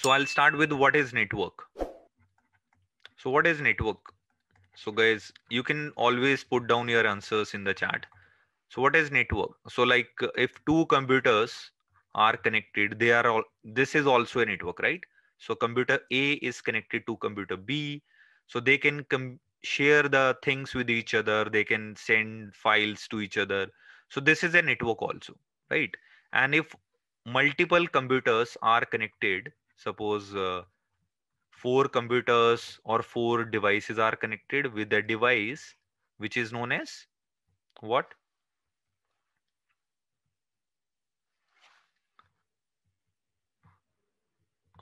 So I'll start with what is network. So what is network? So guys, you can always put down your answers in the chat. So what is network? So like if two computers are connected, they are all, this is also a network, right? So computer A is connected to computer B. So they can com share the things with each other. They can send files to each other. So this is a network also, right? And if multiple computers are connected, suppose uh, four computers or four devices are connected with a device which is known as what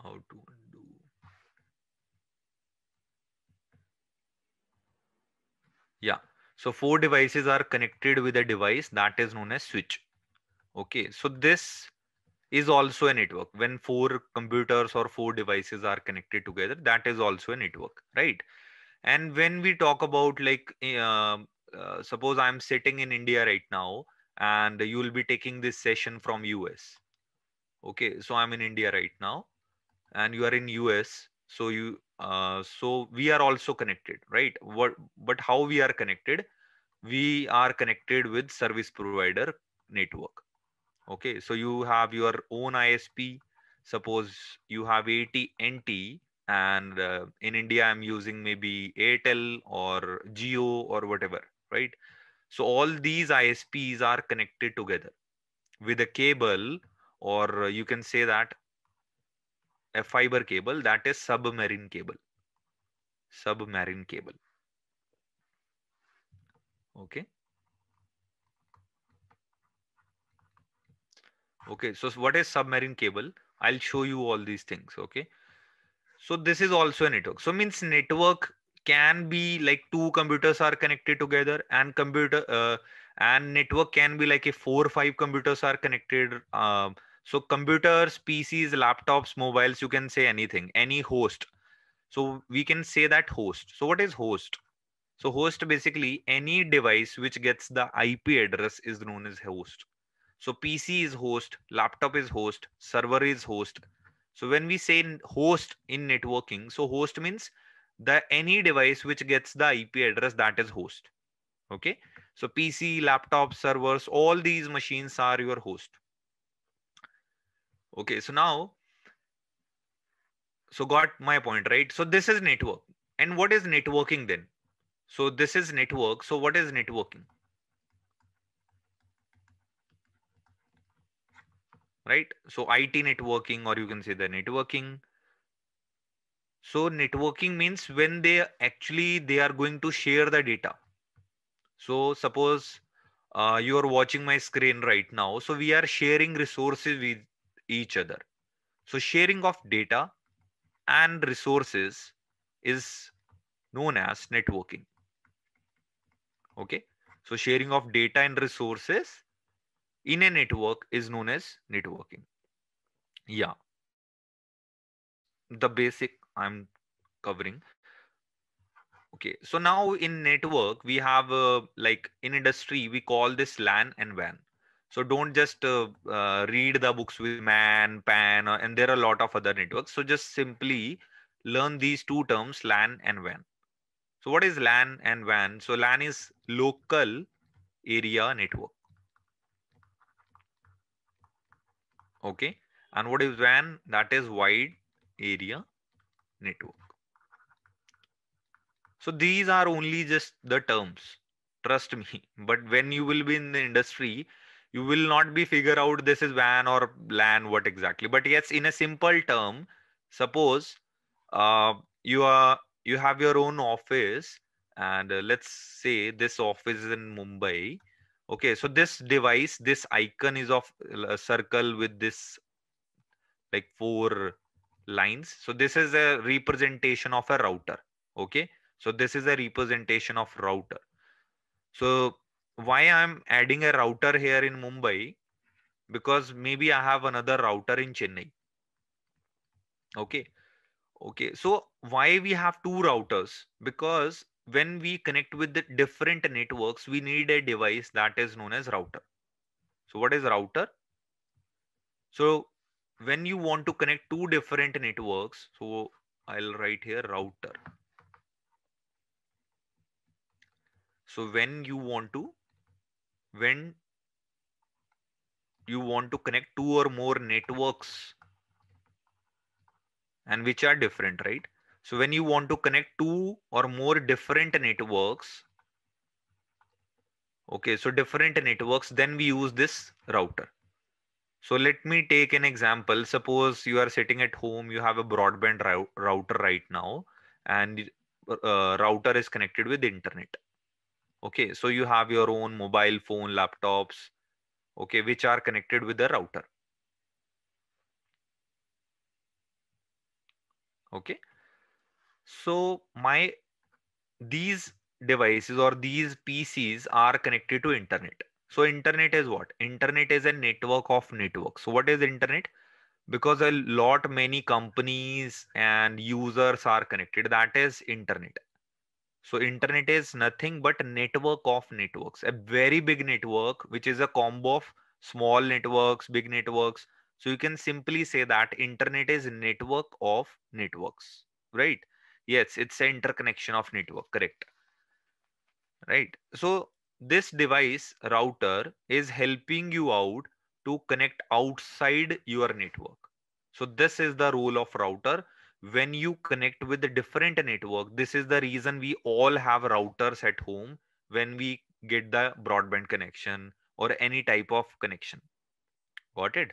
how to undo yeah so four devices are connected with a device that is known as switch okay so this is also a network when four computers or four devices are connected together that is also a network right and when we talk about like uh, uh, suppose i'm sitting in india right now and you will be taking this session from us okay so i'm in india right now and you are in us so you uh, so we are also connected right what but how we are connected we are connected with service provider network okay so you have your own isp suppose you have AT&T, and uh, in india i'm using maybe airtel or geo or whatever right so all these isps are connected together with a cable or you can say that a fiber cable that is submarine cable submarine cable okay Okay, so what is submarine cable? I'll show you all these things. Okay. So this is also a network. So means network can be like two computers are connected together and computer uh, and network can be like a four or five computers are connected. Um, so computers, PCs, laptops, mobiles, you can say anything, any host. So we can say that host. So what is host? So host basically any device which gets the IP address is known as host. So PC is host, laptop is host, server is host. So when we say host in networking, so host means the any device which gets the IP address that is host. Okay. So PC, laptop, servers, all these machines are your host. Okay. So now, so got my point, right? So this is network. And what is networking then? So this is network. So what is networking? right? So IT networking, or you can say the networking. So networking means when they actually they are going to share the data. So suppose uh, you are watching my screen right now. So we are sharing resources with each other. So sharing of data and resources is known as networking. Okay. So sharing of data and resources in a network is known as networking. Yeah. The basic I'm covering. Okay. So now in network, we have uh, like in industry, we call this LAN and WAN. So don't just uh, uh, read the books with MAN, PAN, uh, and there are a lot of other networks. So just simply learn these two terms, LAN and WAN. So what is LAN and WAN? So LAN is local area network. Okay. And what is WAN? That is wide area network. So these are only just the terms. Trust me. But when you will be in the industry, you will not be figure out this is WAN or LAN, what exactly. But yes, in a simple term, suppose uh, you are you have your own office and uh, let's say this office is in mumbai okay so this device this icon is of a circle with this like four lines so this is a representation of a router okay so this is a representation of router so why i'm adding a router here in mumbai because maybe i have another router in chennai okay okay so why we have two routers because when we connect with the different networks, we need a device that is known as router. So what is router? So when you want to connect two different networks, so I'll write here router. So when you want to, when you want to connect two or more networks and which are different, right? So when you want to connect two or more different networks, okay, so different networks, then we use this router. So let me take an example. Suppose you are sitting at home, you have a broadband router right now, and uh, router is connected with internet. Okay, so you have your own mobile phone, laptops, okay, which are connected with the router. Okay, so my these devices or these PCs are connected to internet. So internet is what? Internet is a network of networks. So what is internet? Because a lot many companies and users are connected. That is internet. So internet is nothing but network of networks, a very big network, which is a combo of small networks, big networks. So you can simply say that internet is network of networks, right? yes it's an interconnection of network correct right so this device router is helping you out to connect outside your network so this is the role of router when you connect with a different network this is the reason we all have routers at home when we get the broadband connection or any type of connection got it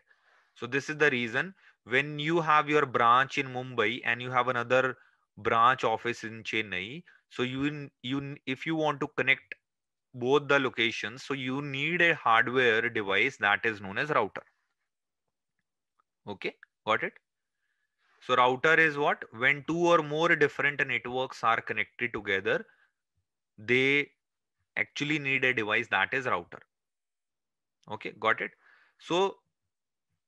so this is the reason when you have your branch in mumbai and you have another branch office in Chennai. So you you if you want to connect both the locations, so you need a hardware device that is known as router. Okay, got it? So router is what? When two or more different networks are connected together, they actually need a device that is router. Okay, got it? So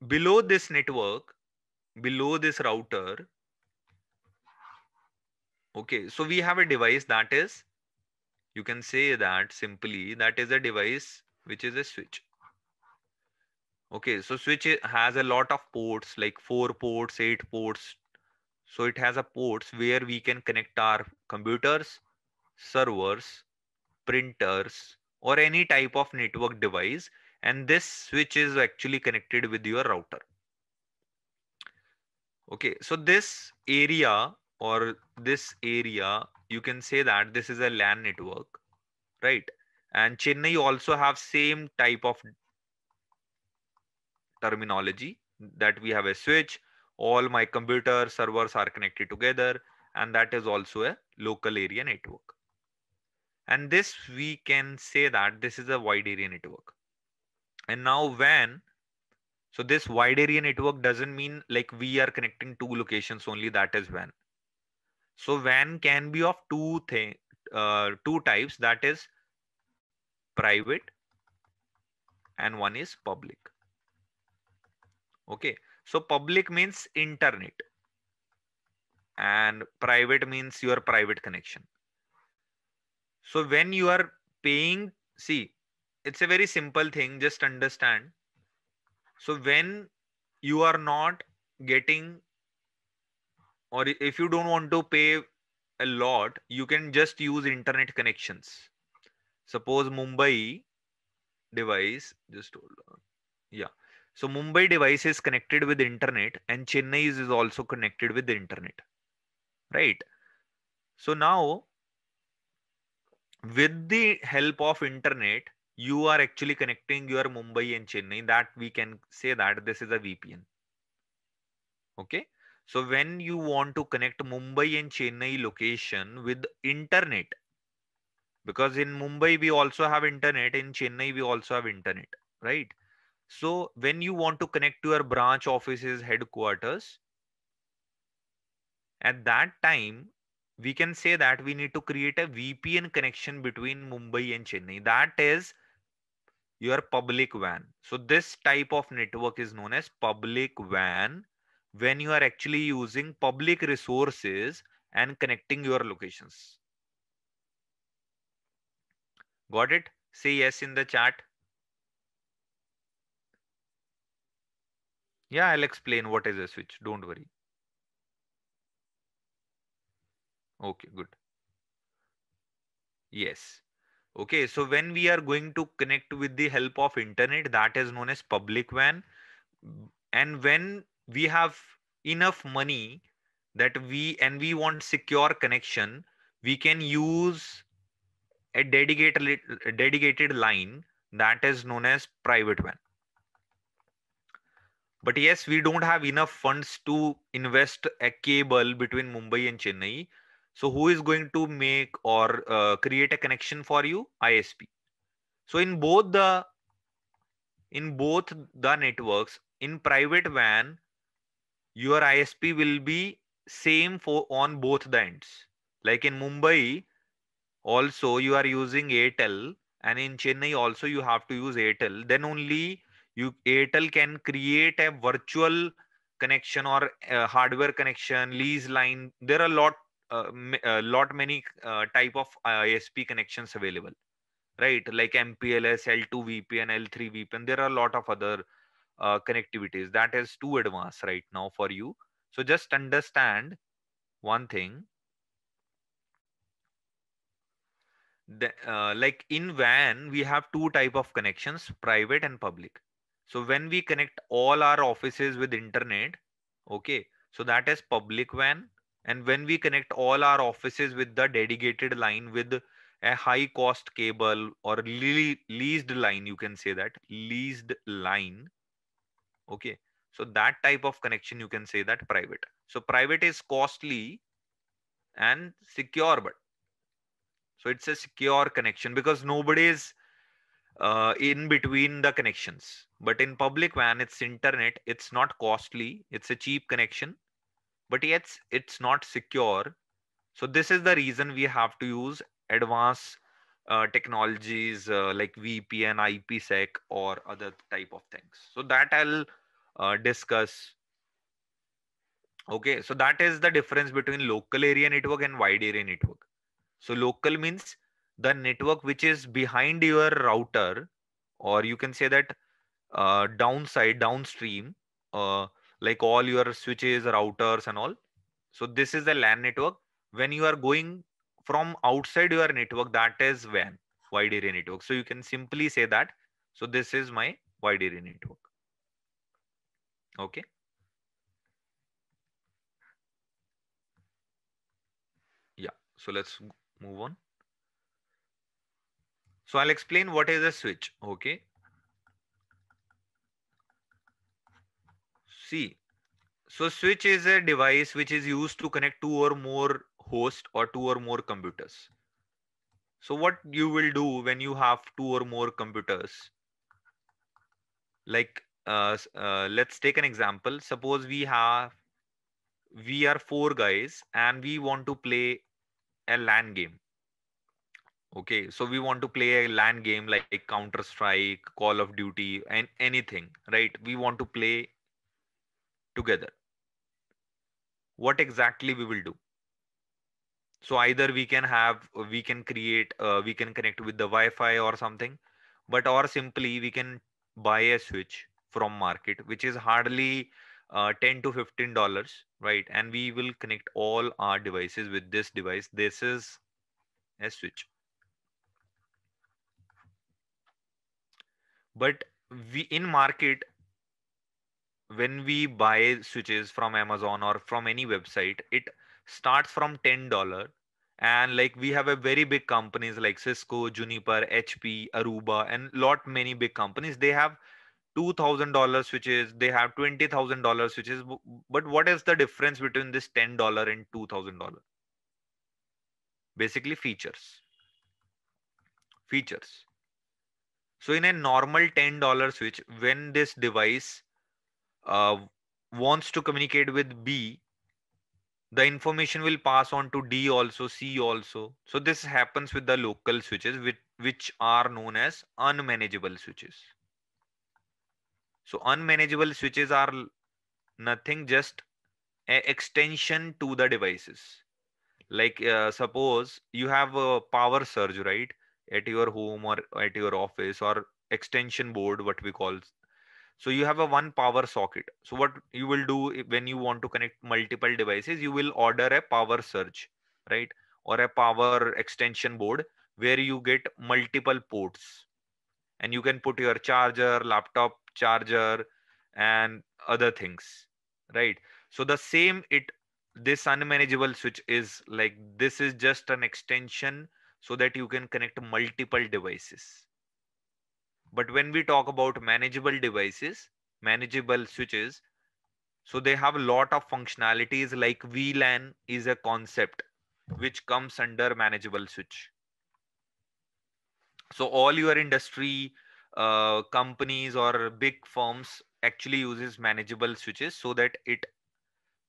below this network, below this router, Okay, so we have a device that is, you can say that simply, that is a device which is a switch. Okay, so switch has a lot of ports like four ports, eight ports. So it has a ports where we can connect our computers, servers, printers, or any type of network device. And this switch is actually connected with your router. Okay, so this area or this area you can say that this is a LAN network right and Chennai also have same type of terminology that we have a switch all my computer servers are connected together and that is also a local area network and this we can say that this is a wide area network and now when so this wide area network doesn't mean like we are connecting two locations only that is when so van can be of two thing, uh, two types that is private and one is public. Okay. So public means internet and private means your private connection. So when you are paying, see, it's a very simple thing. Just understand. So when you are not getting or if you don't want to pay a lot you can just use internet connections suppose mumbai device just hold on yeah so mumbai device is connected with internet and chennai is also connected with the internet right so now with the help of internet you are actually connecting your mumbai and chennai that we can say that this is a vpn okay so when you want to connect Mumbai and Chennai location with internet, because in Mumbai we also have internet, in Chennai we also have internet, right? So when you want to connect to your branch offices headquarters, at that time we can say that we need to create a VPN connection between Mumbai and Chennai. That is your public WAN. So this type of network is known as public WAN when you are actually using public resources and connecting your locations. Got it? Say yes in the chat. Yeah, I'll explain what is a switch. Don't worry. Okay, good. Yes. Okay, so when we are going to connect with the help of internet, that is known as public WAN. And when we have enough money that we and we want secure connection we can use a dedicated dedicated line that is known as private one but yes we don't have enough funds to invest a cable between mumbai and chennai so who is going to make or uh, create a connection for you isp so in both the in both the networks in private van your ISP will be same for on both the ends. Like in Mumbai, also you are using Airtel, and in Chennai also you have to use Airtel. Then only you Airtel can create a virtual connection or uh, hardware connection, lease line. There are a lot, uh, a uh, lot many uh, type of uh, ISP connections available, right? Like MPLS, L2 VPN, L3 VPN. There are a lot of other uh, connectivities. That is too advanced right now for you. So just understand one thing. The, uh, like in WAN, we have two type of connections, private and public. So when we connect all our offices with internet, okay, so that is public WAN. And when we connect all our offices with the dedicated line with a high cost cable or le leased line, you can say that leased line okay so that type of connection you can say that private so private is costly and secure but so it's a secure connection because nobody is uh, in between the connections but in public when it's internet it's not costly it's a cheap connection but yet it's not secure so this is the reason we have to use advanced uh, technologies uh, like VPN, IPsec, or other type of things. So that I'll uh, discuss. Okay, so that is the difference between local area network and wide area network. So local means the network which is behind your router, or you can say that uh, downside, downstream, uh, like all your switches, routers, and all. So this is the LAN network. When you are going from outside your network that is when wide area network so you can simply say that so this is my wide area network okay yeah so let's move on so I'll explain what is a switch. Okay. See, so switch is a device which is used to connect two or more host or two or more computers so what you will do when you have two or more computers like uh, uh, let's take an example suppose we have we are four guys and we want to play a LAN game okay so we want to play a LAN game like, like counter strike call of duty and anything right we want to play together what exactly we will do so either we can have we can create uh, we can connect with the wi-fi or something but or simply we can buy a switch from market which is hardly uh, 10 to 15 dollars right and we will connect all our devices with this device this is a switch but we in market when we buy switches from amazon or from any website it starts from $10 and like we have a very big companies like cisco juniper hp aruba and lot many big companies they have $2000 switches they have $20000 switches but what is the difference between this $10 and $2000 basically features features so in a normal $10 switch when this device uh, wants to communicate with b the information will pass on to D also, C also. So this happens with the local switches, which, which are known as unmanageable switches. So unmanageable switches are nothing, just an extension to the devices. Like uh, suppose you have a power surge, right? At your home or at your office or extension board, what we call so you have a one power socket so what you will do when you want to connect multiple devices you will order a power surge right or a power extension board where you get multiple ports and you can put your charger laptop charger and other things right so the same it this unmanageable switch is like this is just an extension so that you can connect multiple devices but when we talk about manageable devices, manageable switches, so they have a lot of functionalities like VLAN is a concept which comes under manageable switch. So all your industry uh, companies or big firms actually uses manageable switches so that it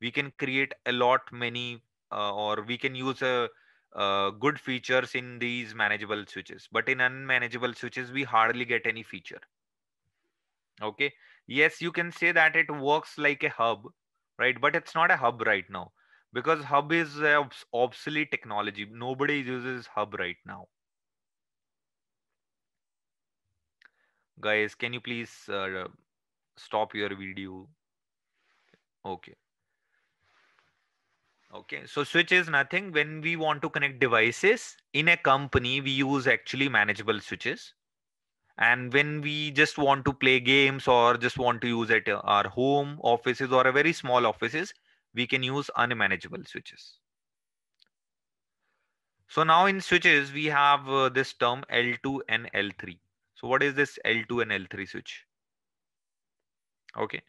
we can create a lot many uh, or we can use a uh, good features in these manageable switches but in unmanageable switches we hardly get any feature okay yes you can say that it works like a hub right but it's not a hub right now because hub is obsolete technology nobody uses hub right now guys can you please uh, stop your video okay Okay, so switch is nothing. When we want to connect devices in a company, we use actually manageable switches. And when we just want to play games or just want to use at our home offices or a very small offices, we can use unmanageable switches. So now in switches, we have uh, this term L2 and L3. So what is this L2 and L3 switch? Okay,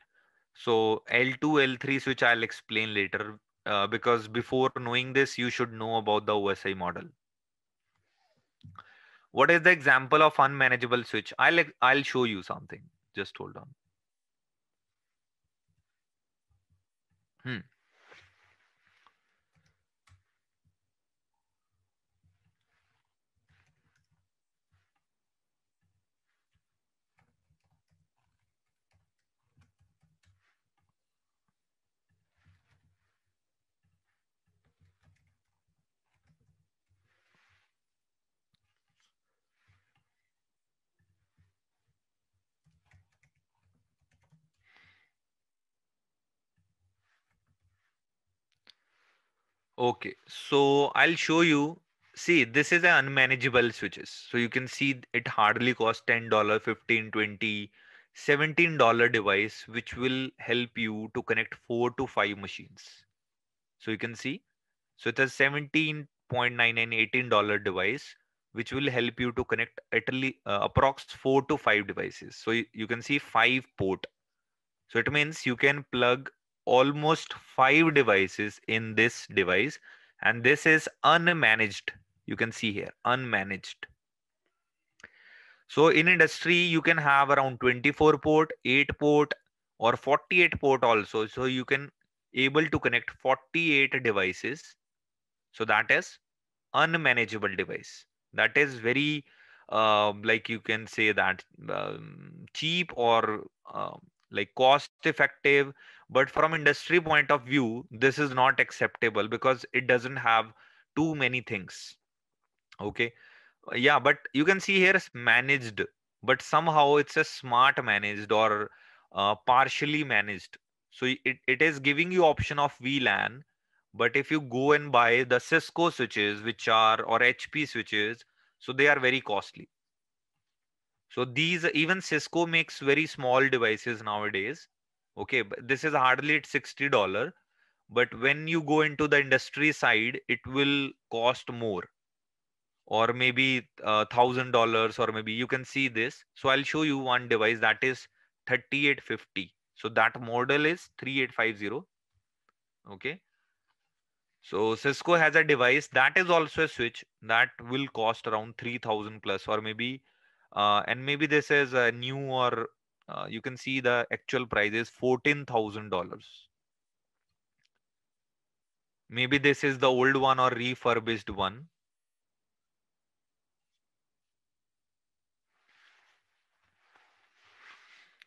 so L2, L3 switch I'll explain later uh, because before knowing this, you should know about the OSI model. What is the example of unmanageable switch? I'll, I'll show you something. Just hold on. Hmm. Okay, so I'll show you. See, this is an unmanageable switches. So you can see it hardly costs $10, $15, $20, $17 device, which will help you to connect four to five machines. So you can see, so it has 17.9 and $18 device, which will help you to connect at least uh, approx four to five devices. So you can see five port. So it means you can plug almost five devices in this device and this is unmanaged you can see here unmanaged so in industry you can have around 24 port 8 port or 48 port also so you can able to connect 48 devices so that is unmanageable device that is very uh, like you can say that um, cheap or uh, like cost effective but from industry point of view this is not acceptable because it doesn't have too many things okay yeah but you can see here it's managed but somehow it's a smart managed or uh, partially managed so it, it is giving you option of vlan but if you go and buy the cisco switches which are or hp switches so they are very costly so these even cisco makes very small devices nowadays okay this is hardly at 60 dollar but when you go into the industry side it will cost more or maybe uh, thousand dollars or maybe you can see this so i'll show you one device that is 3850 so that model is 3850 okay so cisco has a device that is also a switch that will cost around 3000 plus or maybe uh, and maybe this is a new or uh, you can see the actual price is $14,000. Maybe this is the old one or refurbished one.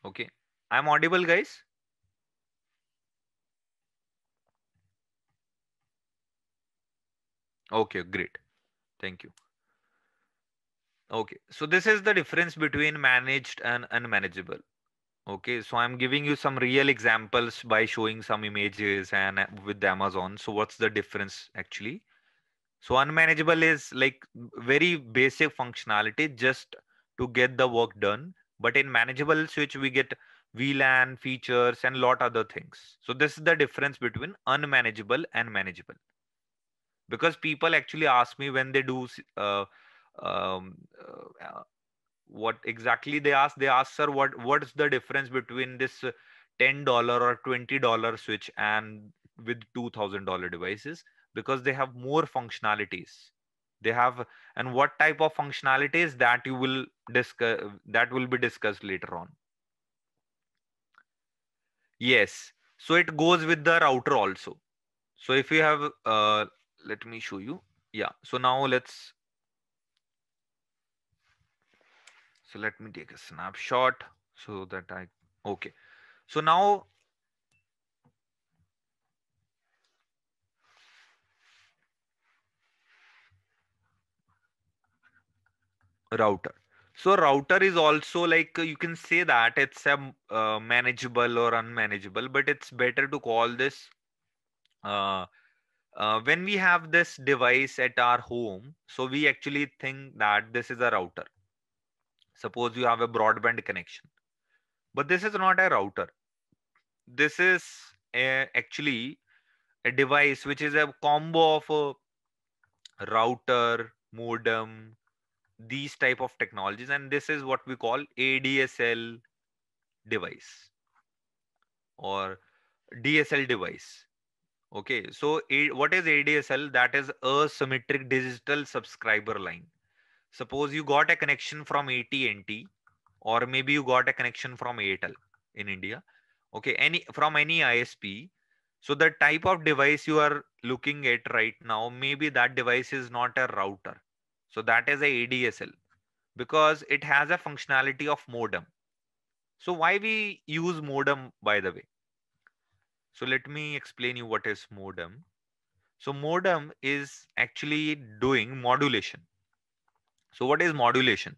Okay. I'm audible, guys. Okay, great. Thank you. Okay, so this is the difference between managed and unmanageable. Okay, so I'm giving you some real examples by showing some images and uh, with Amazon. So what's the difference actually? So unmanageable is like very basic functionality just to get the work done. But in manageable switch, we get VLAN features and lot other things. So this is the difference between unmanageable and manageable. Because people actually ask me when they do uh, um, uh, what exactly they asked they asked sir what what's the difference between this uh, $10 or $20 switch and with $2000 devices because they have more functionalities they have and what type of functionalities that you will discuss that will be discussed later on yes so it goes with the router also so if you have uh, let me show you yeah so now let's So let me take a snapshot so that I, okay. So now router. So router is also like you can say that it's a uh, manageable or unmanageable, but it's better to call this uh, uh, when we have this device at our home. So we actually think that this is a router. Suppose you have a broadband connection, but this is not a router. This is a, actually a device which is a combo of a router, modem, these type of technologies, and this is what we call ADSL device or DSL device. Okay, so what is ADSL? That is a symmetric digital subscriber line. Suppose you got a connection from AT&T or maybe you got a connection from Airtel in India. Okay, any from any ISP. So the type of device you are looking at right now, maybe that device is not a router. So that is a ADSL because it has a functionality of modem. So why we use modem by the way? So let me explain you what is modem. So modem is actually doing modulation. So what is modulation?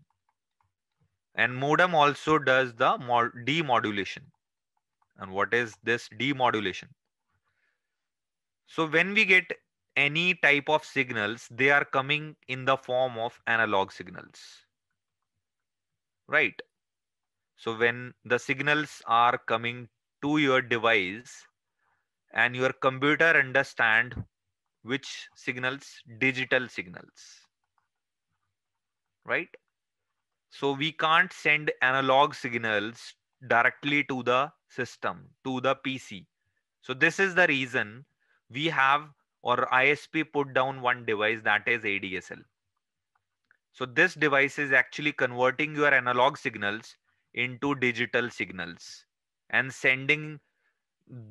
And modem also does the demodulation. And what is this demodulation? So when we get any type of signals, they are coming in the form of analog signals. Right. So when the signals are coming to your device and your computer understand which signals, digital signals right? So we can't send analog signals directly to the system, to the PC. So this is the reason we have or ISP put down one device that is ADSL. So this device is actually converting your analog signals into digital signals and sending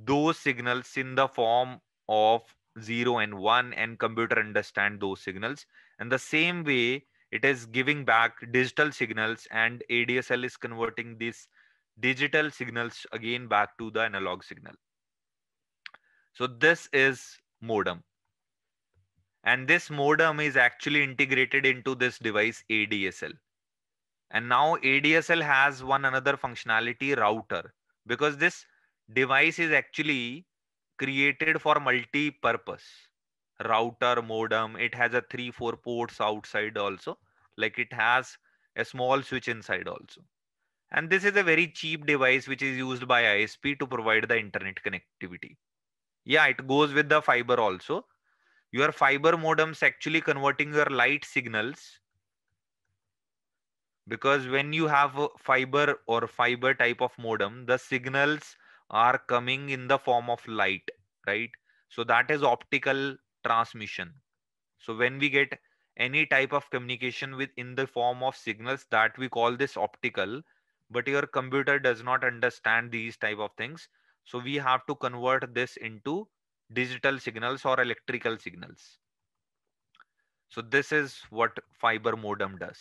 those signals in the form of 0 and 1 and computer understand those signals. And the same way it is giving back digital signals and ADSL is converting these digital signals again back to the analog signal. So this is modem. And this modem is actually integrated into this device ADSL. And now ADSL has one another functionality router because this device is actually created for multi-purpose router modem it has a three four ports outside also like it has a small switch inside also and this is a very cheap device which is used by isp to provide the internet connectivity yeah it goes with the fiber also your fiber modems actually converting your light signals because when you have a fiber or fiber type of modem the signals are coming in the form of light right so that is optical transmission so when we get any type of communication with in the form of signals that we call this optical but your computer does not understand these type of things so we have to convert this into digital signals or electrical signals so this is what fiber modem does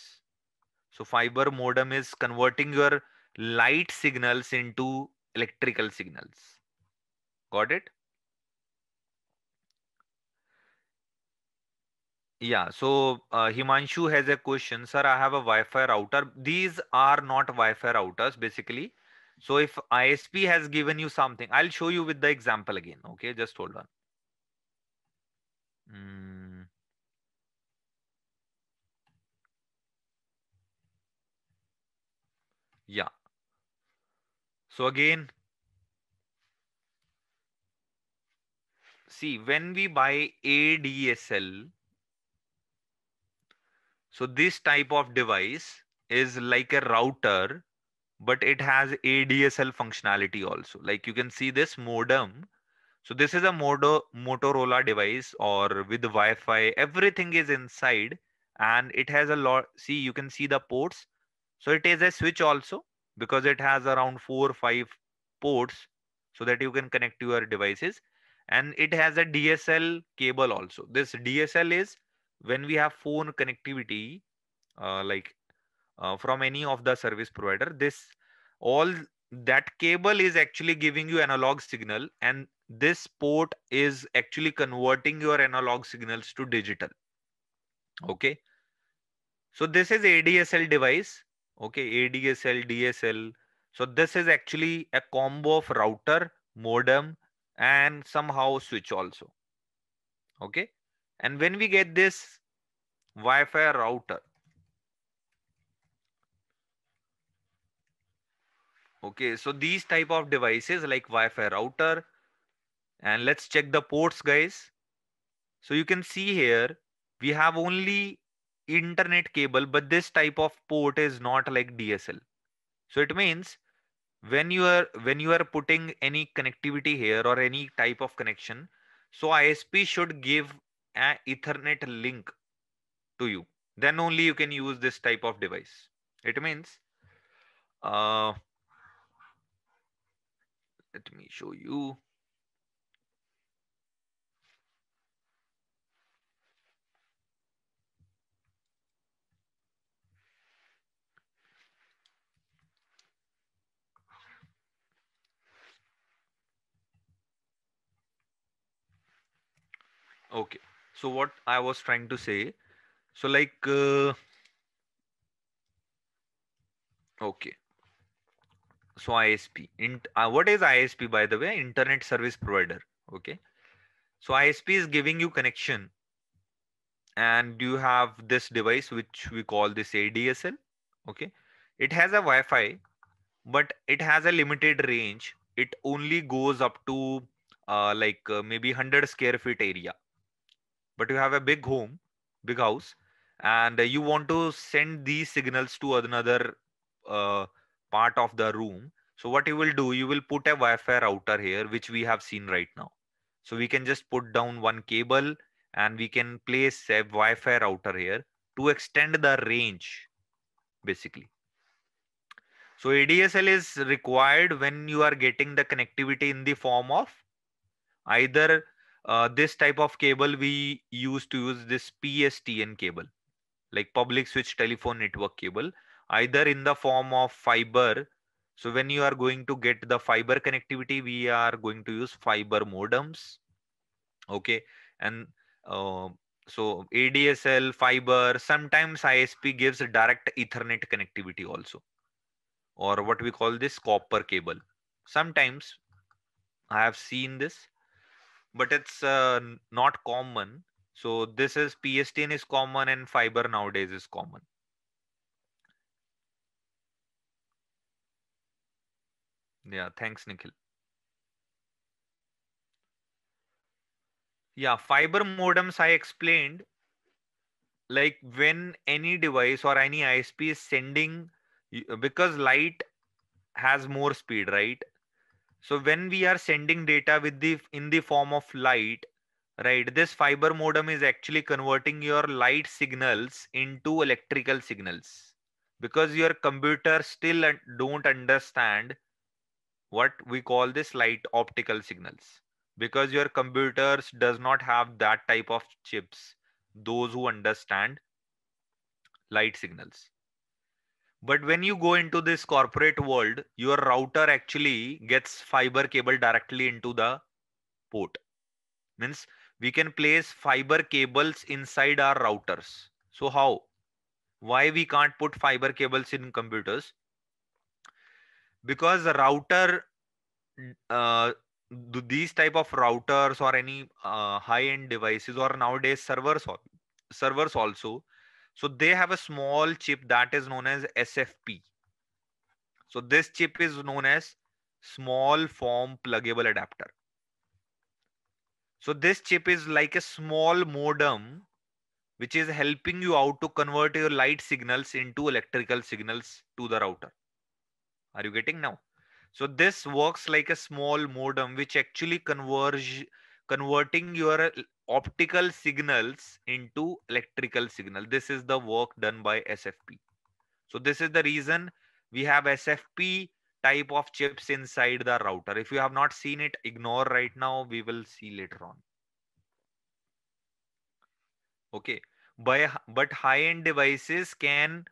so fiber modem is converting your light signals into electrical signals got it Yeah, so uh, Himanshu has a question. Sir, I have a Wi-Fi router. These are not Wi-Fi routers basically. So if ISP has given you something, I'll show you with the example again. Okay, just hold on. Mm. Yeah. So again, see when we buy ADSL, so this type of device is like a router, but it has ADSL functionality also. Like you can see this modem. So this is a Modo, Motorola device or with Wi-Fi, everything is inside and it has a lot. See, you can see the ports. So it is a switch also because it has around four or five ports so that you can connect your devices and it has a DSL cable also. This DSL is when we have phone connectivity uh, like uh, from any of the service provider this all that cable is actually giving you analog signal and this port is actually converting your analog signals to digital okay so this is adsl device okay adsl dsl so this is actually a combo of router modem and somehow switch also okay and when we get this Wi-Fi router, okay, so these type of devices like Wi-Fi router, and let's check the ports guys. So you can see here, we have only internet cable, but this type of port is not like DSL. So it means when you are when you are putting any connectivity here or any type of connection so isp should give an ethernet link to you then only you can use this type of device it means uh, let me show you Okay so what i was trying to say so like uh, okay so isp int uh, what is isp by the way internet service provider okay so isp is giving you connection and you have this device which we call this adsl okay it has a wi-fi but it has a limited range it only goes up to uh, like uh, maybe 100 square feet area but you have a big home big house and you want to send these signals to another uh, part of the room so what you will do you will put a wi-fi router here which we have seen right now so we can just put down one cable and we can place a wi-fi router here to extend the range basically so ADSL is required when you are getting the connectivity in the form of either uh, this type of cable we used to use this PSTN cable, like public switch telephone network cable, either in the form of fiber. So when you are going to get the fiber connectivity, we are going to use fiber modems. Okay. And uh, so ADSL, fiber, sometimes ISP gives direct ethernet connectivity also, or what we call this copper cable. Sometimes I have seen this but it's uh, not common. So this is PSTN is common and fiber nowadays is common. Yeah, thanks, Nikhil. Yeah, fiber modems I explained. Like when any device or any ISP is sending, because light has more speed, right? So when we are sending data with the in the form of light, right? This fiber modem is actually converting your light signals into electrical signals because your computer still don't understand what we call this light optical signals because your computers does not have that type of chips those who understand light signals but when you go into this corporate world, your router actually gets fiber cable directly into the port. Means we can place fiber cables inside our routers. So how? Why we can't put fiber cables in computers? Because the router, uh, these type of routers or any uh, high-end devices or nowadays servers, servers also, so they have a small chip that is known as SFP. So this chip is known as small form pluggable adapter. So this chip is like a small modem which is helping you out to convert your light signals into electrical signals to the router. Are you getting now? So this works like a small modem which actually converge converting your optical signals into electrical signal. This is the work done by SFP. So this is the reason we have SFP type of chips inside the router. If you have not seen it, ignore right now. We will see later on. Okay. By, but high-end devices can,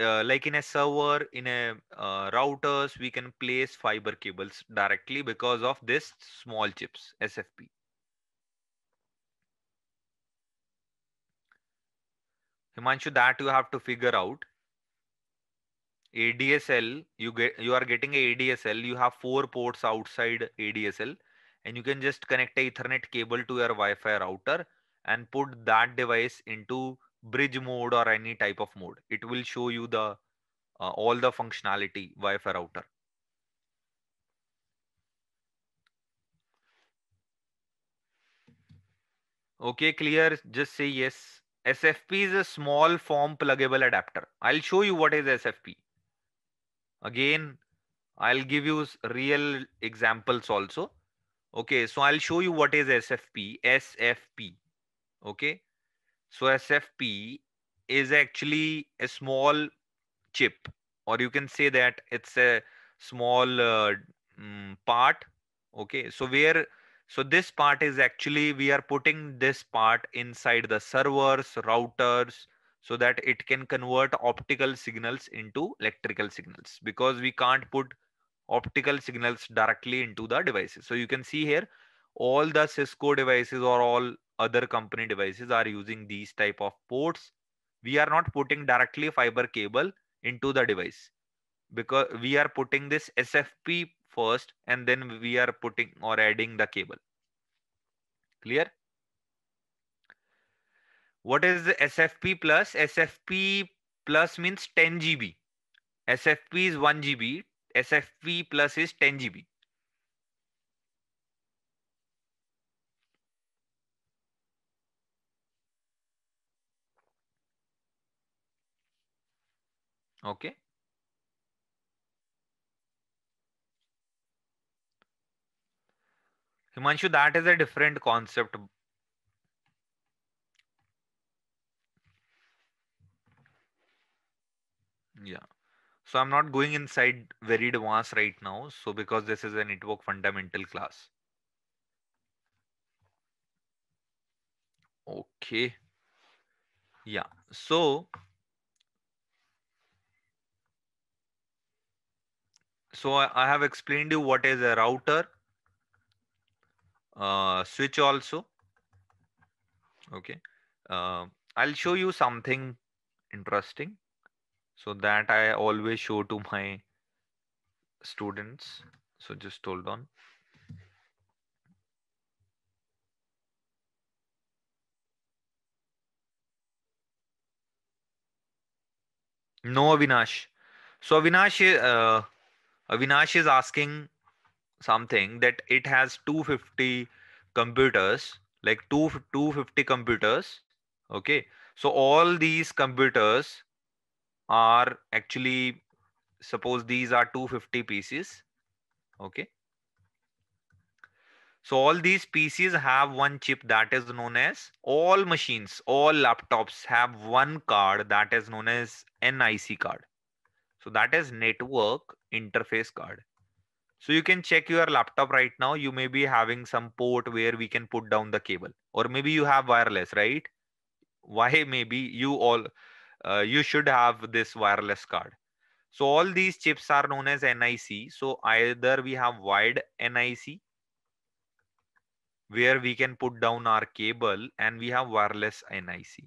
uh, like in a server, in a uh, routers, we can place fiber cables directly because of this small chips, SFP. Himanshu, that you have to figure out. ADSL, you get you are getting ADSL, you have four ports outside ADSL, and you can just connect a Ethernet cable to your Wi-Fi router and put that device into bridge mode or any type of mode. It will show you the uh, all the functionality Wi-Fi router. Okay, clear. Just say yes. SFP is a small form pluggable adapter. I'll show you what is SFP. Again, I'll give you real examples also. Okay, so I'll show you what is SFP. SFP. Okay, so SFP is actually a small chip, or you can say that it's a small uh, mm, part. Okay, so where so this part is actually, we are putting this part inside the servers, routers, so that it can convert optical signals into electrical signals because we can't put optical signals directly into the devices. So you can see here, all the Cisco devices or all other company devices are using these type of ports. We are not putting directly fiber cable into the device because we are putting this SFP first and then we are putting or adding the cable. Clear? What is the SFP plus? SFP plus means 10 GB. SFP is 1 GB. SFP plus is 10 GB. Okay. Himanshu, that is a different concept. Yeah. So I'm not going inside very advanced right now. So because this is a network fundamental class. Okay. Yeah. So so I have explained you what is a router uh, switch also. Okay. Uh, I'll show you something interesting. So that I always show to my students. So just hold on. No, Avinash. So Avinash, uh, Avinash is asking something that it has 250 computers like two 250 computers okay so all these computers are actually suppose these are 250 pieces okay so all these pieces have one chip that is known as all machines, all laptops have one card that is known as NIC card. So that is network interface card. So you can check your laptop right now. You may be having some port where we can put down the cable, or maybe you have wireless, right? Why maybe you all uh, you should have this wireless card. So all these chips are known as NIC. So either we have wired NIC where we can put down our cable and we have wireless NIC.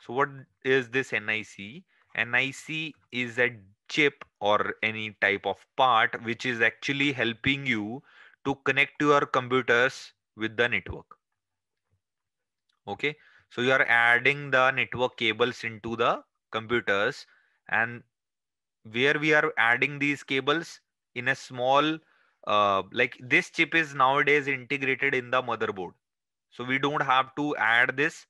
So what is this NIC? NIC is a chip or any type of part which is actually helping you to connect your computers with the network okay so you are adding the network cables into the computers and where we are adding these cables in a small uh, like this chip is nowadays integrated in the motherboard so we don't have to add this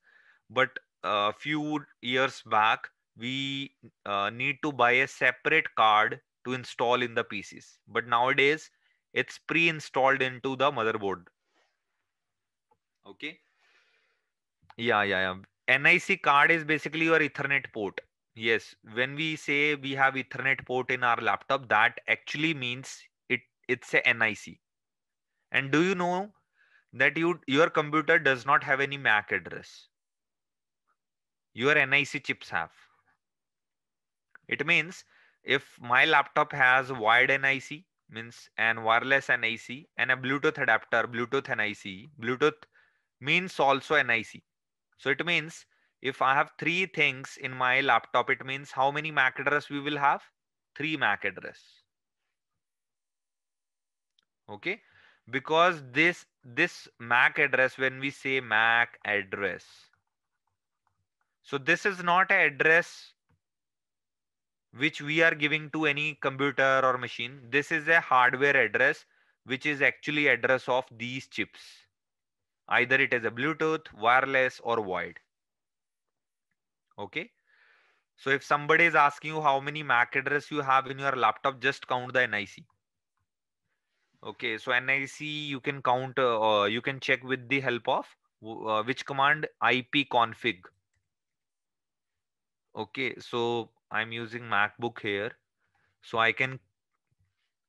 but a few years back we uh, need to buy a separate card to install in the PCs. But nowadays, it's pre-installed into the motherboard. Okay. Yeah, yeah, yeah. NIC card is basically your Ethernet port. Yes, when we say we have Ethernet port in our laptop, that actually means it it's a NIC. And do you know that you your computer does not have any MAC address? Your NIC chips have. It means if my laptop has wired NIC, means an wireless NIC and a Bluetooth adapter, Bluetooth NIC, Bluetooth means also NIC. So it means if I have three things in my laptop, it means how many MAC address we will have? Three MAC address. Okay, because this this MAC address, when we say MAC address, so this is not an address which we are giving to any computer or machine, this is a hardware address, which is actually address of these chips. Either it is a Bluetooth, wireless or void. Okay. So if somebody is asking you how many MAC address you have in your laptop, just count the NIC. Okay, so NIC you can count, uh, uh, you can check with the help of uh, which command IP config. Okay, so i'm using macbook here so i can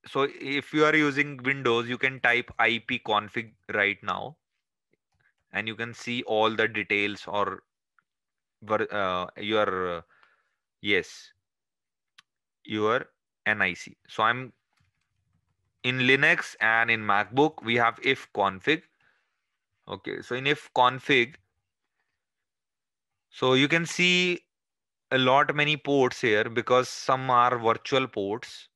so if you are using windows you can type ip config right now and you can see all the details or uh, your uh, yes your nic so i'm in linux and in macbook we have if config okay so in if config so you can see a lot many ports here because some are virtual ports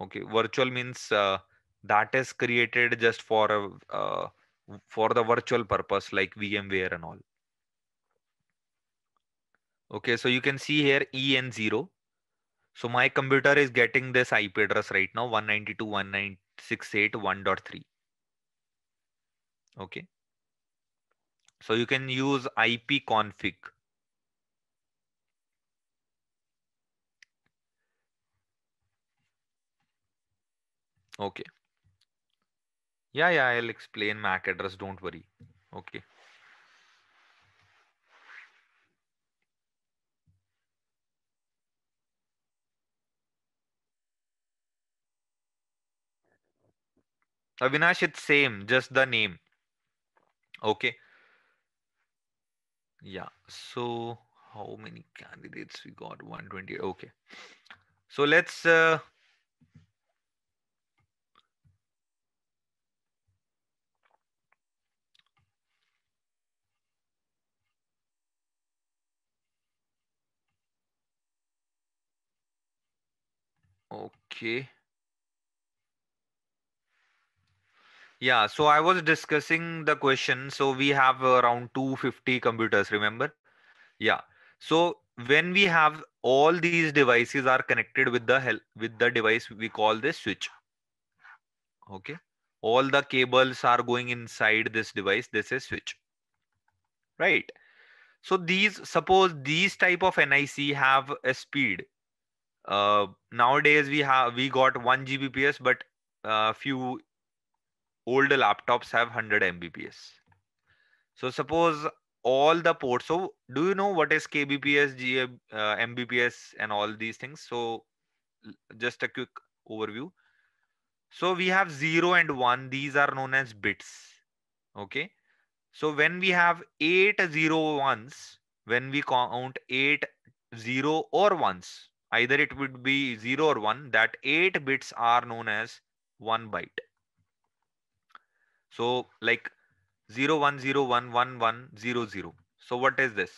okay virtual means uh, that is created just for a uh, for the virtual purpose like vmware and all okay so you can see here en0 so my computer is getting this ip address right now 192.196.8.1.3 okay so you can use ipconfig Okay. Yeah, yeah, I'll explain MAC address. Don't worry. Okay. Avinash, it's same, just the name. Okay. Yeah. So how many candidates we got? 120. Okay. So let's uh, Okay. Yeah, so I was discussing the question. So we have around 250 computers, remember? Yeah. So when we have all these devices are connected with the help with the device we call this switch. Okay. All the cables are going inside this device. This is switch. Right. So these suppose these type of NIC have a speed uh, nowadays we have we got 1 gbps but a uh, few older laptops have 100 mbps so suppose all the ports so do you know what is kbps G, uh, mbps and all these things so just a quick overview so we have 0 and 1 these are known as bits okay so when we have eight zero ones when we count eight zero or ones either it would be 0 or 1 that 8 bits are known as 1 byte so like 0 1 0 1 1 1 0 0 so what is this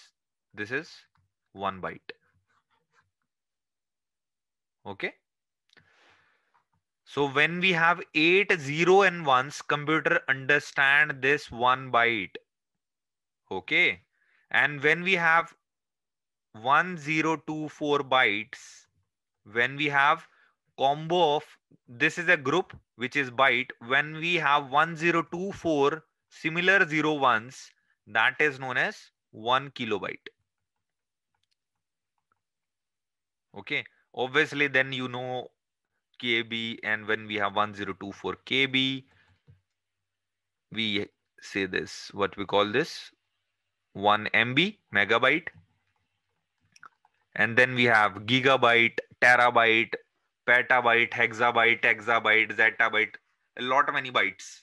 this is 1 byte okay so when we have 8 0 and 1s computer understand this 1 byte okay and when we have 1024 bytes when we have combo of this is a group which is byte when we have 1024 similar zero ones that is known as 1 kilobyte okay obviously then you know kb and when we have 1024 kb we say this what we call this 1 mb megabyte and then we have gigabyte, terabyte, petabyte, hexabyte, exabyte, zettabyte, a lot of many bytes.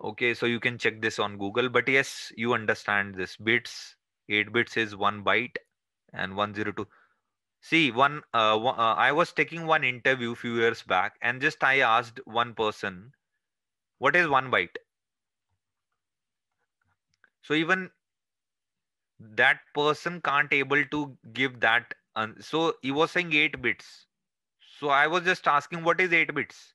Okay, so you can check this on Google, but yes, you understand this bits. 8 bits is 1 byte and 102. See, one, uh, uh, I was taking one interview few years back and just I asked one person, what is 1 byte? So even that person can't able to give that. Un- uh, so he was saying eight bits. So I was just asking what is eight bits.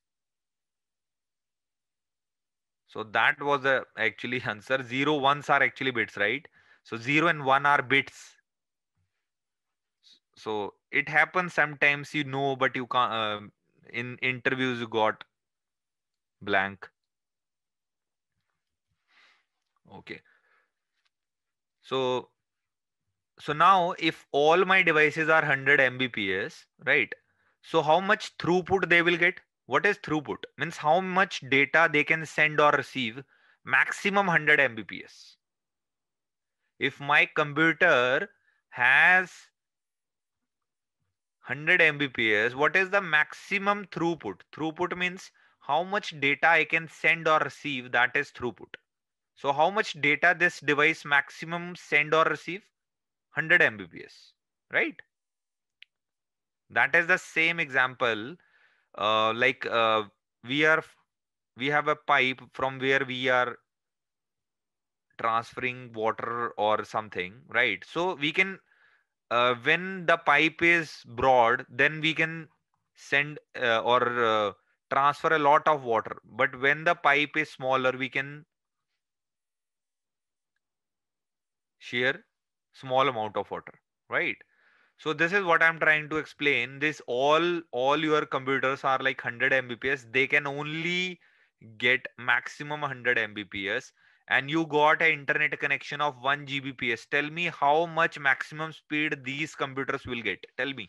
So that was actually answer. Zero ones are actually bits, right? So zero and one are bits. So it happens sometimes you know, but you can't. Uh, in interviews you got blank. Okay. So so now if all my devices are 100 mbps right so how much throughput they will get what is throughput means how much data they can send or receive maximum 100 mbps if my computer has 100 mbps what is the maximum throughput throughput means how much data i can send or receive that is throughput so how much data this device maximum send or receive 100 Mbps, right? That is the same example. Uh, like uh, we are, we have a pipe from where we are transferring water or something, right? So we can, uh, when the pipe is broad, then we can send uh, or uh, transfer a lot of water. But when the pipe is smaller, we can share small amount of water right so this is what i'm trying to explain this all all your computers are like 100 mbps they can only get maximum 100 mbps and you got an internet connection of 1 gbps tell me how much maximum speed these computers will get tell me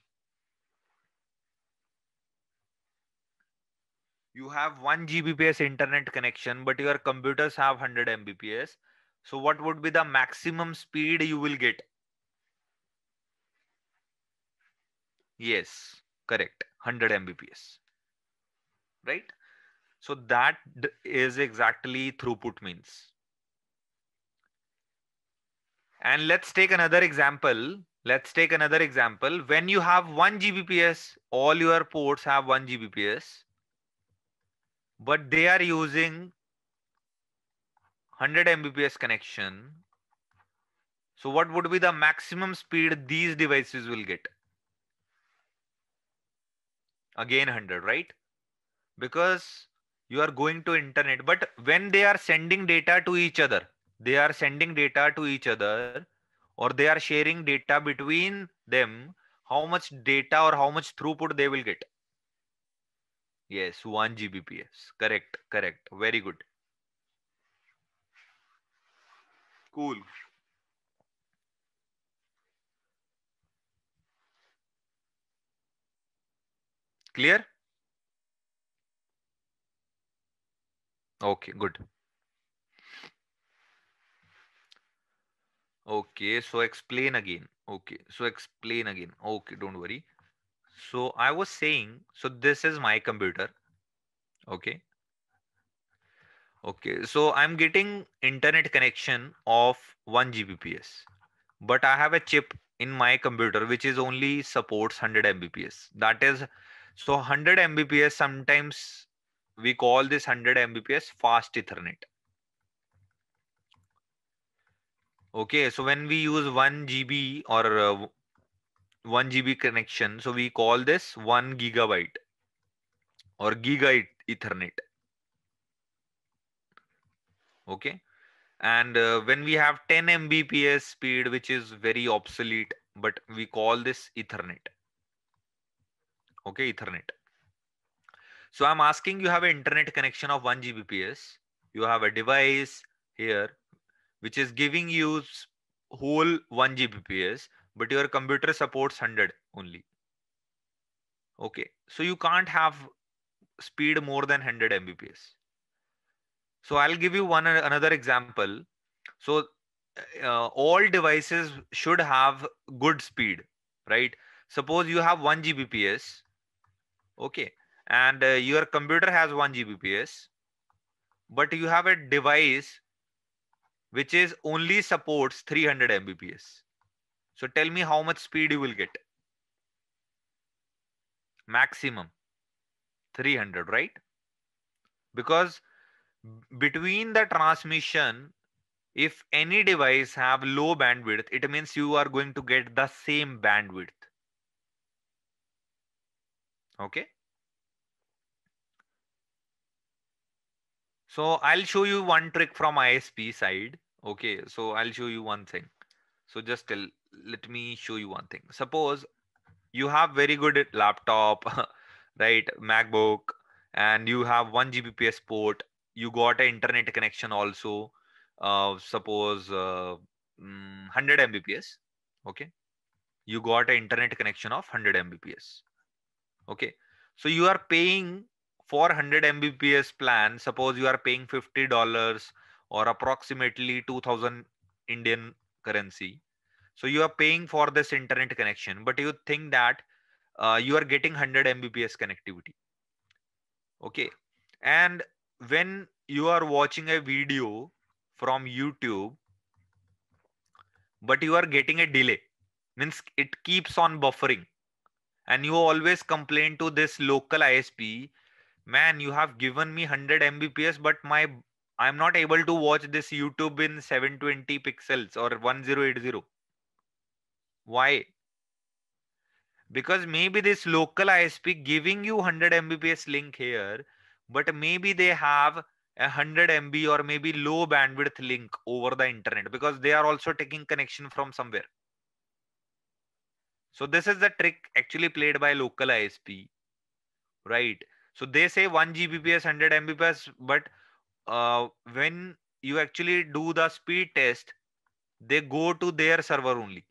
you have 1 gbps internet connection but your computers have 100 mbps so what would be the maximum speed you will get? Yes, correct. 100 Mbps, right? So that is exactly throughput means. And let's take another example. Let's take another example. When you have 1 Gbps, all your ports have 1 Gbps, but they are using 100 Mbps connection. So what would be the maximum speed these devices will get? Again 100, right? Because you are going to internet, but when they are sending data to each other, they are sending data to each other or they are sharing data between them, how much data or how much throughput they will get? Yes, 1 Gbps. Correct, correct. Very good. cool. Clear? Okay, good. Okay, so explain again. Okay, so explain again. Okay, don't worry. So I was saying, so this is my computer. Okay. Okay, so I'm getting internet connection of 1 Gbps, but I have a chip in my computer which is only supports 100 Mbps. That is, so 100 Mbps sometimes we call this 100 Mbps fast Ethernet. Okay, so when we use 1 GB or uh, 1 GB connection, so we call this 1 gigabyte or giga Ethernet okay and uh, when we have 10 mbps speed which is very obsolete but we call this ethernet okay ethernet so i'm asking you have an internet connection of 1 gbps you have a device here which is giving you whole 1 gbps but your computer supports 100 only okay so you can't have speed more than 100 mbps so I'll give you one another example. So uh, all devices should have good speed, right? Suppose you have one Gbps, okay, and uh, your computer has one Gbps, but you have a device which is only supports 300 Mbps. So tell me how much speed you will get. Maximum 300, right? Because between the transmission if any device have low bandwidth it means you are going to get the same bandwidth okay so i'll show you one trick from isp side okay so i'll show you one thing so just tell, let me show you one thing suppose you have very good laptop right macbook and you have one gbps port you got an internet connection also uh, suppose uh, 100 mm, mbps okay you got an internet connection of 100 mbps okay so you are paying for 100 mbps plan suppose you are paying 50 dollars or approximately 2000 indian currency so you are paying for this internet connection but you think that uh, you are getting 100 mbps connectivity okay and when you are watching a video from youtube but you are getting a delay means it keeps on buffering and you always complain to this local isp man you have given me 100 mbps but my i'm not able to watch this youtube in 720 pixels or 1080 why because maybe this local isp giving you 100 mbps link here but maybe they have a 100 MB or maybe low bandwidth link over the internet because they are also taking connection from somewhere. So this is the trick actually played by local ISP, right? So they say 1 Gbps, 100 Mbps, but uh, when you actually do the speed test, they go to their server only.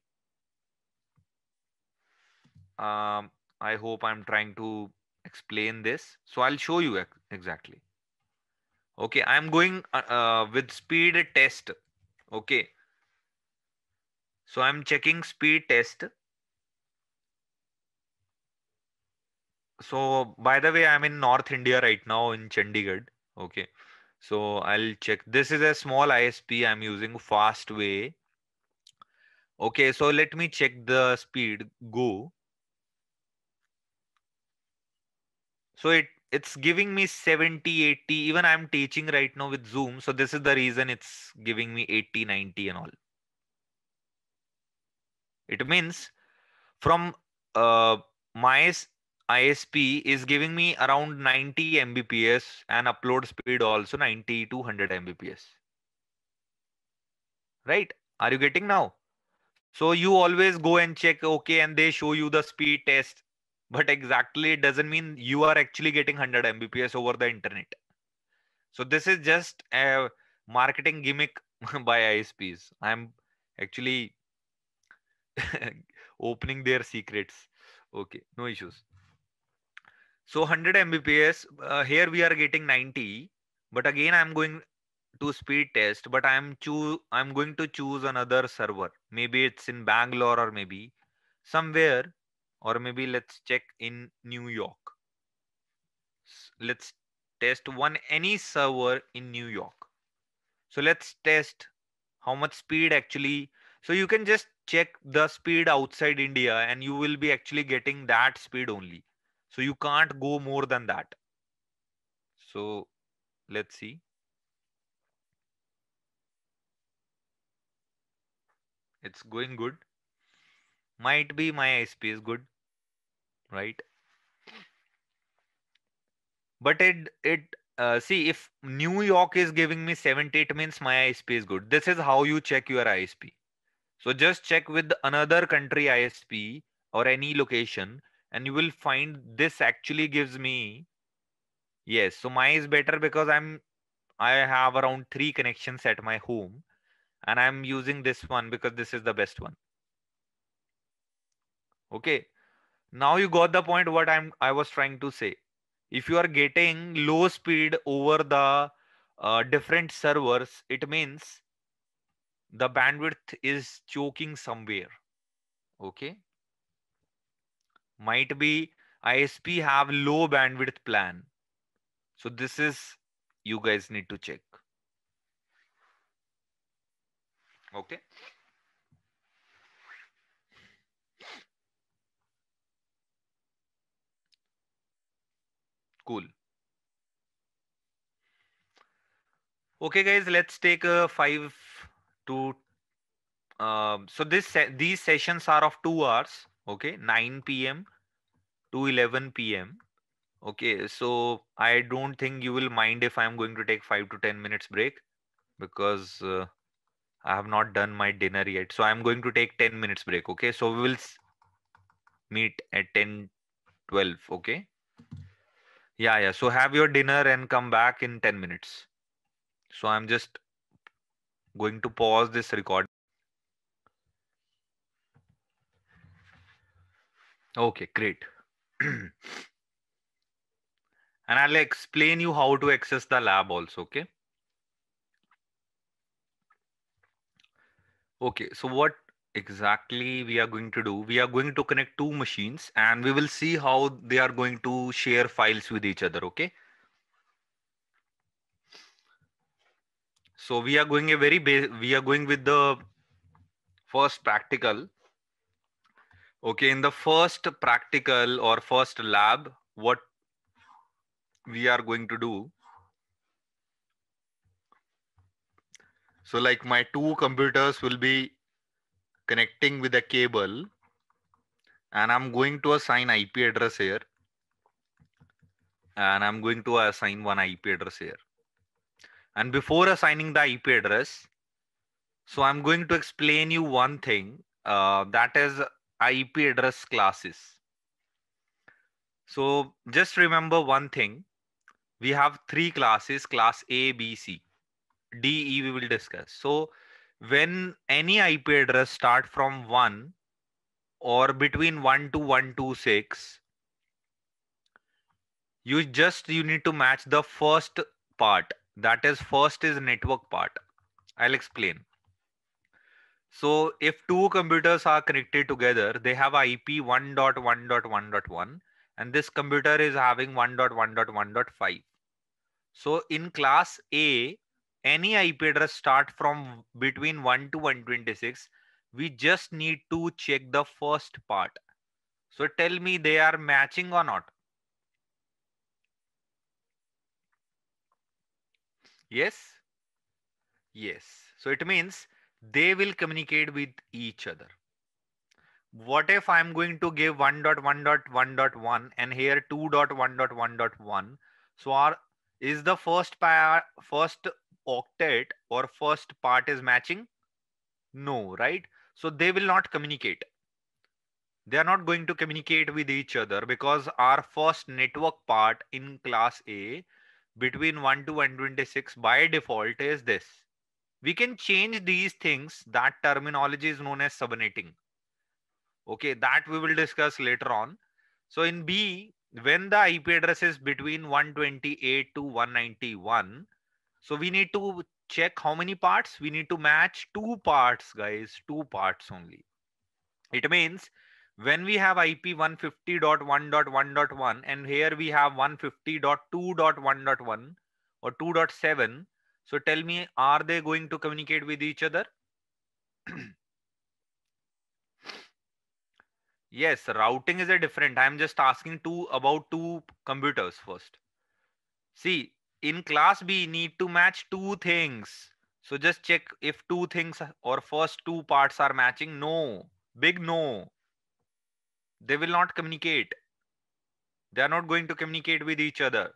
Um, I hope I'm trying to explain this. So I'll show you exactly. Okay, I'm going uh, uh, with speed test. Okay. So I'm checking speed test. So by the way, I'm in North India right now in Chandigarh. Okay. So I'll check. This is a small ISP I'm using Fastway. Okay, so let me check the speed. Go. so it it's giving me 70 80 even i'm teaching right now with zoom so this is the reason it's giving me 80 90 and all it means from uh, my isp is giving me around 90 mbps and upload speed also 90 to 100 mbps right are you getting now so you always go and check okay and they show you the speed test but exactly it doesn't mean you are actually getting 100 mbps over the internet so this is just a marketing gimmick by isps i'm actually opening their secrets okay no issues so 100 mbps uh, here we are getting 90 but again i'm going to speed test but i'm choo. i'm going to choose another server maybe it's in bangalore or maybe somewhere or maybe let's check in New York. Let's test one any server in New York. So let's test how much speed actually. So you can just check the speed outside India and you will be actually getting that speed only. So you can't go more than that. So let's see. It's going good might be my ISP is good, right? But it it uh, see if New York is giving me 70, it means my ISP is good. This is how you check your ISP. So just check with another country ISP or any location, and you will find this actually gives me yes. So mine is better because I'm I have around three connections at my home, and I'm using this one because this is the best one okay now you got the point what i'm i was trying to say if you are getting low speed over the uh, different servers it means the bandwidth is choking somewhere okay might be isp have low bandwidth plan so this is you guys need to check okay cool. Okay, guys, let's take a five to. Uh, so this these sessions are of two hours. Okay, 9 p.m. to 11 p.m. Okay, so I don't think you will mind if I'm going to take five to 10 minutes break because uh, I have not done my dinner yet. So I'm going to take 10 minutes break. Okay, so we will meet at 10 12. Okay yeah yeah so have your dinner and come back in 10 minutes so i'm just going to pause this record okay great and i'll explain you how to access the lab also okay okay so what exactly we are going to do we are going to connect two machines and we will see how they are going to share files with each other okay so we are going a very we are going with the first practical okay in the first practical or first lab what we are going to do so like my two computers will be connecting with a cable and I'm going to assign IP address here and I'm going to assign one IP address here. And before assigning the IP address, so I'm going to explain you one thing uh, that is IP address classes. So just remember one thing. We have three classes, class A, B, C. D, E we will discuss. So when any IP address start from 1 or between 1 to 126, you just you need to match the first part. That is first is network part. I'll explain. So if two computers are connected together, they have IP 1.1.1.1 and this computer is having 1.1.1.5. So in class A, any IP address start from between 1 to 126, we just need to check the first part. So tell me they are matching or not. Yes. Yes. So it means they will communicate with each other. What if I'm going to give 1.1.1.1 and here 2.1.1.1? So our is the first pair first octet or first part is matching? No, right? So they will not communicate. They are not going to communicate with each other because our first network part in class A between 1 to 126 by default is this. We can change these things. That terminology is known as subnetting. Okay, that we will discuss later on. So in B, when the IP address is between 128 to 191, so we need to check how many parts. We need to match two parts, guys, two parts only. It means when we have IP 150.1.1.1 and here we have 150.2.1.1 or 2.7. So tell me, are they going to communicate with each other? yes, routing is a different. I'm just asking two about two computers first. See, in class B need to match two things. So just check if two things or first two parts are matching. No, big no. They will not communicate. They are not going to communicate with each other.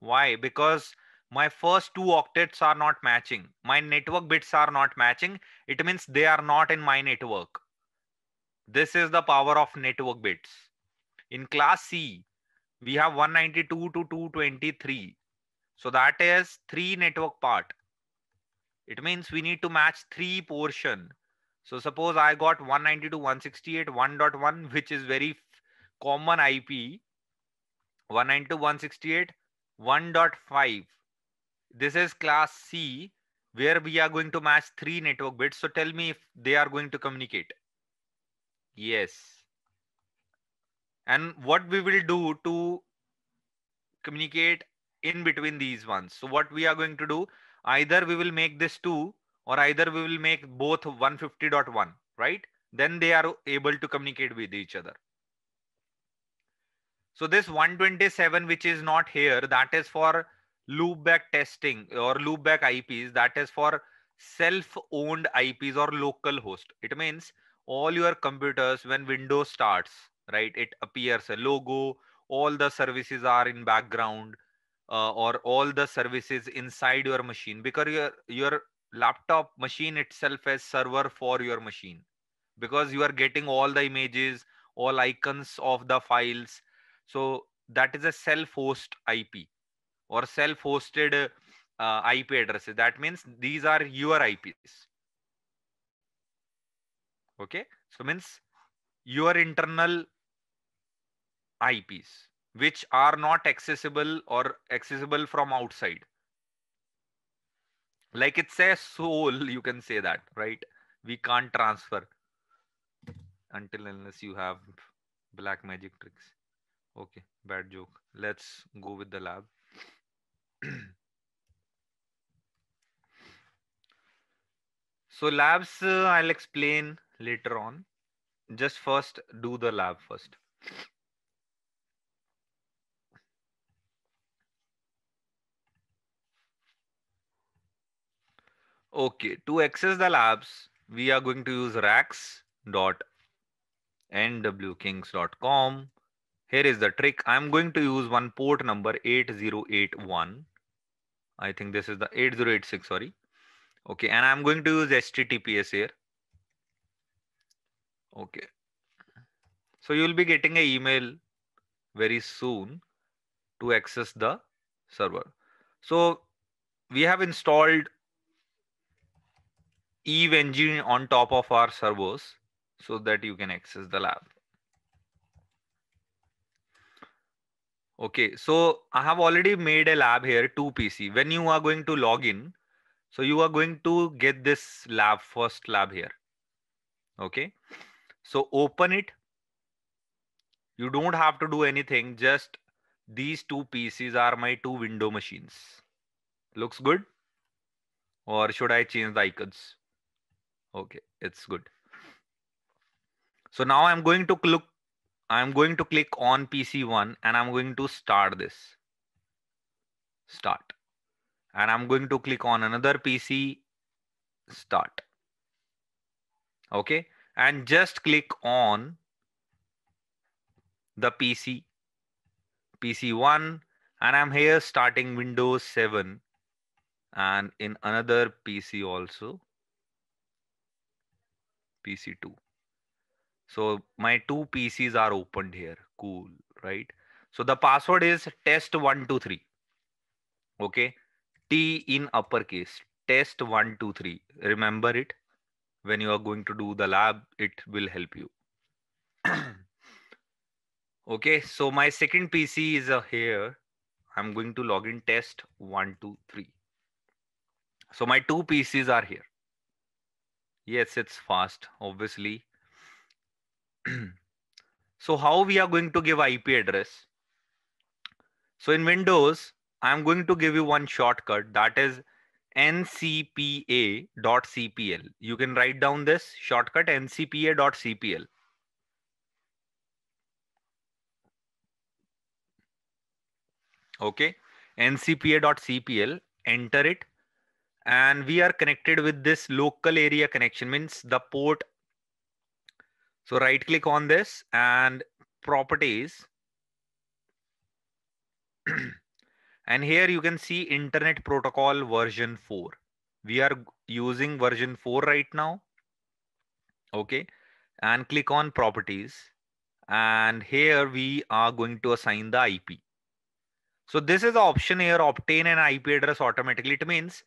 Why? Because my first two octets are not matching. My network bits are not matching. It means they are not in my network. This is the power of network bits. In class C, we have 192 to 223 so that is three network part. It means we need to match three portion. So suppose I got 192.168.1.1, which is very common IP. 192.168.1.5. This is class C where we are going to match three network bits. So tell me if they are going to communicate. Yes. And what we will do to communicate in between these ones. So what we are going to do, either we will make this 2 or either we will make both 150.1, right? Then they are able to communicate with each other. So this 127, which is not here, that is for loopback testing or loopback IPs. That is for self-owned IPs or local host. It means all your computers, when Windows starts, right, it appears a logo, all the services are in background, uh, or all the services inside your machine because your your laptop machine itself as server for your machine because you are getting all the images all icons of the files so that is a self-host ip or self-hosted uh, ip addresses that means these are your ips okay so means your internal ips which are not accessible or accessible from outside like it says soul you can say that right we can't transfer until unless you have black magic tricks okay bad joke let's go with the lab so labs uh, i'll explain later on just first do the lab first Okay, to access the labs, we are going to use racks.nwkings.com. Here is the trick. I'm going to use one port number 8081. I think this is the 8086, sorry. Okay, and I'm going to use HTTPS here. Okay. So you'll be getting an email very soon to access the server. So we have installed Eve engine on top of our servos so that you can access the lab. Okay, so I have already made a lab here, 2PC. When you are going to log in, so you are going to get this lab, first lab here. Okay, so open it. You don't have to do anything, just these two PCs are my two window machines. Looks good? Or should I change the icons? Okay, it's good. So now I'm going to look, I'm going to click on PC1 and I'm going to start this. Start. And I'm going to click on another PC, start. Okay, and just click on the PC, PC1, and I'm here starting Windows 7 and in another PC also. PC2. So my two PCs are opened here. Cool, right? So the password is test123. Okay. T in uppercase, test123. Remember it. When you are going to do the lab, it will help you. okay. So my second PC is uh, here. I'm going to log in test123. So my two PCs are here yes it's fast obviously so how we are going to give ip address so in windows i'm going to give you one shortcut that is ncpa.cpl you can write down this shortcut ncpa.cpl okay ncpa.cpl enter it and we are connected with this local area connection means the port so right click on this and properties and here you can see internet protocol version 4 we are using version 4 right now okay and click on properties and here we are going to assign the ip so this is the option here obtain an ip address automatically it means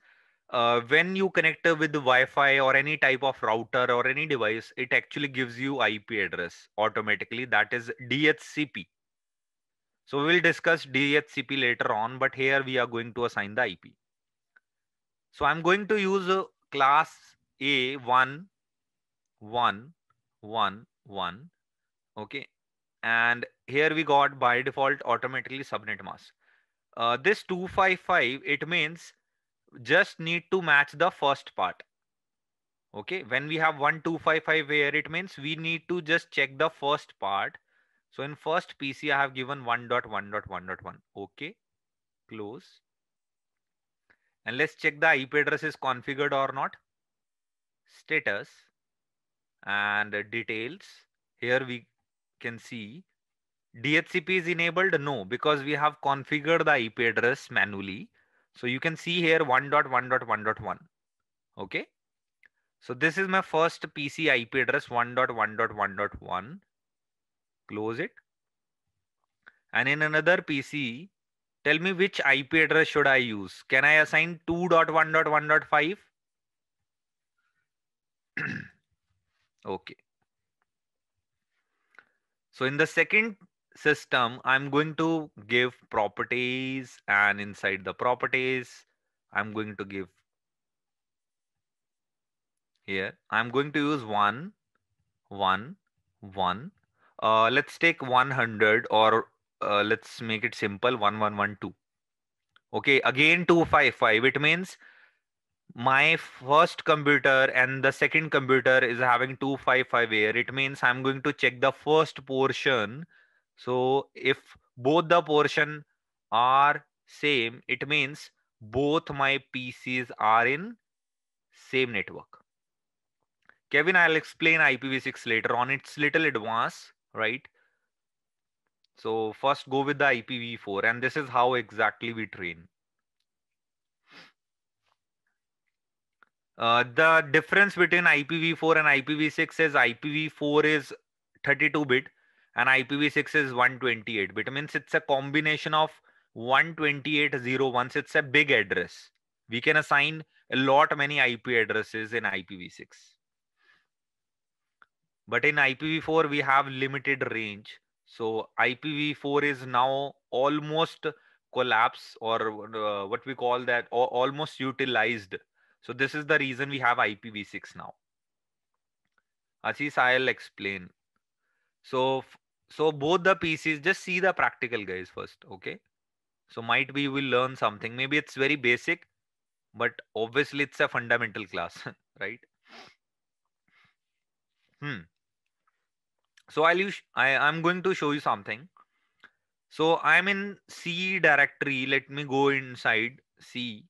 uh, when you connect with wi-fi or any type of router or any device it actually gives you ip address automatically that is dhcp so we will discuss dhcp later on but here we are going to assign the ip so i'm going to use uh, class a 1 1 1 1 okay and here we got by default automatically subnet mask uh, this 255 it means just need to match the first part. Okay, when we have 1255 where it means we need to just check the first part. So in first PC, I have given 1.1.1.1. Okay, close. And let's check the IP address is configured or not. Status and details. Here we can see DHCP is enabled. No, because we have configured the IP address manually. So you can see here 1.1.1.1. Okay. So this is my first PC IP address 1.1.1.1. Close it. And in another PC, tell me which IP address should I use? Can I assign 2.1.1.5? okay. So in the second system, I'm going to give properties and inside the properties, I'm going to give here, I'm going to use one, one, one. Uh, let's take 100 or uh, let's make it simple 1112. Okay, again 255. It means my first computer and the second computer is having 255 here. It means I'm going to check the first portion so if both the portion are same, it means both my PCs are in same network. Kevin, I'll explain IPv6 later on. It's little advanced, right? So first go with the IPv4 and this is how exactly we train. Uh, the difference between IPv4 and IPv6 is IPv4 is 32 bit and IPv6 is 128 bit. It means it's a combination of 128.0 It's a big address. We can assign a lot many IP addresses in IPv6. But in IPv4, we have limited range. So IPv4 is now almost collapse or uh, what we call that almost utilized. So this is the reason we have IPv6 now. Ashish, I'll explain. So so both the pieces just see the practical guys first okay so might be we will learn something maybe it's very basic but obviously it's a fundamental class right hmm so i'll use i i'm going to show you something so i'm in c directory let me go inside c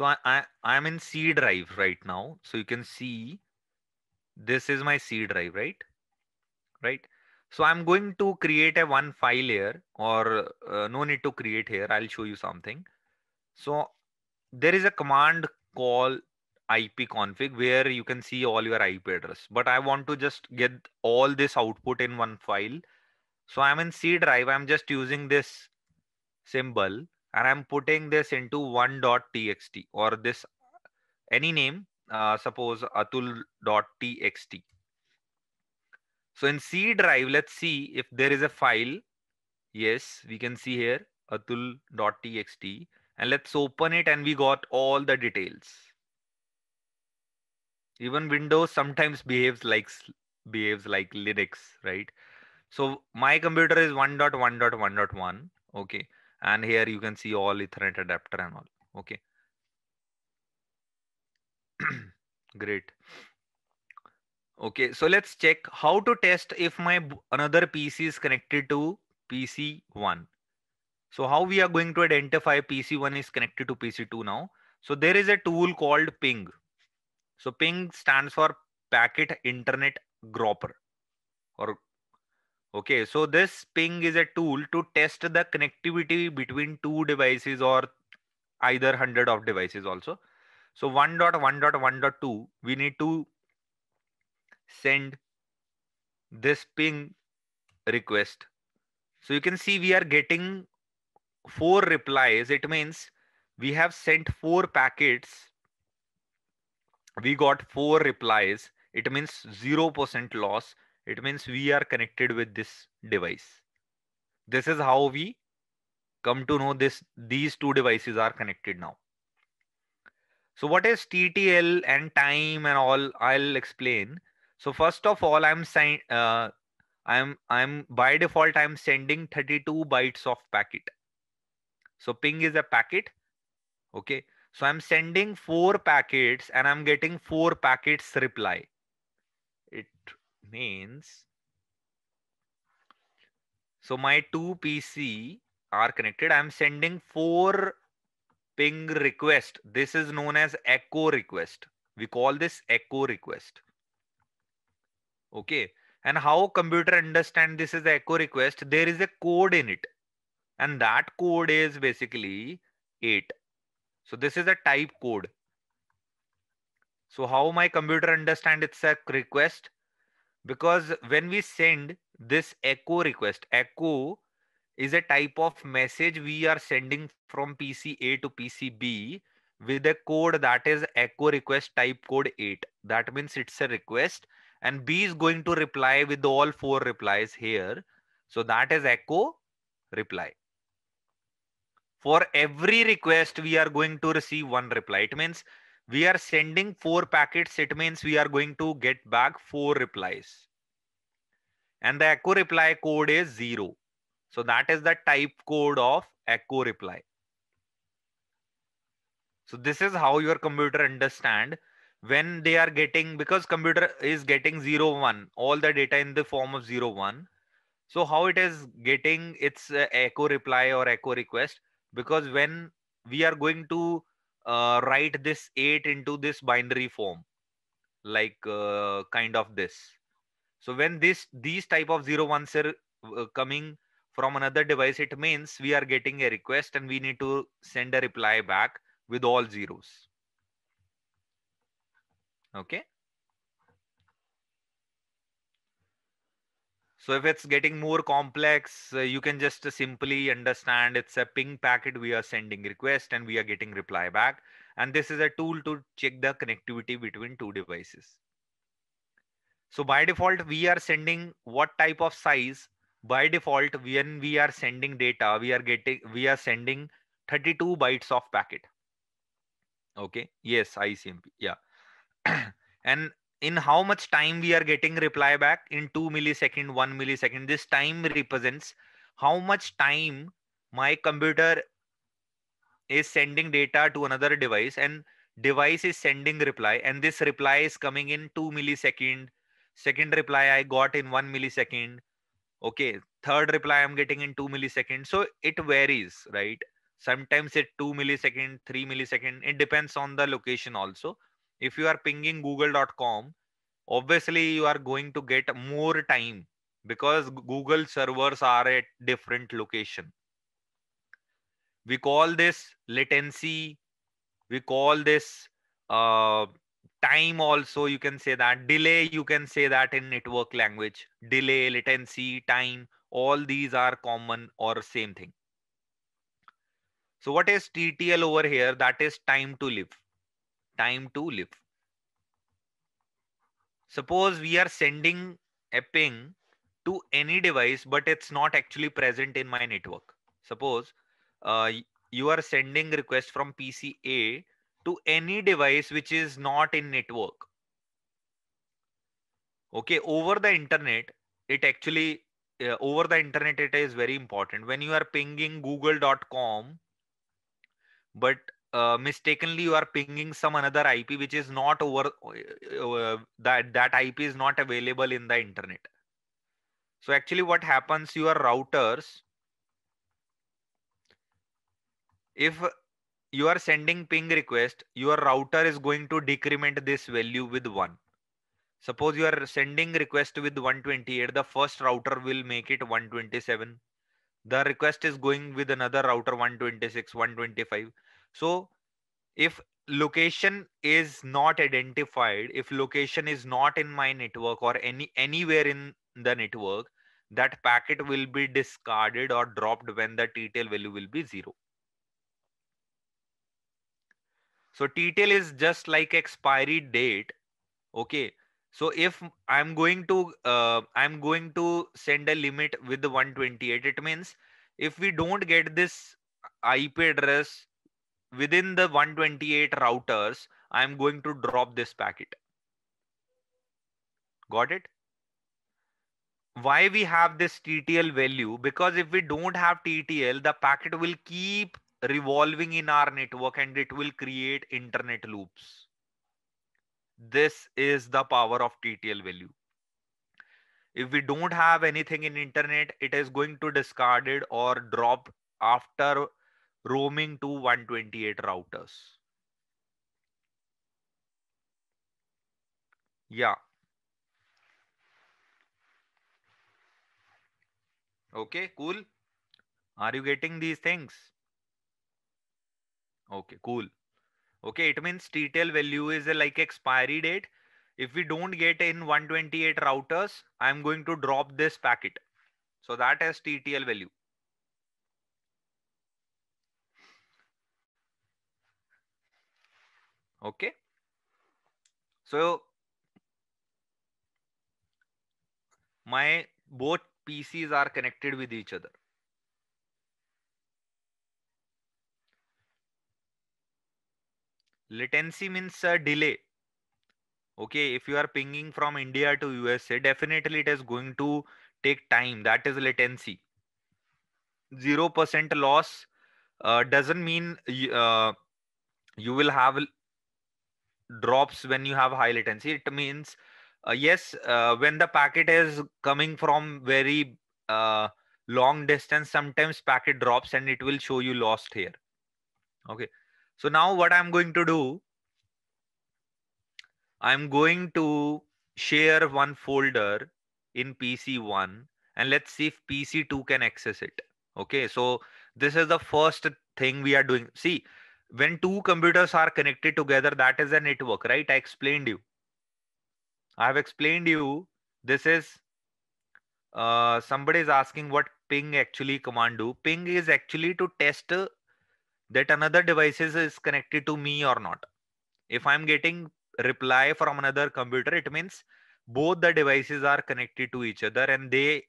So I, I, I'm in C drive right now. So you can see this is my C drive, right? Right. So I'm going to create a one file here or uh, no need to create here. I'll show you something. So there is a command call IP config where you can see all your IP address, but I want to just get all this output in one file. So I'm in C drive. I'm just using this symbol and I'm putting this into one dot txt or this any name, uh, suppose Atul dot txt. So in C drive, let's see if there is a file. Yes, we can see here Atul dot txt and let's open it and we got all the details. Even Windows sometimes behaves like behaves like Linux, right? So my computer is 1.1.1.1. Okay and here you can see all ethernet adapter and all okay great okay so let's check how to test if my another pc is connected to pc1 so how we are going to identify pc1 is connected to pc2 now so there is a tool called ping so ping stands for packet internet gropper or Okay, so this ping is a tool to test the connectivity between two devices or either hundred of devices also. So 1.1.1.2, we need to send this ping request. So you can see we are getting four replies. It means we have sent four packets. We got four replies. It means 0% loss it means we are connected with this device this is how we come to know this these two devices are connected now so what is ttl and time and all i'll explain so first of all i'm saying, uh, i'm i'm by default i'm sending 32 bytes of packet so ping is a packet okay so i'm sending four packets and i'm getting four packets reply means so my two PC are connected. I'm sending four ping request. This is known as echo request. We call this echo request. Okay. And how computer understand this is echo request? There is a code in it. And that code is basically 8. So this is a type code. So how my computer understand it's a request? because when we send this echo request, echo is a type of message we are sending from PCA to PCB with a code that is echo request type code 8. That means it's a request and B is going to reply with all four replies here. So that is echo reply. For every request, we are going to receive one reply. It means we are sending four packets. It means we are going to get back four replies. And the echo reply code is zero. So that is the type code of echo reply. So this is how your computer understand when they are getting because computer is getting zero one all the data in the form of zero one. so how it is getting its uh, echo reply or echo request because when we are going to uh, write this 8 into this binary form like uh, kind of this so when this these type of zero ones are uh, coming from another device it means we are getting a request and we need to send a reply back with all zeros okay So if it's getting more complex, uh, you can just uh, simply understand it's a ping packet we are sending request and we are getting reply back. And this is a tool to check the connectivity between two devices. So by default, we are sending what type of size by default when we are sending data, we are getting we are sending 32 bytes of packet. Okay. Yes, ICMP. Yeah. and in how much time we are getting reply back in 2 millisecond 1 millisecond this time represents how much time my computer is sending data to another device and device is sending reply and this reply is coming in 2 millisecond second reply i got in 1 millisecond okay third reply i'm getting in 2 millisecond so it varies right sometimes it 2 millisecond 3 millisecond it depends on the location also if you are pinging google.com obviously you are going to get more time because google servers are at different location we call this latency we call this uh, time also you can say that delay you can say that in network language delay latency time all these are common or same thing so what is ttl over here that is time to live time to live. Suppose we are sending a ping to any device, but it's not actually present in my network. Suppose uh, you are sending request from PCA to any device which is not in network. Okay, over the internet, it actually uh, over the internet it is very important when you are pinging google.com but uh, mistakenly you are pinging some another IP which is not over uh, uh that that IP is not available in the internet. So actually, what happens? Your routers, if you are sending ping request, your router is going to decrement this value with one. Suppose you are sending request with 128, the first router will make it 127. The request is going with another router 126, 125 so if location is not identified if location is not in my network or any anywhere in the network that packet will be discarded or dropped when the TTL value will be zero. So TTL is just like expiry date. Okay. So if I'm going to uh, I'm going to send a limit with the 128, it means if we don't get this IP address within the 128 routers, I'm going to drop this packet. Got it? Why we have this TTL value? Because if we don't have TTL, the packet will keep revolving in our network and it will create internet loops. This is the power of TTL value. If we don't have anything in internet, it is going to discarded or drop after roaming to 128 routers. Yeah. Okay, cool. Are you getting these things? Okay, cool. Okay, it means TTL value is a like expiry date. If we don't get in 128 routers, I'm going to drop this packet. So that has TTL value. Okay. So my both PCs are connected with each other. Latency means a uh, delay. Okay, if you are pinging from India to USA, definitely it is going to take time. That is latency. 0% loss uh, doesn't mean uh, you will have drops when you have high latency it means uh, yes uh, when the packet is coming from very uh, long distance sometimes packet drops and it will show you lost here okay so now what i'm going to do i'm going to share one folder in pc1 and let's see if pc2 can access it okay so this is the first thing we are doing see when two computers are connected together that is a network right i explained you i have explained you this is uh, somebody is asking what ping actually command do ping is actually to test that another device is connected to me or not if i'm getting reply from another computer it means both the devices are connected to each other and they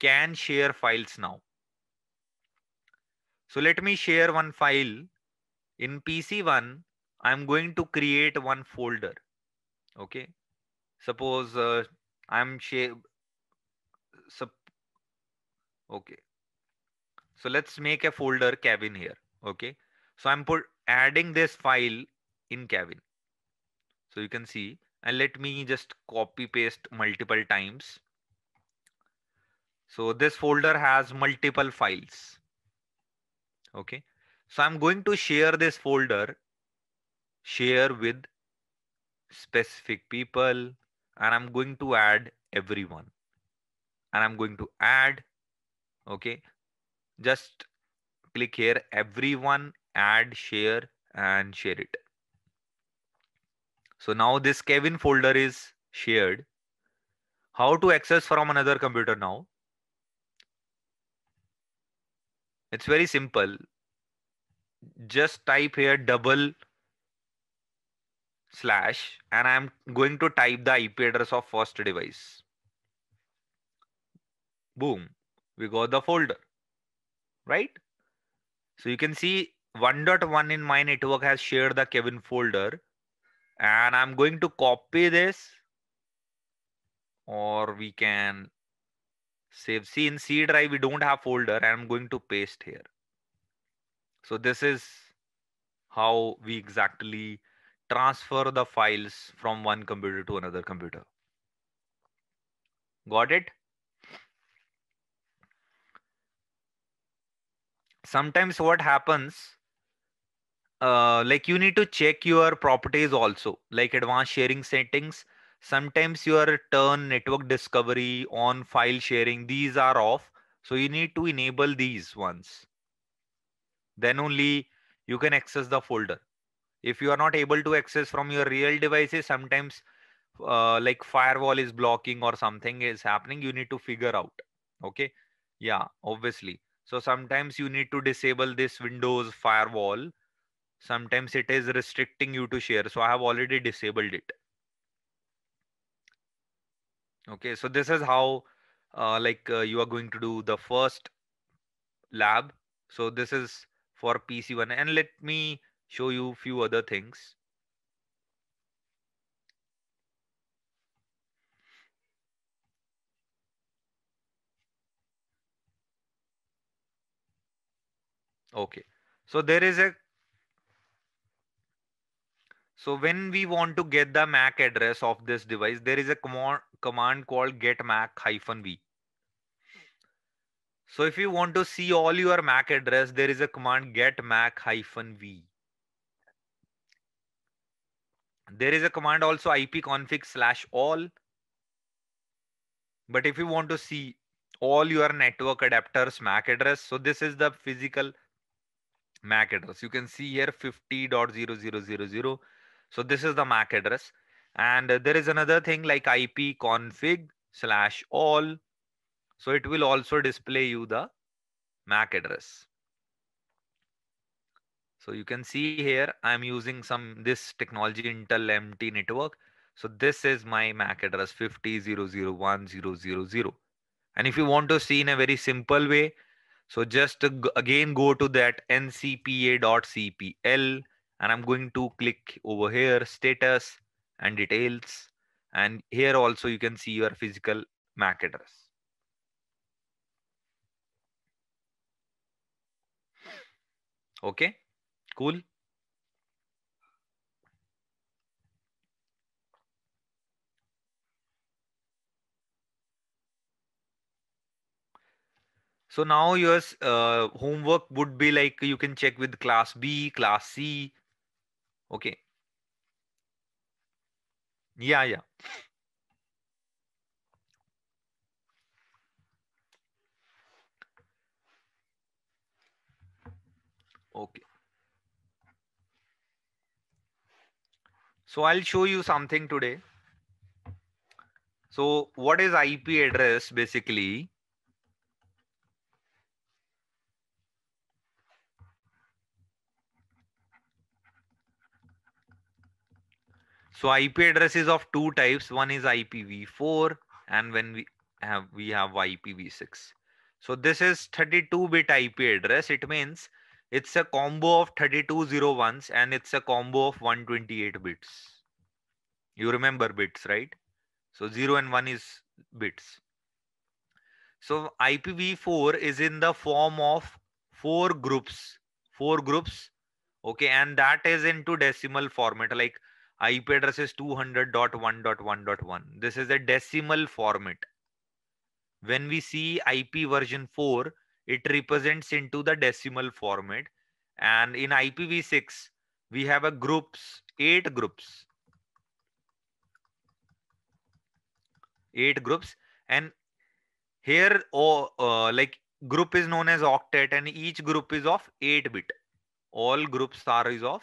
can share files now so let me share one file in PC1, I'm going to create one folder. Okay. Suppose uh, I'm shape. okay. So let's make a folder cabin here. Okay. So I'm put adding this file in cabin. So you can see, and let me just copy paste multiple times. So this folder has multiple files. Okay. So I'm going to share this folder, share with specific people, and I'm going to add everyone. And I'm going to add, okay, just click here, everyone, add, share, and share it. So now this Kevin folder is shared. How to access from another computer now? It's very simple just type here double slash and I'm going to type the IP address of first device. Boom, we got the folder, right? So you can see 1.1 in my network has shared the Kevin folder and I'm going to copy this or we can save. See in C drive, we don't have folder. I'm going to paste here. So this is how we exactly transfer the files from one computer to another computer. Got it? Sometimes what happens, uh, like you need to check your properties also, like advanced sharing settings. Sometimes your turn network discovery on file sharing, these are off. So you need to enable these ones then only you can access the folder if you are not able to access from your real devices sometimes uh, like firewall is blocking or something is happening you need to figure out okay yeah obviously so sometimes you need to disable this windows firewall sometimes it is restricting you to share so i have already disabled it okay so this is how uh, like uh, you are going to do the first lab so this is for PC1 and let me show you few other things. Okay, so there is a so when we want to get the MAC address of this device, there is a command called get mac hyphen v. So if you want to see all your MAC address, there is a command get MAC hyphen V. There is a command also ipconfig slash all. But if you want to see all your network adapters MAC address, so this is the physical MAC address. You can see here 50.0000. So this is the MAC address. And there is another thing like ipconfig slash all so it will also display you the MAC address. So you can see here, I'm using some this technology Intel MT network. So this is my MAC address fifty zero zero one zero zero zero. And if you want to see in a very simple way, so just again go to that ncpa.cpl and I'm going to click over here status and details. And here also you can see your physical MAC address. Okay, cool. So now your uh, homework would be like you can check with class B, class C. Okay. Yeah, yeah. Okay. So I'll show you something today. So what is IP address basically? So IP address is of two types. One is IPv4 and when we have we have IPv6. So this is 32 bit IP address. It means it's a combo of 3201s and it's a combo of 128 bits. You remember bits, right? So 0 and 1 is bits. So IPv4 is in the form of four groups, four groups. Okay, and that is into decimal format like IP address is 200.1.1.1. This is a decimal format. When we see IP version 4, it represents into the decimal format and in ipv6 we have a groups eight groups eight groups and here oh, uh, like group is known as octet and each group is of 8 bit all groups are is of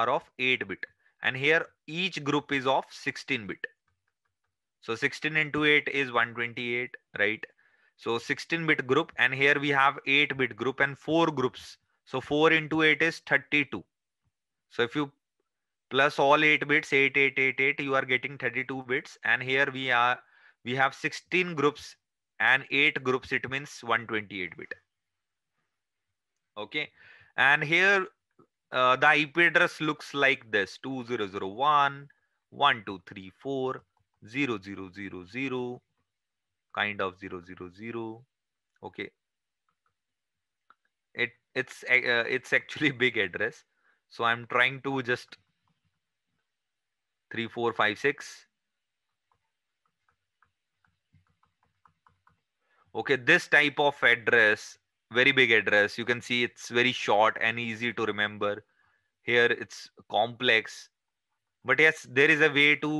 are of 8 bit and here each group is of 16 bit so 16 into 8 is 128 right so 16-bit group and here we have 8-bit group and 4 groups. So 4 into 8 is 32. So if you plus all 8 bits 8888 8, 8, 8, you are getting 32 bits and here we are we have 16 groups and 8 groups it means 128 bit. Okay and here uh, the IP address looks like this 2001 1234 0000 kind of 000 okay it it's uh, it's actually big address so i'm trying to just 3456 okay this type of address very big address you can see it's very short and easy to remember here it's complex but yes there is a way to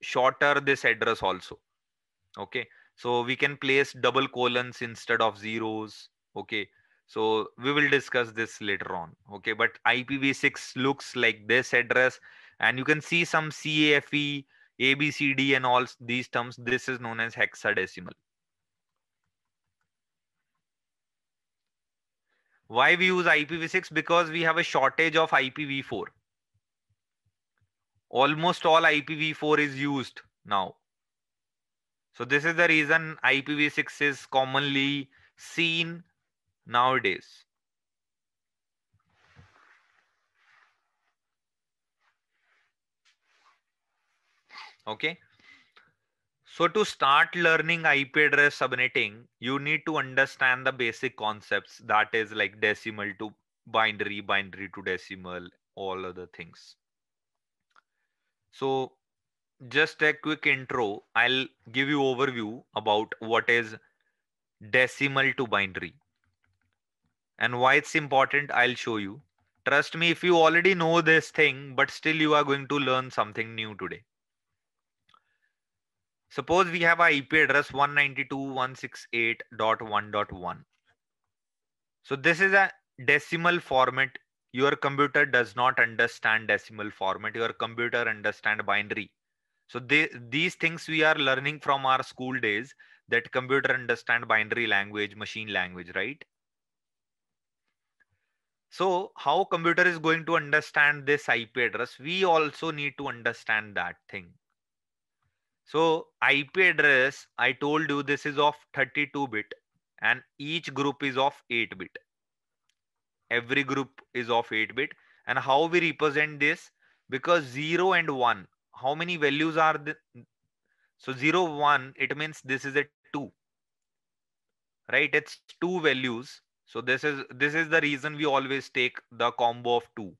shorter this address also okay so we can place double colons instead of zeros. Okay. So we will discuss this later on. Okay. But IPv6 looks like this address and you can see some CAFE, ABCD and all these terms. This is known as hexadecimal. Why we use IPv6? Because we have a shortage of IPv4. Almost all IPv4 is used now. So this is the reason IPv6 is commonly seen nowadays. Okay. So to start learning IP address subnetting, you need to understand the basic concepts that is like decimal to binary, binary to decimal, all other things. So just a quick intro. I'll give you overview about what is decimal to binary and why it's important. I'll show you. Trust me, if you already know this thing, but still you are going to learn something new today. Suppose we have our IP address 192.168.1.1. So this is a decimal format your computer does not understand decimal format your computer understand binary so they, these things we are learning from our school days that computer understand binary language machine language right so how computer is going to understand this ip address we also need to understand that thing so ip address i told you this is of 32 bit and each group is of 8 bit every group is of 8 bit and how we represent this because 0 and 1 how many values are the, so 0 1 it means this is a 2 right it's two values so this is this is the reason we always take the combo of 2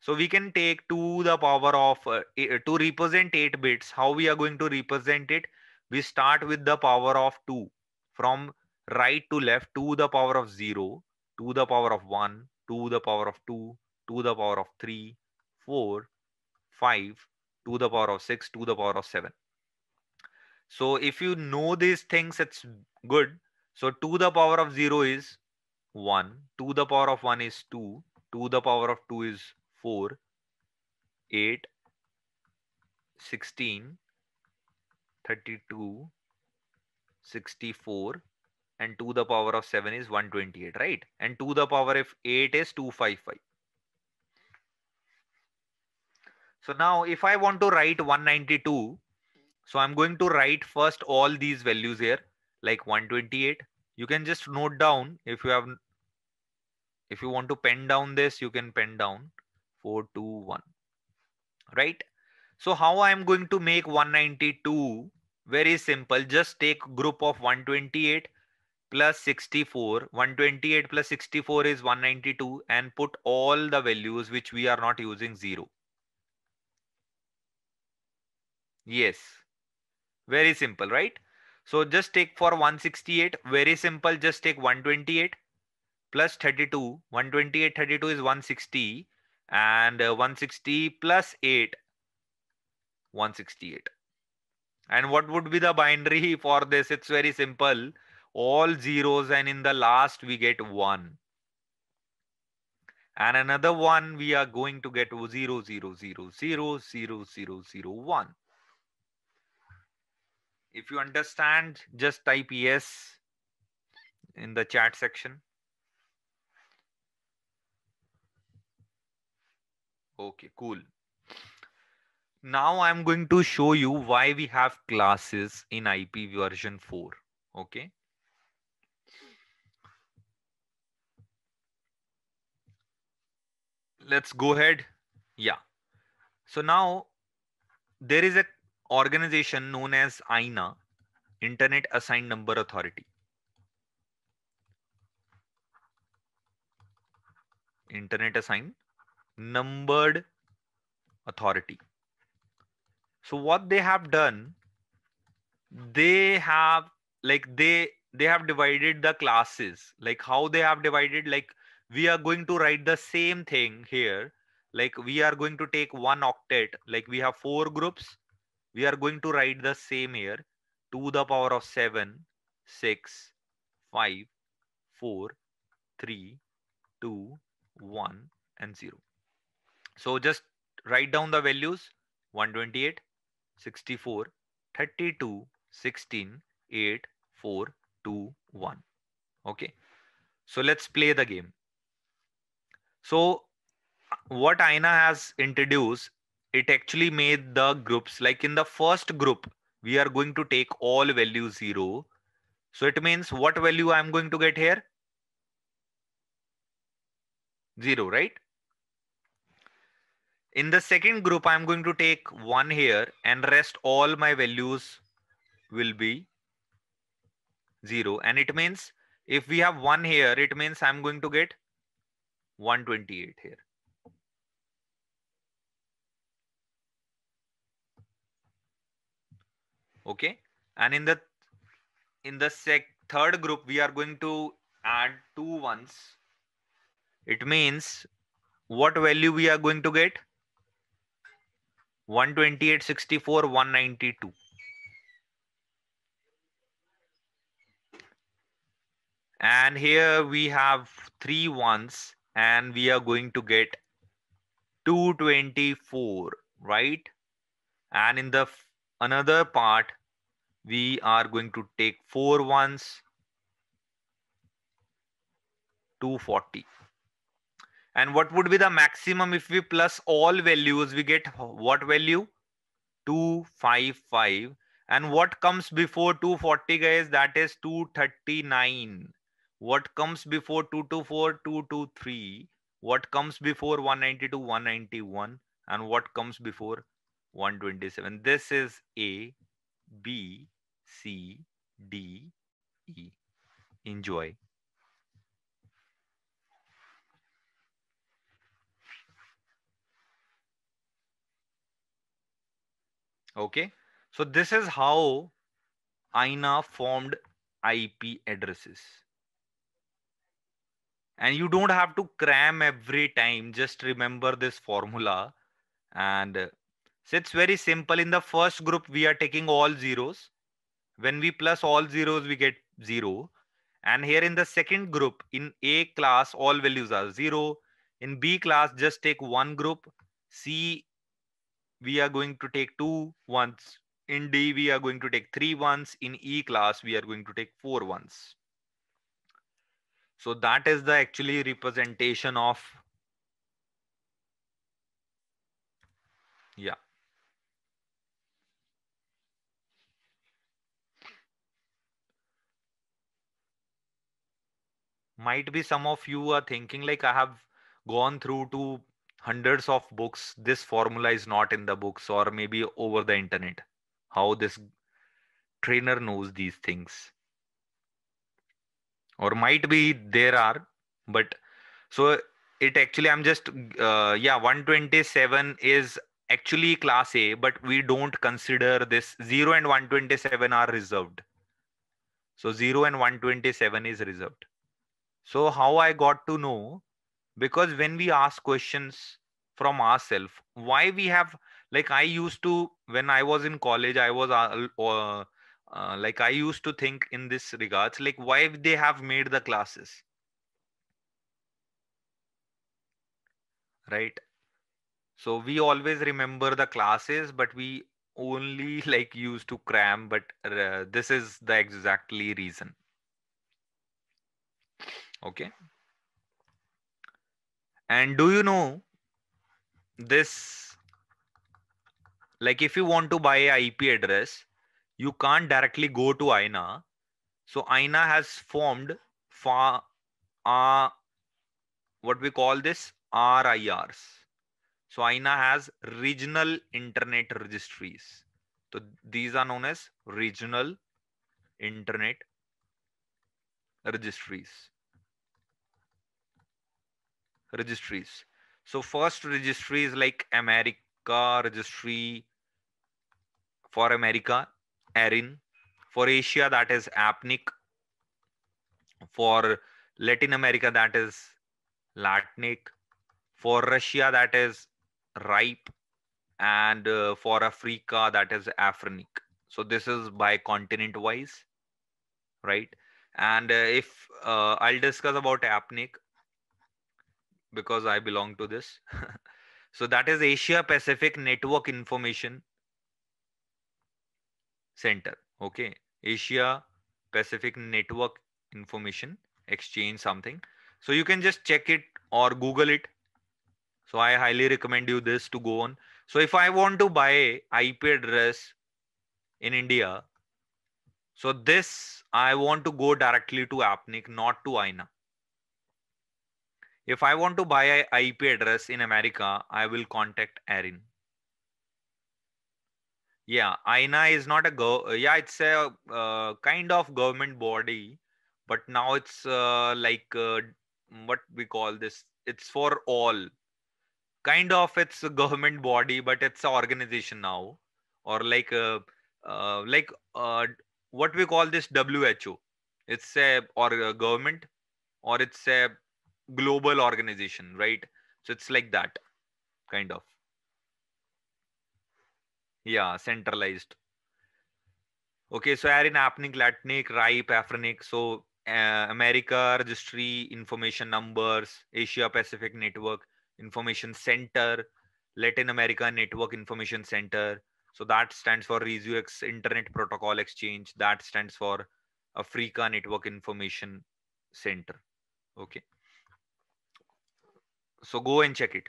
so we can take 2 the power of uh, uh, to represent 8 bits how we are going to represent it we start with the power of 2 from right to left 2 the power of 0 to the power of 1 2 the power of 2 2 the power of 3 4 5 to the power of 6, to the power of 7. So if you know these things, it's good. So 2 to the power of 0 is 1, 2 to the power of 1 is 2, 2 to the power of 2 is 4, 8, 16, 32, 64, and 2 to the power of 7 is 128, right? And 2 to the power of 8 is 255. So now if I want to write 192, so I'm going to write first all these values here, like 128. You can just note down if you have, if you want to pen down this, you can pen down 421, right? So how I'm going to make 192 very simple. Just take group of 128 plus 64. 128 plus 64 is 192 and put all the values which we are not using zero. Yes. Very simple, right? So just take for 168, very simple, just take 128 plus 32. 128, 32 is 160 and uh, 160 plus 8, 168. And what would be the binary for this? It's very simple. All zeros and in the last we get 1. And another one we are going to get 0, 0, 0, 0, 0, 0, 0, 0, 1. If you understand, just type yes in the chat section. Okay, cool. Now I'm going to show you why we have classes in IP version 4. Okay. Let's go ahead. Yeah. So now there is a organization known as INA, Internet Assigned Number Authority. Internet Assigned Numbered Authority. So what they have done, they have like they they have divided the classes like how they have divided like we are going to write the same thing here like we are going to take one octet like we have four groups we are going to write the same here 2 the power of 7 6 5 4 3 2 1 and 0 so just write down the values 128 64 32 16 8 4 2 1 okay so let's play the game so what aina has introduced it actually made the groups like in the first group we are going to take all value 0 so it means what value i'm going to get here 0 right in the second group i'm going to take 1 here and rest all my values will be 0 and it means if we have 1 here it means i'm going to get 128 here okay and in the in the sec third group we are going to add two ones it means what value we are going to get 128 64 192 and here we have three ones and we are going to get 224 right and in the another part we are going to take four ones, 240. And what would be the maximum if we plus all values, we get what value? 255. And what comes before 240 guys? That is 239. What comes before 224, 223? What comes before 192, 191? And what comes before 127? This is A, B, C, D, E. Enjoy. Okay, so this is how INA formed IP addresses. And you don't have to cram every time. Just remember this formula. And uh, so it's very simple. In the first group, we are taking all zeros when we plus all zeros we get zero and here in the second group in a class all values are zero in b class just take one group c we are going to take two ones in d we are going to take three ones in e class we are going to take four ones so that is the actually representation of yeah might be some of you are thinking like i have gone through to hundreds of books this formula is not in the books or maybe over the internet how this trainer knows these things or might be there are but so it actually i'm just uh, yeah 127 is actually class a but we don't consider this 0 and 127 are reserved so 0 and 127 is reserved so how I got to know, because when we ask questions from ourselves, why we have, like I used to, when I was in college, I was uh, uh, uh, like I used to think in this regards, like why they have made the classes. Right. So we always remember the classes, but we only like used to cram, but uh, this is the exactly reason. Okay. And do you know this? Like if you want to buy a IP address, you can't directly go to INA. So INA has formed for uh, what we call this RIRs. So INA has regional internet registries. So these are known as regional internet registries registries. So first registry is like America registry for America, ARIN. For Asia, that is APNIC. For Latin America, that is LATNIC. For Russia, that is RIPE. And uh, for Africa, that is AFRINIC. So this is by continent wise, right? And uh, if uh, I'll discuss about APNIC, because I belong to this. so that is Asia Pacific Network Information Center. Okay. Asia Pacific Network Information Exchange something. So you can just check it or Google it. So I highly recommend you this to go on. So if I want to buy IP address in India, so this I want to go directly to APNIC, not to INA if I want to buy an IP address in America, I will contact Erin. Yeah, INA is not a go. Yeah, it's a uh, kind of government body, but now it's uh, like uh, what we call this. It's for all. Kind of, it's a government body, but it's an organization now, or like a, uh, uh, like uh, what we call this WHO. It's a or a government, or it's a global organization right so it's like that kind of yeah centralized okay so are in apnic latnic ripe afrinic so uh, america registry information numbers asia pacific network information center latin america network information center so that stands for resux internet protocol exchange that stands for africa network information center okay so go and check it.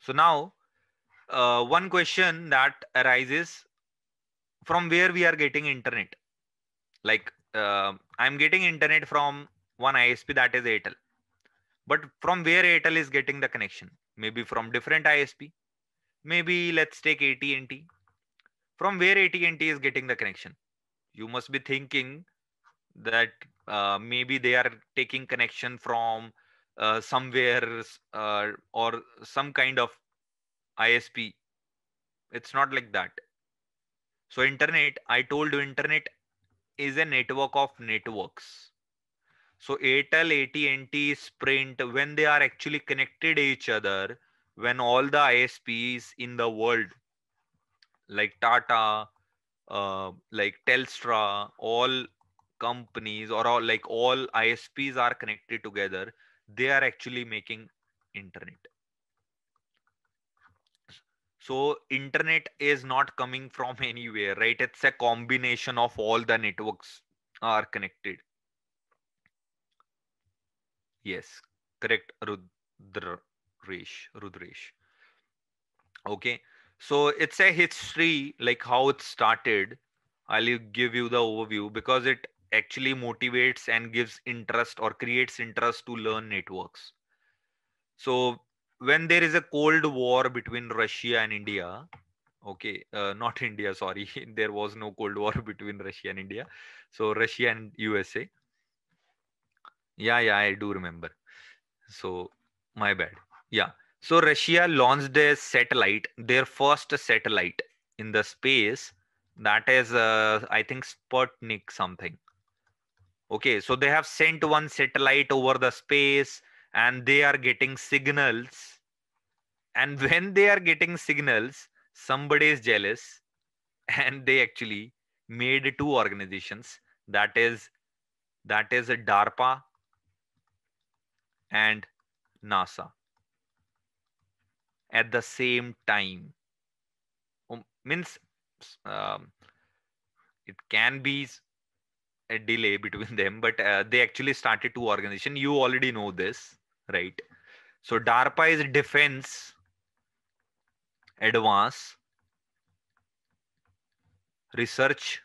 So now uh, one question that arises from where we are getting internet. Like uh, I'm getting internet from one ISP that is Airtel. But from where Airtel is getting the connection? Maybe from different ISP. Maybe let's take AT&T. From where AT&T is getting the connection? You must be thinking that uh, maybe they are taking connection from uh, somewhere uh, or some kind of ISP. It's not like that. So internet, I told you internet is a network of networks. So ATel, AT&T, Sprint, when they are actually connected to each other, when all the ISPs in the world, like Tata, uh, like Telstra, all companies or all, like all ISPs are connected together, they are actually making internet so internet is not coming from anywhere right it's a combination of all the networks are connected yes correct rudresh rudresh okay so it's a history like how it started i'll give you the overview because it actually motivates and gives interest or creates interest to learn networks. So when there is a cold war between Russia and India, okay, uh, not India, sorry, there was no cold war between Russia and India. So Russia and USA. Yeah, yeah, I do remember. So my bad. Yeah. So Russia launched a satellite, their first satellite in the space that is uh, i think sputnik something okay so they have sent one satellite over the space and they are getting signals and when they are getting signals somebody is jealous and they actually made two organizations that is that is darpa and nasa at the same time um, means um, it can be a delay between them, but uh, they actually started two organizations. You already know this, right? So DARPA is Defense Advance Research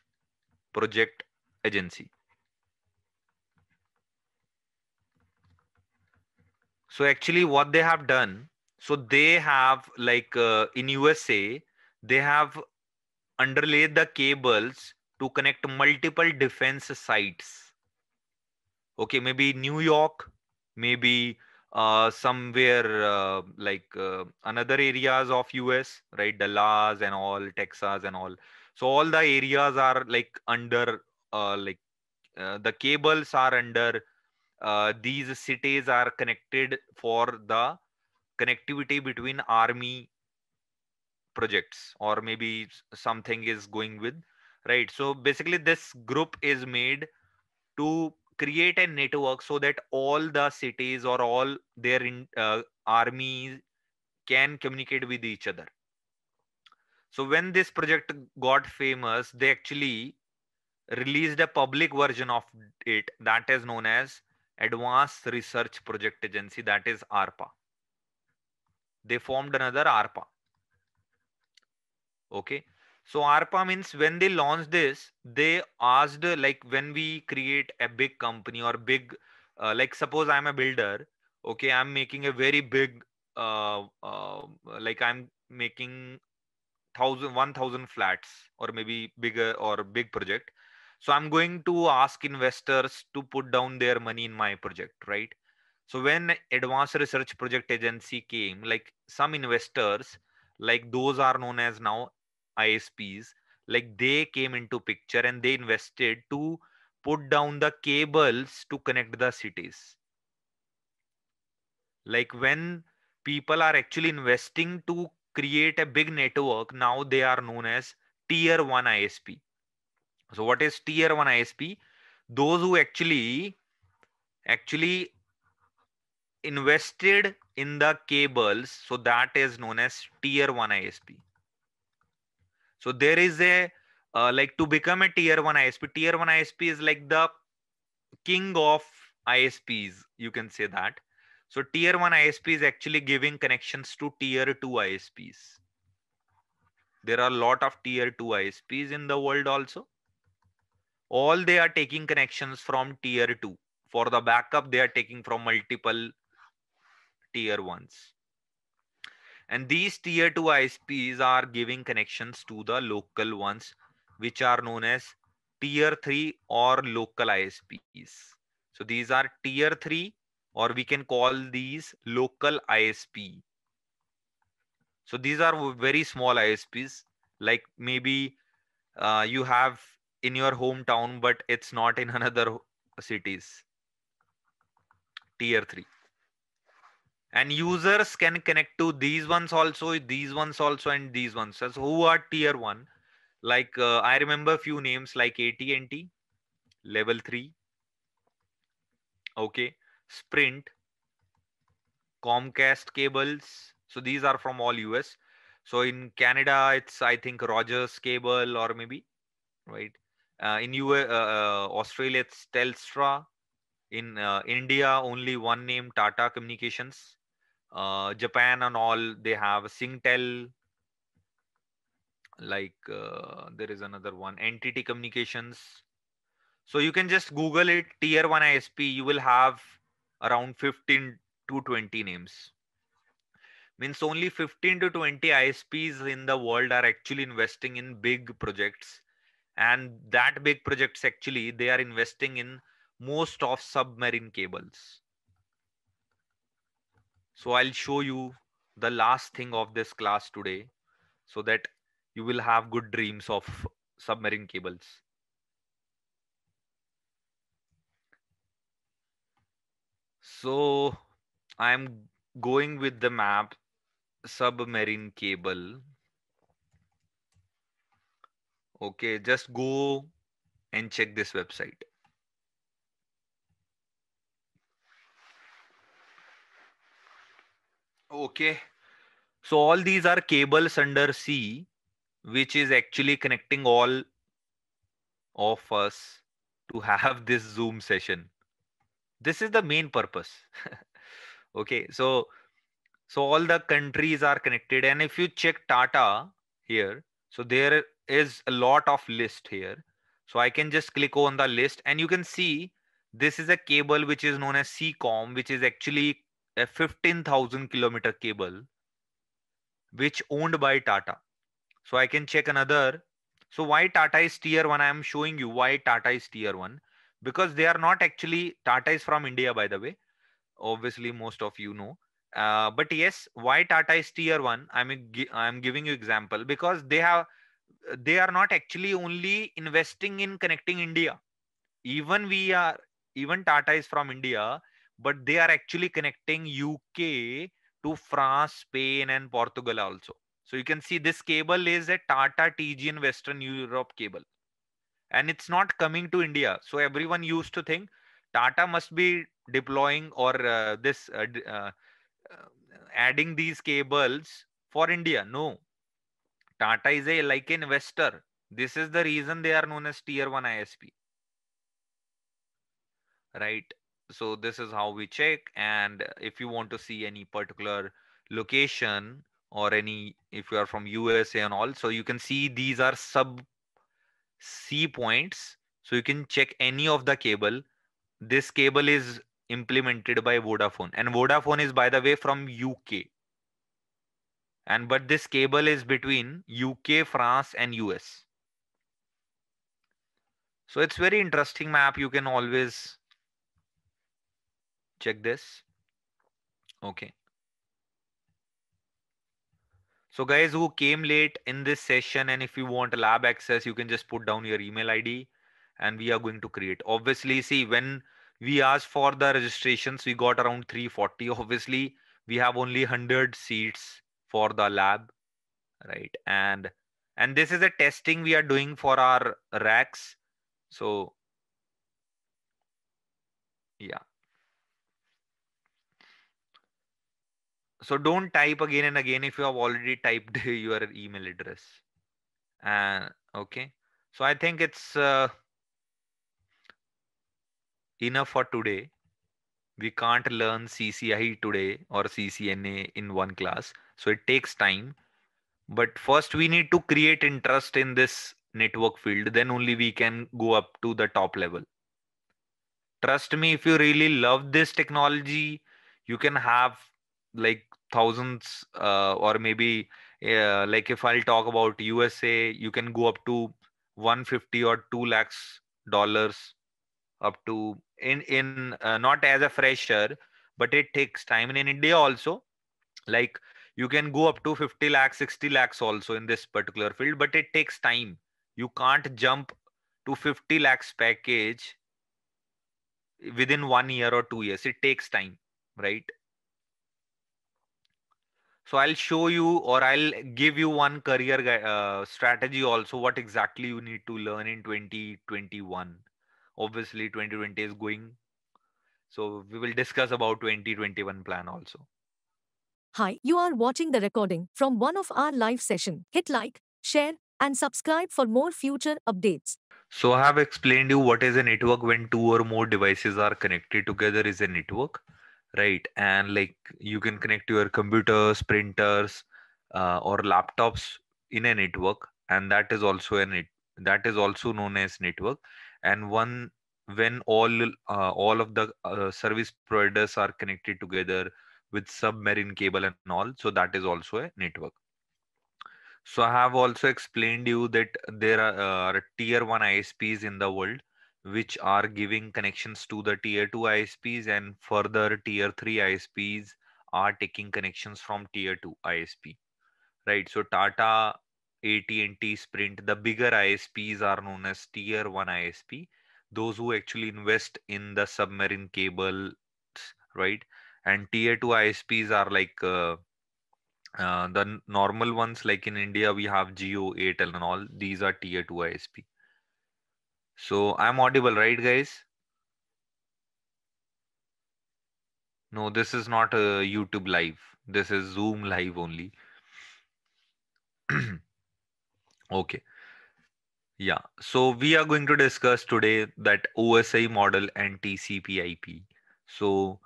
Project Agency. So actually, what they have done, so they have like uh, in USA, they have underlaid the cables to connect multiple defense sites. Okay, maybe New York, maybe uh, somewhere uh, like uh, another areas of US, right? Dallas and all, Texas and all. So all the areas are like under, uh, like uh, the cables are under. Uh, these cities are connected for the connectivity between army projects, or maybe something is going with right so basically this group is made to create a network so that all the cities or all their uh, armies can communicate with each other so when this project got famous they actually released a public version of it that is known as advanced research project agency that is arpa they formed another arpa okay so ARPA means when they launched this, they asked like when we create a big company or big, uh, like suppose I'm a builder, okay, I'm making a very big, uh, uh, like I'm making thousand, one thousand flats or maybe bigger or big project. So I'm going to ask investors to put down their money in my project, right? So when advanced research project agency came, like some investors, like those are known as now ISPs, like they came into picture and they invested to put down the cables to connect the cities. Like when people are actually investing to create a big network, now they are known as tier one ISP. So what is tier one ISP? Those who actually actually invested in the cables so that is known as tier 1 isp so there is a uh, like to become a tier one ISP. Tier one ISP is like the king of ISPs. You can say that. So tier one ISP is actually giving connections to tier two ISPs. There are a lot of tier two ISPs in the world also. All they are taking connections from tier two. For the backup, they are taking from multiple tier ones. And these tier 2 ISPs are giving connections to the local ones, which are known as tier 3 or local ISPs. So these are tier 3 or we can call these local ISP. So these are very small ISPs like maybe uh, you have in your hometown, but it's not in another cities. Tier 3 and users can connect to these ones also these ones also and these ones so who are tier 1 like uh, i remember few names like AT&T level 3 okay sprint comcast cables so these are from all us so in canada it's i think rogers cable or maybe right uh, in U uh, uh, australia it's telstra in uh, india only one name tata communications uh, Japan and all, they have Singtel. Like uh, there is another one, Entity Communications. So you can just Google it, tier one ISP, you will have around 15 to 20 names. Means only 15 to 20 ISPs in the world are actually investing in big projects. And that big projects actually, they are investing in most of submarine cables so I'll show you the last thing of this class today so that you will have good dreams of submarine cables. So I'm going with the map submarine cable. Okay, just go and check this website. Okay. So all these are cables under C, which is actually connecting all of us to have this Zoom session. This is the main purpose. okay. So so all the countries are connected. And if you check Tata here, so there is a lot of list here. So I can just click on the list and you can see this is a cable which is known as CCOM, which is actually a 15,000 kilometer cable which owned by Tata. So I can check another. So why Tata is tier one? I am showing you why Tata is tier one because they are not actually Tata is from India, by the way. Obviously, most of you know. Uh, but yes, why Tata is tier one? I'm a, I'm giving you example because they have they are not actually only investing in connecting India. Even we are even Tata is from India but they are actually connecting UK to France, Spain, and Portugal also. So you can see this cable is a Tata TGN Western Europe cable. And it's not coming to India. So everyone used to think Tata must be deploying or uh, this uh, uh, uh, adding these cables for India. No. Tata is a like investor. This is the reason they are known as tier 1 ISP. Right so this is how we check. And if you want to see any particular location or any, if you are from USA and all, so you can see these are sub C points. So you can check any of the cable. This cable is implemented by Vodafone and Vodafone is by the way from UK. And but this cable is between UK, France and US. So it's very interesting map. You can always check this. Okay. So guys who came late in this session and if you want lab access, you can just put down your email ID and we are going to create. Obviously, see when we asked for the registrations, we got around 340. Obviously, we have only 100 seats for the lab, right? And and this is a testing we are doing for our racks. So yeah, so don't type again and again if you have already typed your email address uh, okay so i think it's uh, enough for today we can't learn cci today or ccna in one class so it takes time but first we need to create interest in this network field then only we can go up to the top level trust me if you really love this technology you can have like thousands uh, or maybe uh, like if i'll talk about usa you can go up to 150 or 2 lakhs dollars up to in in uh, not as a fresher but it takes time and in india also like you can go up to 50 lakhs 60 lakhs also in this particular field but it takes time you can't jump to 50 lakhs package within one year or two years it takes time right so i'll show you or i'll give you one career uh, strategy also what exactly you need to learn in 2021 obviously 2020 is going so we will discuss about 2021 plan also hi you are watching the recording from one of our live session hit like share and subscribe for more future updates so i have explained you what is a network when two or more devices are connected together is a network right and like you can connect your computers printers uh, or laptops in a network and that is also a net that is also known as network and one when all uh, all of the uh, service providers are connected together with submarine cable and all so that is also a network so i have also explained you that there are, uh, tier 1 isps in the world which are giving connections to the tier 2 ISPs and further tier 3 ISPs are taking connections from tier 2 ISP right so Tata AT&T Sprint the bigger ISPs are known as tier 1 ISP those who actually invest in the submarine cable right and tier 2 ISPs are like uh, uh, the normal ones like in India we have Geo, Airtel and all these are tier 2 ISP so I'm audible, right guys? No, this is not a YouTube live. This is Zoom live only. okay. Yeah, so we are going to discuss today that OSI model and TCP IP. So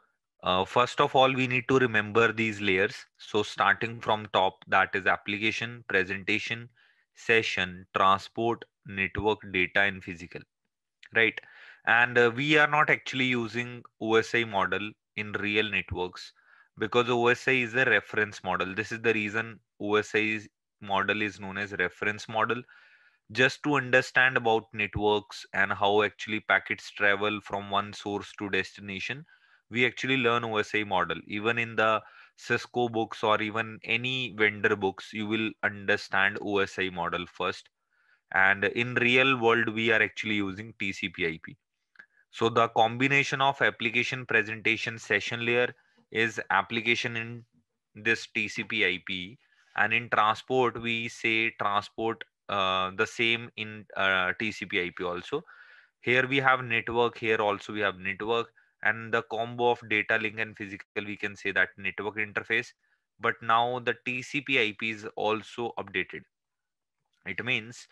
uh, first of all, we need to remember these layers. So starting from top, that is application, presentation, session, transport, network data and physical right and uh, we are not actually using osi model in real networks because osi is a reference model this is the reason osi model is known as reference model just to understand about networks and how actually packets travel from one source to destination we actually learn osi model even in the cisco books or even any vendor books you will understand osi model first and in real world we are actually using tcp ip so the combination of application presentation session layer is application in this tcp ip and in transport we say transport uh, the same in uh, tcp ip also here we have network here also we have network and the combo of data link and physical we can say that network interface but now the tcp ip is also updated it means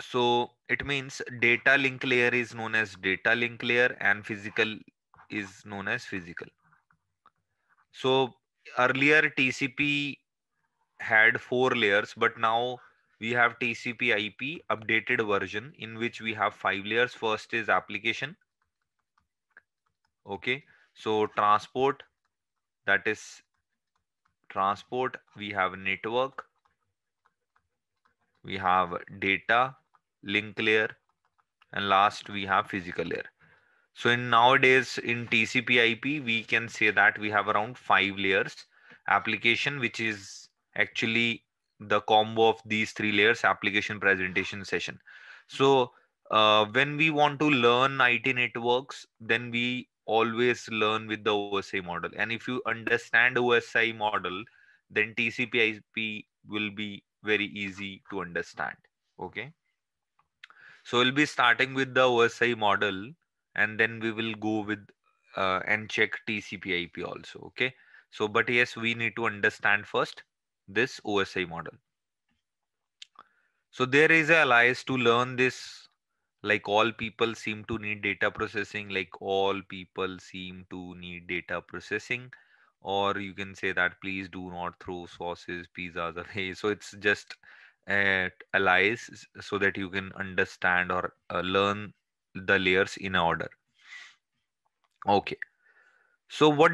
so it means data link layer is known as data link layer and physical is known as physical so earlier tcp had four layers but now we have tcp ip updated version in which we have five layers first is application okay so transport that is transport we have network we have data link layer and last we have physical layer so in nowadays in tcp ip we can say that we have around five layers application which is actually the combo of these three layers application presentation session so uh, when we want to learn it networks then we always learn with the osi model and if you understand osi model then tcp ip will be very easy to understand okay so we'll be starting with the OSI model and then we will go with uh, and check TCP IP also. Okay. So, but yes, we need to understand first this OSI model. So there is a alliance to learn this. Like all people seem to need data processing, like all people seem to need data processing. Or you can say that please do not throw sauces, pizzas away. So it's just at allies so that you can understand or uh, learn the layers in order okay so what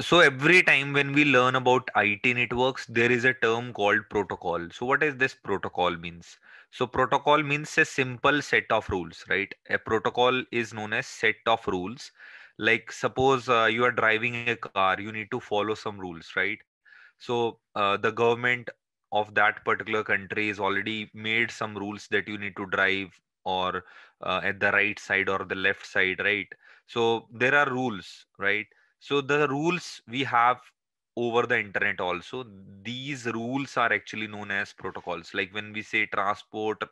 so every time when we learn about it networks there is a term called protocol so what is this protocol means so protocol means a simple set of rules right a protocol is known as set of rules like suppose uh, you are driving a car you need to follow some rules right so uh, the government of that particular country is already made some rules that you need to drive or uh, at the right side or the left side right so there are rules right so the rules we have over the internet also these rules are actually known as protocols like when we say transport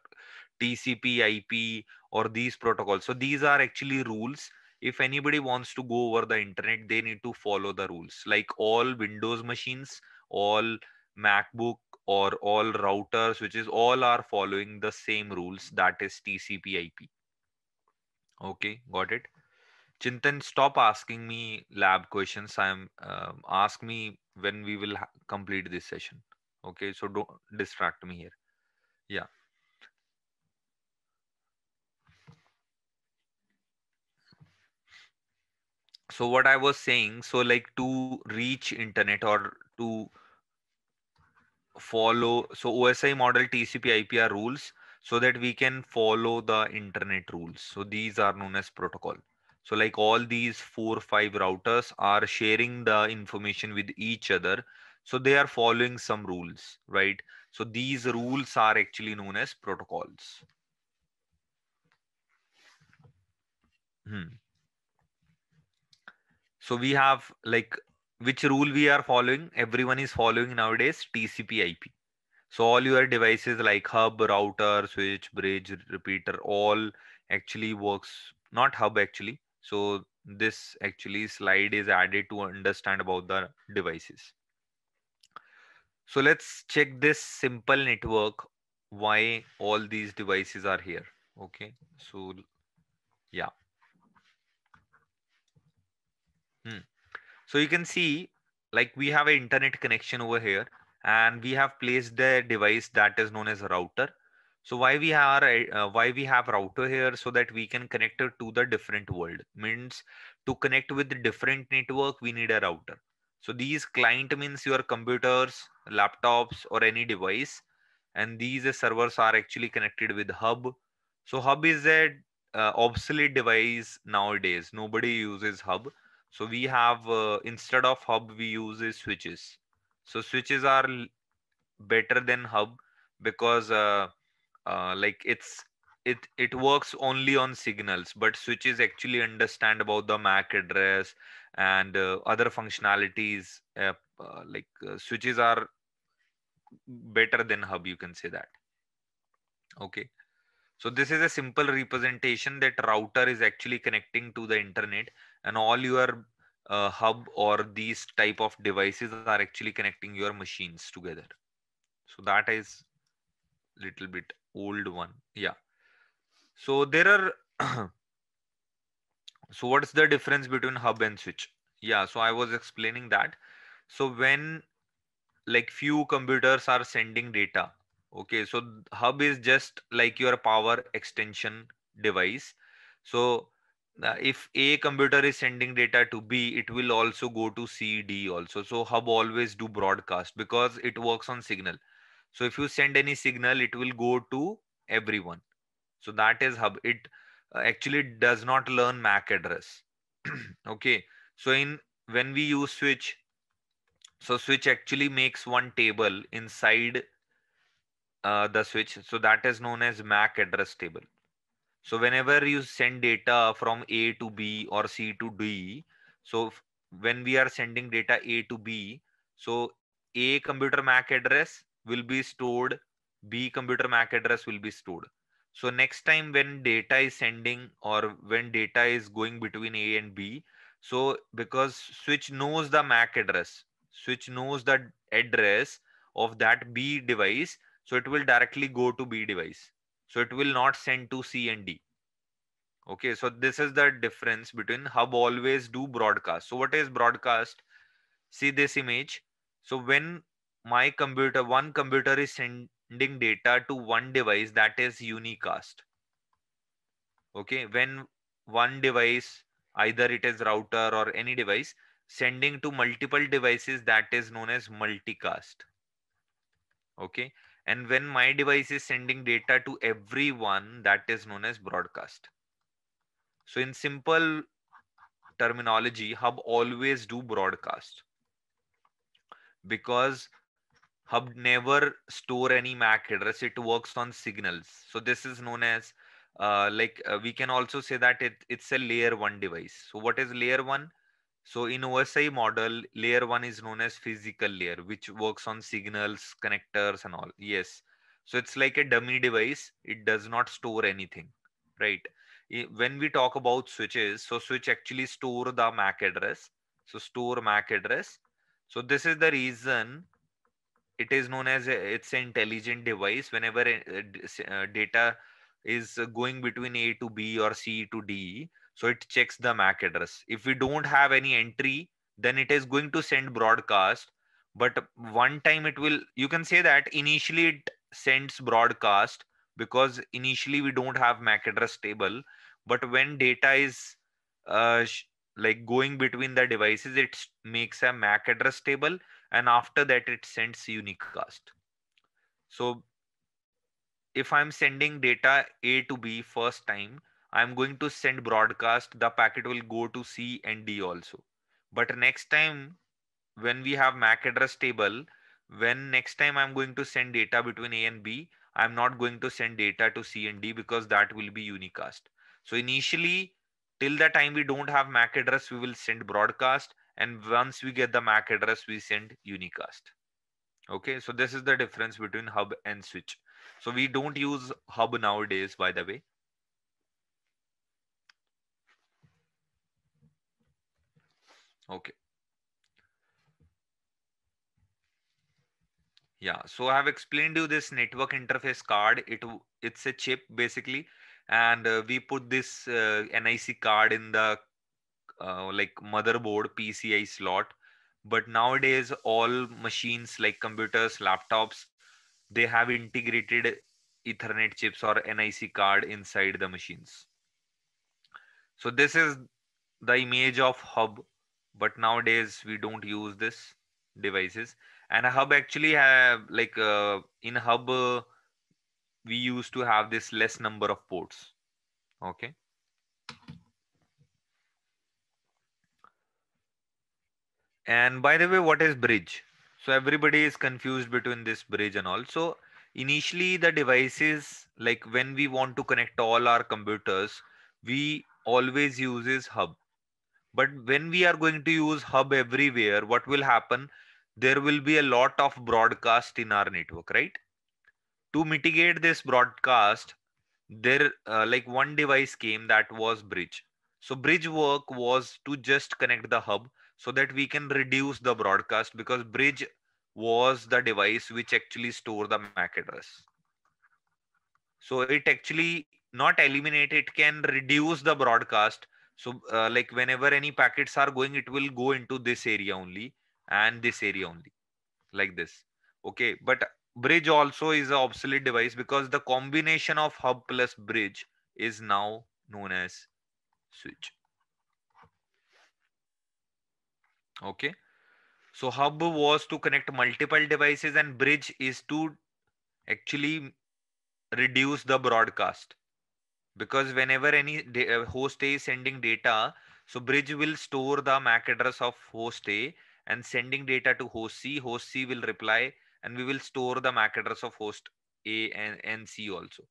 tcp ip or these protocols so these are actually rules if anybody wants to go over the internet they need to follow the rules like all windows machines all macbook or all routers which is all are following the same rules that is tcp ip okay got it chintan stop asking me lab questions i'm um, ask me when we will complete this session okay so don't distract me here yeah so what i was saying so like to reach internet or to follow so osi model tcp ip are rules so that we can follow the internet rules so these are known as protocol so like all these four five routers are sharing the information with each other so they are following some rules right so these rules are actually known as protocols hmm. so we have like which rule we are following everyone is following nowadays tcp ip so all your devices like hub router switch bridge repeater all actually works not hub actually so this actually slide is added to understand about the devices so let's check this simple network why all these devices are here okay so yeah hmm so you can see like we have an internet connection over here and we have placed the device that is known as router. So why we are uh, why we have router here so that we can connect it to the different world means to connect with the different network we need a router. So these client means your computers, laptops or any device and these servers are actually connected with hub. So hub is a uh, obsolete device nowadays. Nobody uses hub so we have, uh, instead of hub, we use switches. So switches are better than hub because uh, uh, like it's it it works only on signals but switches actually understand about the mac address and uh, other functionalities uh, uh, like uh, switches are better than hub you can say that okay so this is a simple representation that router is actually connecting to the internet and all your uh, hub or these type of devices are actually connecting your machines together so that is little bit old one yeah so there are so what's the difference between hub and switch yeah so i was explaining that so when like few computers are sending data okay so hub is just like your power extension device so if a computer is sending data to b it will also go to c d also so hub always do broadcast because it works on signal so if you send any signal it will go to everyone so that is hub it uh, actually does not learn mac address okay so in when we use switch so switch actually makes one table inside uh, the switch so that is known as mac address table so whenever you send data from A to B or C to D, so when we are sending data A to B, so A computer MAC address will be stored, B computer MAC address will be stored. So next time when data is sending or when data is going between A and B, so because switch knows the MAC address, switch knows the address of that B device, so it will directly go to B device. So it will not send to C and D. Okay, so this is the difference between hub always do broadcast. So what is broadcast? See this image. So when my computer, one computer is sending data to one device that is unicast. Okay, when one device, either it is router or any device, sending to multiple devices that is known as multicast okay and when my device is sending data to everyone that is known as broadcast so in simple terminology hub always do broadcast because hub never store any mac address it works on signals so this is known as uh, like uh, we can also say that it, it's a layer one device so what is layer one so in OSI model, layer one is known as physical layer, which works on signals, connectors and all. Yes. So it's like a dummy device. It does not store anything, right? When we talk about switches, so switch actually store the MAC address. So store MAC address. So this is the reason it is known as a, it's an intelligent device. Whenever a, eh, a, eh, eh, data is going between A to B or C to D, so it checks the MAC address. If we don't have any entry, then it is going to send broadcast. But one time it will, you can say that initially it sends broadcast because initially we don't have MAC address table. But when data is uh, like going between the devices, it makes a MAC address table. And after that, it sends unicast. So if I'm sending data A to B first time, I'm going to send broadcast. The packet will go to C and D also. But next time when we have MAC address table, when next time I'm going to send data between A and B, I'm not going to send data to C and D because that will be unicast. So initially, till the time we don't have MAC address, we will send broadcast. And once we get the MAC address, we send unicast. Okay, so this is the difference between hub and switch. So we don't use hub nowadays, by the way. Okay. Yeah, so I have explained you this network interface card. It It's a chip basically. And uh, we put this uh, NIC card in the uh, like motherboard PCI slot. But nowadays, all machines like computers, laptops, they have integrated Ethernet chips or NIC card inside the machines. So this is the image of hub but nowadays we don't use this devices and a hub actually have like uh, in hub uh, we used to have this less number of ports okay and by the way what is bridge so everybody is confused between this bridge and also initially the devices like when we want to connect all our computers we always uses hub but when we are going to use hub everywhere what will happen there will be a lot of broadcast in our network right to mitigate this broadcast there uh, like one device came that was bridge so bridge work was to just connect the hub so that we can reduce the broadcast because bridge was the device which actually store the mac address so it actually not eliminate it can reduce the broadcast so uh, like whenever any packets are going it will go into this area only and this area only like this okay but bridge also is an obsolete device because the combination of hub plus bridge is now known as switch okay so hub was to connect multiple devices and bridge is to actually reduce the broadcast because whenever any uh, host A is sending data, so bridge will store the MAC address of host A and sending data to host C. Host C will reply and we will store the MAC address of host A and, and C also.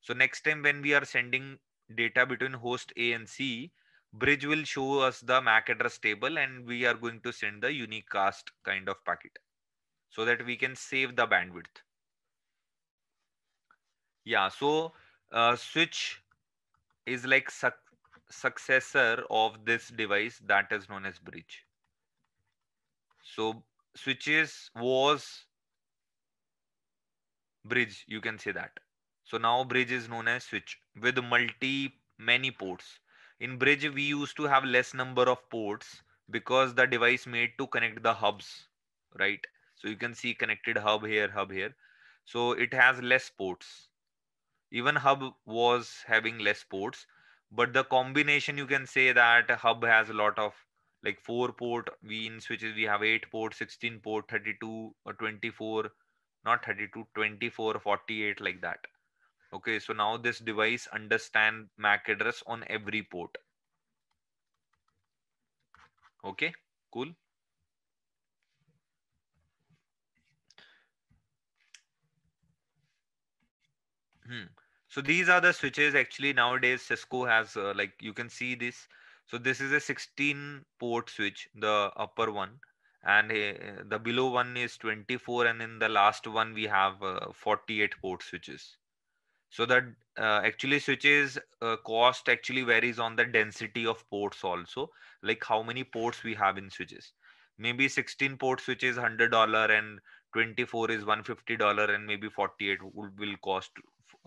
So next time when we are sending data between host A and C, bridge will show us the MAC address table and we are going to send the unique cast kind of packet so that we can save the bandwidth. Yeah, so uh, switch is like su successor of this device that is known as bridge. So switches was bridge, you can say that. So now bridge is known as switch with multi many ports. In bridge, we used to have less number of ports because the device made to connect the hubs, right? So you can see connected hub here, hub here. So it has less ports even Hub was having less ports, but the combination you can say that Hub has a lot of like four port. We in switches we have eight port, 16 port, 32 or uh, 24, not 32, 24, 48 like that. Okay, so now this device understand MAC address on every port. Okay, cool. Hmm. So these are the switches actually nowadays Cisco has uh, like you can see this. So this is a 16 port switch, the upper one and uh, the below one is 24 and in the last one we have uh, 48 port switches. So that uh, actually switches uh, cost actually varies on the density of ports also like how many ports we have in switches. Maybe 16 port switches $100 and 24 is $150 and maybe 48 will, will cost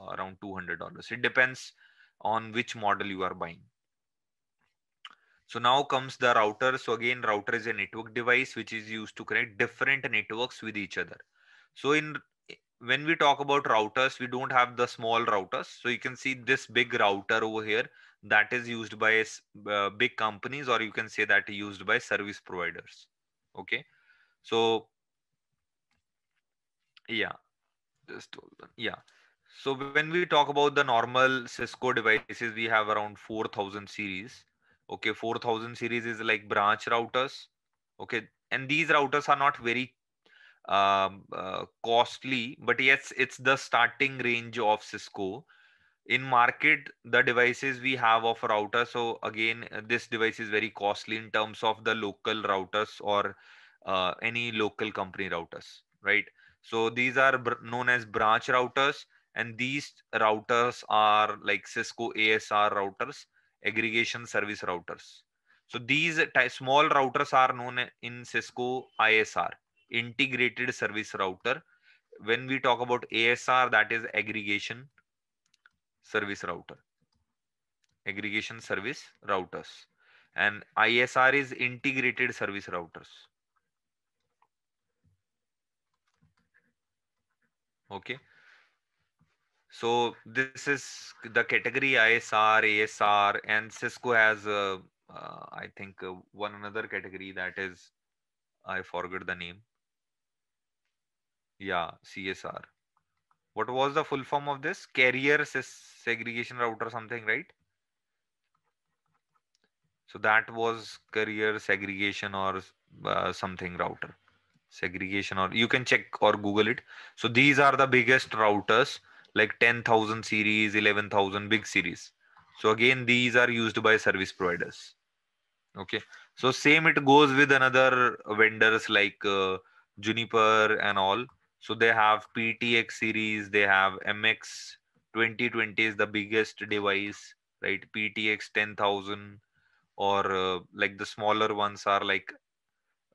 uh, around $200. It depends on which model you are buying. So now comes the router. So again, router is a network device which is used to connect different networks with each other. So in when we talk about routers, we don't have the small routers. So you can see this big router over here that is used by uh, big companies or you can say that used by service providers. Okay. So yeah, just hold on. Yeah. So when we talk about the normal Cisco devices, we have around 4000 series. Okay, 4000 series is like branch routers. Okay, and these routers are not very um, uh, costly, but yes, it's the starting range of Cisco. In market, the devices we have of router. So again, this device is very costly in terms of the local routers or uh, any local company routers, right? So these are known as branch routers and these routers are like Cisco ASR routers, aggregation service routers. So these small routers are known in Cisco ISR, integrated service router. When we talk about ASR, that is aggregation service router, aggregation service routers. And ISR is integrated service routers. Okay. So this is the category ISR, ASR, and Cisco has, uh, uh, I think, uh, one another category that is, I forgot the name. Yeah, CSR. What was the full form of this? Carrier segregation route or something, right? So that was carrier segregation or uh, something router segregation or you can check or google it so these are the biggest routers like 10,000 series, 11,000 big series. So again, these are used by service providers. Okay. So same it goes with another vendors like uh, Juniper and all. So they have PTX series, they have MX 2020 is the biggest device, right? PTX 10,000 or uh, like the smaller ones are like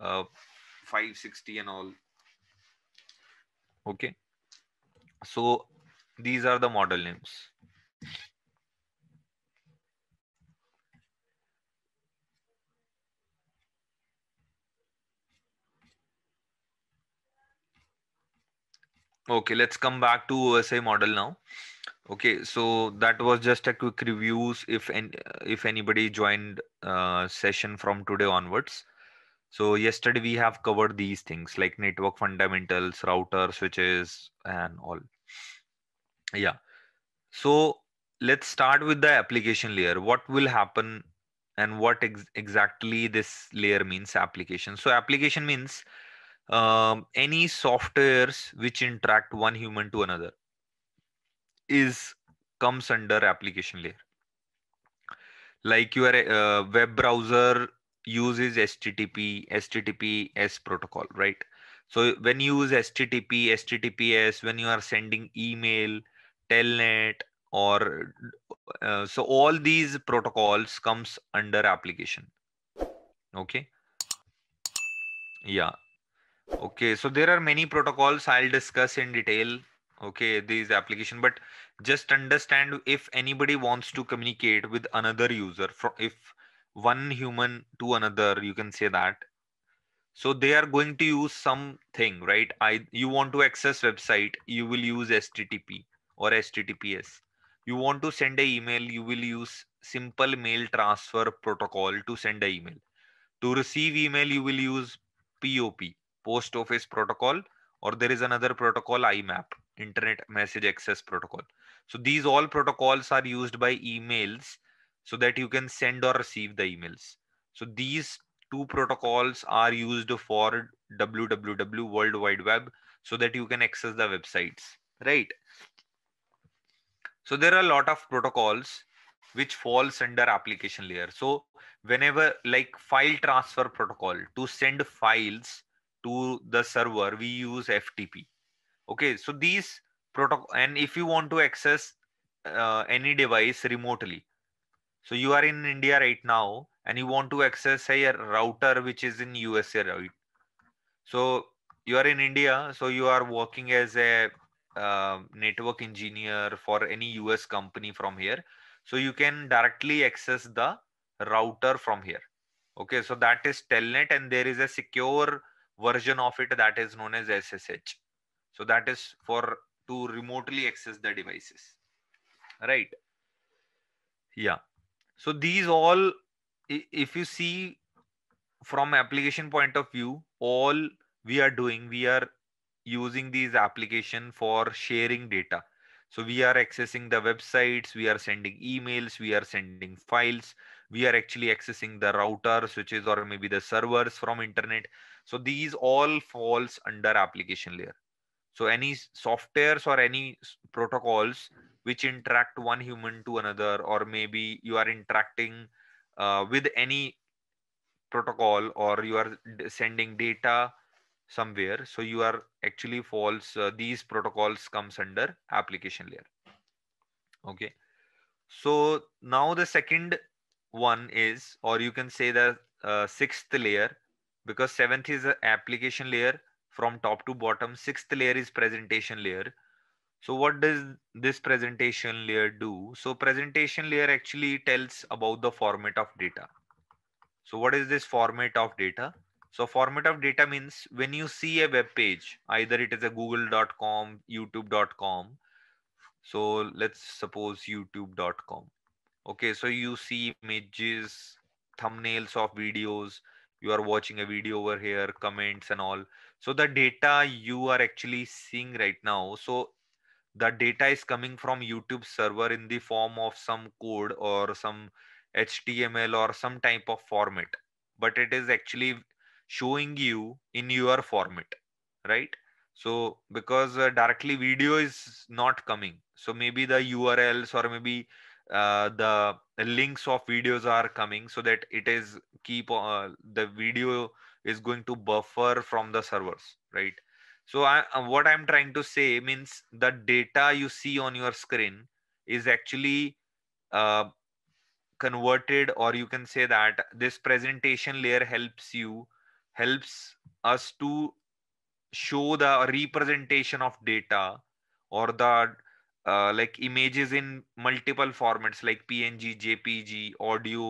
uh, 560 and all. Okay. So these are the model names. Okay, let's come back to OSI model now. Okay, so that was just a quick reviews if any, if anybody joined uh, session from today onwards. So yesterday we have covered these things like network fundamentals, router switches and all yeah so let's start with the application layer what will happen and what ex exactly this layer means application so application means um, any softwares which interact one human to another is comes under application layer like your uh, web browser uses http https protocol right so when you use http https when you are sending email telnet or uh, so all these protocols comes under application okay yeah okay so there are many protocols i'll discuss in detail okay these application but just understand if anybody wants to communicate with another user from if one human to another you can say that so they are going to use something right i you want to access website you will use http or HTTPS. You want to send a email, you will use simple mail transfer protocol to send a email. To receive email, you will use POP, Post Office Protocol, or there is another protocol, IMAP, Internet Message Access Protocol. So these all protocols are used by emails so that you can send or receive the emails. So these two protocols are used for www world wide web so that you can access the websites right so there are a lot of protocols which falls under application layer. So whenever like file transfer protocol to send files to the server, we use FTP. Okay, so these protocol and if you want to access uh, any device remotely, so you are in India right now and you want to access say a router which is in USA, right? So you are in India, so you are working as a um, network engineer for any US company from here. So you can directly access the router from here. Okay, so that is telnet and there is a secure version of it that is known as SSH. So that is for to remotely access the devices, right? Yeah. So these all, if you see from application point of view, all we are doing, we are using these application for sharing data. So we are accessing the websites, we are sending emails, we are sending files, we are actually accessing the router switches or maybe the servers from internet. So these all falls under application layer. So any softwares or any protocols which interact one human to another, or maybe you are interacting uh, with any protocol or you are sending data somewhere so you are actually false uh, these protocols comes under application layer okay so now the second one is or you can say the uh, sixth layer because seventh is the application layer from top to bottom sixth layer is presentation layer so what does this presentation layer do so presentation layer actually tells about the format of data so what is this format of data so format of data means when you see a web page, either it is a google.com, youtube.com. So let's suppose youtube.com. Okay, so you see images, thumbnails of videos, you are watching a video over here, comments and all. So the data you are actually seeing right now. So the data is coming from YouTube server in the form of some code or some HTML or some type of format, but it is actually showing you in your format right so because uh, directly video is not coming so maybe the urls or maybe uh, the links of videos are coming so that it is keep uh, the video is going to buffer from the servers right so I, uh, what i'm trying to say means the data you see on your screen is actually uh, converted or you can say that this presentation layer helps you helps us to show the representation of data or the uh, like images in multiple formats like png jpg audio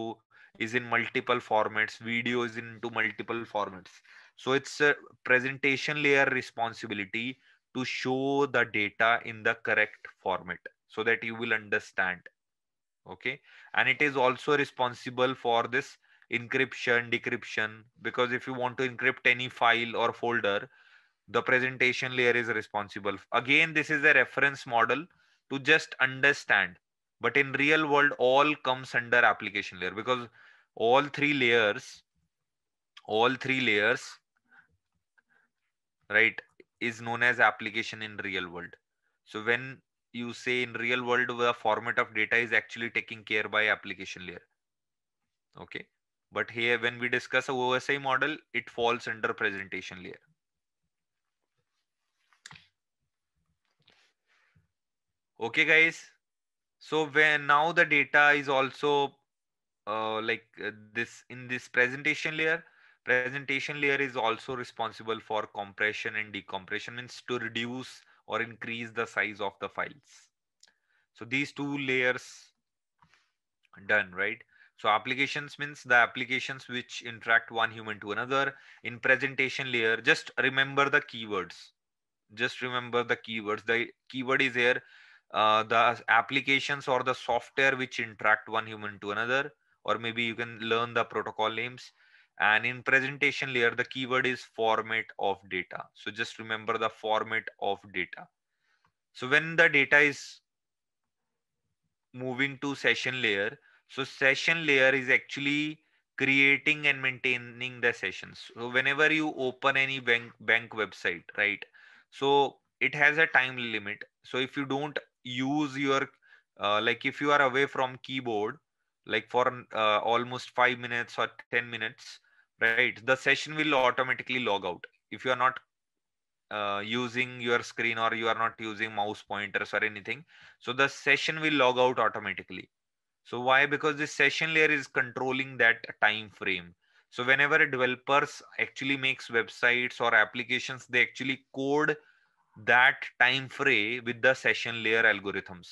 is in multiple formats video is into multiple formats so it's a presentation layer responsibility to show the data in the correct format so that you will understand okay and it is also responsible for this encryption, decryption, because if you want to encrypt any file or folder, the presentation layer is responsible. Again, this is a reference model to just understand. But in real world, all comes under application layer because all three layers, all three layers, right, is known as application in real world. So when you say in real world, the format of data is actually taken care by application layer. Okay. But here, when we discuss a OSI model, it falls under presentation layer. Okay, guys. So when now the data is also uh, like uh, this in this presentation layer, presentation layer is also responsible for compression and decompression means to reduce or increase the size of the files. So these two layers done, right? So applications means the applications which interact one human to another. In presentation layer, just remember the keywords. Just remember the keywords. The keyword is here. Uh, the applications or the software which interact one human to another or maybe you can learn the protocol names and in presentation layer the keyword is format of data so just remember the format of data so when the data is moving to session layer so session layer is actually creating and maintaining the sessions. So whenever you open any bank, bank website, right? So it has a time limit. So if you don't use your, uh, like if you are away from keyboard, like for uh, almost five minutes or 10 minutes, right? The session will automatically log out. If you are not uh, using your screen or you are not using mouse pointers or anything. So the session will log out automatically. So why? Because the session layer is controlling that time frame. So whenever developers actually makes websites or applications, they actually code that time frame with the session layer algorithms.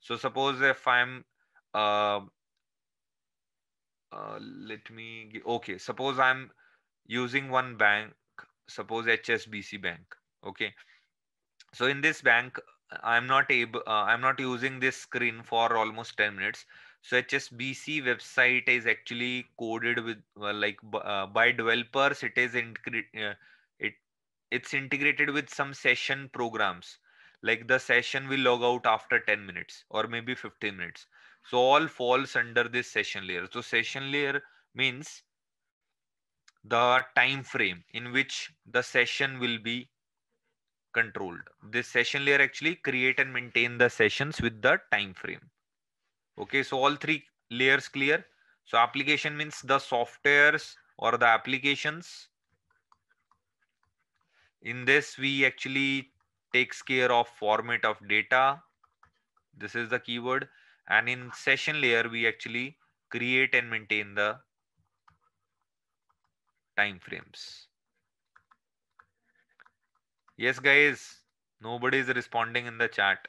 So suppose if I'm, uh, uh, let me, okay, suppose I'm using one bank, suppose HSBC bank, okay. So in this bank, I'm not able, uh, I'm not using this screen for almost 10 minutes so hsbc website is actually coded with uh, like uh, by developers it is in, uh, it it's integrated with some session programs like the session will log out after 10 minutes or maybe 15 minutes so all falls under this session layer so session layer means the time frame in which the session will be controlled this session layer actually create and maintain the sessions with the time frame Okay, so all three layers clear. So application means the softwares or the applications. In this, we actually takes care of format of data. This is the keyword. And in session layer, we actually create and maintain the time frames. Yes, guys, nobody is responding in the chat.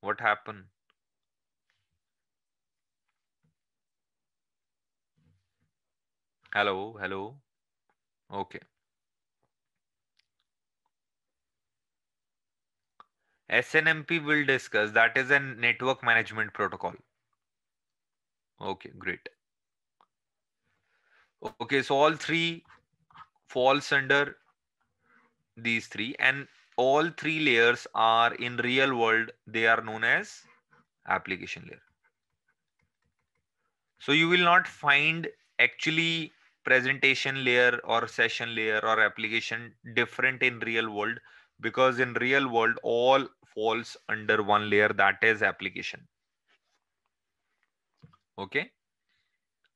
What happened? Hello, hello. Okay. SNMP will discuss that is a network management protocol. Okay, great. Okay, so all three falls under these three and all three layers are in real world. They are known as application layer. So you will not find actually presentation layer or session layer or application different in real world because in real world all falls under one layer that is application okay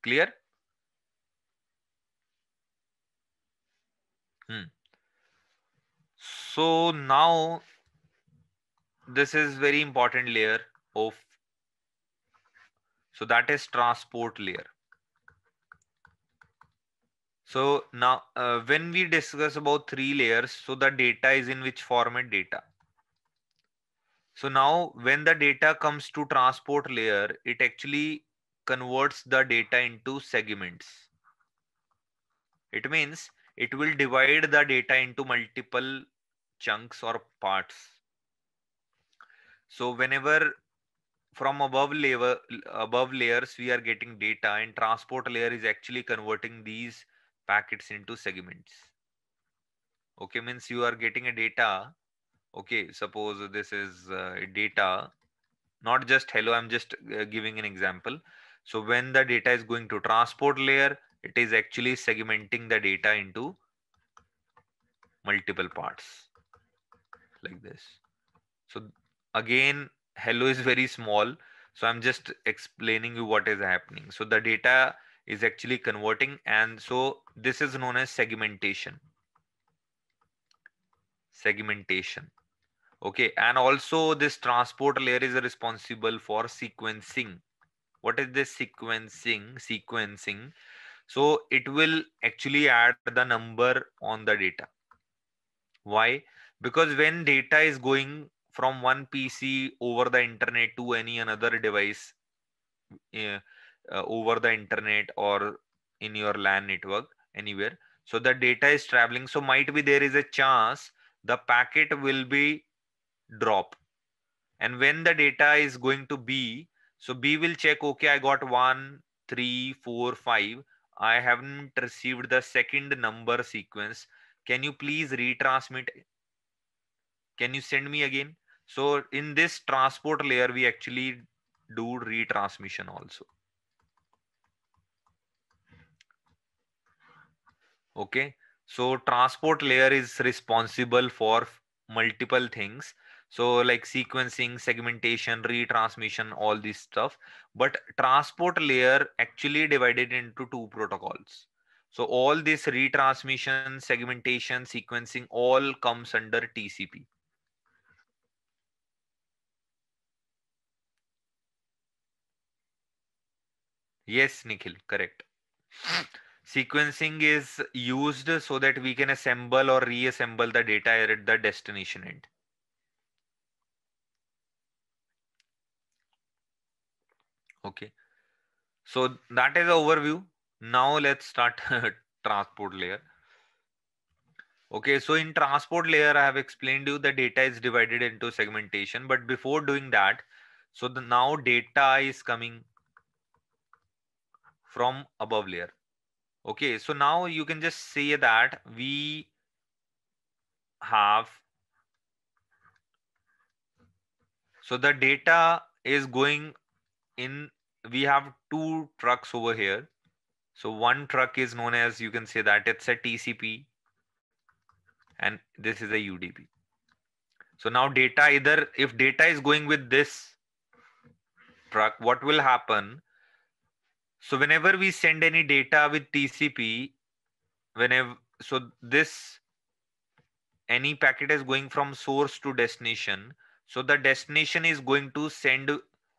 clear hmm. so now this is very important layer of so that is transport layer so now uh, when we discuss about three layers, so the data is in which format data. So now when the data comes to transport layer, it actually converts the data into segments. It means it will divide the data into multiple chunks or parts. So whenever from above layer above layers we are getting data and transport layer is actually converting these packets into segments. Okay, means you are getting a data. Okay, suppose this is uh, data, not just hello, I'm just uh, giving an example. So when the data is going to transport layer, it is actually segmenting the data into multiple parts like this. So again, hello is very small. So I'm just explaining you what is happening. So the data is actually converting and so this is known as segmentation segmentation okay and also this transport layer is responsible for sequencing what is this sequencing sequencing so it will actually add the number on the data why because when data is going from one pc over the internet to any another device eh, uh, over the internet or in your LAN network anywhere. So the data is traveling. So might be there is a chance the packet will be dropped, And when the data is going to B, so B will check, okay, I got one, three, four, five. I haven't received the second number sequence. Can you please retransmit? Can you send me again? So in this transport layer, we actually do retransmission also. okay so transport layer is responsible for multiple things so like sequencing segmentation retransmission all this stuff but transport layer actually divided into two protocols so all this retransmission segmentation sequencing all comes under tcp yes nikhil correct sequencing is used so that we can assemble or reassemble the data at the destination end. Okay, so that is the overview. Now let's start transport layer. Okay, so in transport layer, I have explained you the data is divided into segmentation, but before doing that, so the now data is coming from above layer. Okay, so now you can just say that we have, so the data is going in, we have two trucks over here. So one truck is known as, you can say that it's a TCP and this is a UDP. So now data either, if data is going with this truck, what will happen so whenever we send any data with TCP, whenever so this any packet is going from source to destination. So the destination is going to send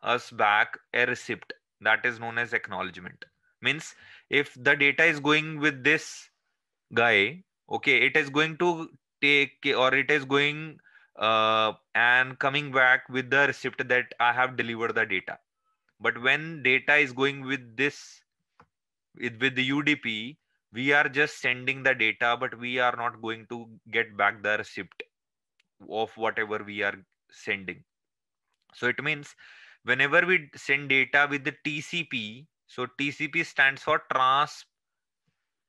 us back a receipt that is known as acknowledgement. Means if the data is going with this guy, okay, it is going to take or it is going uh, and coming back with the receipt that I have delivered the data. But when data is going with this, with the UDP, we are just sending the data, but we are not going to get back the receipt of whatever we are sending. So it means whenever we send data with the TCP, so TCP stands for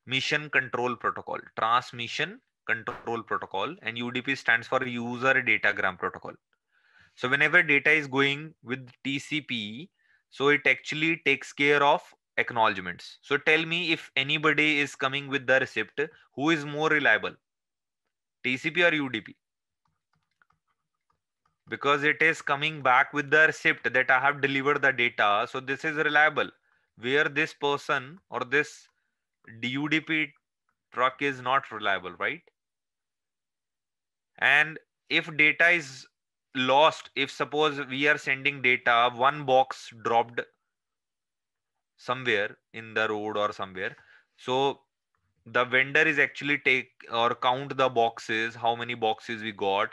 Transmission Control Protocol, Transmission Control Protocol, and UDP stands for User Datagram Protocol. So whenever data is going with TCP, so it actually takes care of acknowledgements. So tell me if anybody is coming with the receipt, who is more reliable, TCP or UDP? Because it is coming back with the receipt that I have delivered the data. So this is reliable. Where this person or this UDP truck is not reliable, right? And if data is lost if suppose we are sending data one box dropped somewhere in the road or somewhere so the vendor is actually take or count the boxes how many boxes we got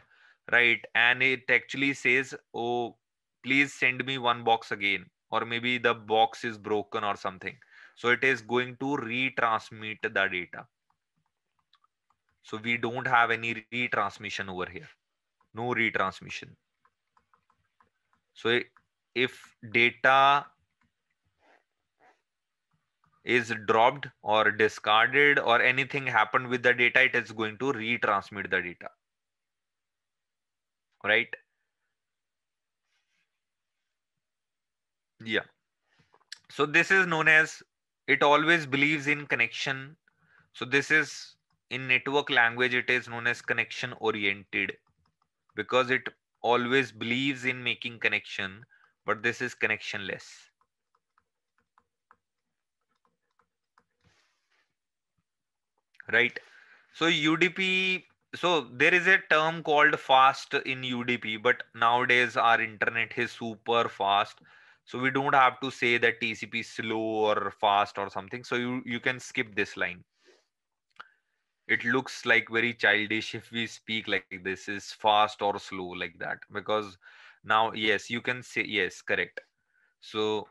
right and it actually says oh please send me one box again or maybe the box is broken or something so it is going to retransmit the data so we don't have any retransmission over here no retransmission so if data is dropped or discarded or anything happened with the data it is going to retransmit the data right yeah so this is known as it always believes in connection so this is in network language it is known as connection oriented because it always believes in making connection, but this is connectionless. Right. So UDP, so there is a term called fast in UDP, but nowadays our internet is super fast. So we don't have to say that TCP is slow or fast or something. So you, you can skip this line it looks like very childish if we speak like this is fast or slow like that because now yes you can say yes correct so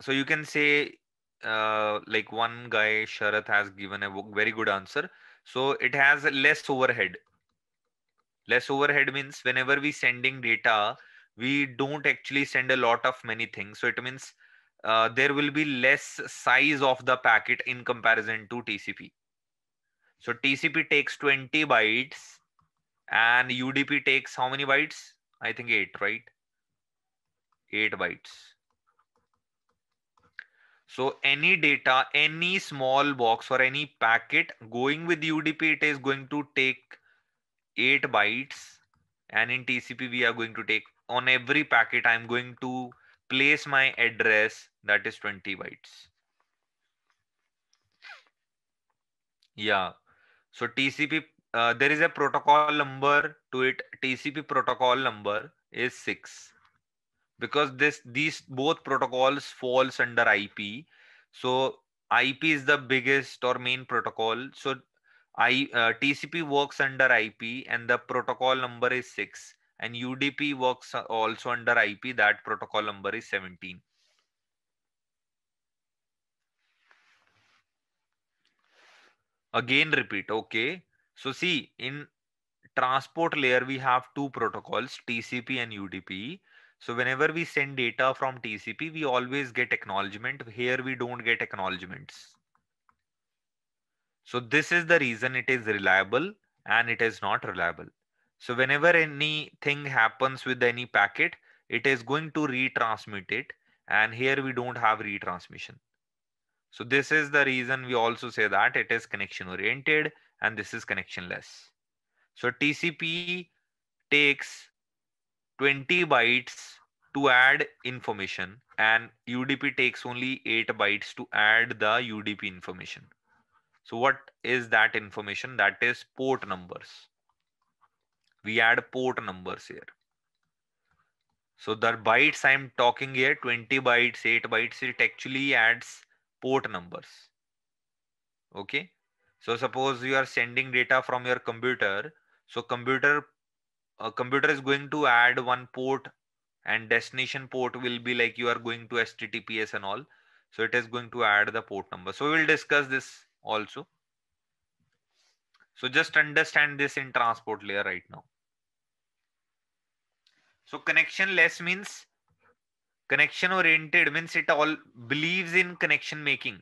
so you can say uh, like one guy Sharath has given a very good answer. So it has less overhead. Less overhead means whenever we sending data, we don't actually send a lot of many things. So it means uh, there will be less size of the packet in comparison to TCP. So TCP takes 20 bytes and UDP takes how many bytes? I think eight, right? Eight bytes. So any data, any small box or any packet going with UDP, it is going to take eight bytes. And in TCP, we are going to take on every packet, I'm going to place my address that is 20 bytes. Yeah, so TCP, uh, there is a protocol number to it. TCP protocol number is six because this these both protocols falls under IP. So IP is the biggest or main protocol. So I uh, TCP works under IP and the protocol number is six and UDP works also under IP. That protocol number is 17. again repeat okay so see in transport layer we have two protocols tcp and udp so whenever we send data from tcp we always get acknowledgement here we don't get acknowledgements so this is the reason it is reliable and it is not reliable so whenever anything happens with any packet it is going to retransmit it and here we don't have retransmission so this is the reason we also say that it is connection oriented and this is connectionless. So TCP takes 20 bytes to add information and UDP takes only 8 bytes to add the UDP information. So what is that information? That is port numbers. We add port numbers here. So the bytes I'm talking here, 20 bytes, 8 bytes, it actually adds port numbers. Okay. So suppose you are sending data from your computer. So computer a computer is going to add one port and destination port will be like you are going to HTTPS and all. So it is going to add the port number. So we will discuss this also. So just understand this in transport layer right now. So connectionless means connection oriented means it all believes in connection making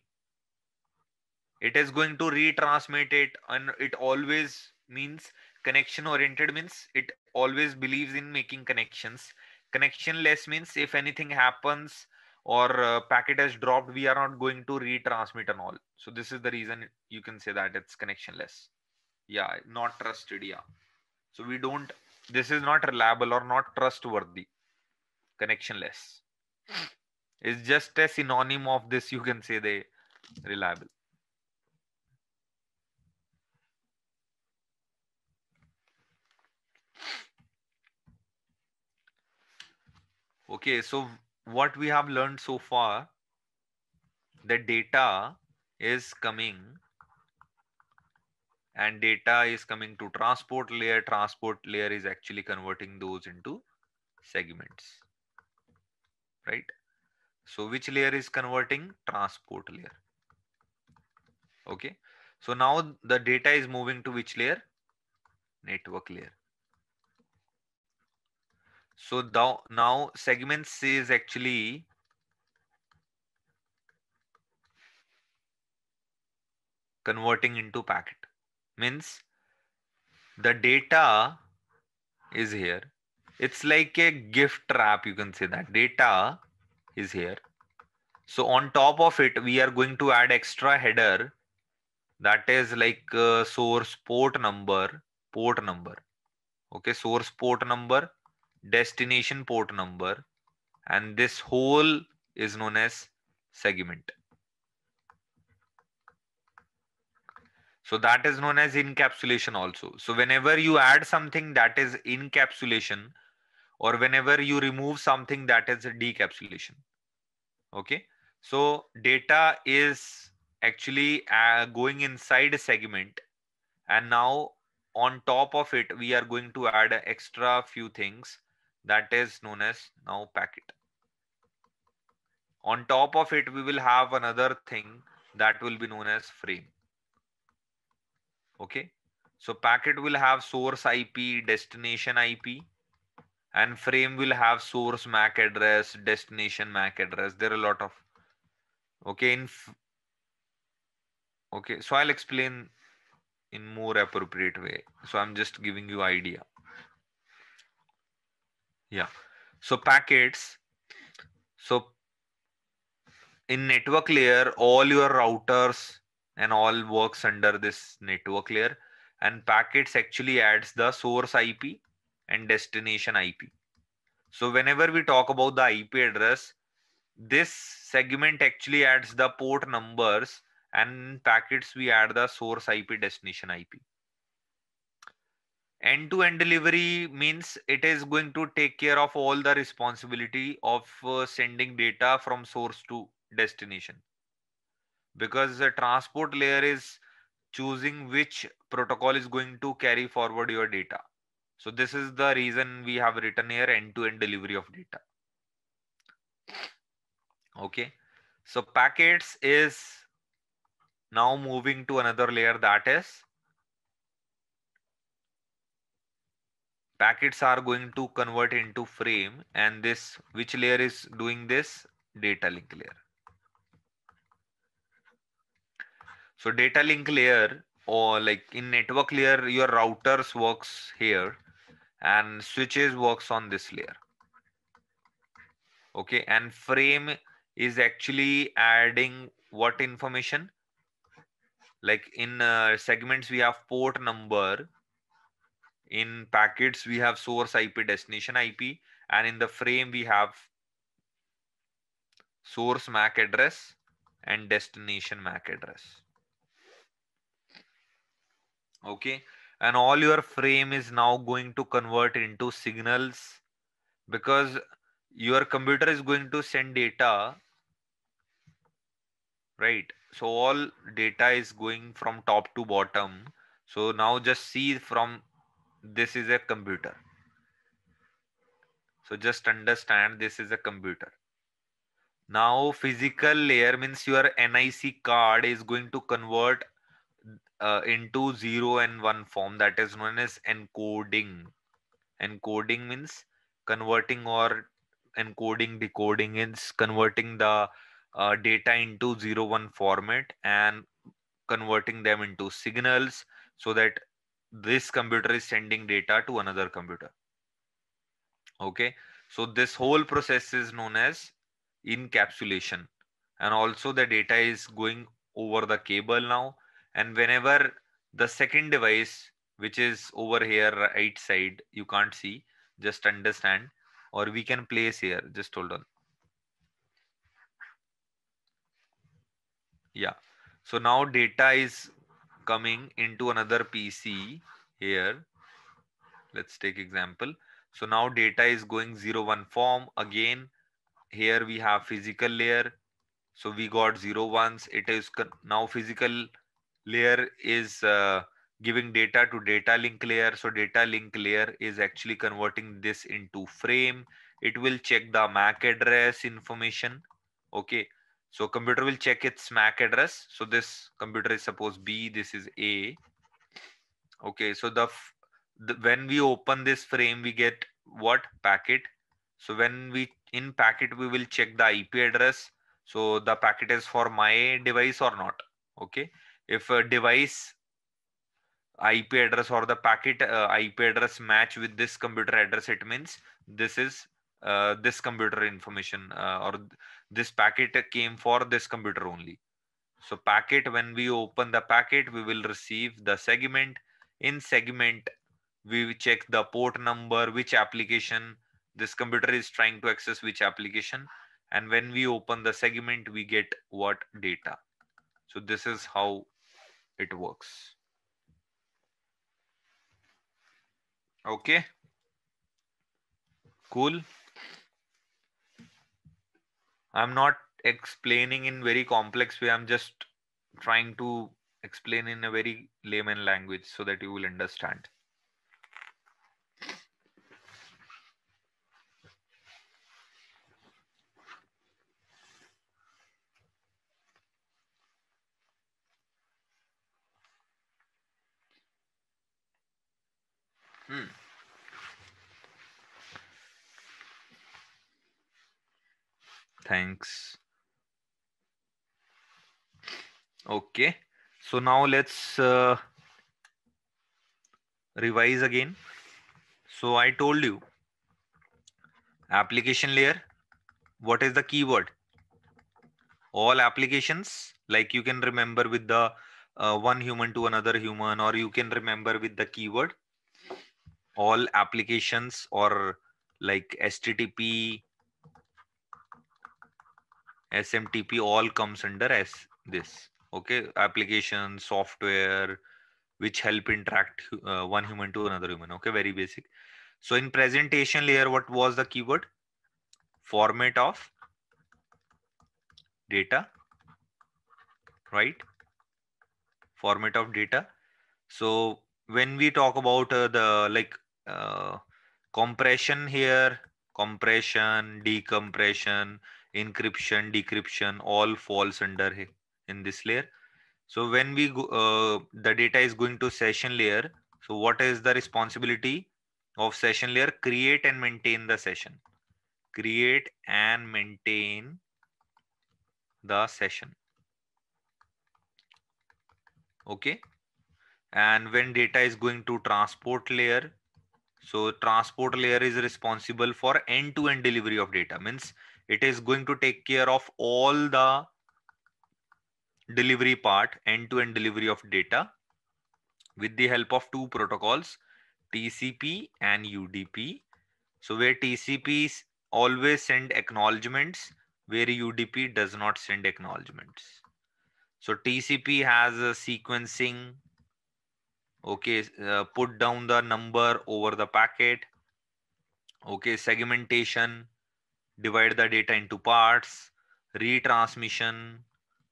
it is going to retransmit it and it always means connection oriented means it always believes in making connections connectionless means if anything happens or uh, packet has dropped we are not going to retransmit and all so this is the reason you can say that it's connectionless yeah not trusted yeah so we don't this is not reliable or not trustworthy connectionless is just a synonym of this. You can say they reliable. Okay, so what we have learned so far, the data is coming and data is coming to transport layer. Transport layer is actually converting those into segments right? So which layer is converting? Transport layer. Okay. So now the data is moving to which layer? Network layer. So now, now segments is actually converting into packet means the data is here it's like a gift wrap you can say that data is here so on top of it we are going to add extra header that is like uh, source port number port number okay source port number destination port number and this whole is known as segment so that is known as encapsulation also so whenever you add something that is encapsulation or whenever you remove something that is a decapsulation. Okay, so data is actually uh, going inside a segment and now on top of it, we are going to add extra few things that is known as now packet. On top of it, we will have another thing that will be known as frame. Okay, so packet will have source IP, destination IP, and frame will have source MAC address, destination MAC address. There are a lot of, okay. In, okay, so I'll explain in more appropriate way. So I'm just giving you idea. Yeah. So packets. So in network layer, all your routers and all works under this network layer and packets actually adds the source IP and destination IP. So whenever we talk about the IP address, this segment actually adds the port numbers and packets we add the source IP destination IP. End-to-end delivery means it is going to take care of all the responsibility of uh, sending data from source to destination. Because the transport layer is choosing which protocol is going to carry forward your data so this is the reason we have written here end-to-end -end delivery of data. Okay. So packets is now moving to another layer that is packets are going to convert into frame and this which layer is doing this data link layer. So data link layer or like in network layer, your routers works here and switches works on this layer okay and frame is actually adding what information like in uh, segments we have port number in packets we have source ip destination ip and in the frame we have source mac address and destination mac address okay and all your frame is now going to convert into signals because your computer is going to send data right so all data is going from top to bottom so now just see from this is a computer so just understand this is a computer now physical layer means your nic card is going to convert uh, into zero and one form that is known as encoding. Encoding means converting or encoding decoding is converting the uh, data into zero one format and converting them into signals so that this computer is sending data to another computer. Okay, so this whole process is known as encapsulation and also the data is going over the cable now and whenever the second device which is over here right side you can't see just understand or we can place here just hold on yeah so now data is coming into another pc here let's take example so now data is going zero one 1 form again here we have physical layer so we got zero ones. it is now physical layer is uh, giving data to data link layer. So data link layer is actually converting this into frame. It will check the MAC address information. Okay. So computer will check its MAC address. So this computer is suppose B, this is A. Okay. So the, the when we open this frame, we get what packet. So when we in packet, we will check the IP address. So the packet is for my device or not. Okay if a device IP address or the packet uh, IP address match with this computer address, it means this is uh, this computer information uh, or this packet came for this computer only. So packet, when we open the packet, we will receive the segment. In segment, we check the port number, which application this computer is trying to access, which application. And when we open the segment, we get what data. So this is how it works. Okay. Cool. I'm not explaining in very complex way. I'm just trying to explain in a very layman language so that you will understand. Hmm. Thanks. Okay. So now let's uh, revise again. So I told you application layer. What is the keyword? All applications like you can remember with the uh, one human to another human or you can remember with the keyword all applications or like HTTP, SMTP all comes under as this. Okay, application, software, which help interact uh, one human to another human. Okay, very basic. So in presentation layer, what was the keyword? Format of data, right? Format of data. So when we talk about uh, the like uh, compression here, compression, decompression, encryption, decryption, all falls under in this layer. So when we go, uh, the data is going to session layer, so what is the responsibility of session layer? Create and maintain the session. Create and maintain the session. Okay. And when data is going to transport layer, so transport layer is responsible for end-to-end -end delivery of data. Means it is going to take care of all the delivery part, end-to-end -end delivery of data with the help of two protocols, TCP and UDP. So where is always send acknowledgements, where UDP does not send acknowledgements. So TCP has a sequencing okay uh, put down the number over the packet okay segmentation divide the data into parts retransmission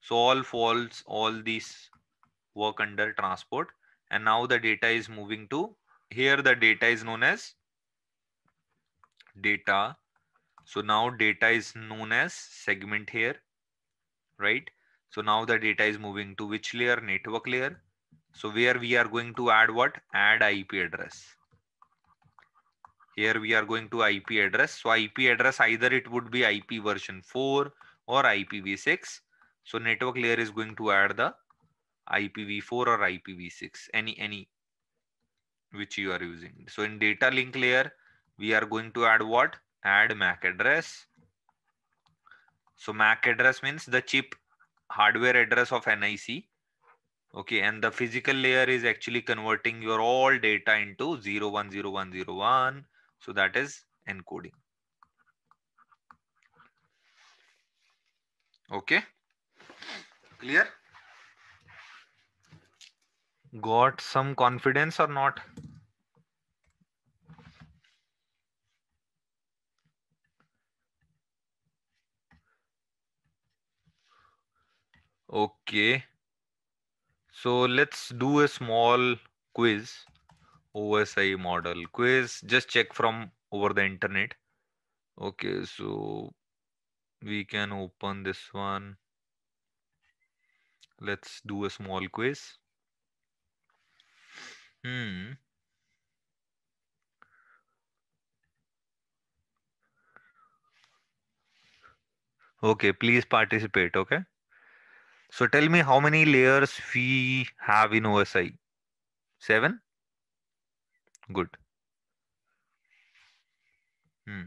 so all falls all these work under transport and now the data is moving to here the data is known as data so now data is known as segment here right so now the data is moving to which layer network layer so where we are going to add what? Add IP address. Here we are going to IP address. So IP address, either it would be IP version 4 or IPv6. So network layer is going to add the IPv4 or IPv6, any, any which you are using. So in data link layer, we are going to add what? Add MAC address. So MAC address means the chip hardware address of NIC Okay, and the physical layer is actually converting your all data into 010101. So that is encoding. Okay, clear? Got some confidence or not? Okay. So let's do a small quiz, OSI model quiz, just check from over the internet. Okay, so we can open this one. Let's do a small quiz. Hmm. Okay, please participate, okay? So tell me how many layers we have in OSI? Seven? Good. Hmm.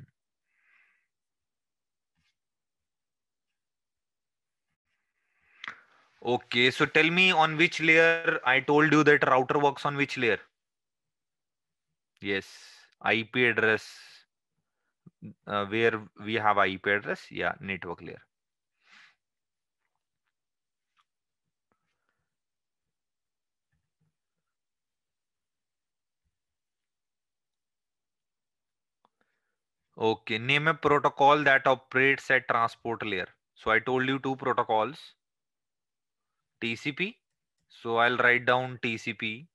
Okay, so tell me on which layer I told you that router works on which layer? Yes, IP address uh, where we have IP address. Yeah, network layer. Okay, name a protocol that operates at transport layer. So I told you two protocols, TCP. So I'll write down TCP.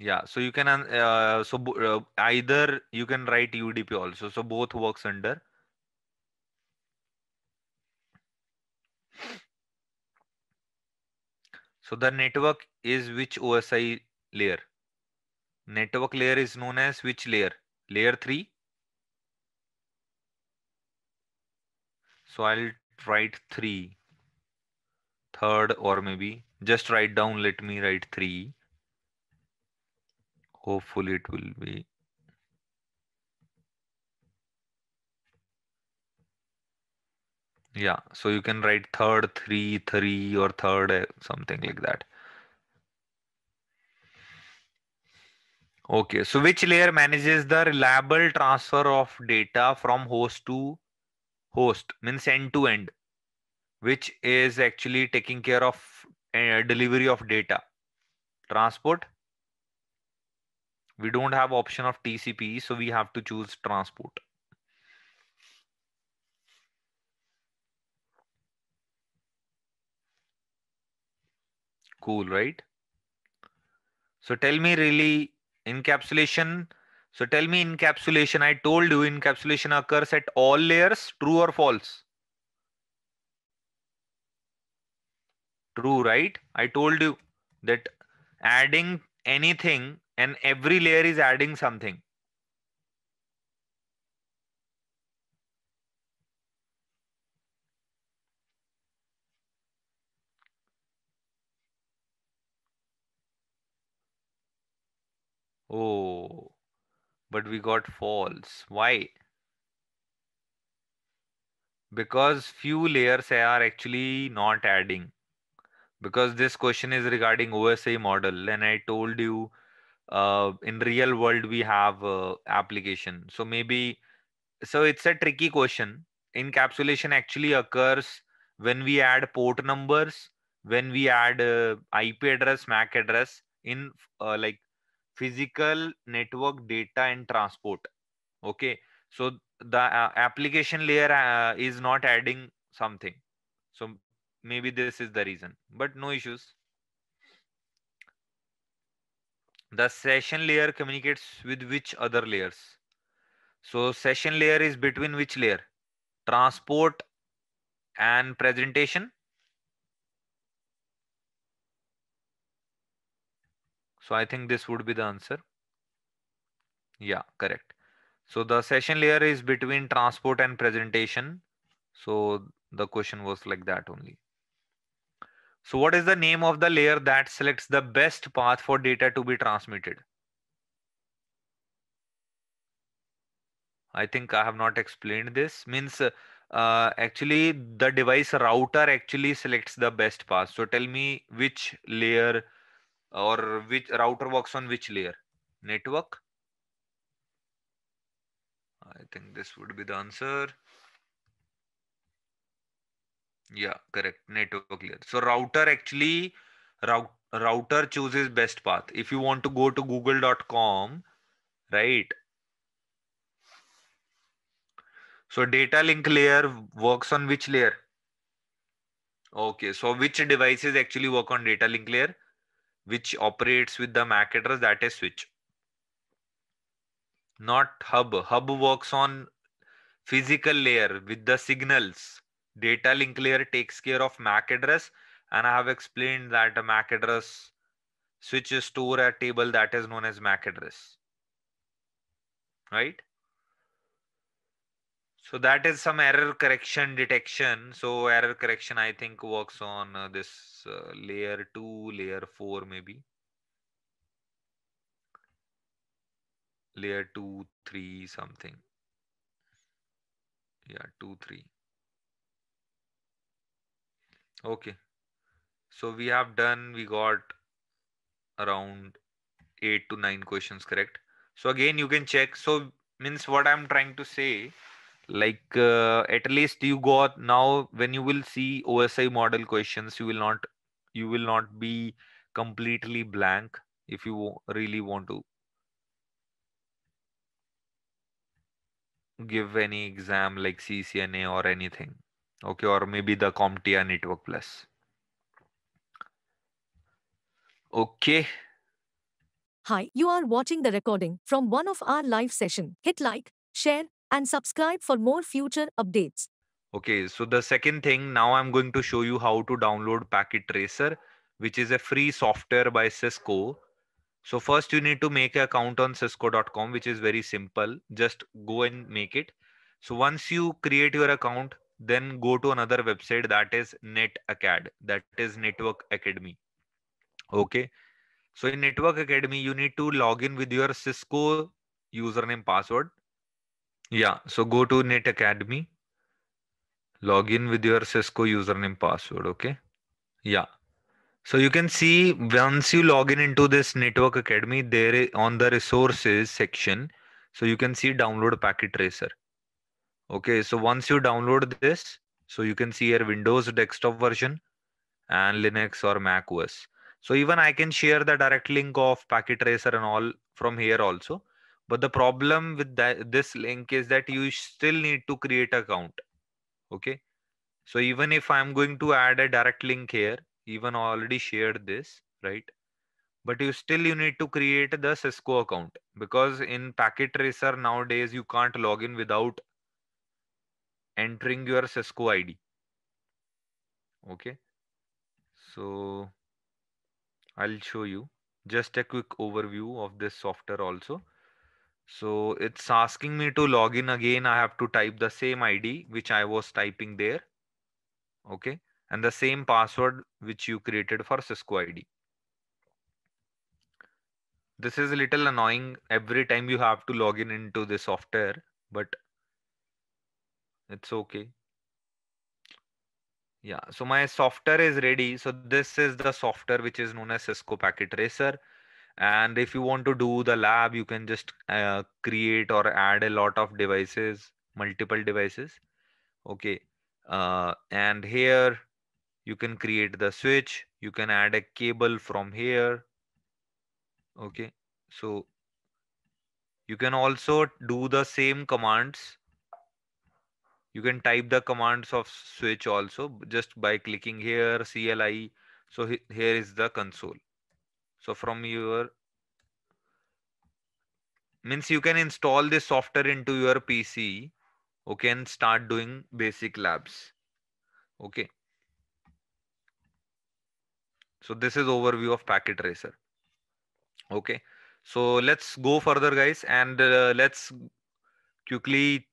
Yeah, so you can, uh, so uh, either you can write UDP also. So both works under. So the network is which OSI layer? network layer is known as which layer? Layer 3. So I'll write 3. Third or maybe just write down. Let me write 3. Hopefully it will be. Yeah, so you can write third, three, three or third, eh, something like that. Okay, so which layer manages the reliable transfer of data from host to host, means end to end, which is actually taking care of uh, delivery of data. Transport, we don't have option of TCP, so we have to choose transport. Cool, right? So tell me really Encapsulation. So tell me encapsulation. I told you encapsulation occurs at all layers. True or false? True, right? I told you that adding anything and every layer is adding something. Oh, but we got false. Why? Because few layers are actually not adding. Because this question is regarding OSI model and I told you uh, in real world we have uh, application. So maybe, so it's a tricky question. Encapsulation actually occurs when we add port numbers, when we add uh, IP address, MAC address in uh, like physical network data and transport okay so the uh, application layer uh, is not adding something so maybe this is the reason but no issues the session layer communicates with which other layers so session layer is between which layer transport and presentation So I think this would be the answer. Yeah, correct. So the session layer is between transport and presentation. So the question was like that only. So what is the name of the layer that selects the best path for data to be transmitted? I think I have not explained this means uh, actually the device router actually selects the best path. So tell me which layer or which router works on which layer network i think this would be the answer yeah correct network layer so router actually route, router chooses best path if you want to go to google.com right so data link layer works on which layer okay so which devices actually work on data link layer which operates with the MAC address that is switch. Not hub. Hub works on physical layer with the signals. Data link layer takes care of MAC address and I have explained that a MAC address switch is a table that is known as MAC address. Right? So that is some error correction detection. So error correction, I think, works on uh, this uh, layer 2, layer 4 maybe. Layer 2, 3 something. Yeah, 2, 3. Okay. So we have done, we got around 8 to 9 questions correct. So again, you can check. So means what I'm trying to say like uh, at least you got now when you will see osi model questions you will not you will not be completely blank if you really want to give any exam like ccna or anything okay or maybe the comptia network plus okay hi you are watching the recording from one of our live session hit like share and subscribe for more future updates. Okay, so the second thing now I'm going to show you how to download Packet Tracer, which is a free software by Cisco. So first you need to make an account on cisco.com, which is very simple. Just go and make it. So once you create your account, then go to another website that is NetAcad, that is Network Academy. Okay. So in Network Academy, you need to log in with your Cisco username password yeah, so go to Net Academy, log in with your Cisco username password, okay? Yeah. So you can see once you log in into this Network Academy, there on the resources section, so you can see download packet tracer. Okay, so once you download this, so you can see here Windows desktop version and Linux or Mac OS. So even I can share the direct link of packet tracer and all from here also but the problem with that, this link is that you still need to create account okay so even if i'm going to add a direct link here even already shared this right but you still you need to create the cisco account because in packet tracer nowadays you can't log in without entering your cisco id okay so i'll show you just a quick overview of this software also so it's asking me to log in again. I have to type the same ID which I was typing there. Okay. And the same password which you created for Cisco ID. This is a little annoying every time you have to log in into the software, but it's okay. Yeah, so my software is ready. So this is the software which is known as Cisco Packet Tracer and if you want to do the lab you can just uh, create or add a lot of devices multiple devices okay uh, and here you can create the switch you can add a cable from here okay so you can also do the same commands you can type the commands of switch also just by clicking here cli so here is the console so from your means you can install this software into your PC. Okay, and start doing basic labs. Okay. So this is overview of packet tracer. Okay. So let's go further guys and uh, let's quickly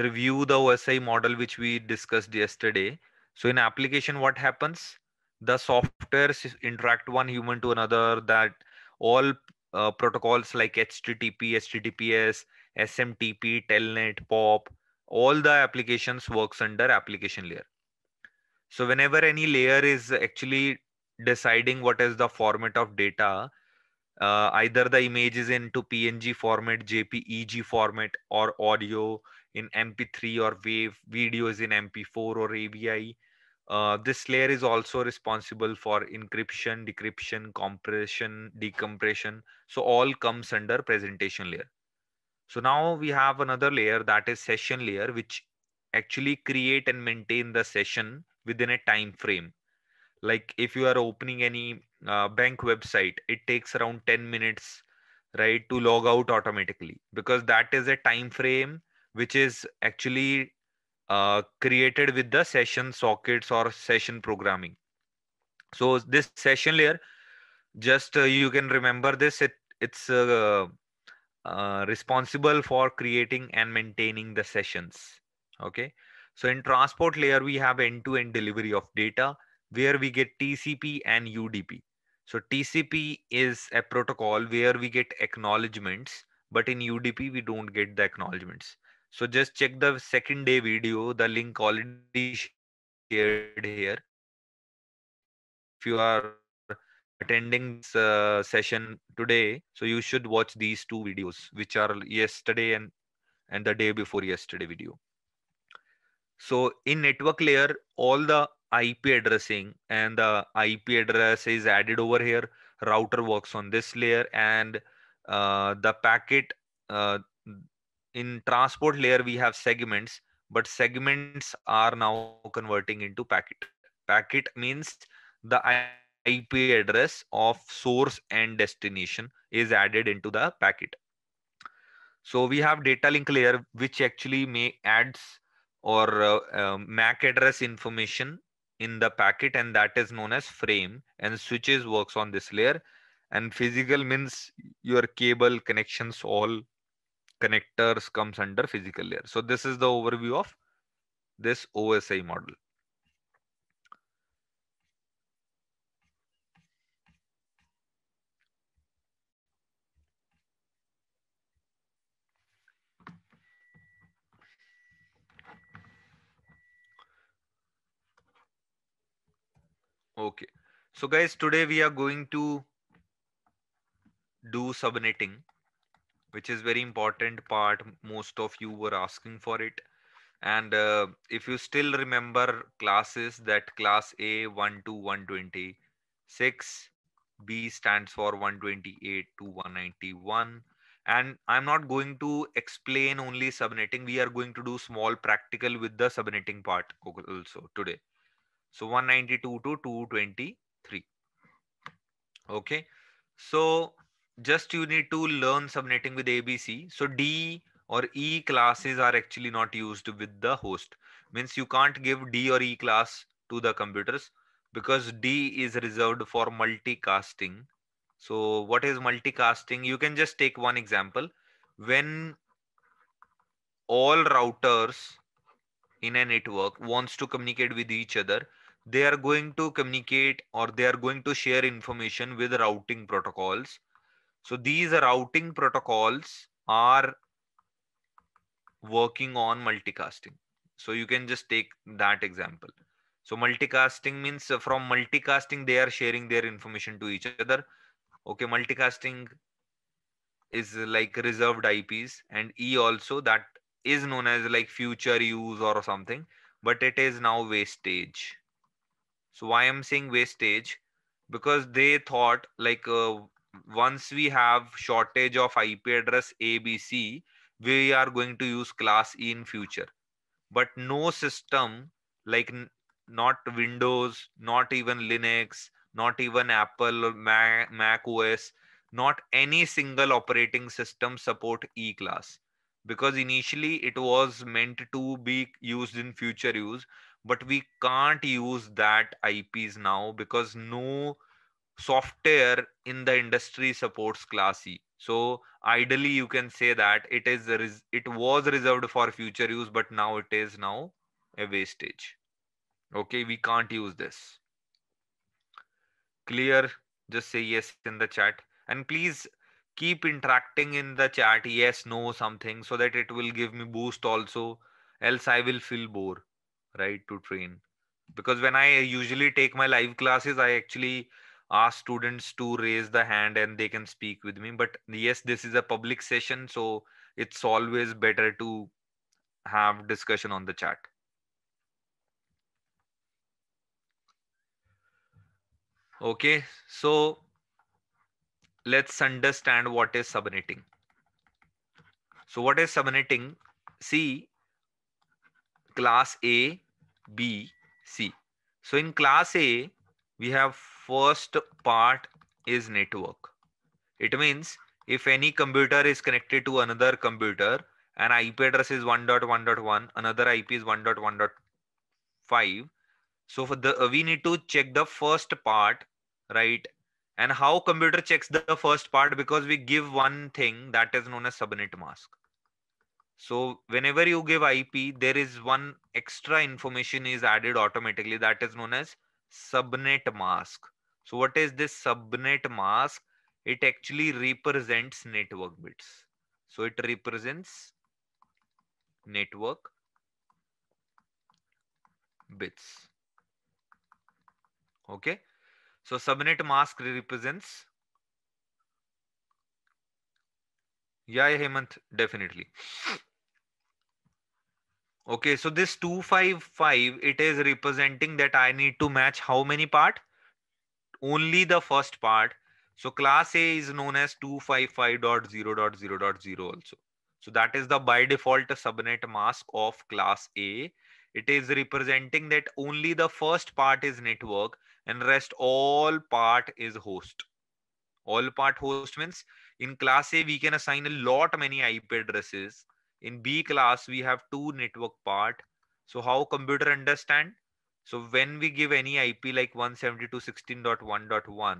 review the OSI model which we discussed yesterday. So in application, what happens? the softwares interact one human to another that all uh, protocols like http https smtp telnet pop all the applications works under application layer so whenever any layer is actually deciding what is the format of data uh, either the image is into png format jpeg format or audio in mp3 or wave videos in mp4 or avi uh, this layer is also responsible for encryption, decryption, compression, decompression. So all comes under presentation layer. So now we have another layer that is session layer, which actually create and maintain the session within a time frame. Like if you are opening any uh, bank website, it takes around 10 minutes, right, to log out automatically because that is a time frame which is actually uh, created with the session sockets or session programming. So this session layer, just uh, you can remember this, it, it's uh, uh responsible for creating and maintaining the sessions. Okay. So in transport layer, we have end-to-end -end delivery of data where we get TCP and UDP. So TCP is a protocol where we get acknowledgements, but in UDP, we don't get the acknowledgements. So just check the second day video, the link already shared here. If you are attending this uh, session today, so you should watch these two videos, which are yesterday and, and the day before yesterday video. So in network layer, all the IP addressing and the IP address is added over here. Router works on this layer and uh, the packet uh, in transport layer we have segments but segments are now converting into packet packet means the ip address of source and destination is added into the packet so we have data link layer which actually may adds or uh, uh, mac address information in the packet and that is known as frame and switches works on this layer and physical means your cable connections all connectors comes under physical layer. So this is the overview of this OSI model. Okay. So guys, today we are going to do subnetting which is very important part most of you were asking for it and uh, if you still remember classes that class a 1 to 126 b stands for 128 to 191 and i'm not going to explain only subnetting we are going to do small practical with the subnetting part also today so 192 to 223 okay so just you need to learn subnetting with ABC. So D or E classes are actually not used with the host. Means you can't give D or E class to the computers because D is reserved for multicasting. So what is multicasting? You can just take one example. When all routers in a network wants to communicate with each other, they are going to communicate or they are going to share information with routing protocols so these routing protocols are working on multicasting. So you can just take that example. So multicasting means from multicasting, they are sharing their information to each other. Okay, multicasting is like reserved IPs and E also that is known as like future use or something, but it is now wastage. So why I'm saying wastage? Because they thought like uh, once we have shortage of IP address ABC, we are going to use class E in future. But no system like not Windows, not even Linux, not even Apple or Mac, Mac OS, not any single operating system support E class because initially it was meant to be used in future use, but we can't use that IPs now because no software in the industry supports class E. So ideally, you can say that it is it was reserved for future use, but now it is now a wastage. Okay, we can't use this. Clear? Just say yes in the chat, and please keep interacting in the chat. Yes, no, something, so that it will give me boost also. Else, I will feel bored, right? To train because when I usually take my live classes, I actually ask students to raise the hand and they can speak with me but yes this is a public session so it's always better to have discussion on the chat okay so let's understand what is submitting so what is submitting see class a b c so in class a we have first part is network. It means if any computer is connected to another computer, an IP address is 1.1.1, another IP is 1.1.5. So for the we need to check the first part, right? And how computer checks the first part because we give one thing that is known as subnet mask. So whenever you give IP, there is one extra information is added automatically that is known as subnet mask. So what is this subnet mask? It actually represents network bits. So it represents network bits. Okay. So subnet mask represents. Yeah, yeah, Hemant, definitely. Okay, so this 255, it is representing that I need to match how many part? only the first part. So class A is known as 255.0.0.0 also. So that is the by default subnet mask of class A. It is representing that only the first part is network and rest all part is host. All part host means in class A, we can assign a lot many IP addresses. In B class, we have two network part. So how computer understand? So when we give any IP like 172.16.1.1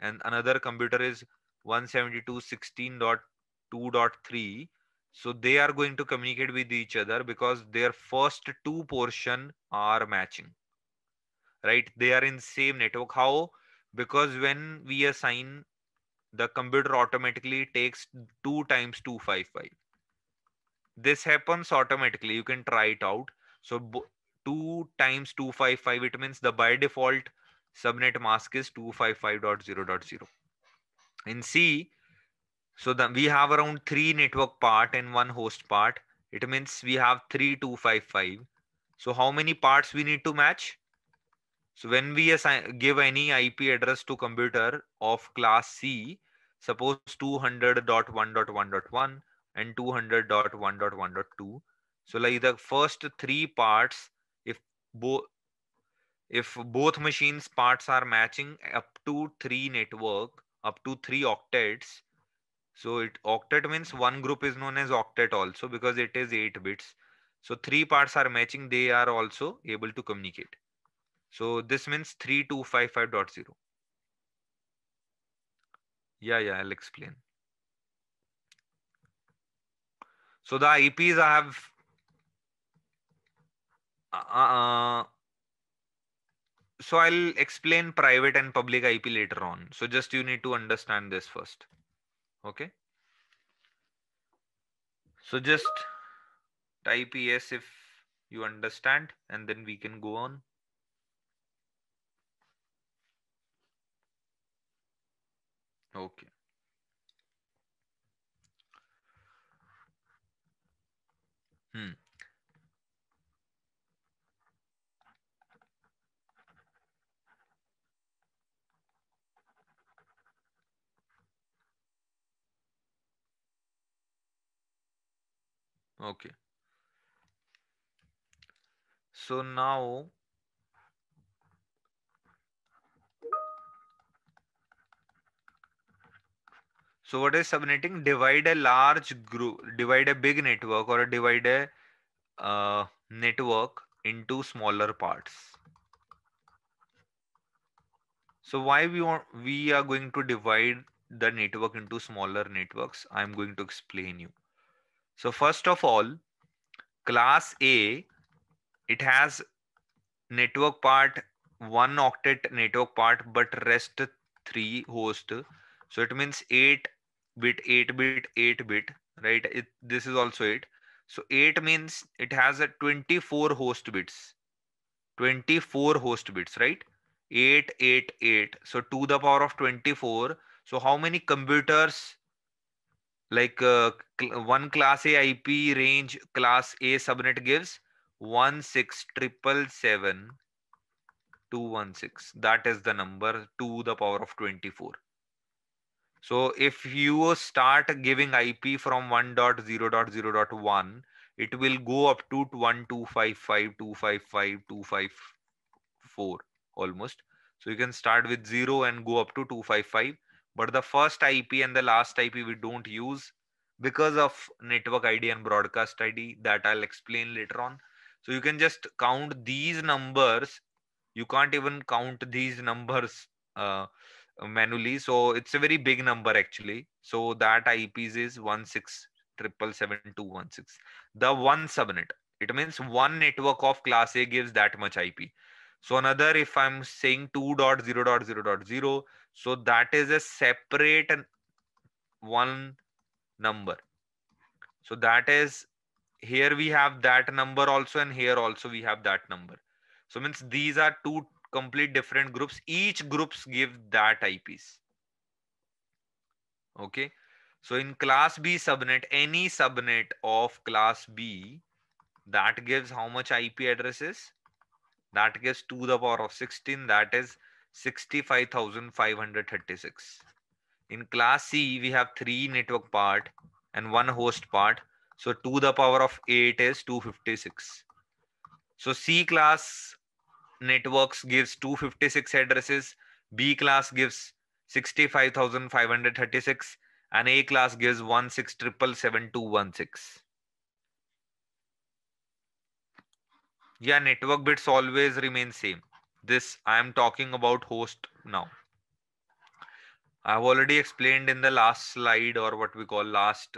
and another computer is 172.16.2.3, so they are going to communicate with each other because their first two portion are matching, right? They are in same network. How? Because when we assign, the computer automatically takes two times 255. This happens automatically. You can try it out. So 2 times 255 it means the by default subnet mask is 255.0.0 in c so that we have around three network part and one host part it means we have 3255 so how many parts we need to match so when we assign give any ip address to computer of class c suppose 200.1.1.1 and 200.1.1.2 so like the first three parts both if both machines parts are matching up to three network up to three octets so it octet means one group is known as octet also because it is eight bits so three parts are matching they are also able to communicate so this means 3255.0 yeah yeah i'll explain so the ips i have uh, uh, uh. so I'll explain private and public IP later on. So just you need to understand this first. Okay. So just type yes if you understand and then we can go on. Okay. Hmm. okay so now so what is subnetting divide a large group divide a big network or divide a uh, network into smaller parts so why we want we are going to divide the network into smaller networks i'm going to explain you so first of all, class A, it has network part, one octet network part, but rest three host. So it means 8 bit, 8 bit, 8 bit, right? It, this is also 8. So 8 means it has a 24 host bits. 24 host bits, right? Eight, eight, eight. So to the power of 24. So how many computers like uh, cl one class A IP range class A subnet gives one 216 that is the number to the power of 24 so if you start giving ip from 1.0.0.1 it will go up to 1255 254 almost so you can start with 0 and go up to 255 but the first IP and the last IP we don't use because of network ID and broadcast ID that I'll explain later on. So you can just count these numbers. You can't even count these numbers uh, manually. So it's a very big number actually. So that IP is 1677216. The one subnet. It means one network of class A gives that much IP. So another, if I'm saying 2.0.0.0, so that is a separate one number. So that is here we have that number also and here also we have that number. So means these are two complete different groups. Each groups give that IPs. Okay. So in class B subnet, any subnet of class B that gives how much IP addresses? That gives 2 to the power of 16. That is 65,536. In class C, we have three network part and one host part. So 2 to the power of 8 is 256. So C class networks gives 256 addresses. B class gives 65,536 and A class gives 167772116. yeah network bits always remain same this i am talking about host now i've already explained in the last slide or what we call last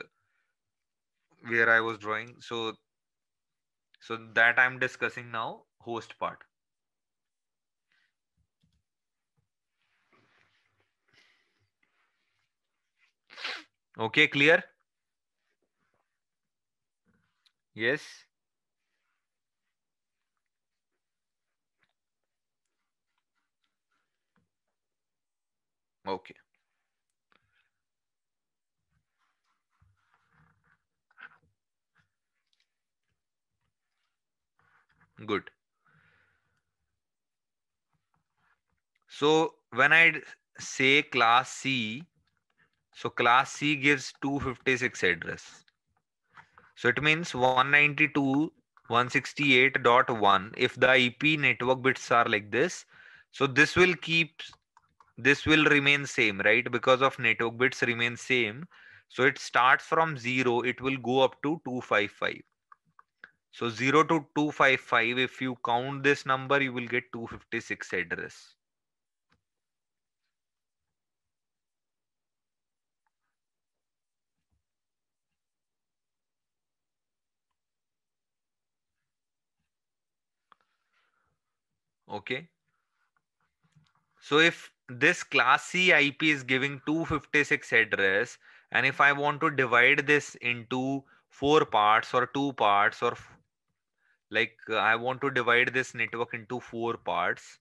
where i was drawing so so that i'm discussing now host part okay clear yes Okay. Good. So when I say class C, so class C gives 256 address. So it means 192.168.1 if the IP network bits are like this. So this will keep this will remain same right because of network bits remain same so it starts from 0 it will go up to 255 so 0 to 255 if you count this number you will get 256 address okay so if this class C IP is giving 256 address. And if I want to divide this into four parts or two parts or like uh, I want to divide this network into four parts.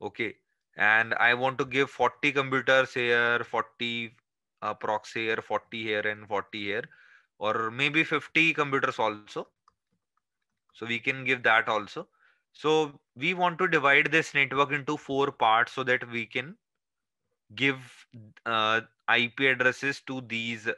Okay. And I want to give 40 computers here, 40 uh, proxy here, 40 here and 40 here, or maybe 50 computers also. So we can give that also. So we want to divide this network into four parts so that we can give uh, IP addresses to these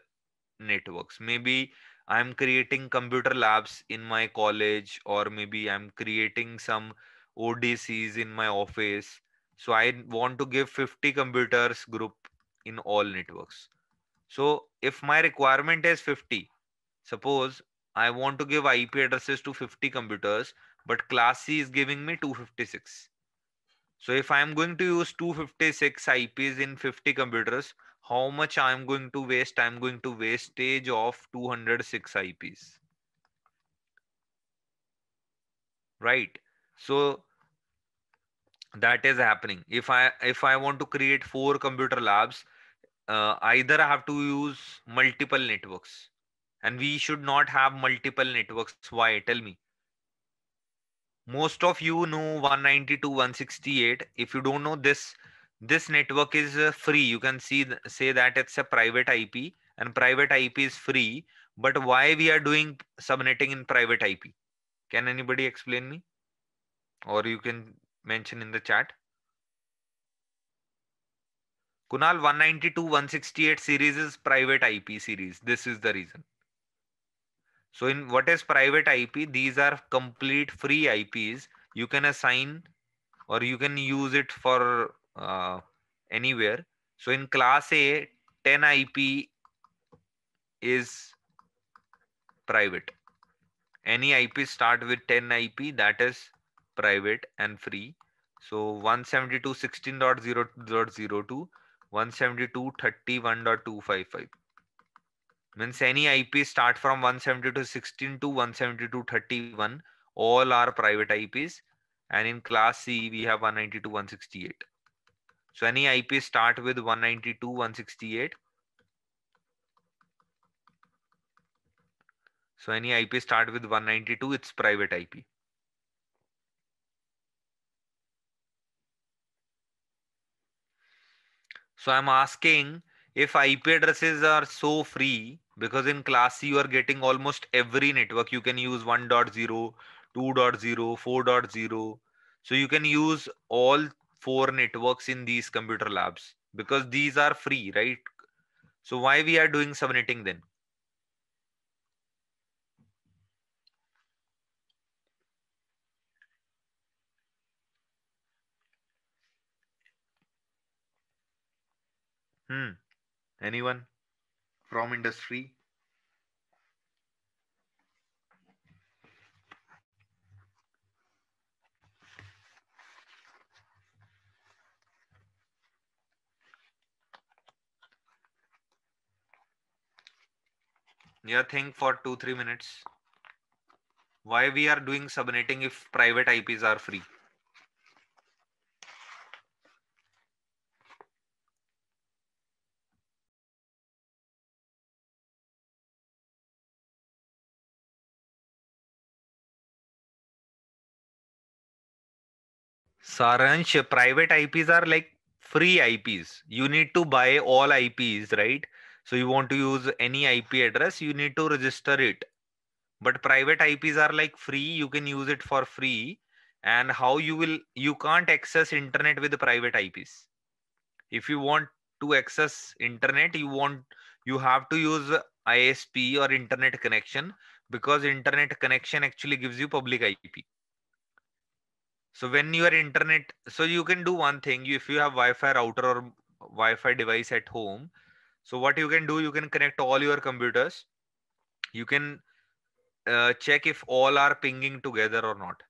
networks. Maybe I'm creating computer labs in my college, or maybe I'm creating some ODCs in my office. So I want to give 50 computers group in all networks. So if my requirement is 50, suppose I want to give IP addresses to 50 computers, but class C is giving me 256. So if I'm going to use 256 IPs in 50 computers, how much I'm going to waste? I'm going to stage of 206 IPs. Right. So that is happening. If I if I want to create four computer labs, uh, either I have to use multiple networks and we should not have multiple networks. Why? Tell me most of you know 192 168 if you don't know this this network is uh, free you can see say that it's a private ip and private ip is free but why we are doing subnetting in private ip can anybody explain me or you can mention in the chat kunal 192 168 series is private ip series this is the reason so in what is private IP, these are complete free IPs. You can assign or you can use it for uh, anywhere. So in class A, 10 IP is private. Any IP start with 10 IP that is private and free. So 172.16.0.02, 172.31.255 means any IP start from one seventy to thirty one, All are private IPs. And in class C, we have one sixty eight. So any IP start with one ninety two one sixty eight. So any IP start with 192, it's private IP. So I'm asking if IP addresses are so free, because in class C you are getting almost every network. You can use 1.0, 2.0, 4.0. So you can use all four networks in these computer labs because these are free, right? So why we are doing subnetting then? Hmm. Anyone? from industry yeah think for 2 3 minutes why we are doing subnetting if private ips are free Saransh, private IPs are like free IPs. You need to buy all IPs, right? So you want to use any IP address, you need to register it. But private IPs are like free. You can use it for free. And how you will, you can't access internet with private IPs. If you want to access internet, you want, you have to use ISP or internet connection because internet connection actually gives you public IP so when your internet so you can do one thing if you have wi-fi router or wi-fi device at home so what you can do you can connect all your computers you can uh, check if all are pinging together or not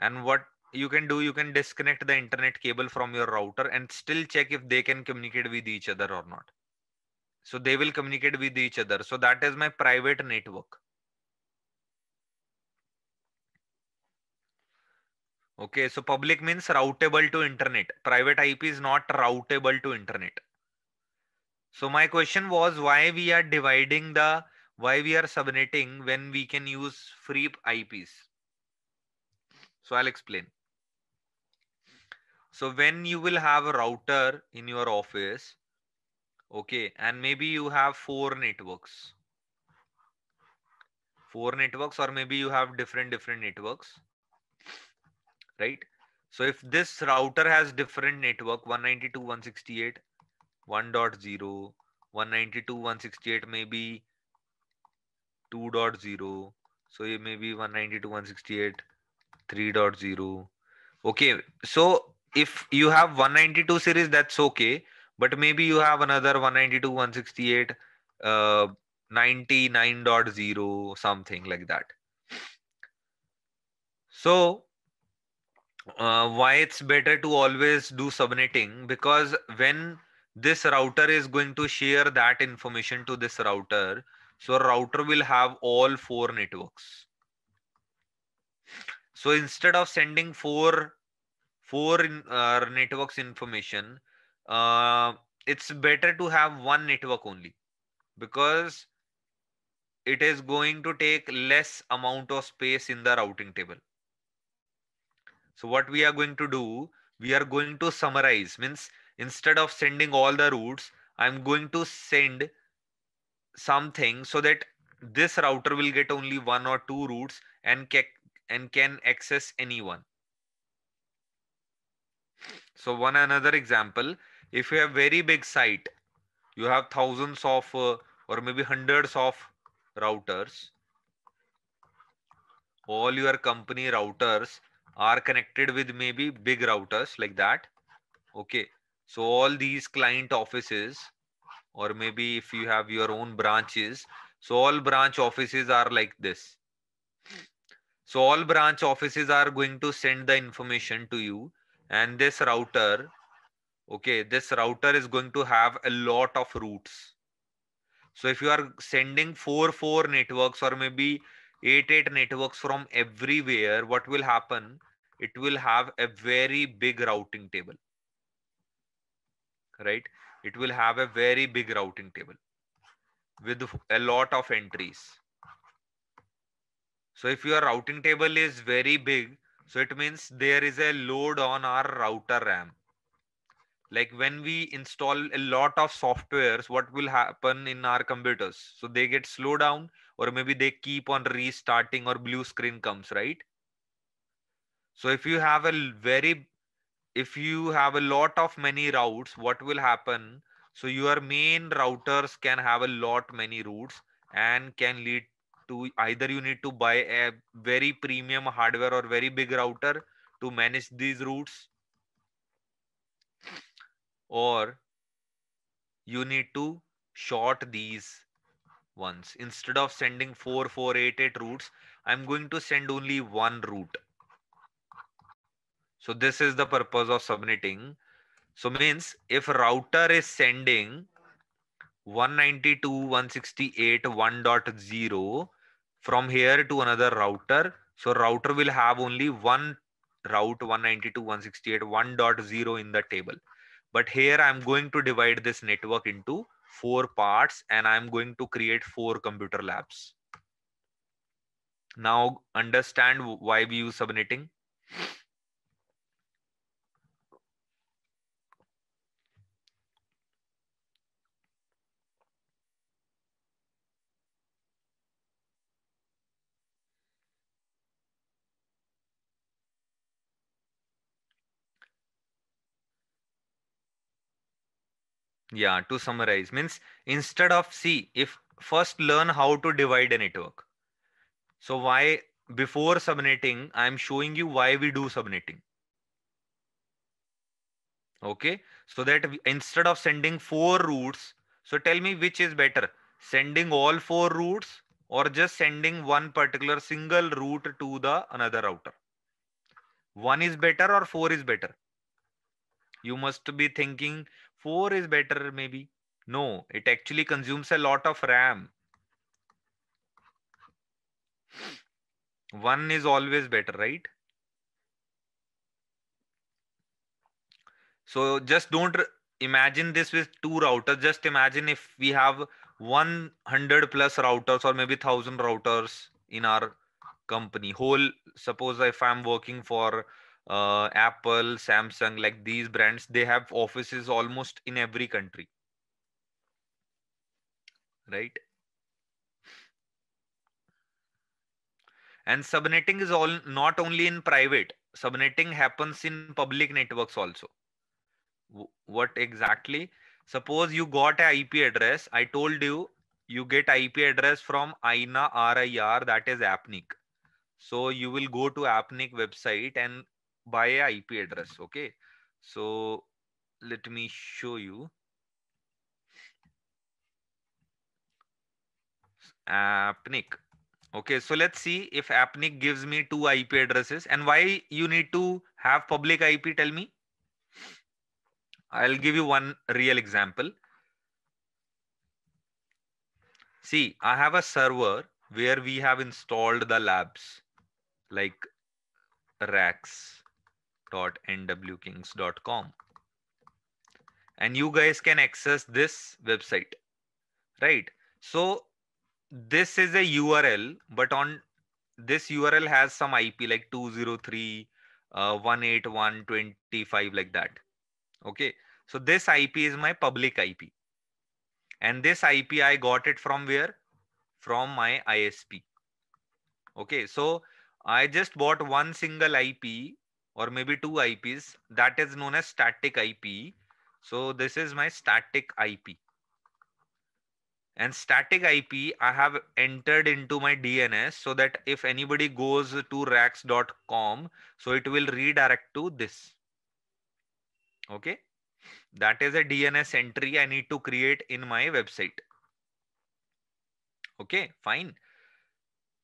and what you can do you can disconnect the internet cable from your router and still check if they can communicate with each other or not so they will communicate with each other so that is my private network Okay, so public means routable to internet. Private IP is not routable to internet. So my question was why we are dividing the, why we are subnetting when we can use free IPs. So I'll explain. So when you will have a router in your office, okay, and maybe you have four networks, four networks, or maybe you have different, different networks right? So if this router has different network one sixty eight 1.0, 192.168 two one sixty eight maybe 2.0. So it may be two one 3.0. Okay, so if you have 192 series, that's okay. But maybe you have another 192, 168, uh, 99.0, something like that. So uh, why it's better to always do subnetting because when this router is going to share that information to this router so router will have all four networks so instead of sending four four in, uh, networks information uh, it's better to have one network only because it is going to take less amount of space in the routing table so what we are going to do, we are going to summarize means instead of sending all the routes, I'm going to send something so that this router will get only one or two routes and can, and can access anyone. So one another example, if you have very big site, you have thousands of uh, or maybe hundreds of routers, all your company routers are connected with maybe big routers like that. Okay. So all these client offices, or maybe if you have your own branches, so all branch offices are like this. So all branch offices are going to send the information to you and this router, okay, this router is going to have a lot of routes. So if you are sending four, four networks or maybe eight, eight networks from everywhere, what will happen? it will have a very big routing table right it will have a very big routing table with a lot of entries so if your routing table is very big so it means there is a load on our router ram like when we install a lot of softwares what will happen in our computers so they get slow down or maybe they keep on restarting or blue screen comes right so if you have a very, if you have a lot of many routes, what will happen? So your main routers can have a lot many routes and can lead to either you need to buy a very premium hardware or very big router to manage these routes or you need to short these ones instead of sending 4488 routes i'm going to send only one route so this is the purpose of subnetting. So means if router is sending 192.168.1.0 from here to another router, so router will have only one route 192.168.1.0 in the table. But here I'm going to divide this network into four parts and I'm going to create four computer labs. Now understand why we use subnetting. Yeah, to summarize means instead of see if first learn how to divide a network. So why before subnetting, I'm showing you why we do subnetting. Okay, so that instead of sending four routes, so tell me which is better, sending all four routes or just sending one particular single route to the another router. One is better or four is better. You must be thinking 4 is better maybe. No, it actually consumes a lot of RAM. 1 is always better, right? So just don't imagine this with two routers. Just imagine if we have 100 plus routers or maybe 1000 routers in our company. Whole, suppose if I'm working for uh, apple samsung like these brands they have offices almost in every country right and subnetting is all not only in private subnetting happens in public networks also what exactly suppose you got an ip address i told you you get ip address from aina rir that is APNIC. so you will go to APNIC website and by a IP address. Okay, so let me show you. Apnic, okay so let's see if Apnic gives me two ip addresses and why you need to have public ip tell me i'll give you one real example see i have a server where we have installed the labs like racks www.nwkings.com. And you guys can access this website, right? So this is a URL, but on this URL has some IP like 203, uh, like that. Okay. So this IP is my public IP. And this IP, I got it from where? From my ISP. Okay. So I just bought one single IP or maybe two IPs that is known as static IP. So this is my static IP. And static IP I have entered into my DNS so that if anybody goes to racks.com, so it will redirect to this. Okay. That is a DNS entry I need to create in my website. Okay, fine.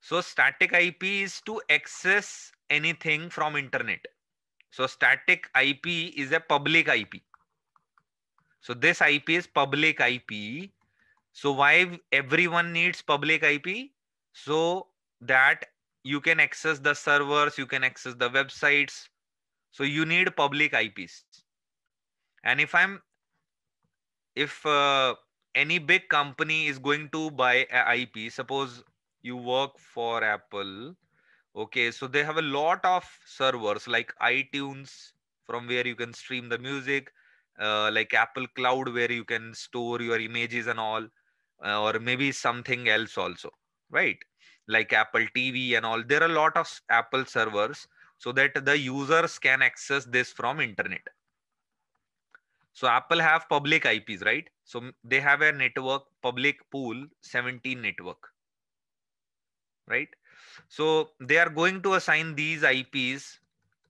So static IP is to access anything from internet. So static IP is a public IP. So this IP is public IP. So why everyone needs public IP? So that you can access the servers, you can access the websites. So you need public IPs. And if I'm, if uh, any big company is going to buy a IP, suppose you work for Apple Okay, so they have a lot of servers like iTunes, from where you can stream the music, uh, like Apple Cloud, where you can store your images and all, uh, or maybe something else also, right? Like Apple TV and all. There are a lot of Apple servers so that the users can access this from internet. So Apple have public IPs, right? So they have a network, public pool, 17 network, right? So they are going to assign these IPs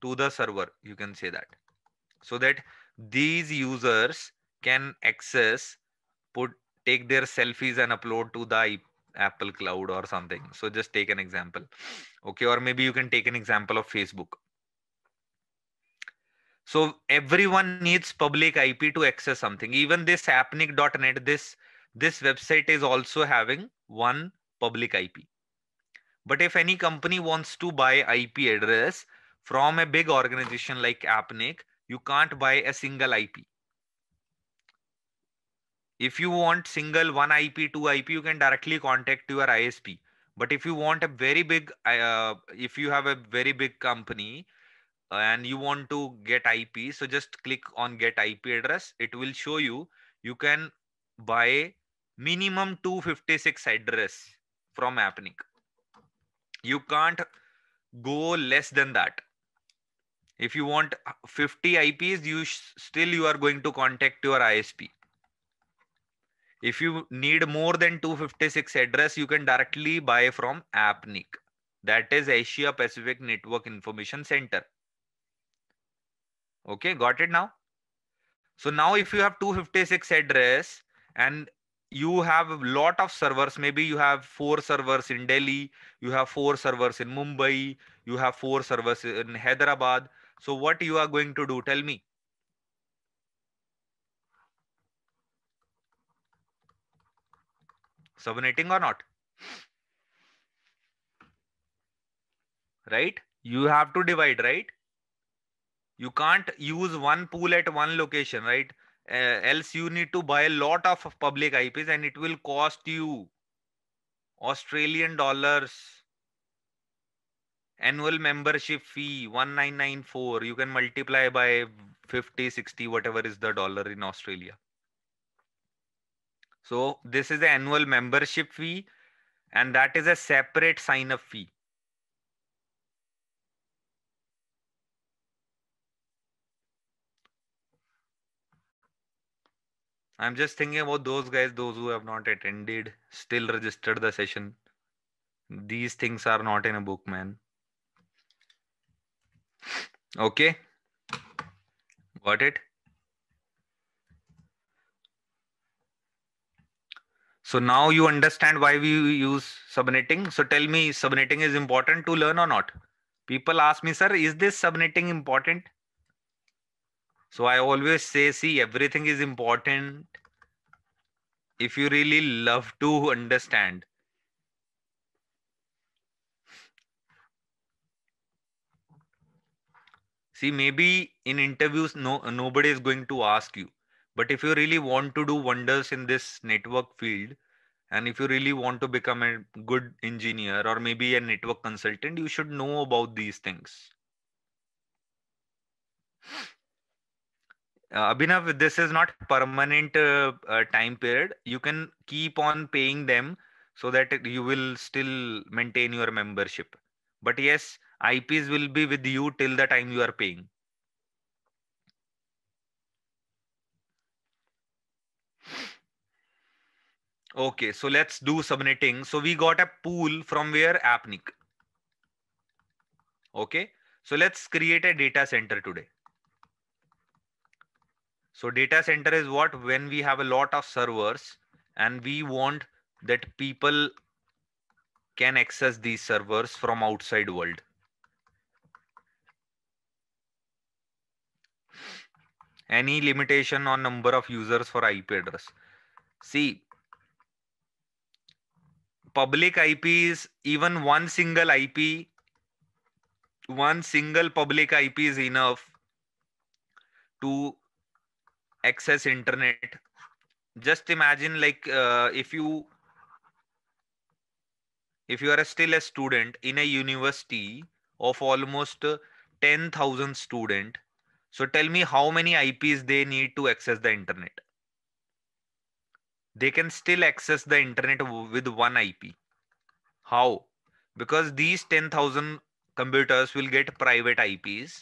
to the server, you can say that, so that these users can access, put, take their selfies and upload to the Apple cloud or something. So just take an example. Okay. Or maybe you can take an example of Facebook. So everyone needs public IP to access something. Even this appnic.net, this, this website is also having one public IP. But if any company wants to buy IP address from a big organization like AppNic, you can't buy a single IP. If you want single one IP, two IP, you can directly contact your ISP. But if you want a very big, uh, if you have a very big company uh, and you want to get IP, so just click on get IP address. It will show you, you can buy minimum 256 address from AppNic you can't go less than that if you want 50 ips you still you are going to contact your isp if you need more than 256 address you can directly buy from appnic that is asia pacific network information center okay got it now so now if you have 256 address and you have a lot of servers maybe you have four servers in delhi you have four servers in mumbai you have four servers in hyderabad so what you are going to do tell me subnetting or not right you have to divide right you can't use one pool at one location right uh, else you need to buy a lot of public IPs and it will cost you Australian dollars annual membership fee 1994 you can multiply by 50 60 whatever is the dollar in Australia so this is the annual membership fee and that is a separate sign up fee I'm just thinking about those guys, those who have not attended, still registered the session. These things are not in a book, man. Okay. Got it? So now you understand why we use subnetting. So tell me, subnetting is important to learn or not? People ask me, sir, is this subnetting important? So I always say, see, everything is important if you really love to understand. See, maybe in interviews, no, nobody is going to ask you. But if you really want to do wonders in this network field, and if you really want to become a good engineer or maybe a network consultant, you should know about these things. Uh, Abhinav, this is not permanent uh, uh, time period. You can keep on paying them so that you will still maintain your membership. But yes, IPs will be with you till the time you are paying. Okay, so let's do submitting. So we got a pool from where APNIC. Okay, so let's create a data center today. So data center is what when we have a lot of servers and we want that people can access these servers from outside world. Any limitation on number of users for IP address? See, public IP is even one single IP, one single public IP is enough to access internet just imagine like uh, if you if you are still a student in a university of almost uh, 10000 student so tell me how many ips they need to access the internet they can still access the internet with one ip how because these 10000 computers will get private ips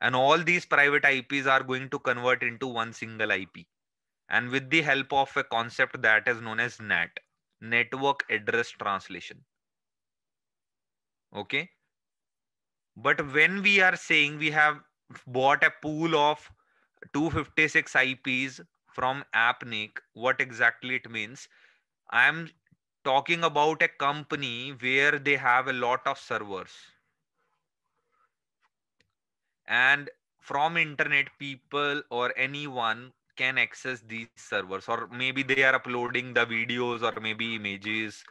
and all these private ips are going to convert into one single ip and with the help of a concept that is known as nat network address translation okay but when we are saying we have bought a pool of 256 ips from appnic what exactly it means i am talking about a company where they have a lot of servers and from internet people or anyone can access these servers or maybe they are uploading the videos or maybe images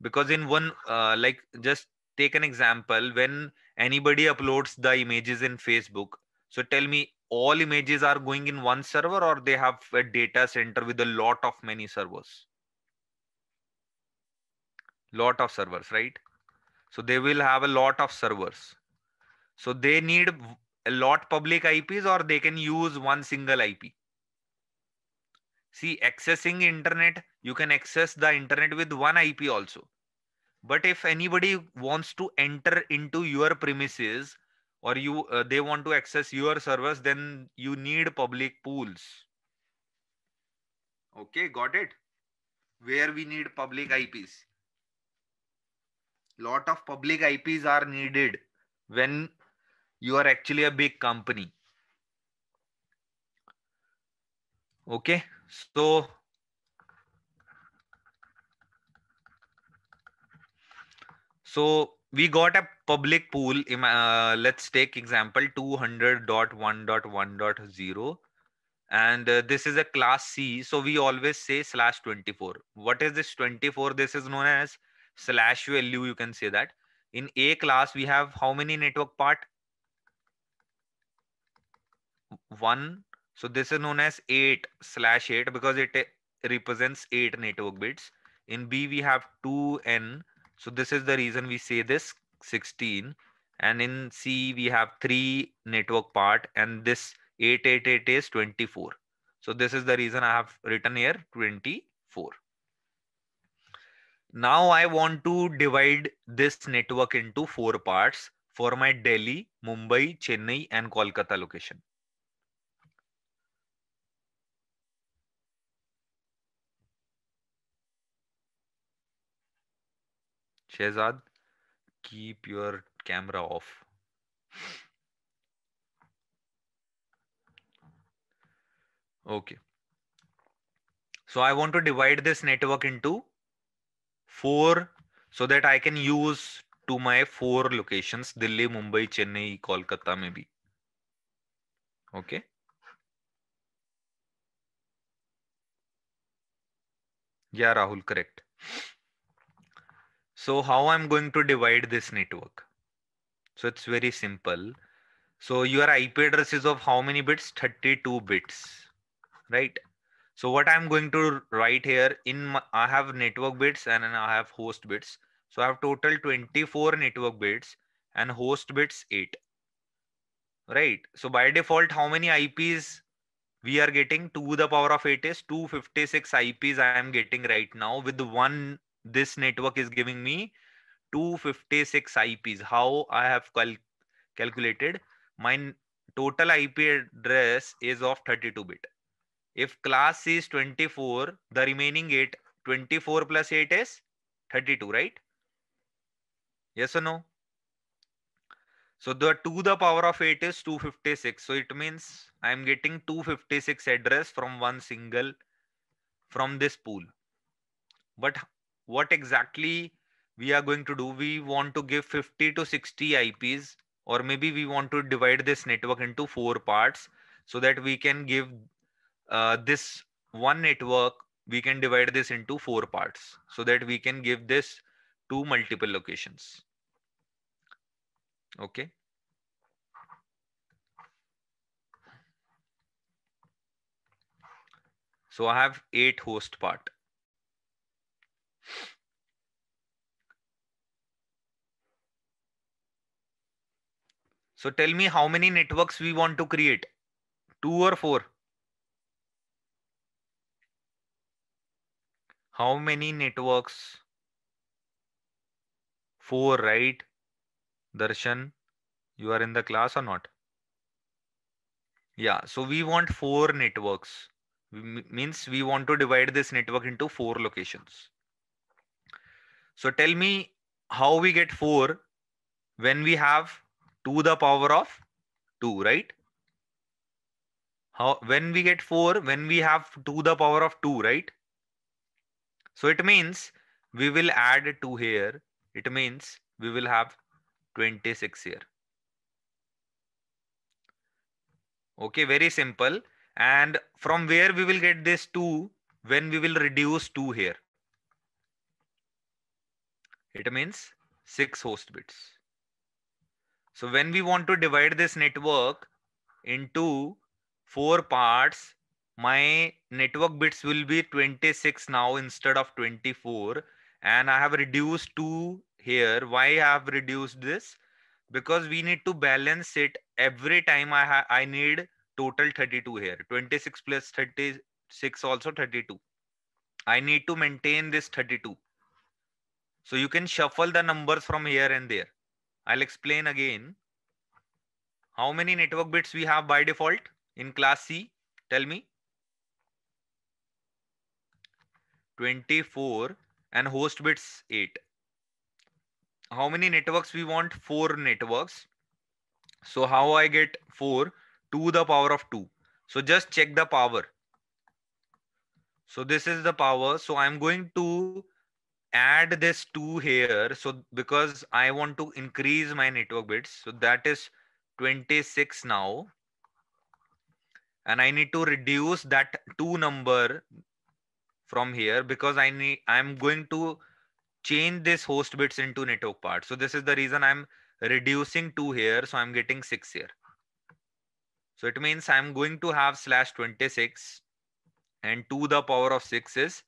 because in one uh, like just take an example when anybody uploads the images in facebook so tell me all images are going in one server or they have a data center with a lot of many servers lot of servers right so they will have a lot of servers so they need a lot public IPs or they can use one single IP. See, accessing internet, you can access the internet with one IP also. But if anybody wants to enter into your premises or you uh, they want to access your service, then you need public pools. Okay, got it. Where we need public IPs. Lot of public IPs are needed when you are actually a big company okay so so we got a public pool uh, let's take example 200.1.1.0 and uh, this is a class c so we always say slash 24 what is this 24 this is known as slash value you can say that in a class we have how many network part 1 so this is known as 8 slash 8 because it eh, represents 8 network bits in b we have 2n so this is the reason we say this 16 and in c we have 3 network part and this 888 is 24 so this is the reason i have written here 24 now i want to divide this network into four parts for my delhi mumbai chennai and kolkata location Shahzad keep your camera off okay so I want to divide this network into four so that I can use to my four location Delhi Mumbai Chennai Kolkata में भी okay okay? या yeah, Rahul correct So how I'm going to divide this network? So it's very simple. So your IP address is of how many bits? 32 bits, right? So what I'm going to write here in my, I have network bits and I have host bits. So I have total 24 network bits and host bits 8. Right. So by default, how many IPs we are getting 2 to the power of 8 is 256 IPs I am getting right now with one this network is giving me 256 IPs. How I have cal calculated my total IP address is of 32 bit. If class is 24, the remaining 8, 24 plus 8 is 32, right? Yes or no? So the 2 the power of 8 is 256. So it means I am getting 256 address from one single from this pool. But what exactly we are going to do. We want to give 50 to 60 IPs, or maybe we want to divide this network into four parts so that we can give uh, this one network, we can divide this into four parts so that we can give this to multiple locations. Okay. So I have eight host part. So tell me how many networks we want to create, two or four? How many networks? Four, right? Darshan, you are in the class or not? Yeah, so we want four networks. We, means we want to divide this network into four locations. So tell me how we get four when we have 2 the power of 2, right? How, when we get 4, when we have 2 the power of 2, right? So it means we will add 2 here. It means we will have 26 here. Okay, very simple. And from where we will get this 2 when we will reduce 2 here? It means 6 host bits. So when we want to divide this network into four parts, my network bits will be 26 now instead of 24. And I have reduced two here. Why I have reduced this? Because we need to balance it every time I, I need total 32 here. 26 plus 36 also 32. I need to maintain this 32. So you can shuffle the numbers from here and there. I'll explain again. How many network bits we have by default in class C? Tell me. 24 and host bits 8. How many networks we want? 4 networks. So how I get 4? 2 the power of 2. So just check the power. So this is the power. So I'm going to add this two here. So because I want to increase my network bits. So that is 26 now. And I need to reduce that two number from here because I need, I'm going to change this host bits into network part. So this is the reason I'm reducing two here. So I'm getting six here. So it means I'm going to have slash 26 and 2 the power of 6 is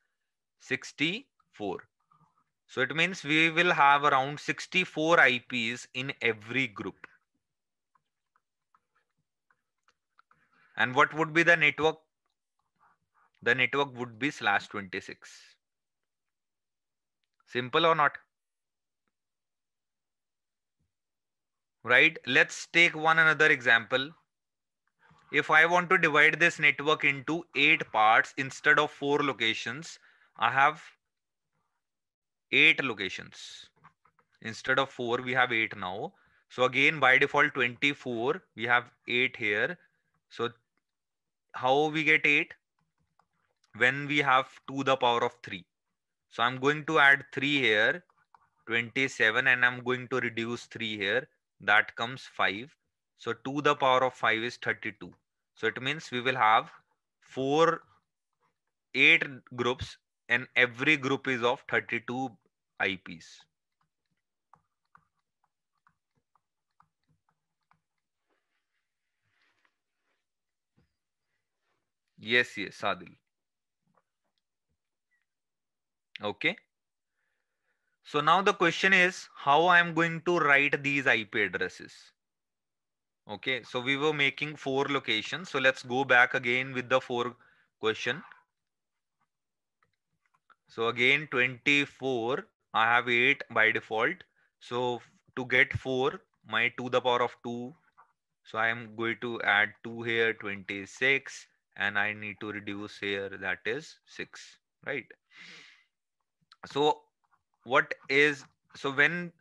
64. So it means we will have around 64 IPs in every group. And what would be the network? The network would be slash 26. Simple or not? Right? Let's take one another example. If I want to divide this network into eight parts instead of four locations, I have eight locations. Instead of four, we have eight now. So again, by default 24, we have eight here. So how we get eight? When we have to the power of three. So I'm going to add three here, 27, and I'm going to reduce three here. That comes five. So to the power of five is 32. So it means we will have four, eight groups and every group is of 32 IPs. Yes, yes, Sadil. Okay. So now the question is how I am going to write these IP addresses. Okay, so we were making four locations. So let's go back again with the four question. So again, 24 I have 8 by default. So to get 4, my 2 the power of 2. So I am going to add 2 here, 26. And I need to reduce here, that is 6, right? So what is, so when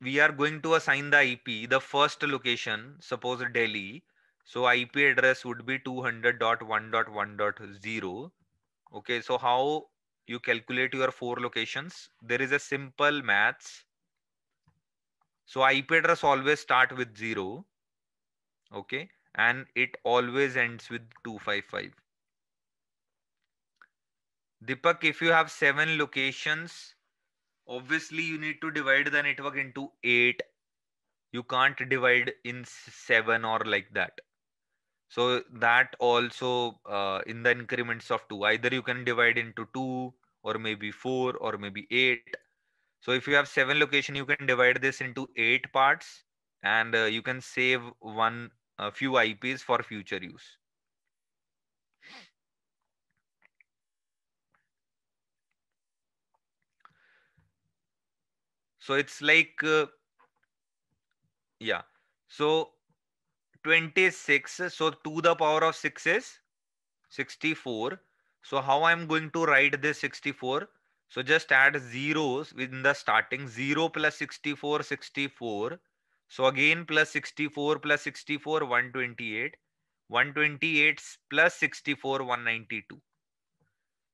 we are going to assign the IP, the first location, suppose Delhi. So IP address would be 200.1.1.0. Okay, so how you calculate your four locations. There is a simple maths. So IP address always start with zero. Okay. And it always ends with 255. Dipak, if you have seven locations, obviously you need to divide the network into eight. You can't divide in seven or like that. So that also uh, in the increments of two, either you can divide into two or maybe four or maybe eight. So if you have seven location, you can divide this into eight parts and uh, you can save one a few IPs for future use. So it's like, uh, yeah. So 26 so 2 the power of 6 is 64 so how i'm going to write this 64 so just add zeros in the starting 0 plus 64 64 so again plus 64 plus 64 128 128 plus 64 192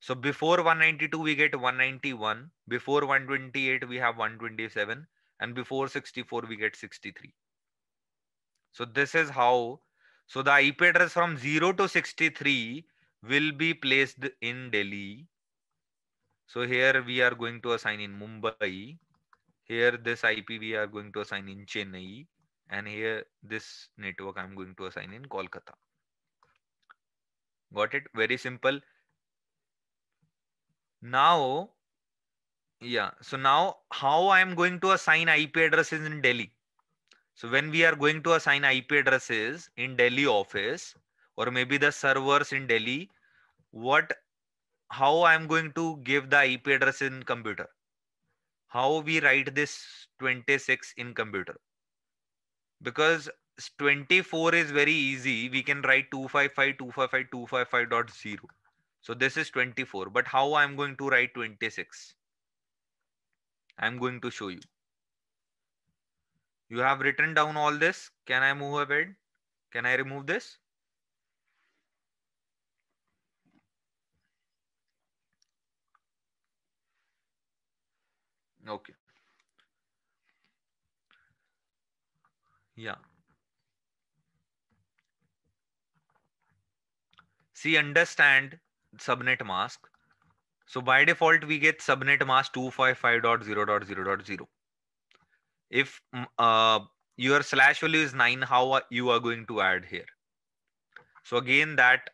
so before 192 we get 191 before 128 we have 127 and before 64 we get 63 so this is how, so the IP address from 0 to 63 will be placed in Delhi. So here we are going to assign in Mumbai. Here this IP we are going to assign in Chennai. And here this network I'm going to assign in Kolkata. Got it? Very simple. Now, yeah. So now how I am going to assign IP addresses in Delhi? So when we are going to assign IP addresses in Delhi office or maybe the servers in Delhi, what, how I'm going to give the IP address in computer? How we write this 26 in computer? Because 24 is very easy. We can write 255, 255, 255.0. So this is 24, but how I'm going to write 26? I'm going to show you. You have written down all this. Can I move ahead? Can I remove this? Okay. Yeah. See, understand subnet mask. So by default, we get subnet mask 255.0.0.0 if mm, uh, your slash value is 9 how are you are going to add here so again that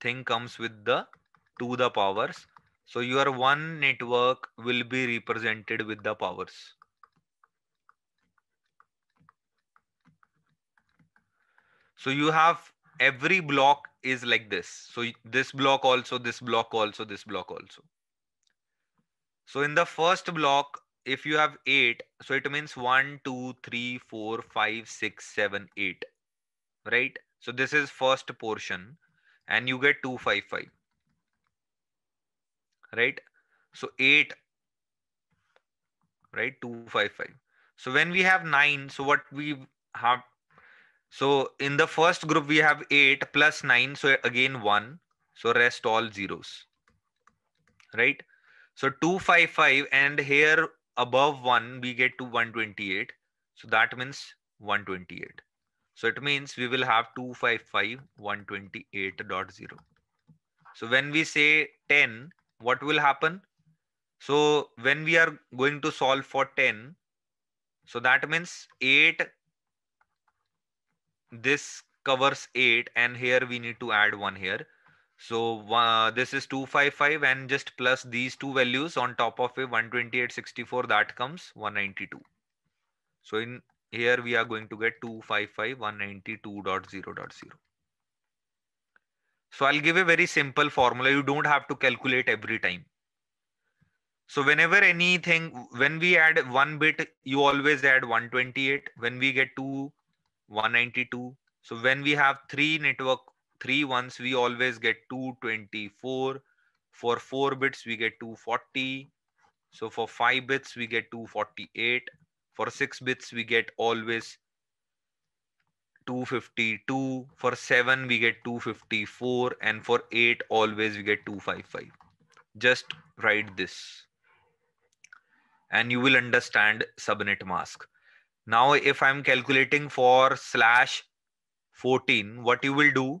thing comes with the to the powers so your one network will be represented with the powers so you have every block is like this so this block also this block also this block also so in the first block if you have eight, so it means one, two, three, four, five, six, seven, eight, right? So this is first portion and you get 255, right? So 8, right? 255. So when we have 9, so what we have, so in the first group we have 8 plus 9, so again 1, so rest all zeros, right? So 255 and here above 1 we get to 128 so that means 128 so it means we will have 255.128.0 so when we say 10 what will happen so when we are going to solve for 10 so that means 8 this covers 8 and here we need to add 1 here so uh, this is 255 and just plus these two values on top of a 128.64 that comes 192. So in here we are going to get 255.192.0.0. So I'll give a very simple formula. You don't have to calculate every time. So whenever anything, when we add one bit, you always add 128. When we get to 192. So when we have three network three ones we always get 224 for four bits we get 240 so for five bits we get 248 for six bits we get always 252 for 7 we get 254 and for 8 always we get 255 just write this and you will understand subnet mask now if i'm calculating for slash 14 what you will do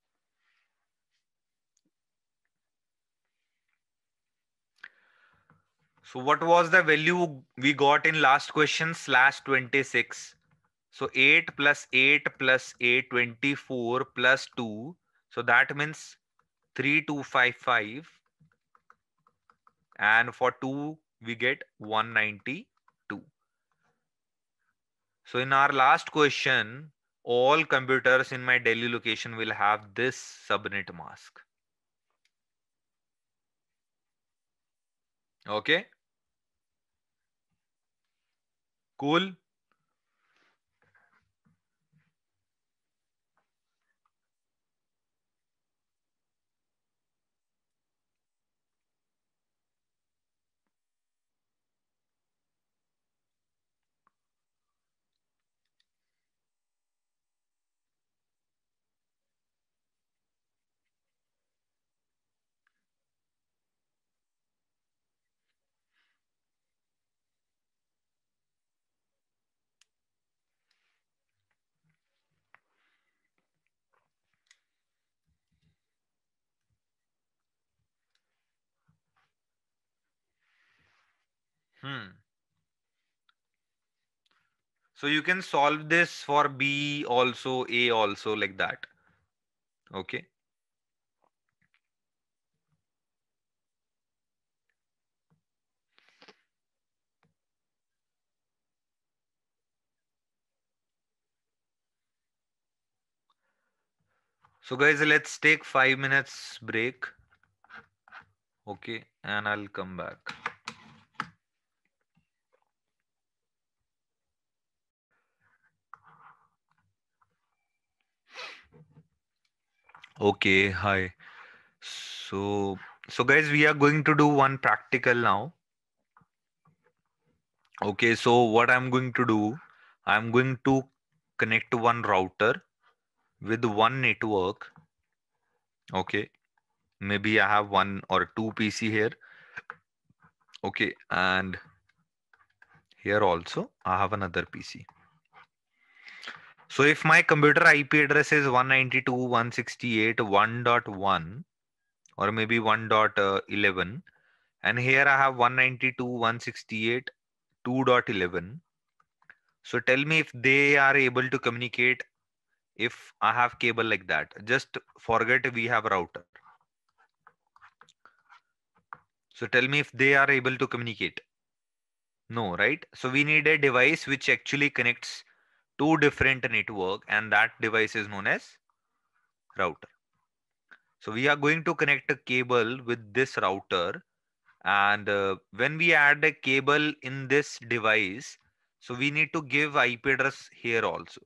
So what was the value we got in last question slash 26? So 8 plus 8 plus 8, 24 plus 2. So that means 3255. And for 2, we get 192. So in our last question, all computers in my Delhi location will have this subnet mask. Okay. cool Hmm. So you can solve this for B also, A also like that. Okay. So guys, let's take five minutes break. Okay, and I'll come back. Okay, hi. So, so guys, we are going to do one practical now. Okay, so what I'm going to do, I'm going to connect one router with one network. Okay, maybe I have one or two PC here. Okay, and here also I have another PC. So if my computer IP address is 192.168.1.1 or maybe 1.11, and here I have 192.168.2.11. So tell me if they are able to communicate if I have cable like that. Just forget we have router. So tell me if they are able to communicate. No, right? So we need a device which actually connects two different network and that device is known as router. So we are going to connect a cable with this router and uh, when we add a cable in this device, so we need to give IP address here also.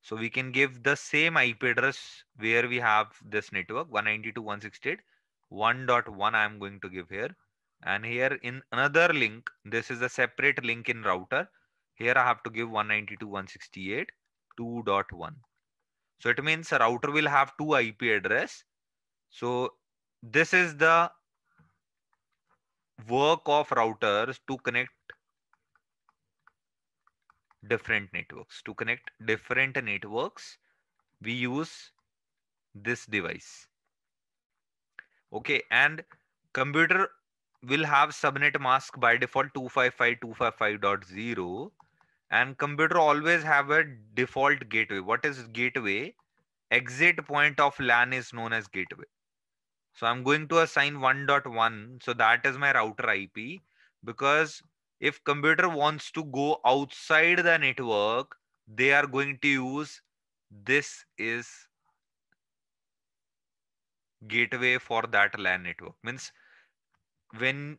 So we can give the same IP address where we have this network 192.168.1.1 I am going to give here. And here in another link, this is a separate link in router here I have to give 192.168.2.1. So it means a router will have two IP address. So this is the work of routers to connect different networks. To connect different networks, we use this device. Okay, and computer will have subnet mask by default 255.255.0 and computer always have a default gateway what is gateway exit point of lan is known as gateway so i'm going to assign 1.1 so that is my router ip because if computer wants to go outside the network they are going to use this is gateway for that lan network means when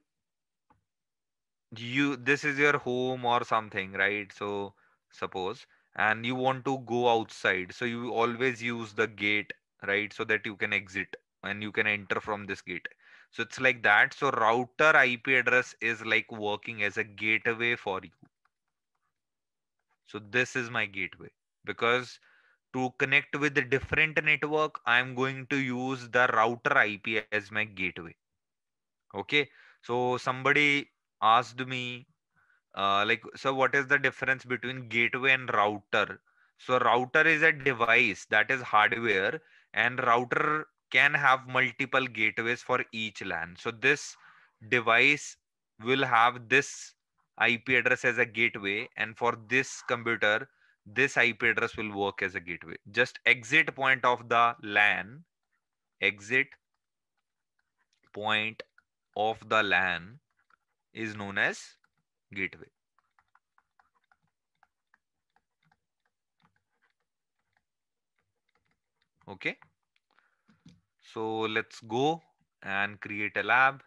you this is your home or something right so suppose and you want to go outside so you always use the gate right so that you can exit and you can enter from this gate so it's like that so router ip address is like working as a gateway for you so this is my gateway because to connect with the different network i'm going to use the router ip as my gateway okay so somebody asked me uh, like so what is the difference between gateway and router so router is a device that is hardware and router can have multiple gateways for each LAN so this device will have this IP address as a gateway and for this computer this IP address will work as a gateway just exit point of the LAN exit point of the LAN is known as gateway. Okay. So let's go and create a lab.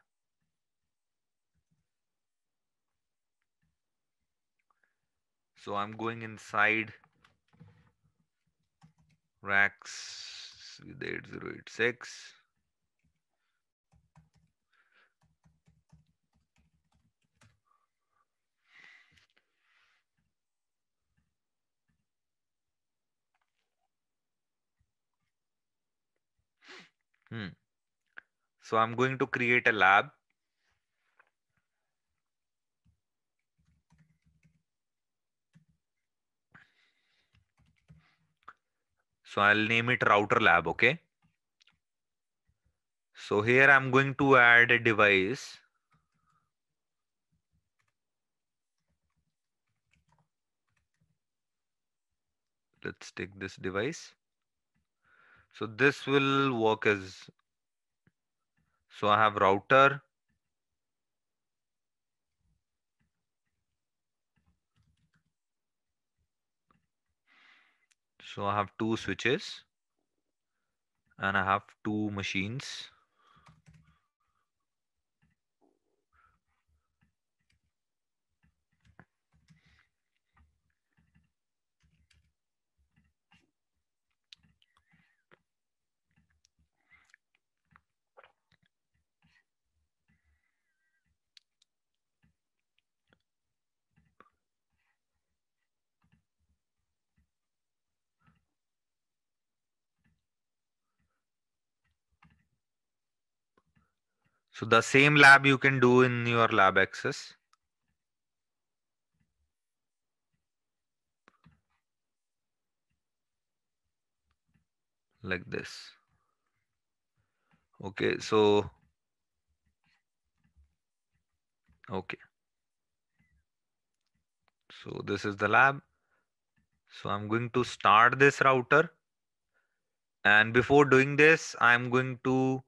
So I'm going inside racks eight zero eight six. Hmm. So I'm going to create a lab. So I'll name it router lab, okay? So here I'm going to add a device. Let's take this device. So this will work as, so I have router, So I have two switches and I have two machines. So the same lab you can do in your lab access. Like this. Okay, so okay. So this is the lab. So I'm going to start this router. And before doing this, I'm going to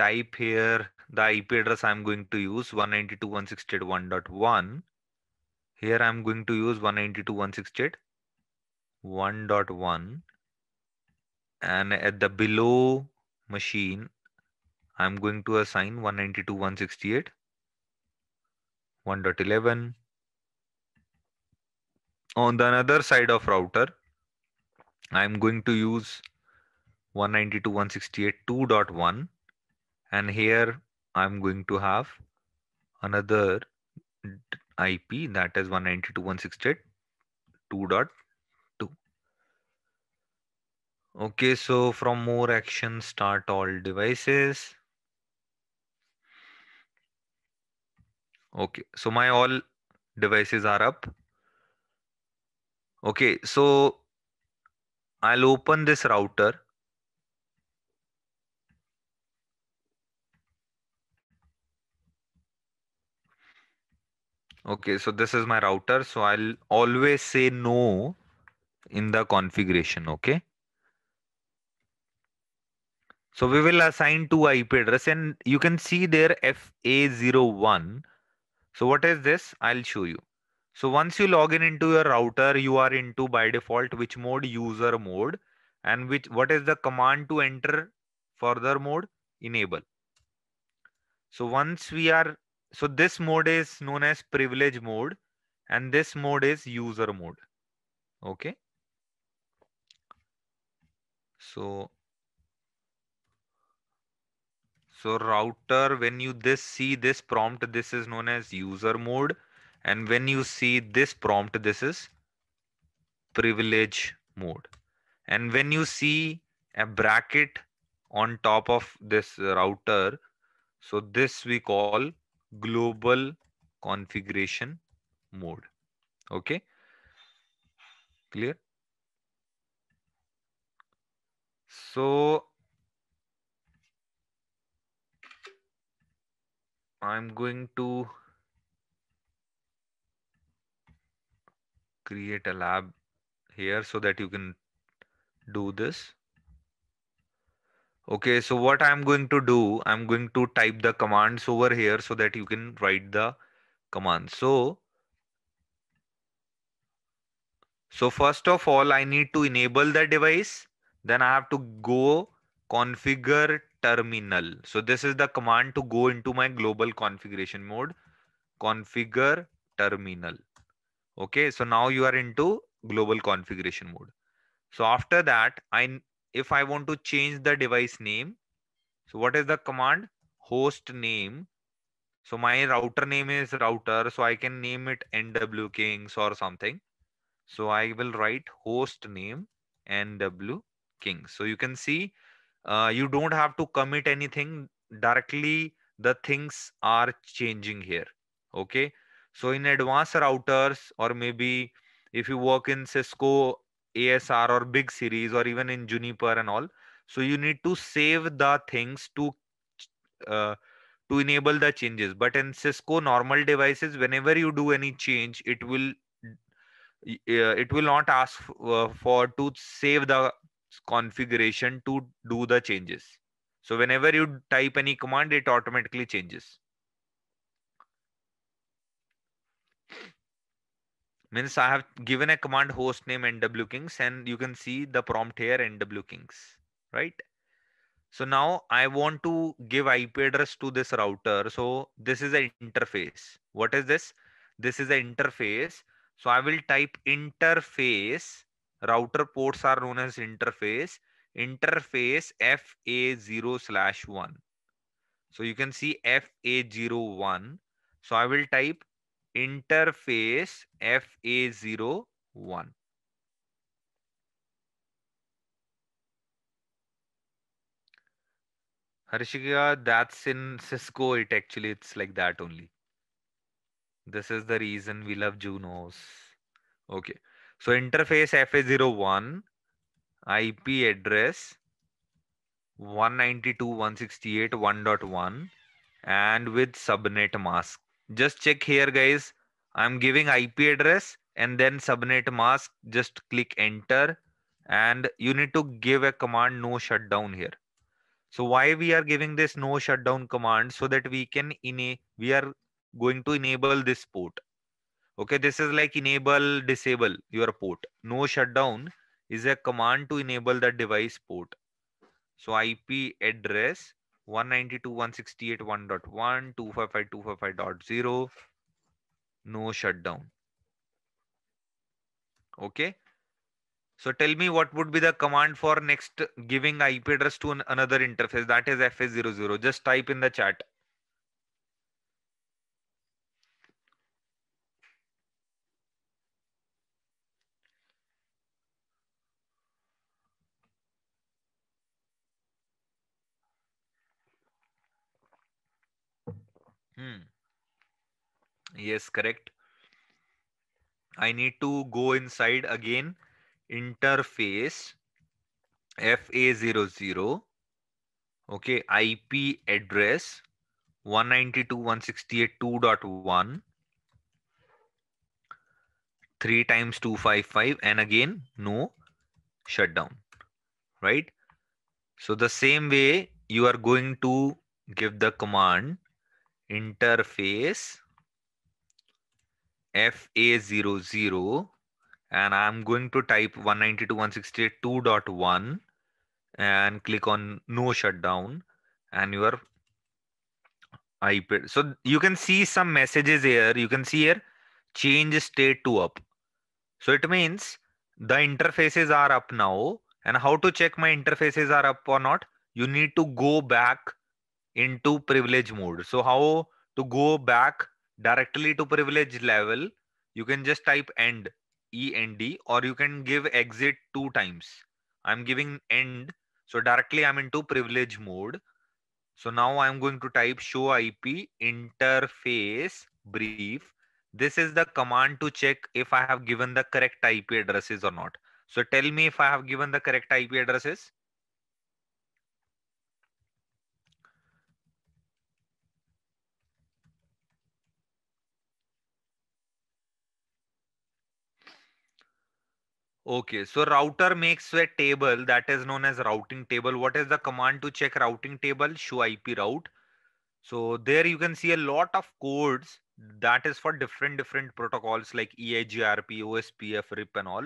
type here the IP address I'm going to use 192.168.1.1. Here I'm going to use 192.168.1.1. And at the below machine, I'm going to assign 192.168.1.11. On the another side of router, I'm going to use 192.168.2.1 and here I'm going to have another IP that is 192.168.2.2. Okay, so from more action, start all devices. Okay, so my all devices are up. Okay, so I'll open this router Okay, so this is my router. So I'll always say no in the configuration. Okay. So we will assign two IP address and you can see there FA01. So what is this? I'll show you. So once you log in into your router, you are into by default which mode user mode and which what is the command to enter further mode enable. So once we are so this mode is known as privilege mode and this mode is user mode. Okay. So, so router, when you this see this prompt, this is known as user mode. And when you see this prompt, this is privilege mode. And when you see a bracket on top of this router, so this we call global configuration mode. Okay. Clear? So I'm going to create a lab here so that you can do this. Okay, so what I'm going to do, I'm going to type the commands over here so that you can write the command. So, so first of all, I need to enable the device. Then I have to go configure terminal. So this is the command to go into my global configuration mode, configure terminal. Okay, so now you are into global configuration mode. So after that, I if I want to change the device name, so what is the command? Host name. So my router name is router. So I can name it NW Kings or something. So I will write host name NW Kings. So you can see uh, you don't have to commit anything directly. The things are changing here. Okay. So in advanced routers or maybe if you work in Cisco asr or big series or even in juniper and all so you need to save the things to uh, to enable the changes but in cisco normal devices whenever you do any change it will uh, it will not ask uh, for to save the configuration to do the changes so whenever you type any command it automatically changes means I have given a command host name nwkings and you can see the prompt here nwkings, right? So now I want to give IP address to this router. So this is an interface. What is this? This is an interface. So I will type interface. Router ports are known as interface. Interface FA0 slash 1. So you can see FA01. So I will type interface FA01. Harshika, that's in Cisco. It actually, it's like that only. This is the reason we love Junos. Okay. So interface FA01, IP address 192.168.1.1 and with subnet mask just check here guys i'm giving ip address and then subnet mask just click enter and you need to give a command no shutdown here so why we are giving this no shutdown command so that we can in we are going to enable this port okay this is like enable disable your port no shutdown is a command to enable the device port so ip address 192.168.1.1, no shutdown. Okay. So tell me what would be the command for next giving IP address to another interface that is FS00. Just type in the chat Hmm. Yes, correct. I need to go inside again interface FA00. Okay, IP address 192.168.2.1 3 times 255 and again no shutdown right so the same way you are going to give the command interface FA00 and I'm going to type 192.168.2.1 and click on no shutdown and your iPad. So you can see some messages here. You can see here change state to up. So it means the interfaces are up now and how to check my interfaces are up or not. You need to go back into privilege mode. So how to go back directly to privilege level, you can just type end, END, or you can give exit two times. I'm giving end. So directly I'm into privilege mode. So now I'm going to type show IP interface brief. This is the command to check if I have given the correct IP addresses or not. So tell me if I have given the correct IP addresses. Okay, so router makes a table that is known as routing table. What is the command to check routing table? Show IP route. So there you can see a lot of codes that is for different different protocols like EIGRP, OSPF, RIP and all.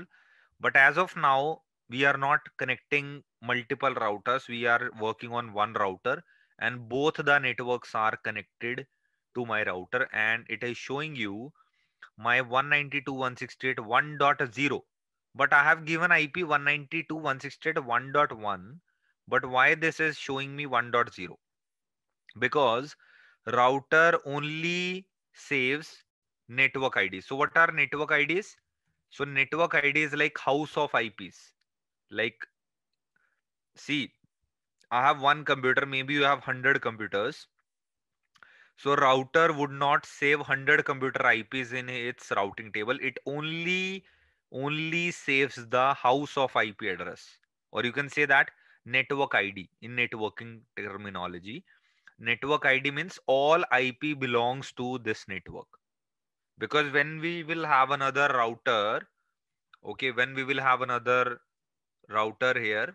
But as of now, we are not connecting multiple routers. We are working on one router and both the networks are connected to my router and it is showing you my 192.168.1.0 but I have given IP 192.168.1.1. But why this is showing me 1.0? Because router only saves network IDs. So what are network IDs? So network ID is like house of IPs. Like, see, I have one computer, maybe you have 100 computers. So router would not save 100 computer IPs in its routing table. It only only saves the house of IP address, or you can say that network ID in networking terminology. Network ID means all IP belongs to this network. Because when we will have another router, okay, when we will have another router here,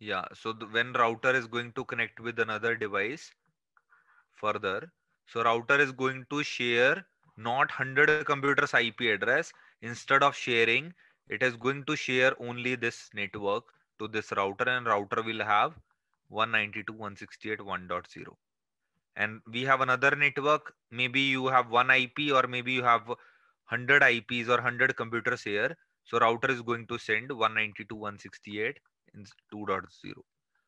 Yeah. So the, when router is going to connect with another device further, so router is going to share not 100 computers IP address. Instead of sharing, it is going to share only this network to this router and router will have 192.168.1.0. And we have another network. Maybe you have one IP or maybe you have 100 IPs or 100 computers here. So router is going to send 192.168 in 2.0.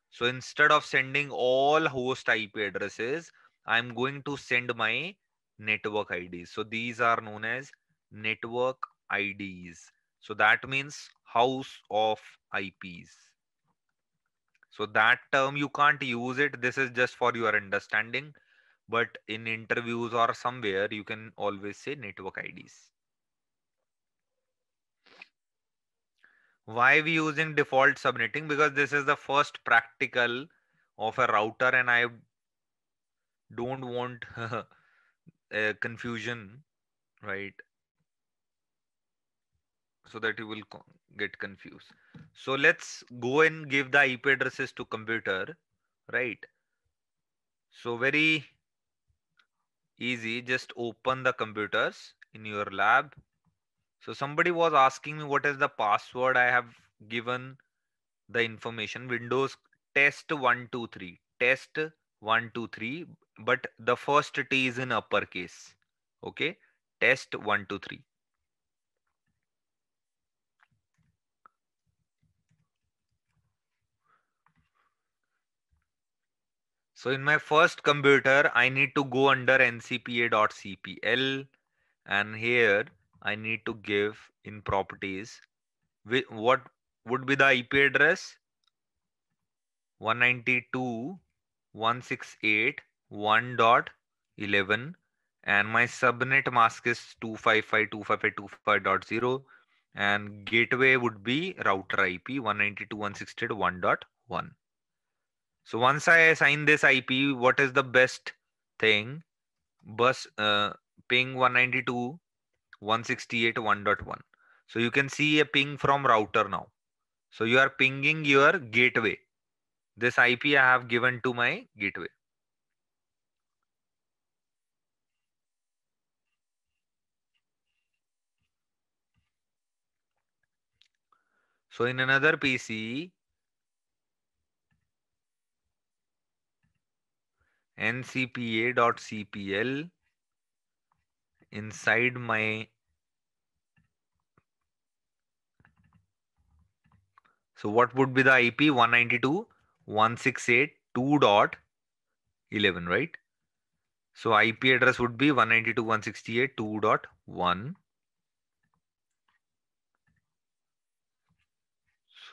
So instead of sending all host IP addresses, I'm going to send my network IDs. So these are known as network IDs. So that means house of IPs. So that term you can't use it. This is just for your understanding. But in interviews or somewhere, you can always say network IDs. why we using default subnetting because this is the first practical of a router and i don't want a confusion right so that you will get confused so let's go and give the ip addresses to computer right so very easy just open the computers in your lab so somebody was asking me what is the password I have given the information Windows test 123 test 123 but the first T is in uppercase. Okay. Test 123. So in my first computer, I need to go under ncpa.cpl and here I need to give in properties what would be the IP address 192.168.1.11 and my subnet mask is 255.255.255.0 and gateway would be router IP 192.168.1.1. So once I assign this IP, what is the best thing? Bus uh, ping 192 168.1.1. So you can see a ping from router now. So you are pinging your gateway. This IP I have given to my gateway. So in another PC, ncpa.cpl inside my So what would be the IP? 192.168.2.11, right? So IP address would be 192.168.2.1.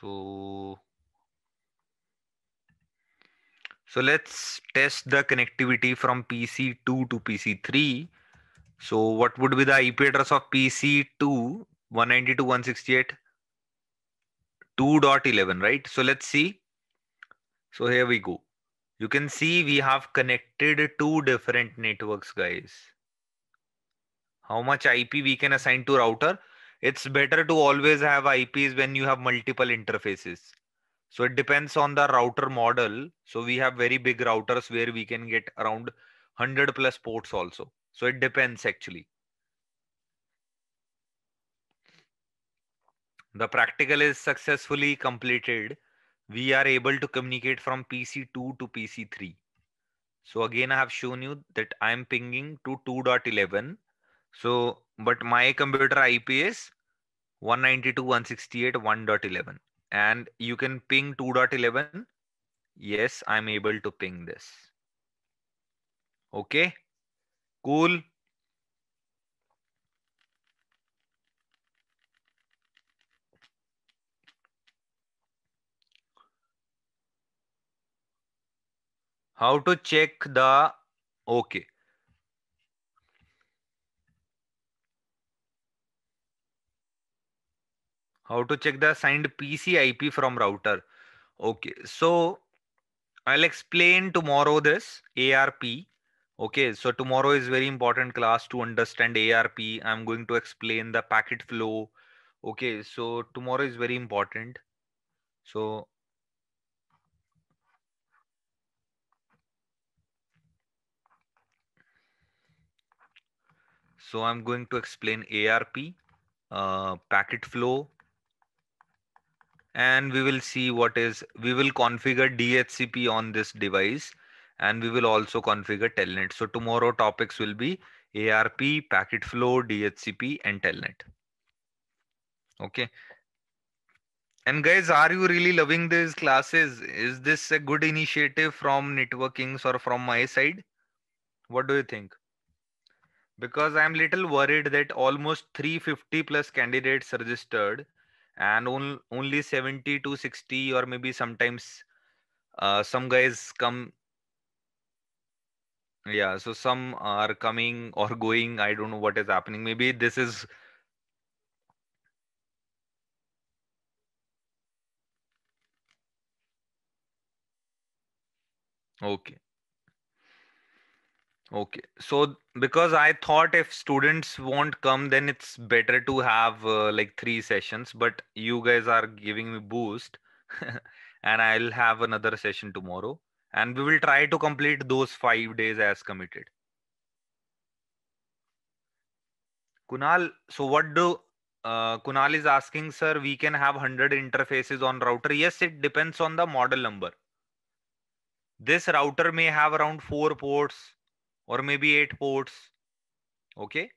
So, so let's test the connectivity from PC2 to PC3. So what would be the IP address of PC2 192.168 2.11, right? So let's see. So here we go. You can see we have connected two different networks, guys. How much IP we can assign to router? It's better to always have IPs when you have multiple interfaces. So it depends on the router model. So we have very big routers where we can get around 100 plus ports also. So it depends actually. the practical is successfully completed, we are able to communicate from PC2 to PC3. So again, I have shown you that I am pinging to 2.11. So, but my computer IP is 192.168.1.11 and you can ping 2.11. Yes, I'm able to ping this. Okay, cool. how to check the okay how to check the signed pc ip from router okay so i'll explain tomorrow this arp okay so tomorrow is very important class to understand arp i'm going to explain the packet flow okay so tomorrow is very important so So I'm going to explain ARP, uh, packet flow, and we will see what is, we will configure DHCP on this device and we will also configure telnet. So tomorrow topics will be ARP, packet flow, DHCP and telnet. Okay. And guys, are you really loving these classes? Is this a good initiative from networkings or from my side? What do you think? because I'm little worried that almost 350 plus candidates registered and on, only 70 to 60 or maybe sometimes uh, some guys come yeah so some are coming or going i don't know what is happening maybe this is okay okay so because i thought if students won't come then it's better to have uh, like three sessions but you guys are giving me boost and i'll have another session tomorrow and we will try to complete those 5 days as committed kunal so what do uh, kunal is asking sir we can have 100 interfaces on router yes it depends on the model number this router may have around 4 ports or maybe eight ports. Okay.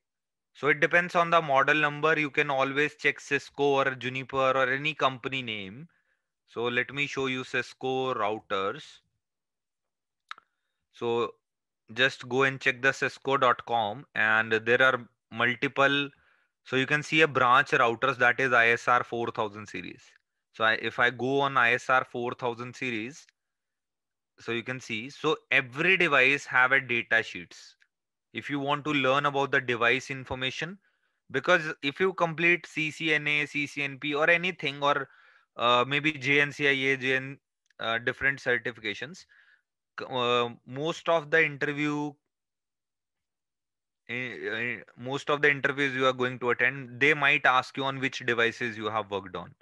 So it depends on the model number. You can always check Cisco or Juniper or any company name. So let me show you Cisco routers. So just go and check the cisco.com and there are multiple. So you can see a branch routers that is ISR 4000 series. So I, if I go on ISR 4000 series, so you can see so every device have a data sheets if you want to learn about the device information because if you complete ccna ccnp or anything or uh, maybe jncia JN, uh, different certifications uh, most of the interview eh, eh, most of the interviews you are going to attend they might ask you on which devices you have worked on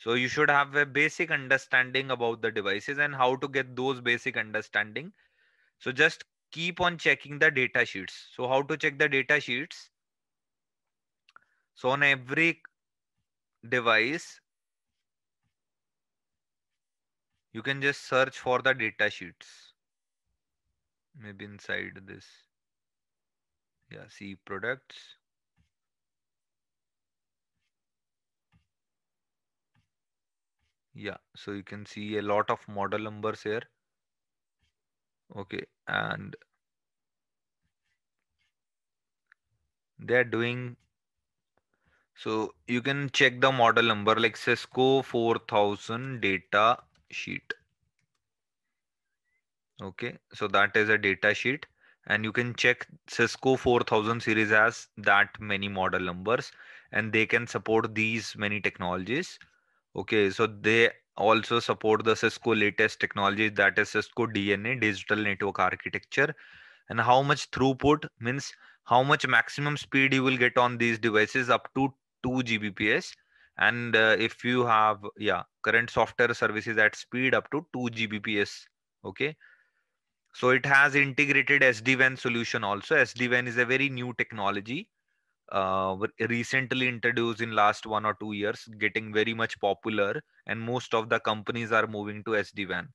so you should have a basic understanding about the devices and how to get those basic understanding. So just keep on checking the data sheets. So how to check the data sheets? So on every device, you can just search for the data sheets. Maybe inside this. Yeah, see products. yeah so you can see a lot of model numbers here okay and they are doing so you can check the model number like Cisco 4000 data sheet. Okay, so that is a data sheet and you can check Cisco 4000 series has that many model numbers and they can support these many technologies. Okay, so they also support the Cisco latest technology that is Cisco DNA digital network architecture. And how much throughput means how much maximum speed you will get on these devices up to 2 Gbps. And uh, if you have, yeah, current software services at speed up to 2 Gbps. Okay. So it has integrated SD-WAN solution also. SD-WAN is a very new technology uh, recently introduced in last one or two years getting very much popular and most of the companies are moving to sdwan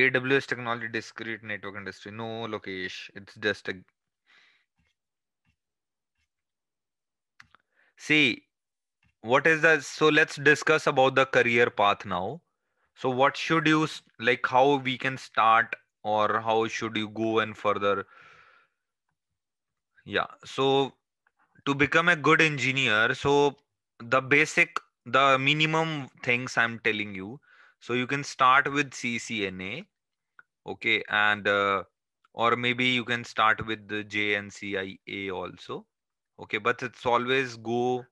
aws technology discrete network industry no location. it's just a see what is the so let's discuss about the career path now so what should you like how we can start or how should you go and further yeah so to become a good engineer so the basic the minimum things i'm telling you so you can start with ccna okay and uh, or maybe you can start with the jncia also okay but it's always go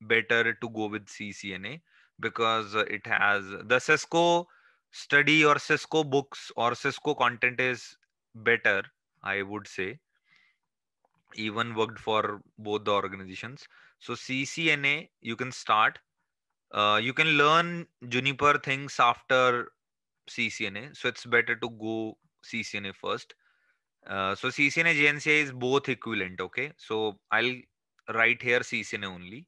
better to go with ccna because it has the cisco study your cisco books or cisco content is better i would say even worked for both the organizations so ccna you can start uh, you can learn juniper things after ccna so it's better to go ccna first uh, so ccna jnca is both equivalent okay so i'll write here ccna only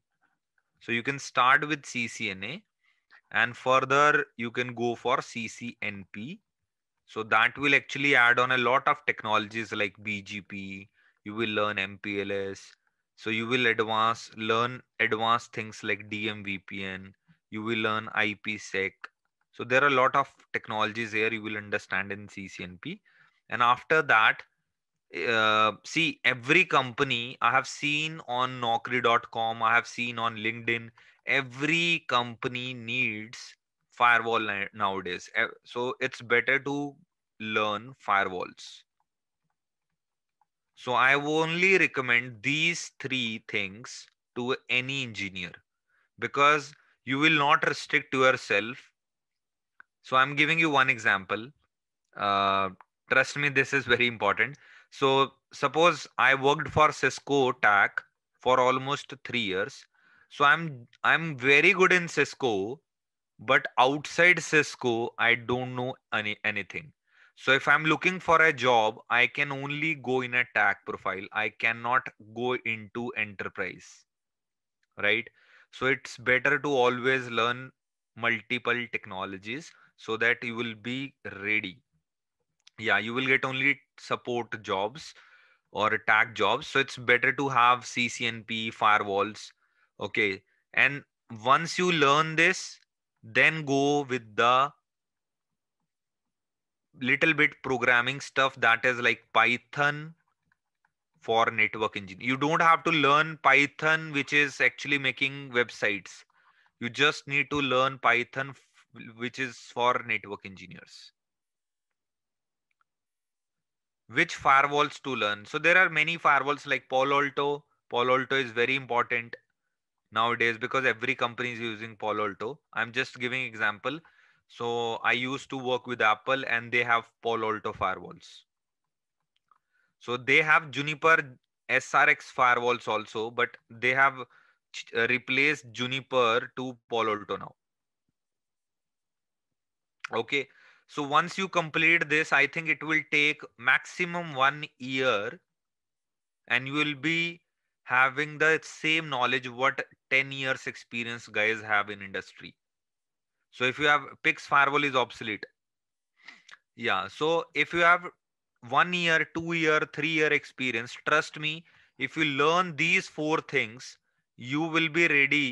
so you can start with ccna and further you can go for ccnp so that will actually add on a lot of technologies like bgp you will learn mpls so you will advance learn advanced things like dmvpn you will learn ipsec so there are a lot of technologies here you will understand in ccnp and after that uh, see every company i have seen on naukri.com i have seen on linkedin every company needs firewall nowadays so it's better to learn firewalls so i only recommend these three things to any engineer because you will not restrict yourself so i'm giving you one example uh, trust me this is very important so suppose i worked for cisco tac for almost 3 years so I'm I'm very good in Cisco, but outside Cisco, I don't know any anything. So if I'm looking for a job, I can only go in a tag profile. I cannot go into enterprise. Right? So it's better to always learn multiple technologies so that you will be ready. Yeah, you will get only support jobs or tag jobs. So it's better to have CCNP firewalls okay and once you learn this then go with the little bit programming stuff that is like python for network engineering you don't have to learn python which is actually making websites you just need to learn python which is for network engineers which firewalls to learn so there are many firewalls like palo alto palo alto is very important nowadays because every company is using Palo Alto. I'm just giving example. So I used to work with Apple and they have Palo Alto firewalls. So they have Juniper SRX firewalls also, but they have uh, replaced Juniper to Palo Alto now. Okay. So once you complete this, I think it will take maximum one year and you will be having the same knowledge what 10 years experience guys have in industry so if you have pix firewall is obsolete yeah so if you have one year two year three year experience trust me if you learn these four things you will be ready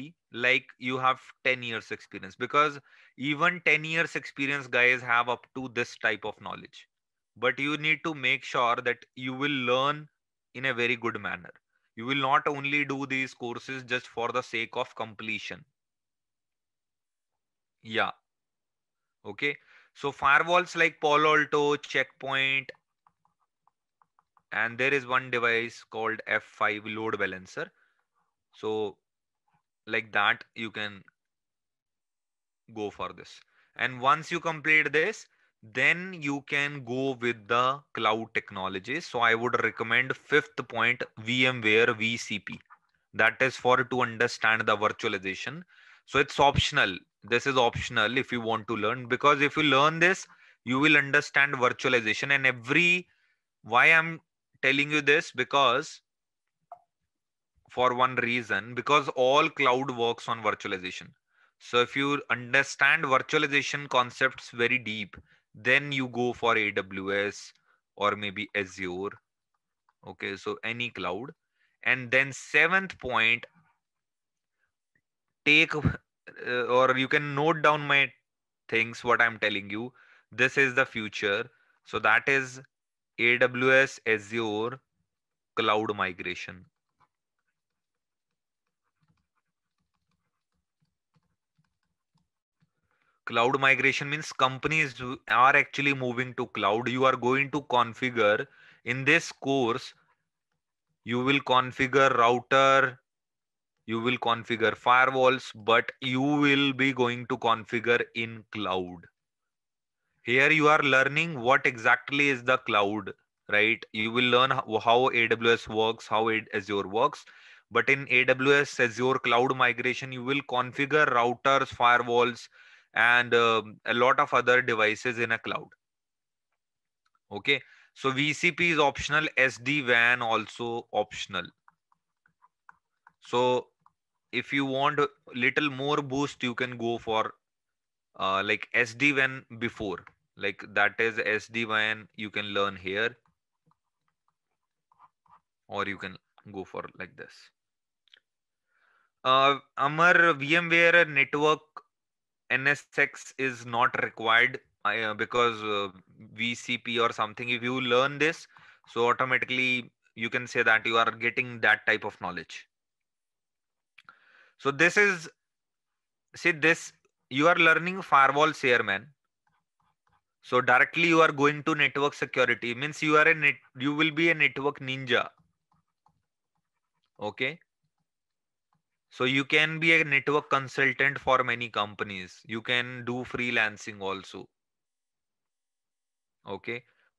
like you have 10 years experience because even 10 years experience guys have up to this type of knowledge but you need to make sure that you will learn in a very good manner you will not only do these courses just for the sake of completion yeah okay so firewalls like palo alto checkpoint and there is one device called f5 load balancer so like that you can go for this and once you complete this then you can go with the cloud technology. So I would recommend fifth point VMware VCP. That is for to understand the virtualization. So it's optional. This is optional if you want to learn because if you learn this, you will understand virtualization and every why I'm telling you this because for one reason because all cloud works on virtualization. So if you understand virtualization concepts very deep, then you go for aws or maybe azure okay so any cloud and then seventh point take uh, or you can note down my things what i'm telling you this is the future so that is aws azure cloud migration cloud migration means companies are actually moving to cloud you are going to configure in this course you will configure router you will configure firewalls but you will be going to configure in cloud here you are learning what exactly is the cloud right you will learn how aws works how azure works but in aws azure cloud migration you will configure routers firewalls and um, a lot of other devices in a cloud okay so vcp is optional sd wan also optional so if you want a little more boost you can go for uh, like sd wan before like that is sd wan you can learn here or you can go for like this uh, Amar VMware network NSX is not required uh, because uh, VCP or something. If you learn this, so automatically you can say that you are getting that type of knowledge. So this is, see this, you are learning firewall, here, man. So directly you are going to network security it means you are a net, you will be a network ninja. Okay so you can be a network consultant for many companies you can do freelancing also okay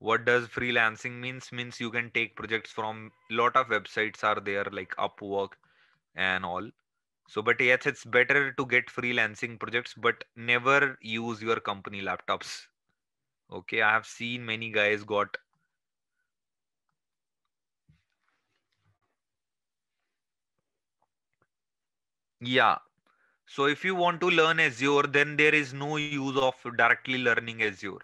what does freelancing means means you can take projects from lot of websites are there like upwork and all so but yes it's better to get freelancing projects but never use your company laptops okay i have seen many guys got Yeah. So if you want to learn Azure, then there is no use of directly learning Azure.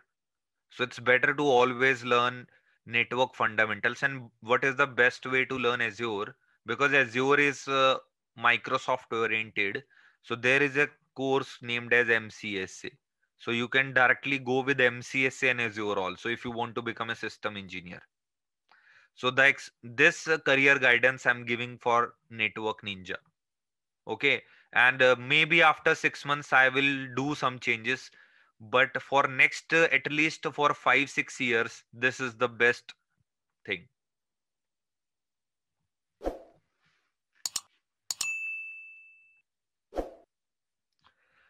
So it's better to always learn network fundamentals and what is the best way to learn Azure because Azure is uh, Microsoft oriented. So there is a course named as MCSA. So you can directly go with MCSA and Azure also if you want to become a system engineer. So the this uh, career guidance I'm giving for Network Ninja okay and uh, maybe after 6 months i will do some changes but for next uh, at least for 5 6 years this is the best thing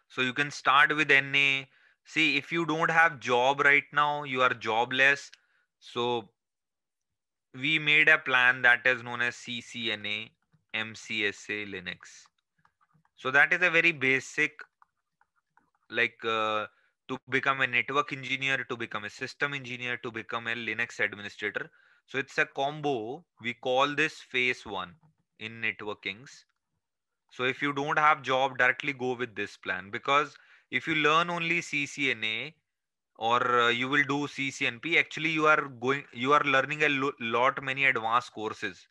so you can start with na see if you don't have job right now you are jobless so we made a plan that is known as ccna mcsa linux so that is a very basic like uh, to become a network engineer to become a system engineer to become a linux administrator so it's a combo we call this phase one in networkings so if you don't have job directly go with this plan because if you learn only ccna or uh, you will do ccnp actually you are going you are learning a lo lot many advanced courses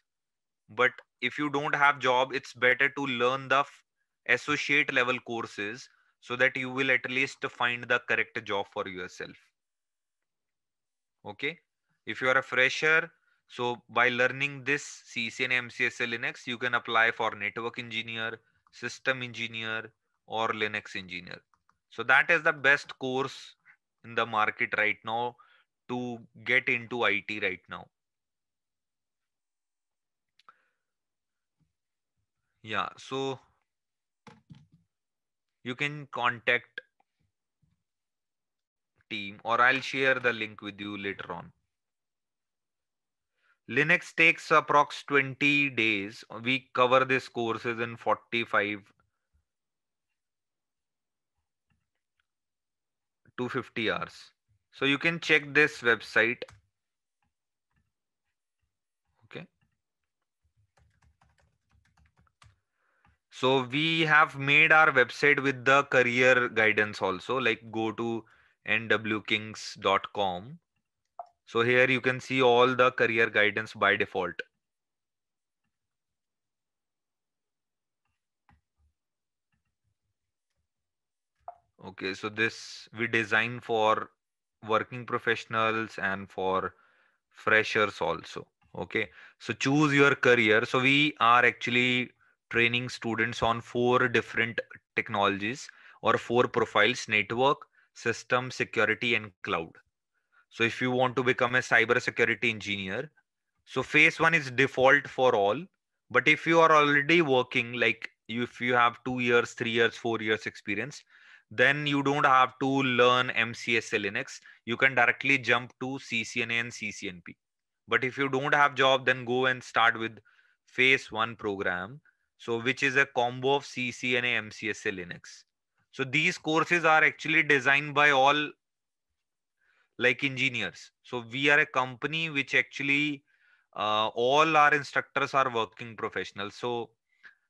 but if you don't have job it's better to learn the associate level courses so that you will at least find the correct job for yourself. Okay. If you are a fresher, so by learning this CCN MCSA Linux, you can apply for network engineer, system engineer, or Linux engineer. So that is the best course in the market right now to get into IT right now. Yeah, so you can contact team or I'll share the link with you later on. Linux takes approx 20 days. We cover these courses in 45 to 50 hours. So you can check this website So we have made our website with the career guidance also, like go to nwkings.com. So here you can see all the career guidance by default. Okay, so this we design for working professionals and for freshers also. Okay, so choose your career. So we are actually training students on four different technologies or four profiles network system security and cloud so if you want to become a cybersecurity engineer so phase one is default for all but if you are already working like if you have two years three years four years experience then you don't have to learn mcsa linux you can directly jump to ccna and ccnp but if you don't have job then go and start with phase one program so which is a combo of CCNA MCSA Linux. So these courses are actually designed by all like engineers. So we are a company which actually uh, all our instructors are working professionals. So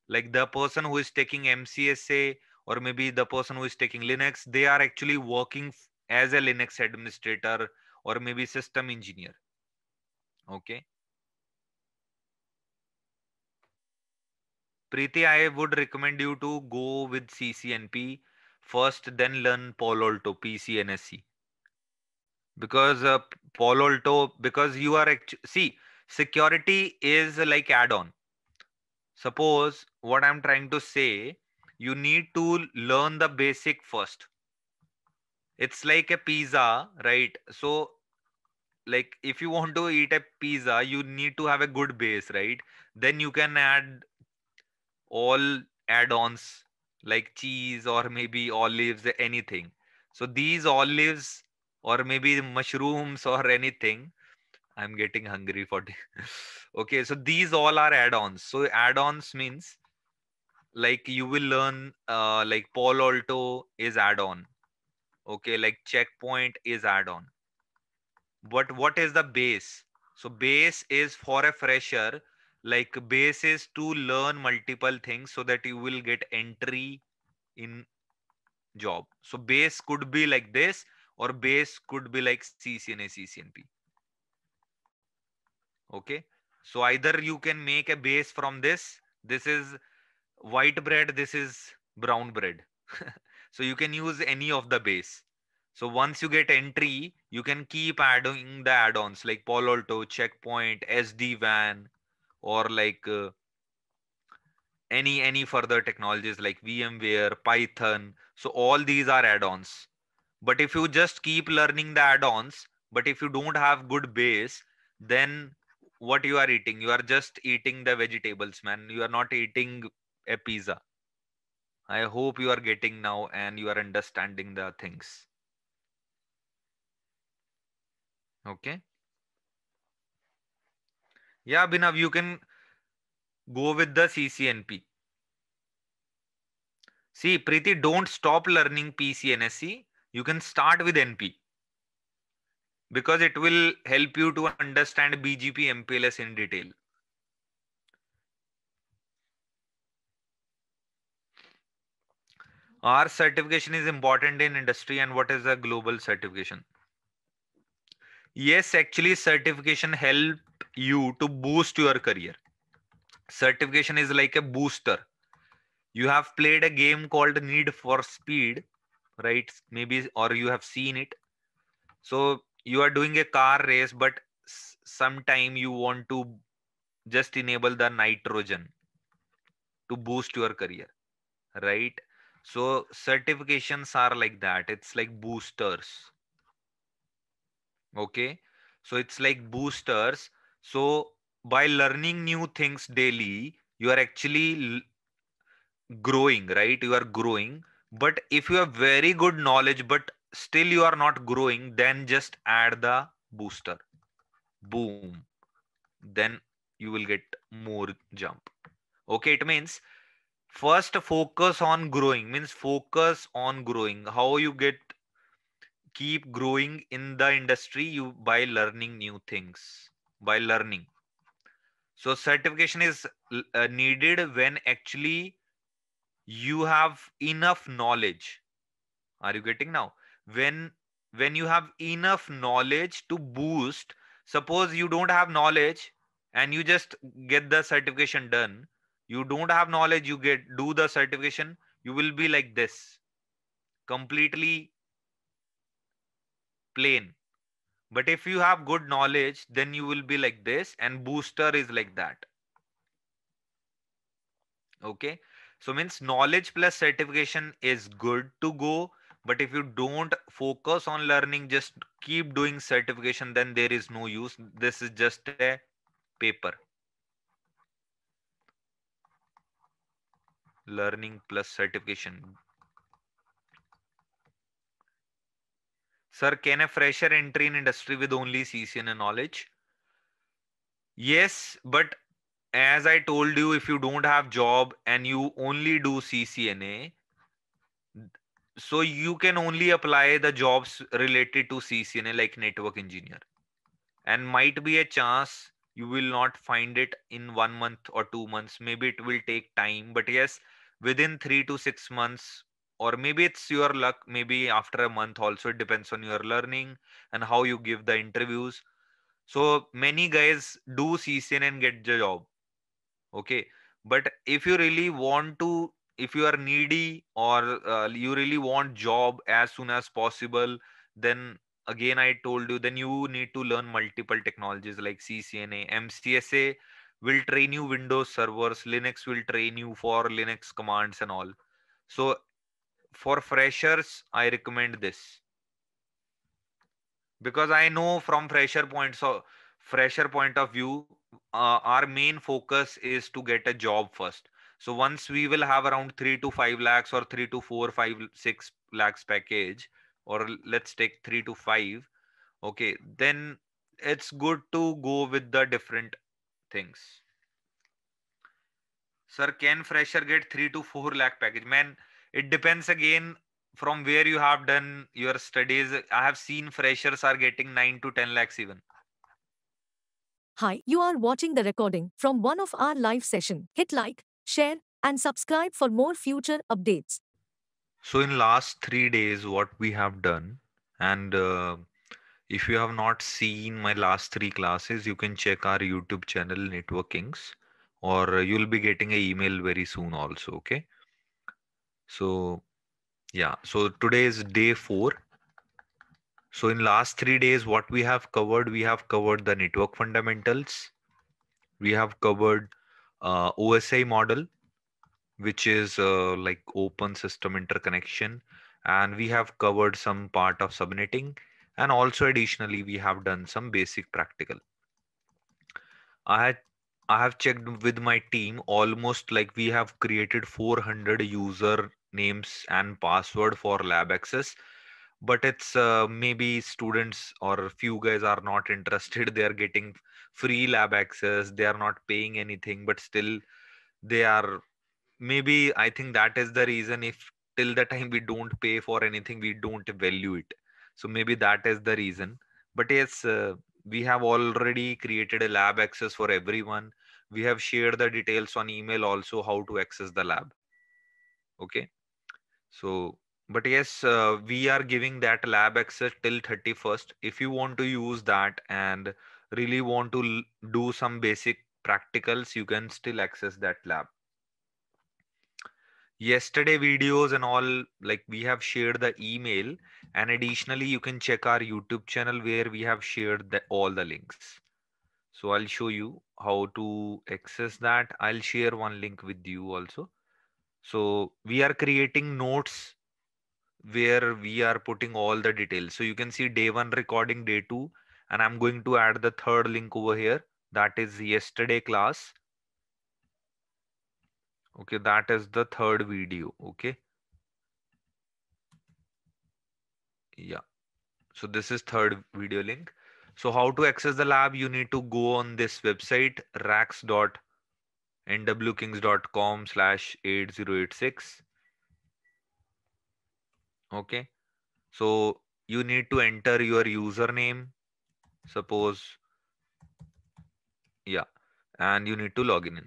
like the person who is taking MCSA or maybe the person who is taking Linux, they are actually working as a Linux administrator or maybe system engineer. Okay. Preeti, I would recommend you to go with CCNP first, then learn Paul Alto, PCNSE. Because uh, Paul Alto, because you are, see, security is like add-on. Suppose what I'm trying to say, you need to learn the basic first. It's like a pizza, right? So like if you want to eat a pizza you need to have a good base right then you can add all add-ons like cheese or maybe olives anything so these olives or maybe mushrooms or anything i'm getting hungry for okay so these all are add-ons so add-ons means like you will learn uh, like paul alto is add-on okay like checkpoint is add-on but what is the base so base is for a fresher like basis to learn multiple things so that you will get entry in job so base could be like this or base could be like ccna ccnp okay so either you can make a base from this this is white bread this is brown bread so you can use any of the base so once you get entry you can keep adding the add-ons like palo alto checkpoint sd WAN or like uh, any any further technologies like vmware python so all these are add-ons but if you just keep learning the add-ons but if you don't have good base then what you are eating you are just eating the vegetables man you are not eating a pizza i hope you are getting now and you are understanding the things okay yeah, Abhinav, you can go with the CCNP. See, Preeti, don't stop learning PCNSE. You can start with NP because it will help you to understand BGP MPLS in detail. Our certification is important in industry and what is a global certification? Yes, actually certification help you to boost your career. Certification is like a booster. You have played a game called Need for Speed, right? Maybe, or you have seen it. So you are doing a car race, but sometime you want to just enable the nitrogen to boost your career, right? So certifications are like that. It's like boosters. Okay. So it's like boosters so by learning new things daily, you are actually growing, right? You are growing. But if you have very good knowledge, but still you are not growing, then just add the booster. Boom. Then you will get more jump. Okay, it means first focus on growing means focus on growing how you get keep growing in the industry you by learning new things by learning so certification is uh, needed when actually you have enough knowledge are you getting now when when you have enough knowledge to boost suppose you don't have knowledge and you just get the certification done you don't have knowledge you get do the certification you will be like this completely plain but if you have good knowledge then you will be like this and booster is like that okay so means knowledge plus certification is good to go but if you don't focus on learning just keep doing certification then there is no use this is just a paper learning plus certification Sir, can a fresher enter in industry with only CCNA knowledge? Yes, but as I told you, if you don't have job and you only do CCNA, so you can only apply the jobs related to CCNA like network engineer. And might be a chance you will not find it in one month or two months. Maybe it will take time, but yes, within three to six months, or maybe it's your luck maybe after a month also it depends on your learning and how you give the interviews so many guys do ccn and get the job okay but if you really want to if you are needy or uh, you really want job as soon as possible then again i told you then you need to learn multiple technologies like ccna mcsa will train you windows servers linux will train you for linux commands and all so for freshers, I recommend this because I know from fresher point so fresher point of view, uh, our main focus is to get a job first. So once we will have around three to five lakhs or three to four, five, six lakhs package, or let's take three to five, okay, then it's good to go with the different things. Sir, can fresher get three to four lakh package? Man, it depends again from where you have done your studies. I have seen freshers are getting 9 to 10 lakhs even. Hi, you are watching the recording from one of our live session. Hit like, share and subscribe for more future updates. So in last 3 days what we have done and uh, if you have not seen my last 3 classes you can check our YouTube channel networkings or you'll be getting an email very soon also, okay? So yeah, so today is day four. So in last three days, what we have covered, we have covered the network fundamentals. We have covered uh, OSI model, which is uh, like open system interconnection. And we have covered some part of subnetting. And also additionally, we have done some basic practical. I had I have checked with my team almost like we have created 400 user names and password for lab access but it's uh, maybe students or few guys are not interested they are getting free lab access they are not paying anything but still they are maybe i think that is the reason if till the time we don't pay for anything we don't value it so maybe that is the reason but yes uh, we have already created a lab access for everyone we have shared the details on email also how to access the lab okay so, but yes, uh, we are giving that lab access till 31st. If you want to use that and really want to do some basic practicals, you can still access that lab. Yesterday videos and all, like we have shared the email and additionally you can check our YouTube channel where we have shared the, all the links. So I'll show you how to access that. I'll share one link with you also. So we are creating notes where we are putting all the details. So you can see day one recording, day two, and I'm going to add the third link over here. That is yesterday class. Okay, that is the third video. Okay. Yeah. So this is third video link. So how to access the lab, you need to go on this website, racks.com nwkings.com slash 8086 okay so you need to enter your username suppose yeah and you need to log in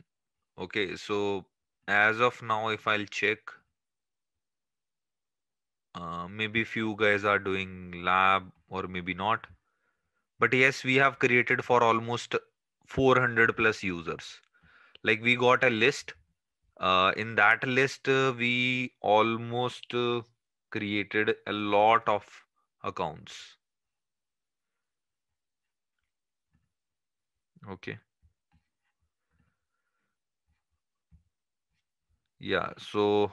okay so as of now if i'll check uh, maybe few guys are doing lab or maybe not but yes we have created for almost 400 plus users like we got a list uh, in that list uh, we almost uh, created a lot of accounts okay yeah so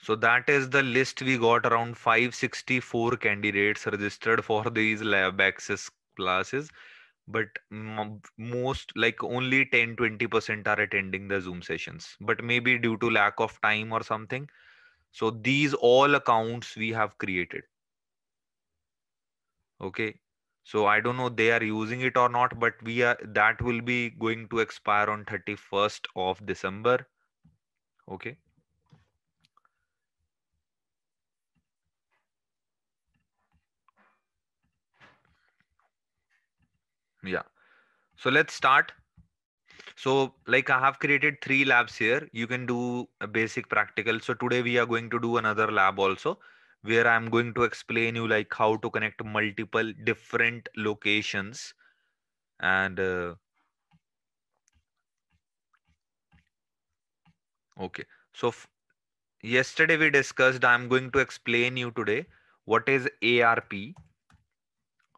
so that is the list we got around 564 candidates registered for these lab access classes but most like only 10 20% are attending the zoom sessions but maybe due to lack of time or something so these all accounts we have created okay so i don't know they are using it or not but we are that will be going to expire on 31st of december okay yeah so let's start so like i have created three labs here you can do a basic practical so today we are going to do another lab also where i'm going to explain you like how to connect multiple different locations and uh, okay so yesterday we discussed i'm going to explain you today what is arp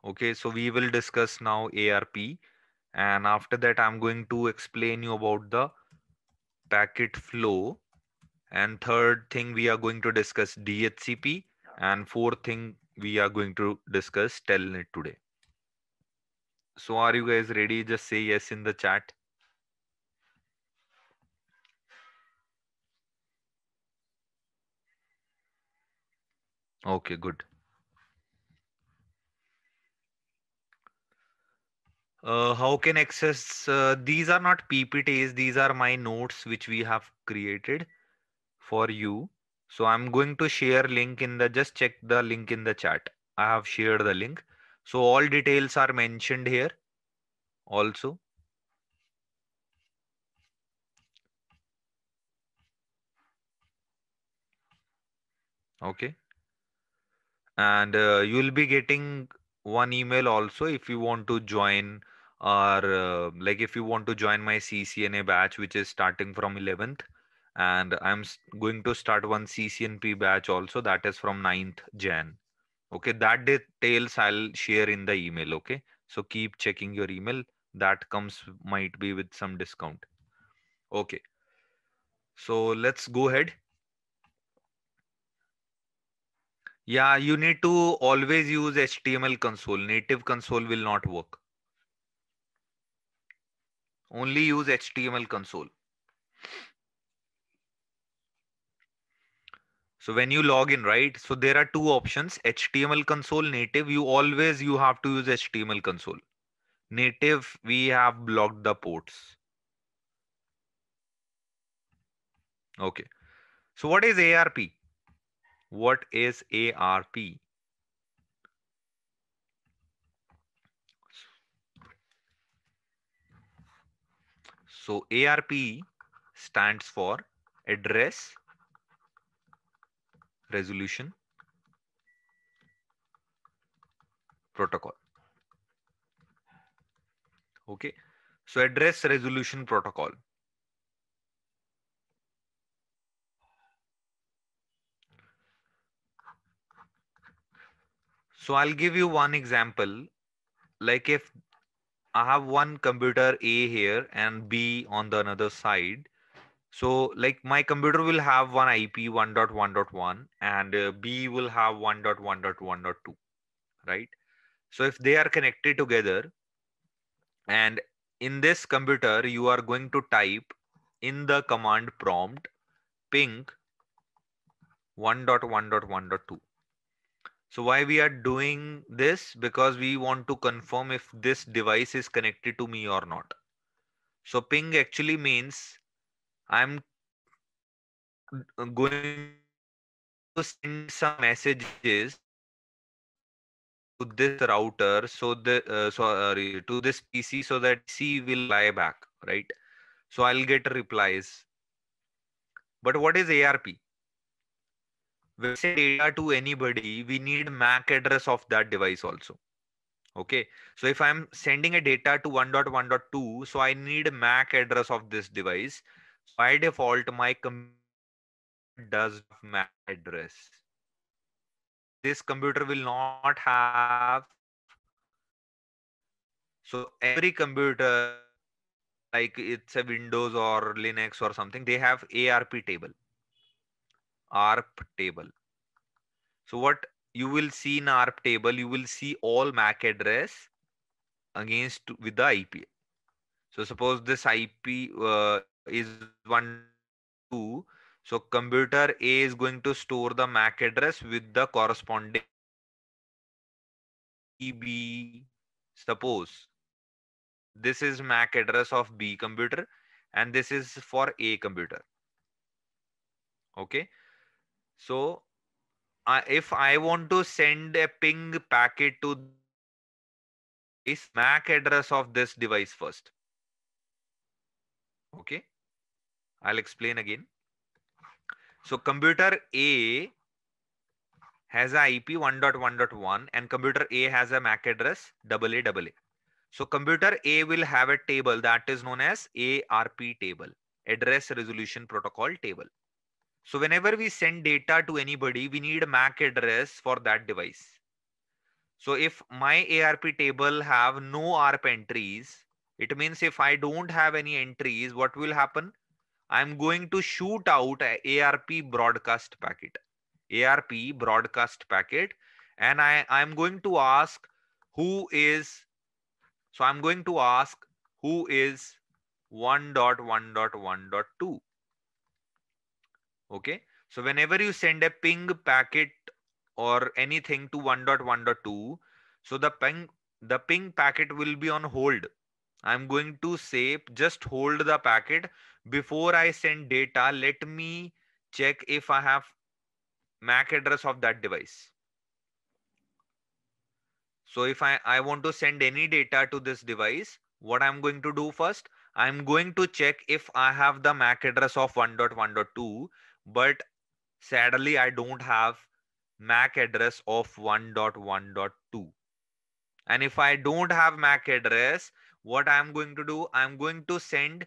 Okay, so we will discuss now ARP and after that I'm going to explain you about the packet flow and third thing we are going to discuss DHCP and fourth thing we are going to discuss telnet today. So are you guys ready? Just say yes in the chat. Okay, good. uh, how can access uh, these are not ppts these are my notes which we have created for you so i'm going to share link in the just check the link in the chat i have shared the link so all details are mentioned here also okay and uh, you will be getting one email also if you want to join or uh, like if you want to join my CCNA batch, which is starting from 11th. And I'm going to start one CCNP batch also that is from 9th Jan. Okay, that details I'll share in the email. Okay, so keep checking your email. That comes might be with some discount. Okay, so let's go ahead. Yeah, you need to always use HTML console. Native console will not work. Only use HTML console. So when you log in, right? So there are two options, HTML console native. You always, you have to use HTML console. Native, we have blocked the ports. Okay. So what is ARP? What is ARP? So ARP stands for address resolution protocol. Okay, so address resolution protocol. So I'll give you one example. Like if I have one computer A here and B on the another side. So like my computer will have one IP 1.1.1 and uh, B will have 1.1.1.2, right? So if they are connected together and in this computer, you are going to type in the command prompt ping 1.1.1.2 so why we are doing this? Because we want to confirm if this device is connected to me or not. So ping actually means I'm going to send some messages to this router so the uh, uh sorry to this pc so that c will lie back right so i'll get replies but what is arp we send data to anybody, we need MAC address of that device also. Okay, so if I'm sending a data to 1.1.2, so I need MAC address of this device. By default, my computer does MAC address. This computer will not have. So every computer, like it's a Windows or Linux or something, they have ARP table. ARP table. So what you will see in ARP table, you will see all MAC address against with the IP. So suppose this IP uh, is one two. So computer A is going to store the MAC address with the corresponding EB. Suppose this is MAC address of B computer and this is for A computer. Okay. So uh, if I want to send a ping packet to this MAC address of this device first. Okay. I'll explain again. So computer A has a IP 1.1.1 and computer A has a MAC address AAA. So computer A will have a table that is known as ARP table, address resolution protocol table. So whenever we send data to anybody, we need a MAC address for that device. So if my ARP table have no ARP entries, it means if I don't have any entries, what will happen? I'm going to shoot out ARP broadcast packet, ARP broadcast packet. And I, I'm going to ask who is, so I'm going to ask who is 1.1.1.2. Okay. So whenever you send a ping packet or anything to 1.1.2, so the ping, the ping packet will be on hold. I'm going to say just hold the packet before I send data. Let me check if I have MAC address of that device. So if I, I want to send any data to this device, what I'm going to do first, I'm going to check if I have the MAC address of 1.1.2 but sadly i don't have mac address of 1.1.2 and if i don't have mac address what i'm going to do i'm going to send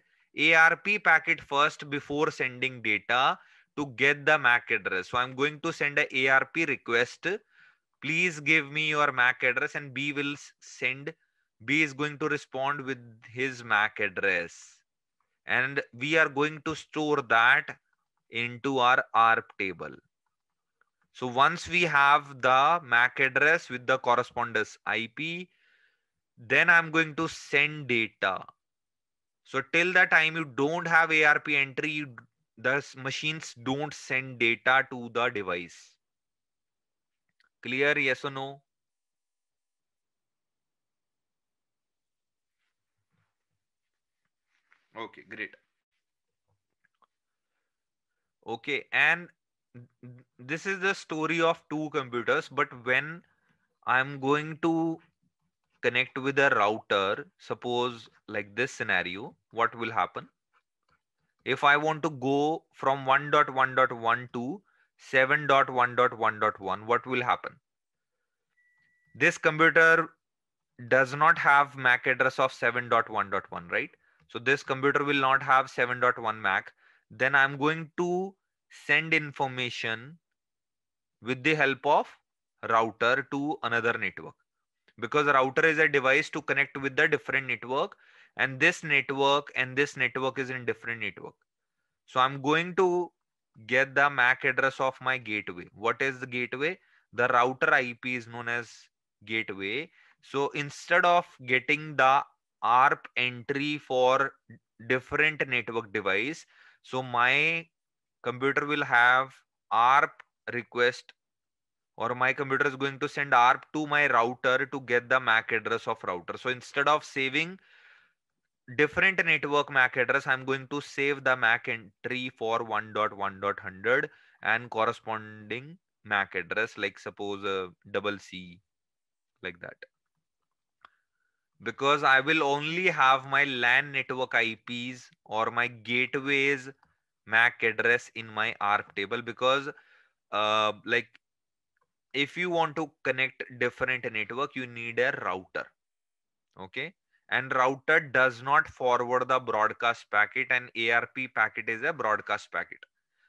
arp packet first before sending data to get the mac address so i'm going to send a arp request please give me your mac address and b will send b is going to respond with his mac address and we are going to store that into our ARP table. So once we have the MAC address with the correspondence IP, then I'm going to send data. So till the time you don't have ARP entry, the machines don't send data to the device. Clear, yes or no? Okay, great okay and this is the story of two computers but when i'm going to connect with a router suppose like this scenario what will happen if i want to go from 1.1.1 to 7.1.1.1 what will happen this computer does not have mac address of 7.1.1 right so this computer will not have 7.1 mac then I'm going to send information with the help of router to another network because router is a device to connect with the different network and this network and this network is in different network. So I'm going to get the MAC address of my gateway. What is the gateway? The router IP is known as gateway. So instead of getting the ARP entry for different network device, so my computer will have ARP request or my computer is going to send ARP to my router to get the MAC address of router. So instead of saving different network MAC address, I'm going to save the MAC entry for 1.1.100 and corresponding MAC address, like suppose a uh, double C like that because I will only have my LAN network IPs or my gateways MAC address in my ARP table because uh, like if you want to connect different network, you need a router. Okay. And router does not forward the broadcast packet and ARP packet is a broadcast packet.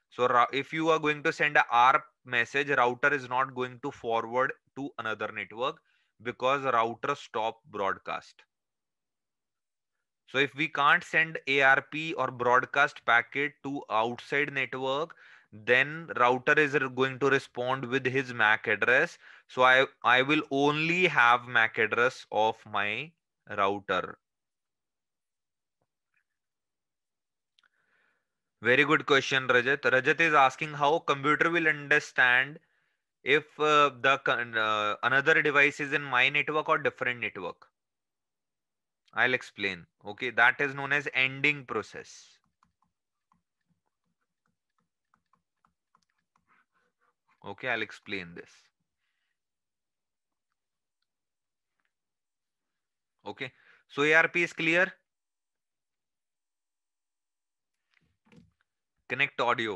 So if you are going to send a ARP message, router is not going to forward to another network because router stop broadcast. So if we can't send ARP or broadcast packet to outside network, then router is going to respond with his MAC address. So I, I will only have MAC address of my router. Very good question, Rajat. Rajat is asking how computer will understand if uh, the uh, another device is in my network or different network i'll explain okay that is known as ending process okay i'll explain this okay so arp is clear connect audio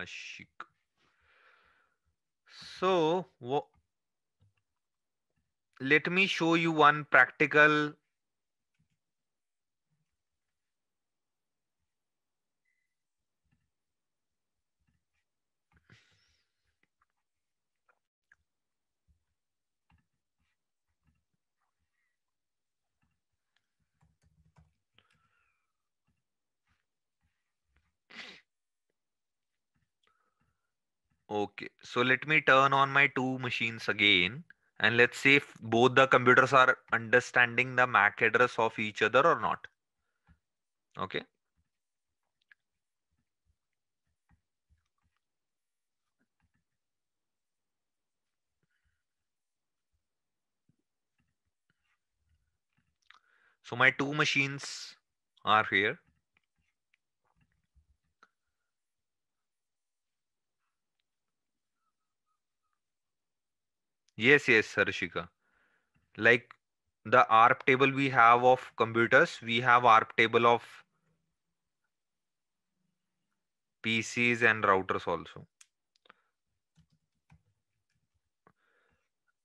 ashik uh, so let me show you one practical Okay, so let me turn on my two machines again. And let's say if both the computers are understanding the MAC address of each other or not. Okay. So my two machines are here. Yes, yes, Harshika. Like the ARP table we have of computers, we have ARP table of PCs and routers also.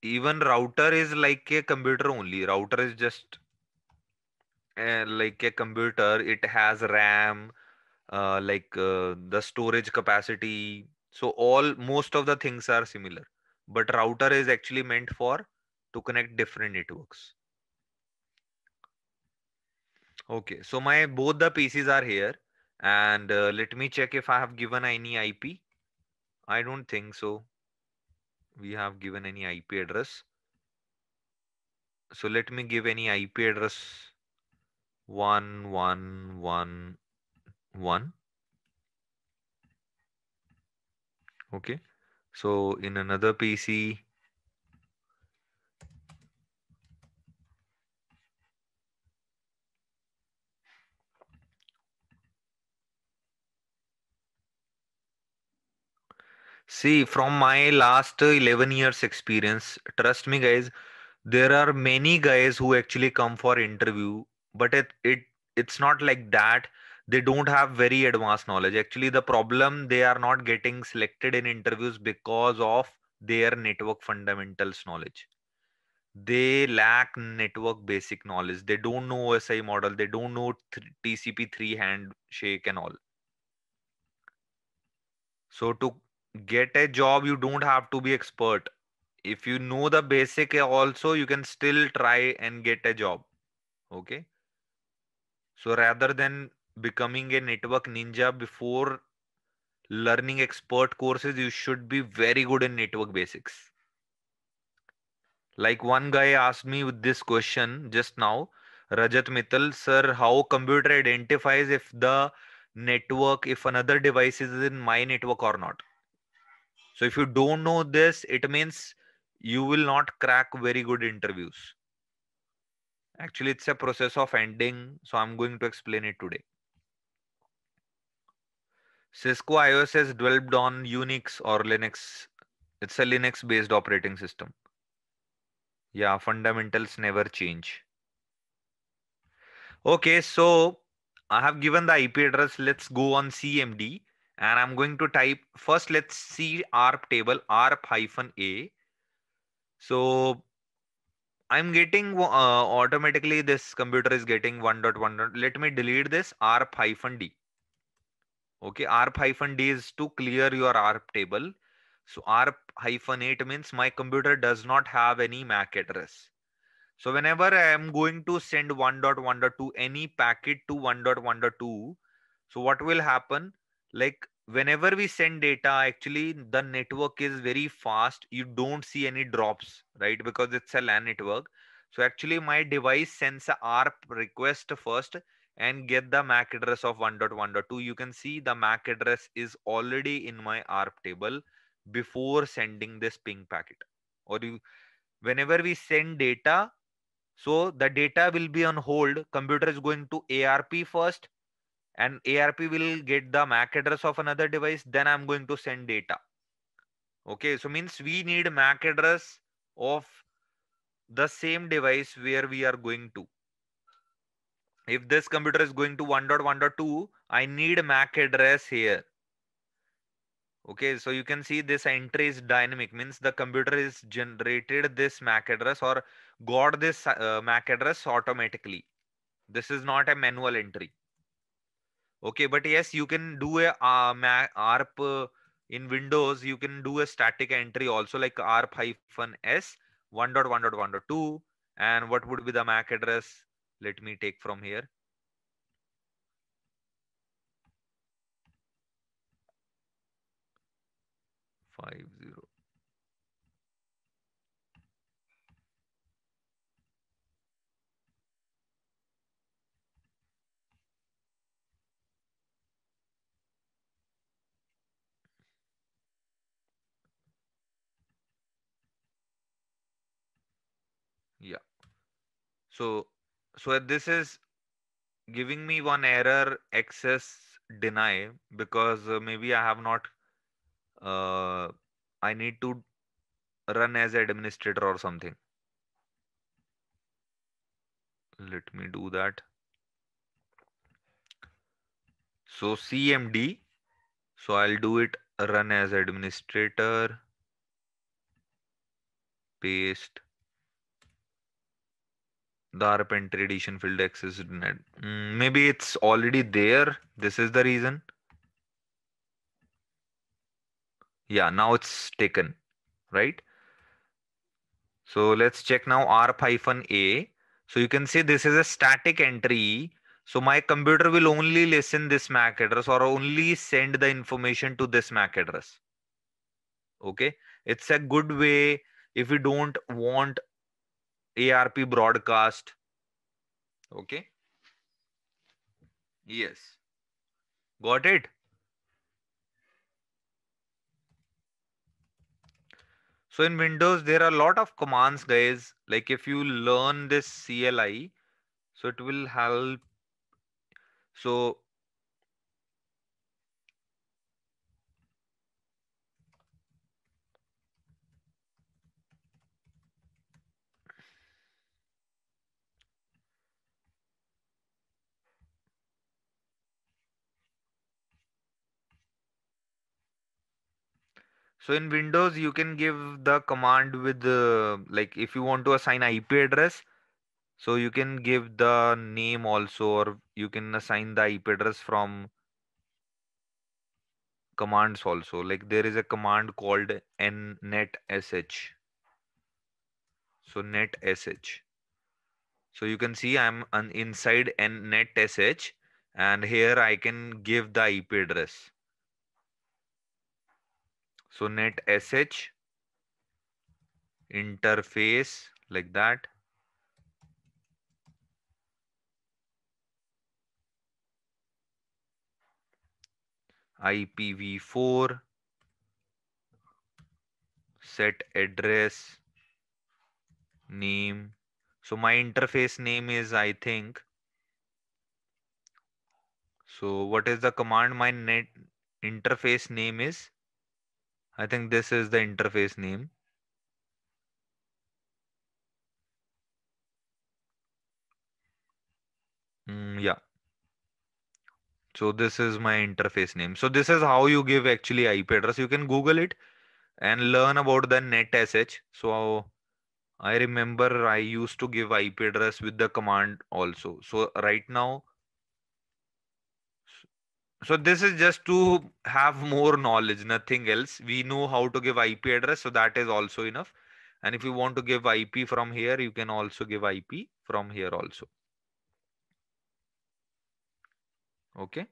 Even router is like a computer only. Router is just uh, like a computer. It has RAM, uh, like uh, the storage capacity. So all most of the things are similar but router is actually meant for to connect different networks okay so my both the PCs are here and uh, let me check if i have given any ip i don't think so we have given any ip address so let me give any ip address 1111 okay so in another PC, See, from my last 11 years experience, trust me guys, there are many guys who actually come for interview, but it, it it's not like that they don't have very advanced knowledge actually the problem they are not getting selected in interviews because of their network fundamentals knowledge they lack network basic knowledge they don't know osi model they don't know tcp three handshake and all so to get a job you don't have to be expert if you know the basic eh, also you can still try and get a job okay so rather than becoming a network ninja before learning expert courses you should be very good in network basics like one guy asked me with this question just now rajat mittal sir how computer identifies if the network if another device is in my network or not so if you don't know this it means you will not crack very good interviews actually it's a process of ending so i'm going to explain it today Cisco IOS has developed on Unix or Linux. It's a Linux based operating system. Yeah, fundamentals never change. Okay, so I have given the IP address. Let's go on CMD and I'm going to type first. Let's see ARP table ARP hyphen A. So I'm getting uh, automatically this computer is getting 1.1. Let me delete this ARP hyphen D okay arp hyphen d is to clear your arp table so arp hyphen 8 means my computer does not have any mac address so whenever i am going to send 1.1.2 any packet to 1.1.2 so what will happen like whenever we send data actually the network is very fast you don't see any drops right because it's a lan network so actually my device sends a arp request first and get the MAC address of 1.1.2, you can see the MAC address is already in my ARP table before sending this ping packet. Or you, whenever we send data, so the data will be on hold. Computer is going to ARP first and ARP will get the MAC address of another device. Then I'm going to send data. Okay, so means we need MAC address of the same device where we are going to if this computer is going to 1.1.2, I need MAC address here. Okay, so you can see this entry is dynamic, means the computer is generated this MAC address or got this uh, MAC address automatically. This is not a manual entry. Okay, but yes, you can do a uh, MAC, ARP uh, in Windows, you can do a static entry also like ARP-S 1.1.1.2 and what would be the MAC address let me take from here five zero yeah so so this is giving me one error access deny because uh, maybe I have not uh, I need to run as administrator or something. Let me do that. So CMD. So I'll do it run as administrator. Paste the Arpentry edition field access is mm, Maybe it's already there. This is the reason. Yeah, now it's taken, right? So let's check now R hyphen A. So you can see this is a static entry. So my computer will only listen this MAC address or only send the information to this MAC address. Okay. It's a good way if we don't want ARP broadcast. Okay. Yes. Got it? So in Windows, there are a lot of commands, guys. Like if you learn this CLI, so it will help. So So in Windows, you can give the command with the, uh, like if you want to assign IP address, so you can give the name also, or you can assign the IP address from commands also. Like there is a command called nnetsh. So netsh. So you can see I'm inside nnetsh and here I can give the IP address. So net SH interface like that. IPv4 set address name. So my interface name is I think. So what is the command my net interface name is I think this is the interface name. Mm, yeah. So this is my interface name. So this is how you give actually IP address. You can Google it and learn about the netsh. So I remember I used to give IP address with the command also. So right now so this is just to have more knowledge, nothing else. We know how to give IP address, so that is also enough. And if you want to give IP from here, you can also give IP from here also. Okay.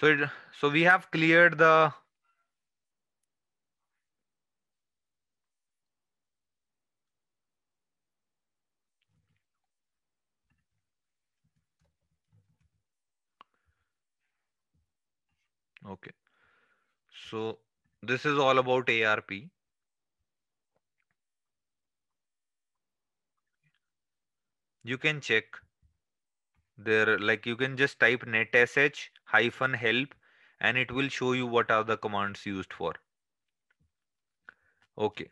So, it, so we have cleared the Okay. So this is all about ARP. You can check there, like you can just type netsh hyphen help and it will show you what are the commands used for. Okay.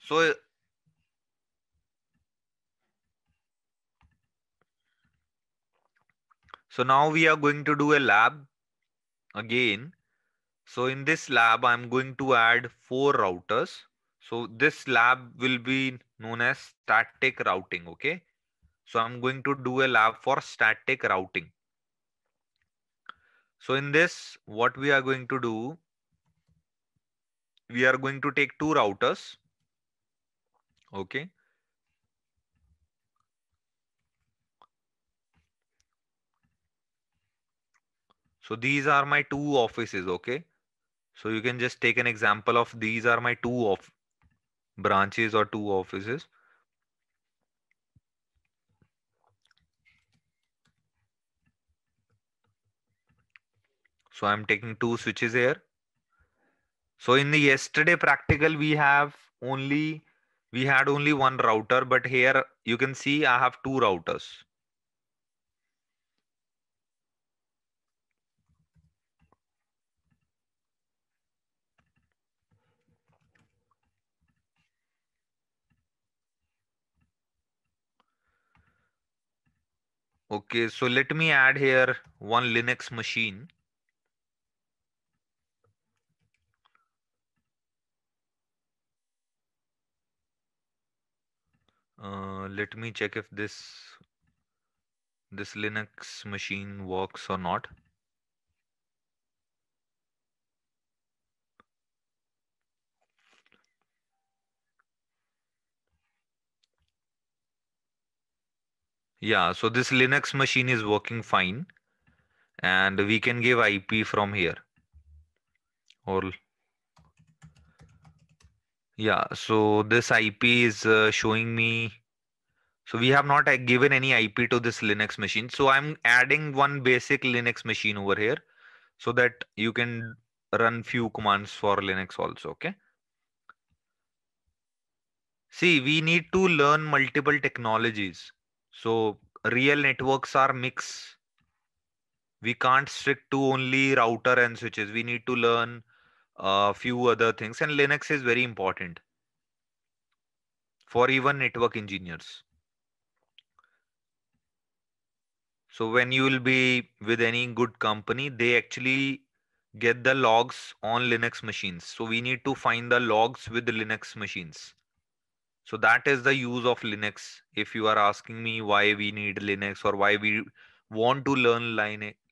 So So now we are going to do a lab again. So in this lab, I'm going to add four routers. So this lab will be known as static routing. Okay. So I'm going to do a lab for static routing. So in this, what we are going to do, we are going to take two routers. Okay. So these are my two offices, okay? So you can just take an example of these are my two of branches or two offices. So I'm taking two switches here. So in the yesterday practical, we have only, we had only one router, but here you can see I have two routers. Okay, so let me add here one Linux machine. Uh, let me check if this this Linux machine works or not. Yeah, so this Linux machine is working fine and we can give IP from here or yeah, so this IP is uh, showing me. So we have not uh, given any IP to this Linux machine. So I'm adding one basic Linux machine over here so that you can run few commands for Linux also. Okay. See, we need to learn multiple technologies so real networks are mix. We can't stick to only router and switches. We need to learn a uh, few other things. And Linux is very important for even network engineers. So when you will be with any good company, they actually get the logs on Linux machines. So we need to find the logs with the Linux machines. So that is the use of Linux. If you are asking me why we need Linux or why we want to learn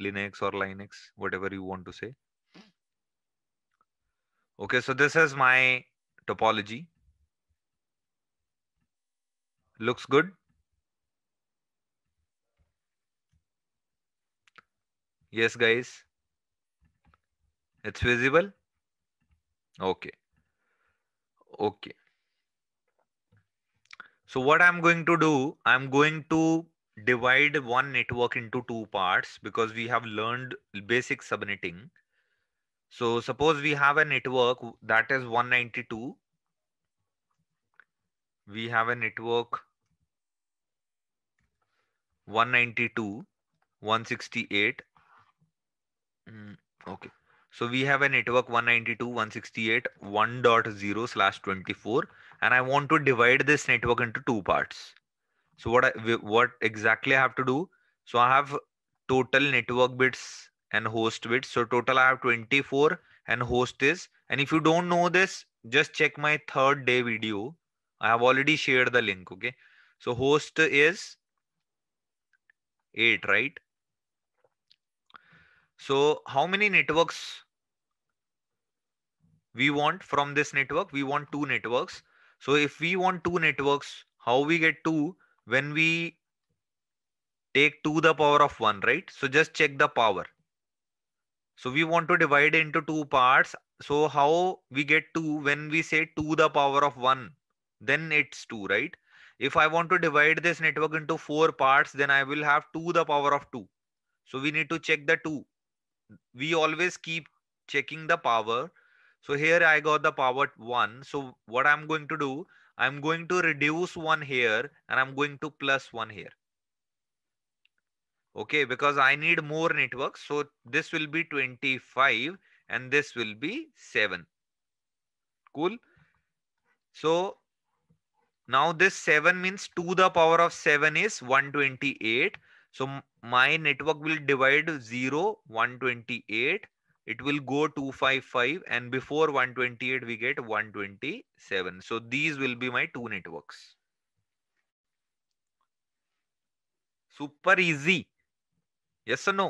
Linux or Linux, whatever you want to say. Okay, so this is my topology. Looks good. Yes, guys. It's visible. Okay. Okay. So what I'm going to do, I'm going to divide one network into two parts because we have learned basic subnetting. So suppose we have a network that is 192. We have a network 192, 168. Hmm, okay. So we have a network 192, 168, 1.0 slash 24 and I want to divide this network into two parts. So what I, what exactly I have to do? So I have total network bits and host bits. So total I have 24 and host is. And if you don't know this, just check my third day video. I have already shared the link. Okay. So host is 8, right? So how many networks we want from this network? We want two networks. So if we want two networks, how we get two when we take 2 the power of 1, right? So just check the power. So we want to divide into two parts. So how we get 2 when we say 2 the power of 1, then it's 2, right? If I want to divide this network into four parts, then I will have 2 the power of 2. So we need to check the 2. We always keep checking the power so here I got the power 1. So what I'm going to do, I'm going to reduce 1 here and I'm going to plus 1 here. Okay, because I need more networks. So this will be 25 and this will be 7. Cool. So now this 7 means 2 the power of 7 is 128. So my network will divide 0, 128 it will go 255 and before 128 we get 127 so these will be my two networks super easy yes or no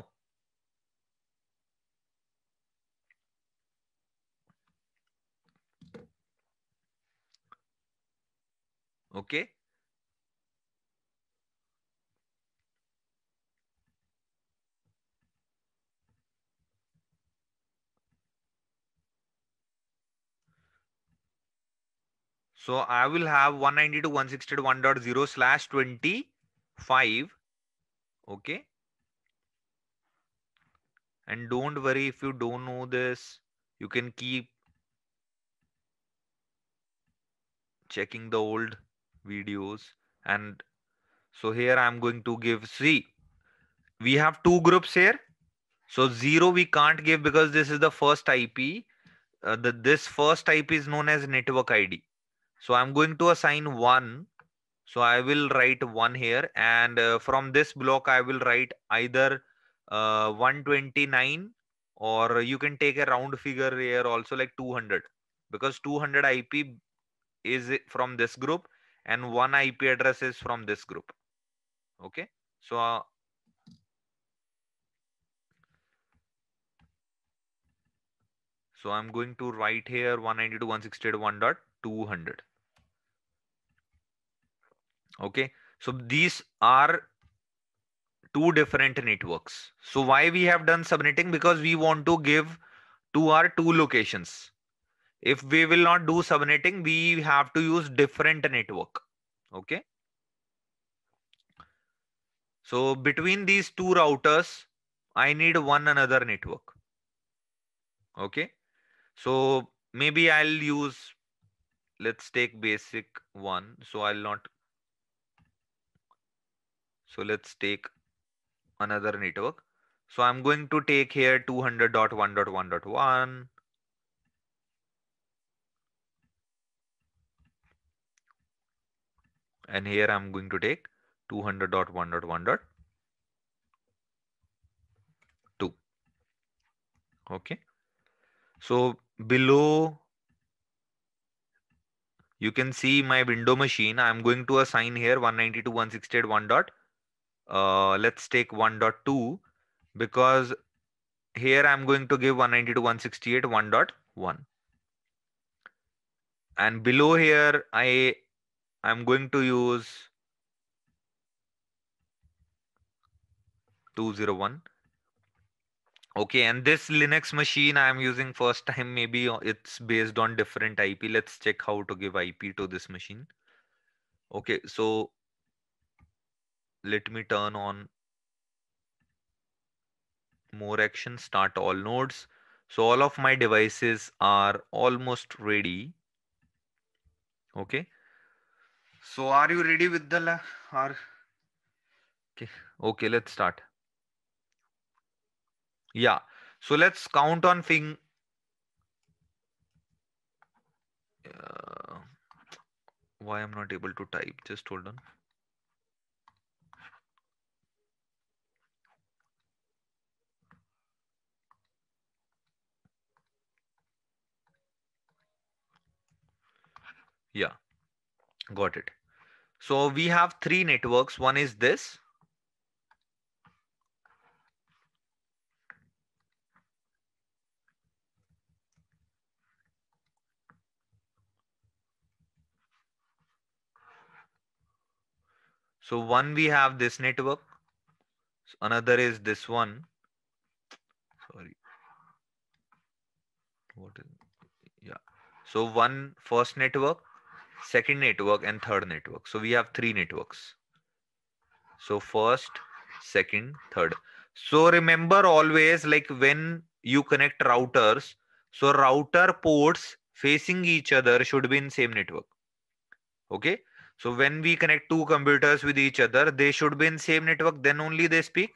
okay So I will have 192.161.0 slash 25. Okay. And don't worry if you don't know this, you can keep checking the old videos. And so here I'm going to give C. We have two groups here. So zero we can't give because this is the first IP. Uh, the, this first IP is known as network ID. So I'm going to assign one. So I will write one here. And uh, from this block, I will write either uh, 129 or you can take a round figure here also like 200 because 200 IP is from this group and one IP address is from this group. Okay. So uh, So I'm going to write here 192.168.1 dot 200 okay so these are two different networks so why we have done subnetting because we want to give to our two locations if we will not do subnetting we have to use different network okay so between these two routers i need one another network okay so maybe i'll use let's take basic one. So I'll not. So let's take another network. So I'm going to take here 200.1.1.1. And here I'm going to take 200.1.1.2. Okay. So below you can see my window machine. I'm going to assign here 192, 168, 1 dot. Uh, let's take 1.2 because here I'm going to give 192, 168, 1.1. And below here, I I'm going to use 201 Okay, and this Linux machine I'm using first time, maybe uh, it's based on different IP. Let's check how to give IP to this machine. Okay, so let me turn on more action, start all nodes. So all of my devices are almost ready. Okay. So are you ready with the, or? Okay, okay, let's start. Yeah. So let's count on thing. Uh, why I'm not able to type? Just hold on. Yeah, got it. So we have three networks. One is this, So one we have this network, another is this one. Sorry. What is yeah. So one first network, second network, and third network. So we have three networks. So first, second, third. So remember always like when you connect routers, so router ports facing each other should be in same network. Okay so when we connect two computers with each other they should be in same network then only they speak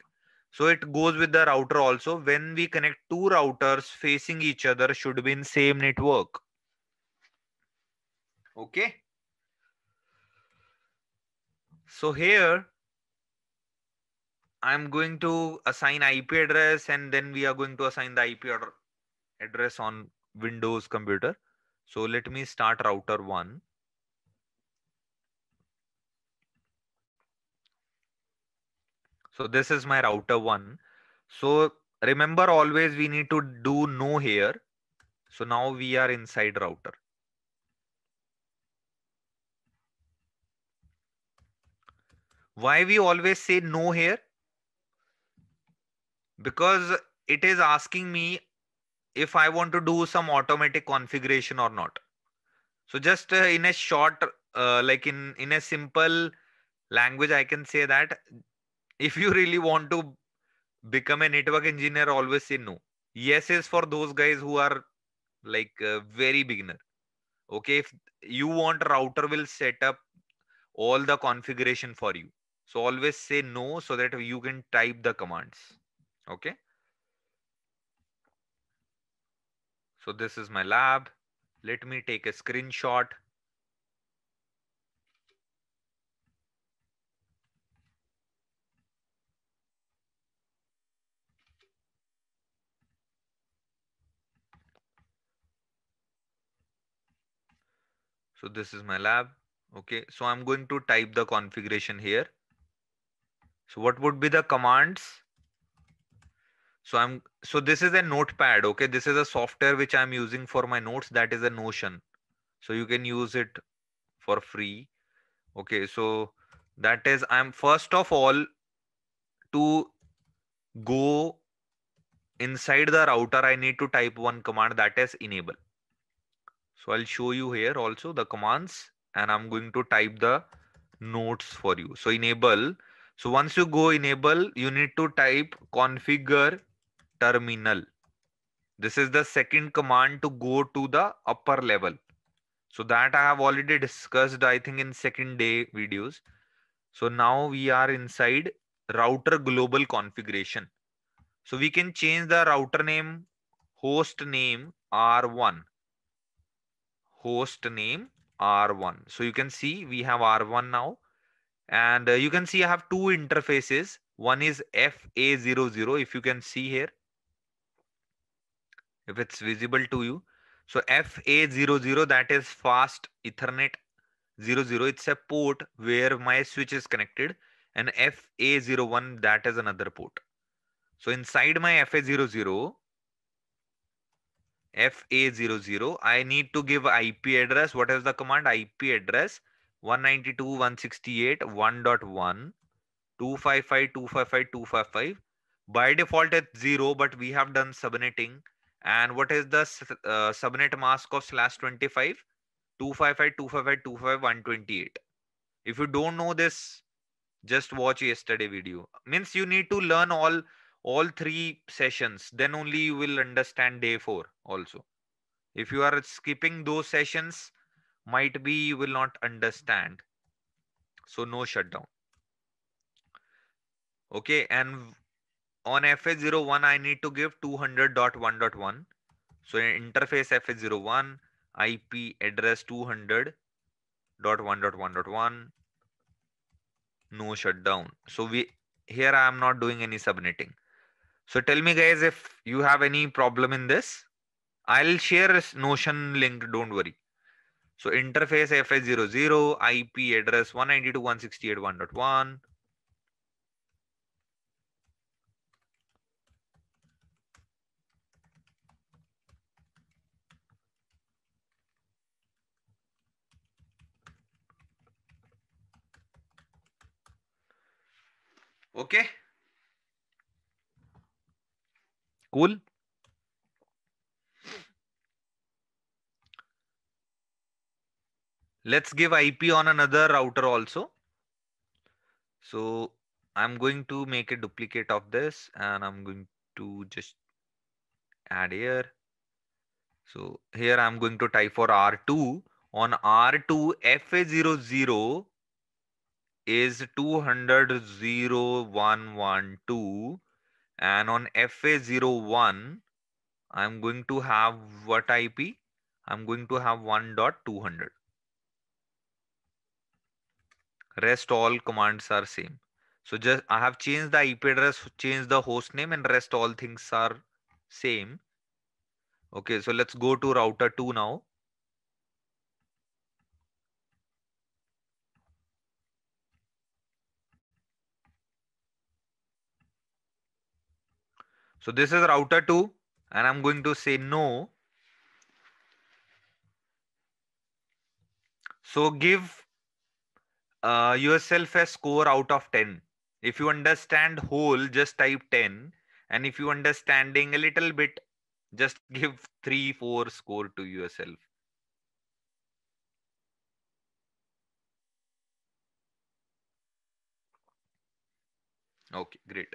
so it goes with the router also when we connect two routers facing each other should be in same network okay so here i'm going to assign ip address and then we are going to assign the ip address on windows computer so let me start router 1 So this is my router one. So remember always we need to do no here. So now we are inside router. Why we always say no here? Because it is asking me if I want to do some automatic configuration or not. So just uh, in a short, uh, like in, in a simple language, I can say that if you really want to become a network engineer always say no yes is for those guys who are like uh, very beginner okay if you want router will set up all the configuration for you so always say no so that you can type the commands okay so this is my lab let me take a screenshot So this is my lab. Okay, so I'm going to type the configuration here. So what would be the commands? So I'm so this is a notepad. Okay, this is a software which I'm using for my notes. That is a Notion. So you can use it for free. Okay, so that is I'm first of all to go inside the router. I need to type one command that is enable. So I'll show you here also the commands and I'm going to type the notes for you. So enable. So once you go enable, you need to type configure terminal. This is the second command to go to the upper level. So that I have already discussed, I think in second day videos. So now we are inside router global configuration. So we can change the router name, host name R1 host name R1. So you can see we have R1 now. And uh, you can see I have two interfaces. One is FA00, if you can see here, if it's visible to you. So FA00, that is fast Ethernet 00. It's a port where my switch is connected. And FA01, that is another port. So inside my FA00, FA00. I need to give IP address. What is the command? IP address 192.168.1.1, 255, 255, 255. By default, it's zero, but we have done subnetting. And what is the uh, subnet mask of slash 25? 255, 255, 255, 128. If you don't know this, just watch yesterday video. Means you need to learn all all three sessions then only you will understand day four also if you are skipping those sessions might be you will not understand so no shutdown okay and on fh01 i need to give 200.1.1 so in interface fh01 ip address 200.1.1.1 no shutdown so we here i am not doing any subnetting so tell me guys if you have any problem in this. I'll share a Notion link, don't worry. So interface FS00, IP address 192.168.1.1. Okay. Cool? Let's give IP on another router also. So I'm going to make a duplicate of this and I'm going to just add here. So here I'm going to type for R2 on R2 FA00 is 200.0112 and on FA01, I'm going to have what IP? I'm going to have 1.200. Rest all commands are same. So just I have changed the IP address, changed the host name and rest all things are same. Okay, so let's go to router 2 now. So this is router 2 and I'm going to say no. So give uh, yourself a score out of 10. If you understand whole, just type 10. And if you understanding a little bit, just give 3, 4 score to yourself. Okay, great.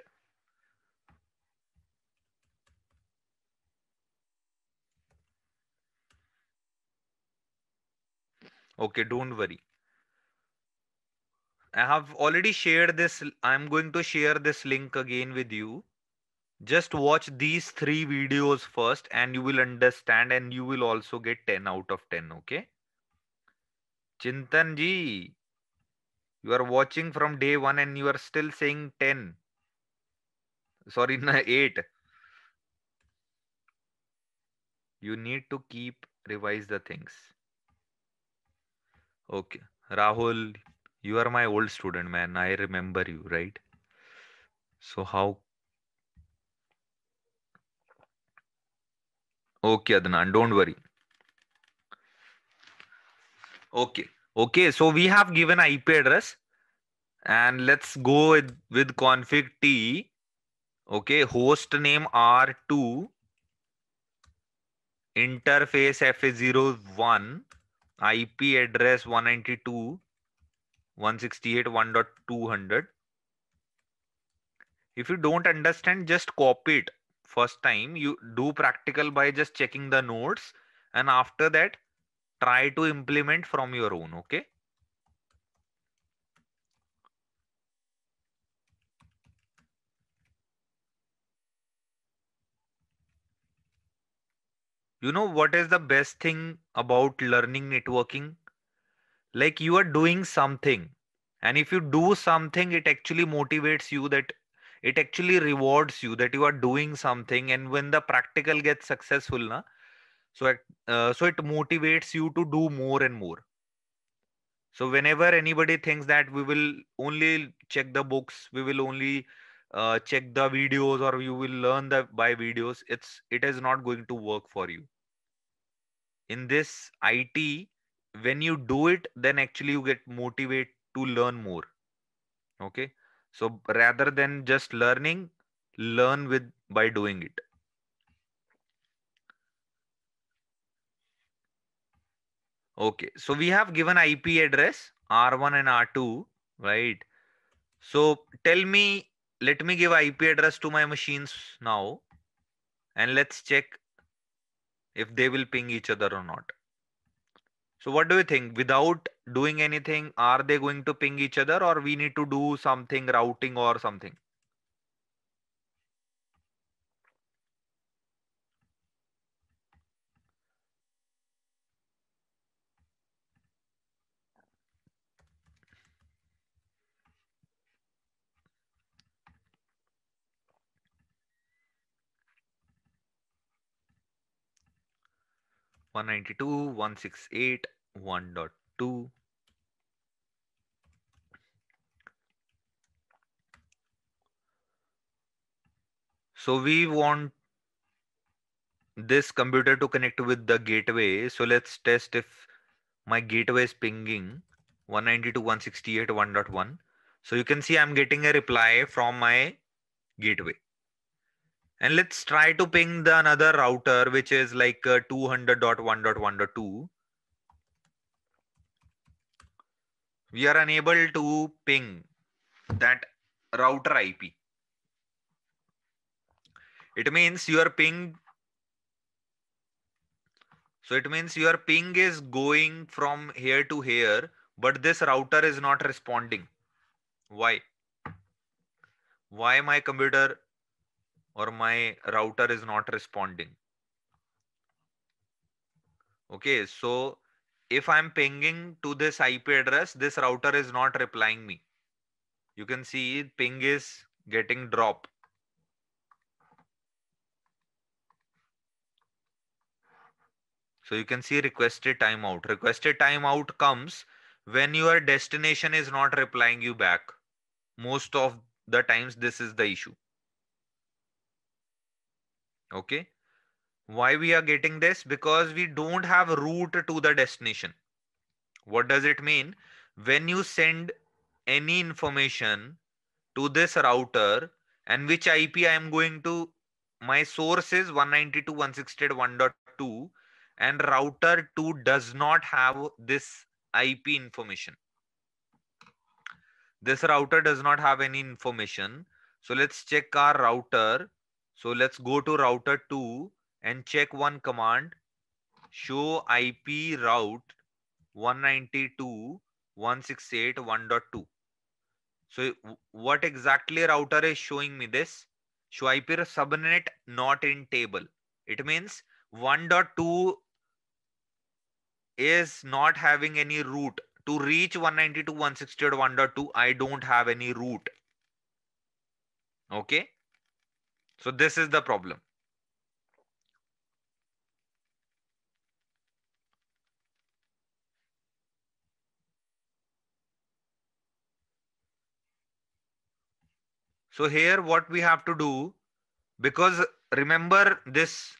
Okay, don't worry. I have already shared this. I'm going to share this link again with you. Just watch these three videos first and you will understand and you will also get 10 out of 10. Okay. Chintan ji, you are watching from day one and you are still saying 10. Sorry, 8. You need to keep revise the things. Okay. Rahul, you are my old student, man. I remember you, right? So how? Okay, Adnan, don't worry. Okay. Okay, so we have given IP address and let's go with, with config T. Okay, host name R2, interface F01 IP address 192.168.1.200. If you don't understand, just copy it first time. You do practical by just checking the notes and after that, try to implement from your own. Okay. you know what is the best thing about learning networking like you are doing something and if you do something it actually motivates you that it actually rewards you that you are doing something and when the practical gets successful na so uh, so it motivates you to do more and more so whenever anybody thinks that we will only check the books we will only uh, check the videos or you will learn the by videos it's it is not going to work for you in this it when you do it then actually you get motivated to learn more okay so rather than just learning learn with by doing it okay so we have given ip address r1 and r2 right so tell me let me give IP address to my machines now and let's check if they will ping each other or not. So what do you think? Without doing anything, are they going to ping each other or we need to do something routing or something? 192.168.1.2. So we want this computer to connect with the gateway. So let's test if my gateway is pinging 192.168.1.1. So you can see I'm getting a reply from my gateway and let's try to ping the another router which is like uh, 200.1.1.2 we are unable to ping that router ip it means your ping so it means your ping is going from here to here but this router is not responding why why my computer or my router is not responding. Okay, so if I'm pinging to this IP address, this router is not replying me. You can see ping is getting drop. So you can see requested timeout. Requested timeout comes when your destination is not replying you back. Most of the times this is the issue. Okay. Why we are getting this? Because we don't have route to the destination. What does it mean? When you send any information to this router and which IP I am going to, my source is 192.168.1.2 and router 2 does not have this IP information. This router does not have any information. So let's check our router so let's go to router 2 and check one command show IP route 192.168.1.2. So what exactly router is showing me this? Show IP subnet not in table. It means 1.2 is not having any route. To reach 192.168.1.2, I don't have any route. Okay. So this is the problem. So here what we have to do, because remember this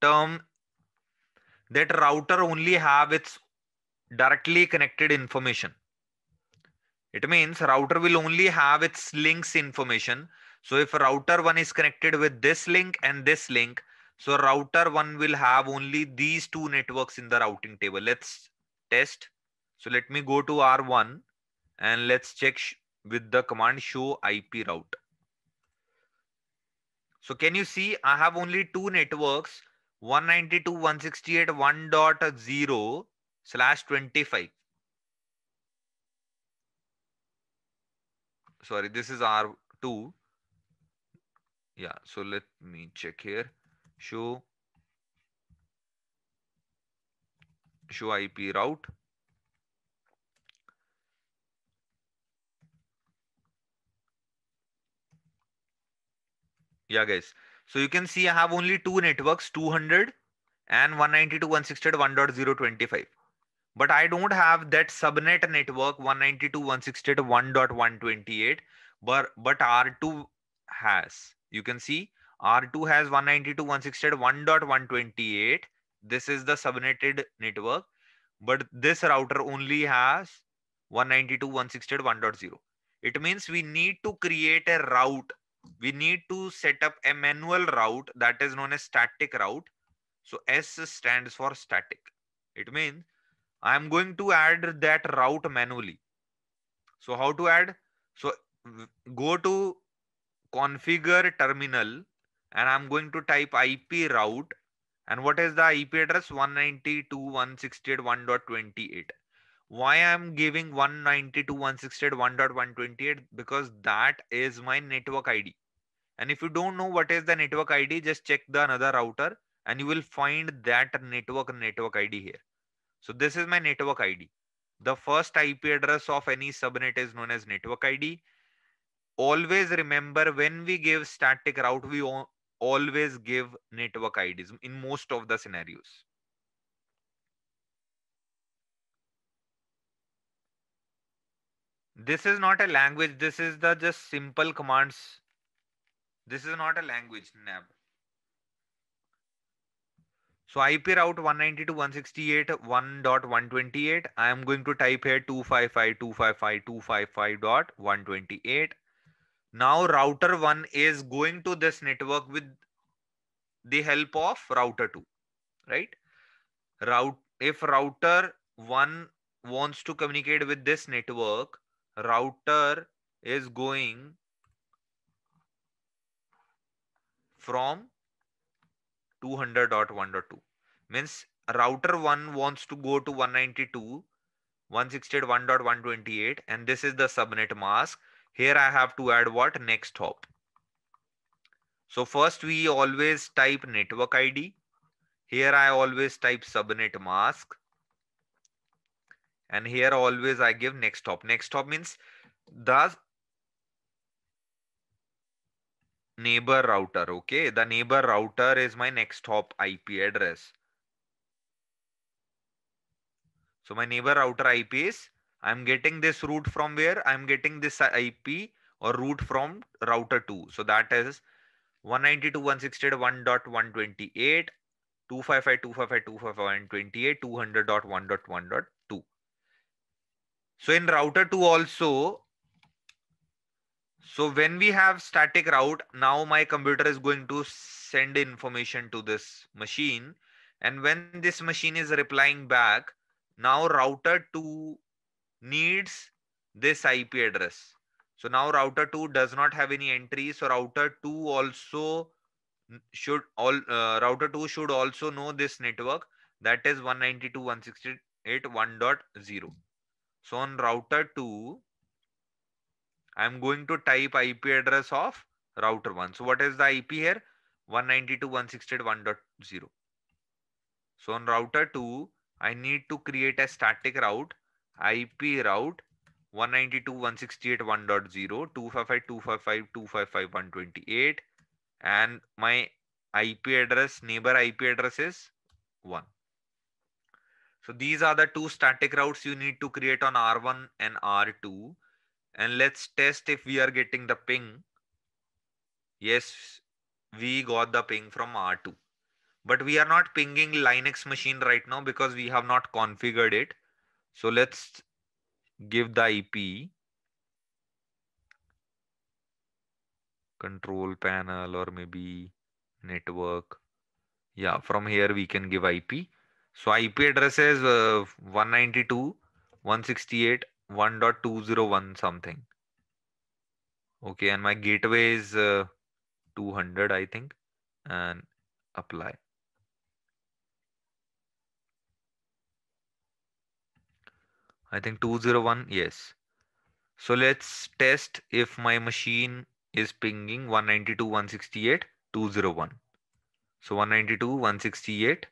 term that router only have its directly connected information. It means router will only have its links information so if router one is connected with this link and this link, so router one will have only these two networks in the routing table. Let's test. So let me go to R1 and let's check with the command show IP route. So can you see I have only two networks 192.168.1.0 slash 25. Sorry, this is R2 yeah so let me check here show show ip route yeah guys so you can see i have only two networks 200 and 192.168.1.025 but i don't have that subnet network 192.168.1.128 but but r2 has you can see R2 has 192.168.1.128. This is the subnetted network, but this router only has 192.168.1.0. It means we need to create a route. We need to set up a manual route that is known as static route. So S stands for static. It means I am going to add that route manually. So how to add? So go to configure terminal and I'm going to type IP route. And what is the IP address? 192.168.1.28. Why I'm giving 192.168.1.128? Because that is my network ID. And if you don't know what is the network ID, just check the another router and you will find that network network ID here. So this is my network ID. The first IP address of any subnet is known as network ID always remember when we give static route, we always give network IDs in most of the scenarios. This is not a language. This is the just simple commands. This is not a language nab. So IP route 192.168.1.128. I am going to type here 255.255.255.128 now router 1 is going to this network with the help of router 2 right route if router 1 wants to communicate with this network router is going from 200.1.2 means router 1 wants to go to 192 168.1.128 and this is the subnet mask here I have to add what next hop. So first we always type network ID. Here I always type subnet mask. And here always I give next hop. Next hop means the neighbor router. Okay, the neighbor router is my next hop IP address. So my neighbor router IP is I'm getting this route from where? I'm getting this IP or route from router 2. So that is 192.168.1.128, 255.255.255.128, 200.1.1.2. So in router 2 also, so when we have static route, now my computer is going to send information to this machine. And when this machine is replying back, now router 2 needs this IP address. So now router 2 does not have any entries. So router 2 also should all uh, router 2 should also know this network that is 192.168.1.0. So on router 2, I'm going to type IP address of router 1. So what is the IP here? 192.168.1.0. So on router 2, I need to create a static route IP route 192.168.1.0, 255.255.255.128, and my IP address, neighbor IP address is 1. So these are the two static routes you need to create on R1 and R2. And let's test if we are getting the ping. Yes, we got the ping from R2. But we are not pinging Linux machine right now because we have not configured it. So let's give the IP control panel or maybe network. Yeah, from here we can give IP. So IP address is uh, 192.168.1.201 something. Okay, and my gateway is uh, 200, I think, and apply. I think 201, yes. So let's test if my machine is pinging 192, 168, So 192,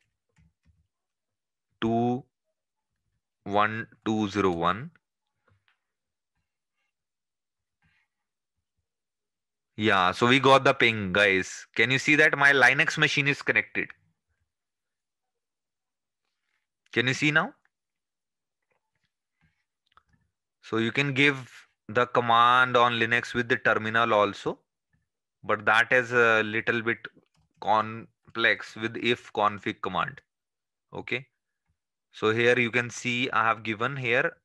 Yeah, so we got the ping, guys. Can you see that my Linux machine is connected? Can you see now? So you can give the command on Linux with the terminal also, but that is a little bit complex with if config command. Okay. So here you can see I have given here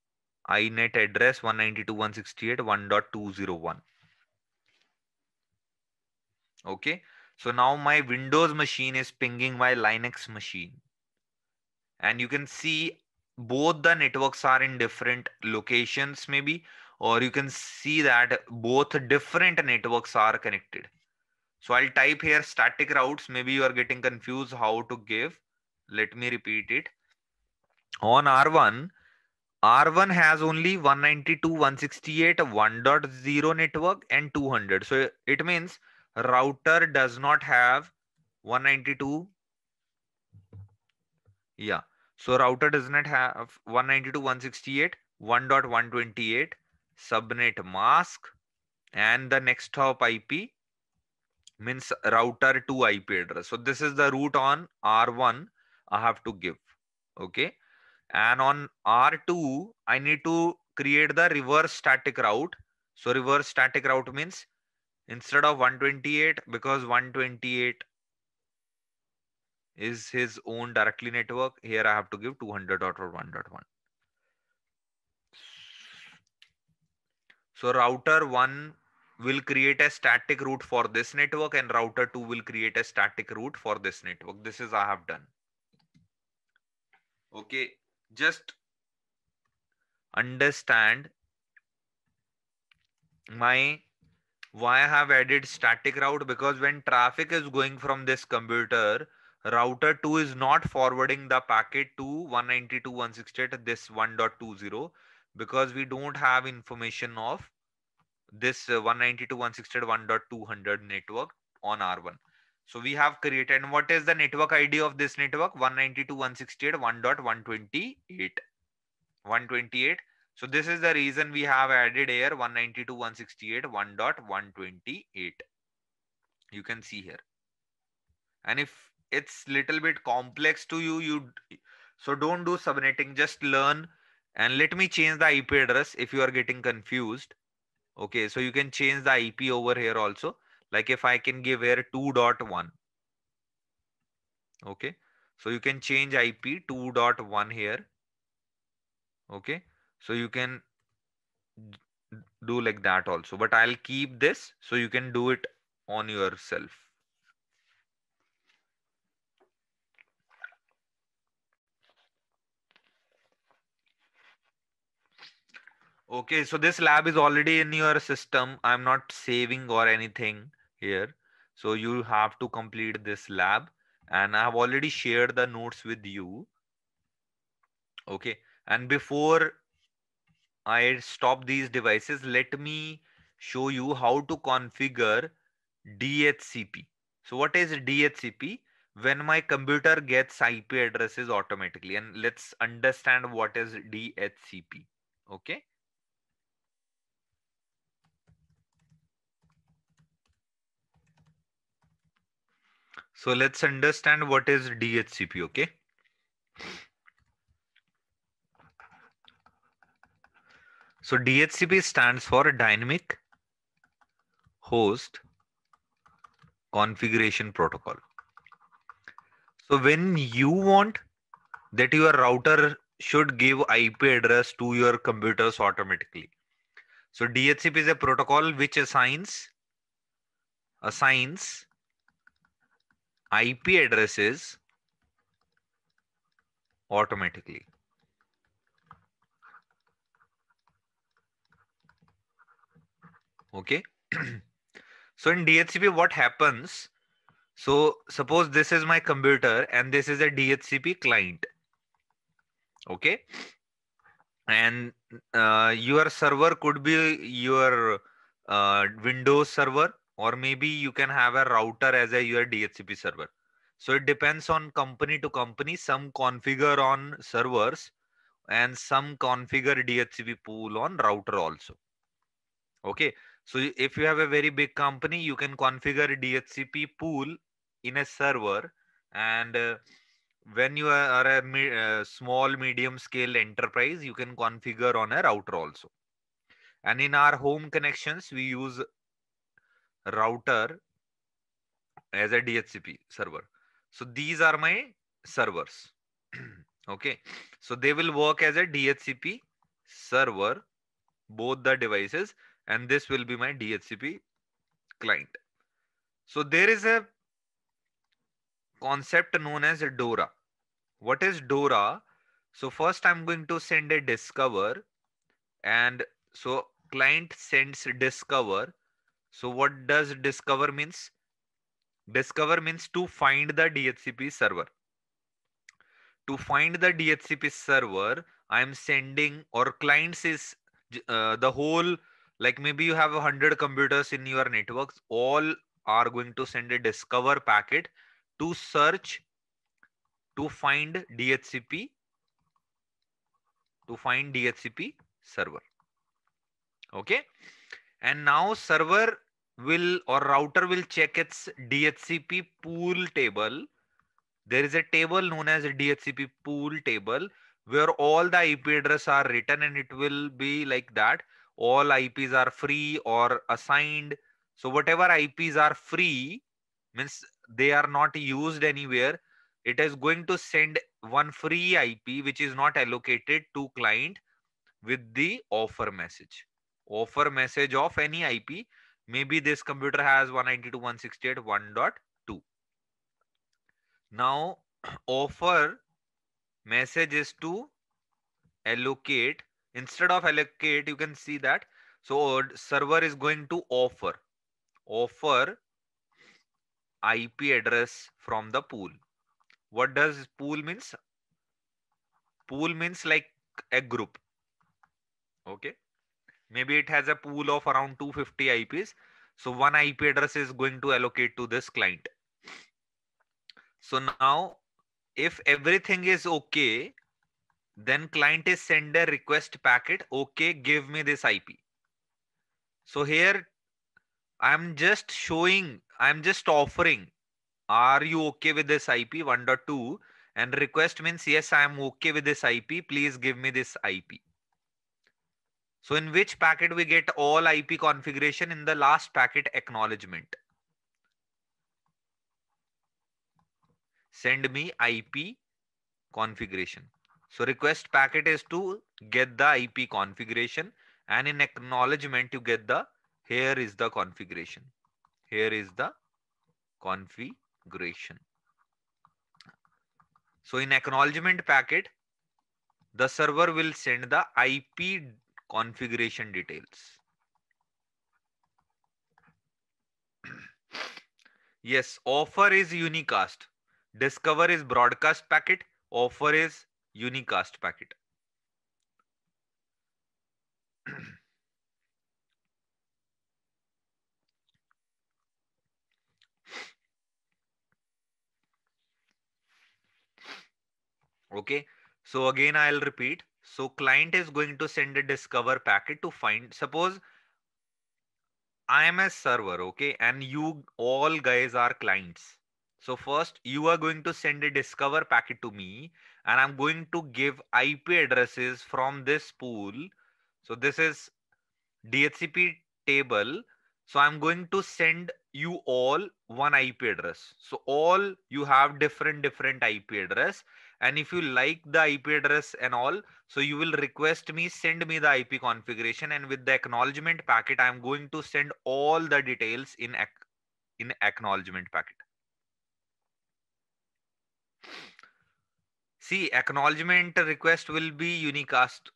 INET address 192.168.1.201. Okay. So now my Windows machine is pinging my Linux machine. And you can see both the networks are in different locations maybe or you can see that both different networks are connected so i'll type here static routes maybe you are getting confused how to give let me repeat it on r1 r1 has only 192.168.1.0 network and 200 so it means router does not have 192 yeah so router does not have 192.168.1.128 subnet mask and the next hop IP means router to IP address. So this is the route on R1 I have to give. Okay. And on R2, I need to create the reverse static route. So reverse static route means instead of 128 because 128 is his own directly network. Here I have to give 200.1.1. So router 1 will create a static route for this network and router 2 will create a static route for this network. This is I have done. Okay, just understand my why I have added static route because when traffic is going from this computer router 2 is not forwarding the packet to 192.168 this 1.20 because we don't have information of this uh, 192.168.1.200 network on R1. So we have created what is the network ID of this network 192.168.1.128. 128. So this is the reason we have added here 192.168.1.128. You can see here. And if it's little bit complex to you you so don't do subnetting just learn and let me change the ip address if you are getting confused okay so you can change the ip over here also like if i can give here 2.1 okay so you can change ip 2.1 here okay so you can do like that also but i'll keep this so you can do it on yourself Okay, so this lab is already in your system. I'm not saving or anything here. So you have to complete this lab and I have already shared the notes with you. Okay, and before I stop these devices, let me show you how to configure DHCP. So what is DHCP? When my computer gets IP addresses automatically and let's understand what is DHCP. Okay. So let's understand what is DHCP, okay? So DHCP stands for Dynamic Host Configuration Protocol. So when you want that your router should give IP address to your computers automatically. So DHCP is a protocol which assigns assigns IP addresses automatically. Okay. so in DHCP, what happens? So suppose this is my computer and this is a DHCP client. Okay. And uh, your server could be your uh, Windows server or maybe you can have a router as a your DHCP server. So it depends on company to company. Some configure on servers and some configure DHCP pool on router also. Okay. So if you have a very big company, you can configure DHCP pool in a server. And uh, when you are a me uh, small, medium scale enterprise, you can configure on a router also. And in our home connections, we use router as a DHCP server. So these are my servers. okay. So they will work as a DHCP server, both the devices, and this will be my DHCP client. So there is a concept known as a DORA. What is DORA? So first I'm going to send a discover and so client sends discover so what does discover means? Discover means to find the DHCP server. To find the DHCP server, I am sending or clients is uh, the whole like maybe you have 100 computers in your networks all are going to send a discover packet to search to find DHCP to find DHCP server. Okay. And now server will or router will check its DHCP pool table. There is a table known as DHCP pool table where all the IP address are written and it will be like that. All IPs are free or assigned. So whatever IPs are free means they are not used anywhere. It is going to send one free IP which is not allocated to client with the offer message. Offer message of any IP maybe this computer has 192.168.1.2 now offer message is to allocate instead of allocate you can see that so server is going to offer offer ip address from the pool what does pool means pool means like a group okay Maybe it has a pool of around 250 IPs. So one IP address is going to allocate to this client. So now if everything is okay, then client is send a request packet. Okay, give me this IP. So here I'm just showing, I'm just offering, are you okay with this IP 1.2? And request means, yes, I'm okay with this IP. Please give me this IP. So in which packet we get all IP configuration in the last packet acknowledgement. Send me IP configuration. So request packet is to get the IP configuration and in acknowledgement you get the here is the configuration. Here is the configuration. So in acknowledgement packet, the server will send the IP configuration details. yes, offer is unicast. Discover is broadcast packet. Offer is unicast packet. okay so again i'll repeat so client is going to send a discover packet to find, suppose I am a server, okay? And you all guys are clients. So first you are going to send a discover packet to me and I'm going to give IP addresses from this pool. So this is DHCP table. So I'm going to send you all one IP address. So all you have different, different IP address and if you like the ip address and all so you will request me send me the ip configuration and with the acknowledgement packet i am going to send all the details in in acknowledgement packet see acknowledgement request will be unicast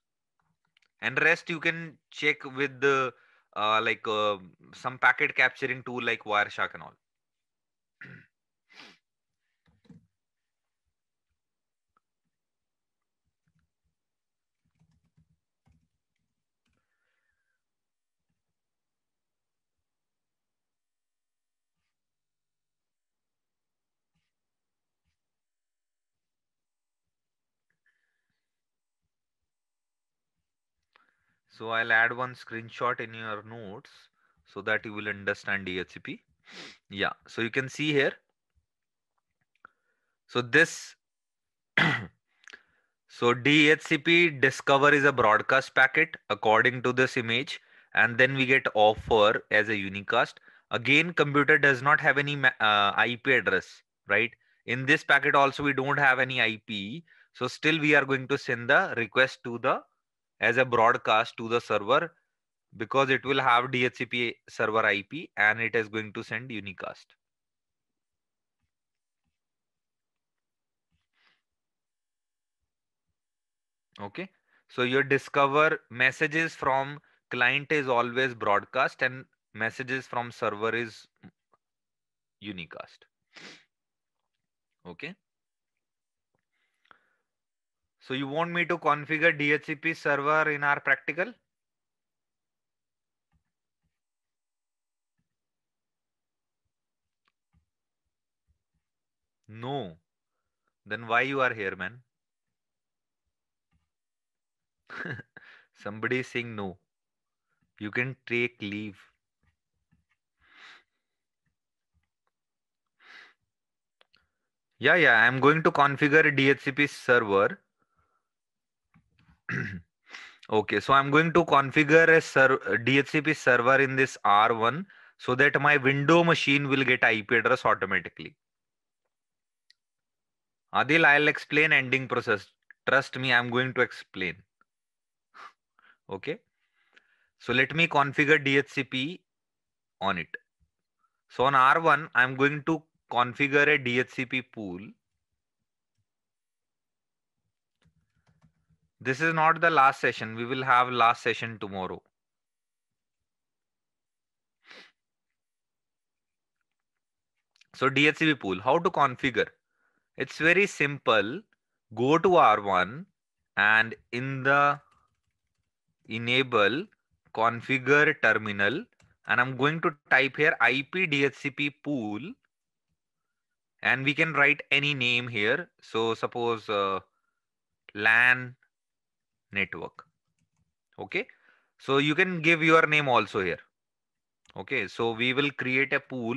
and rest you can check with the uh, like uh, some packet capturing tool like wireshark and all So I'll add one screenshot in your notes so that you will understand DHCP. Yeah, so you can see here. So this, so DHCP discover is a broadcast packet according to this image and then we get offer as a unicast. Again, computer does not have any uh, IP address, right? In this packet also, we don't have any IP. So still we are going to send the request to the as a broadcast to the server because it will have DHCP server IP and it is going to send unicast. Okay, so your discover messages from client is always broadcast and messages from server is unicast. Okay. So you want me to configure DHCP server in our practical? No. Then why you are here, man? Somebody is saying no. You can take leave. Yeah, yeah, I'm going to configure DHCP server okay, so I'm going to configure a ser DHCP server in this R1 so that my window machine will get IP address automatically. Adil, I'll explain ending process. Trust me, I'm going to explain. okay. So let me configure DHCP on it. So on R1, I'm going to configure a DHCP pool This is not the last session. We will have last session tomorrow. So DHCP pool, how to configure? It's very simple. Go to R1 and in the enable configure terminal and I'm going to type here IP DHCP pool and we can write any name here. So suppose uh, LAN network okay so you can give your name also here okay so we will create a pool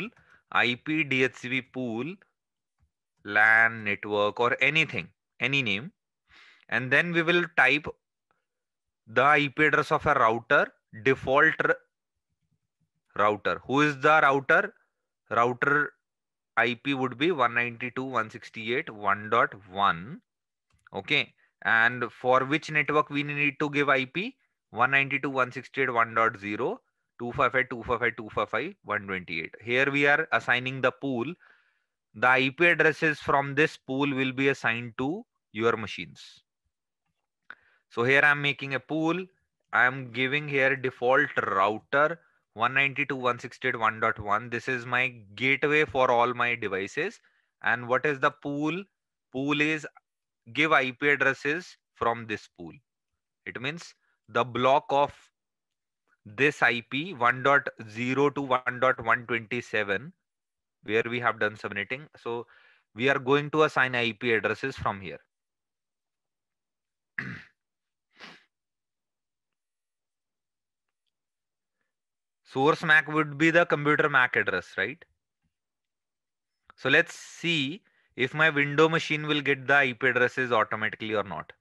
ip dhcp pool lan network or anything any name and then we will type the ip address of a router default router who is the router router ip would be 192.168.1.1 okay and for which network we need to give IP 192.168.1.0, 255.255.255.128. Here we are assigning the pool. The IP addresses from this pool will be assigned to your machines. So here I'm making a pool. I'm giving here default router 192.168.1.1. This is my gateway for all my devices. And what is the pool? Pool is give IP addresses from this pool. It means the block of this IP 1.0 to 1.127 where we have done subnetting. So we are going to assign IP addresses from here. Source MAC would be the computer MAC address, right? So let's see if my window machine will get the IP addresses automatically or not.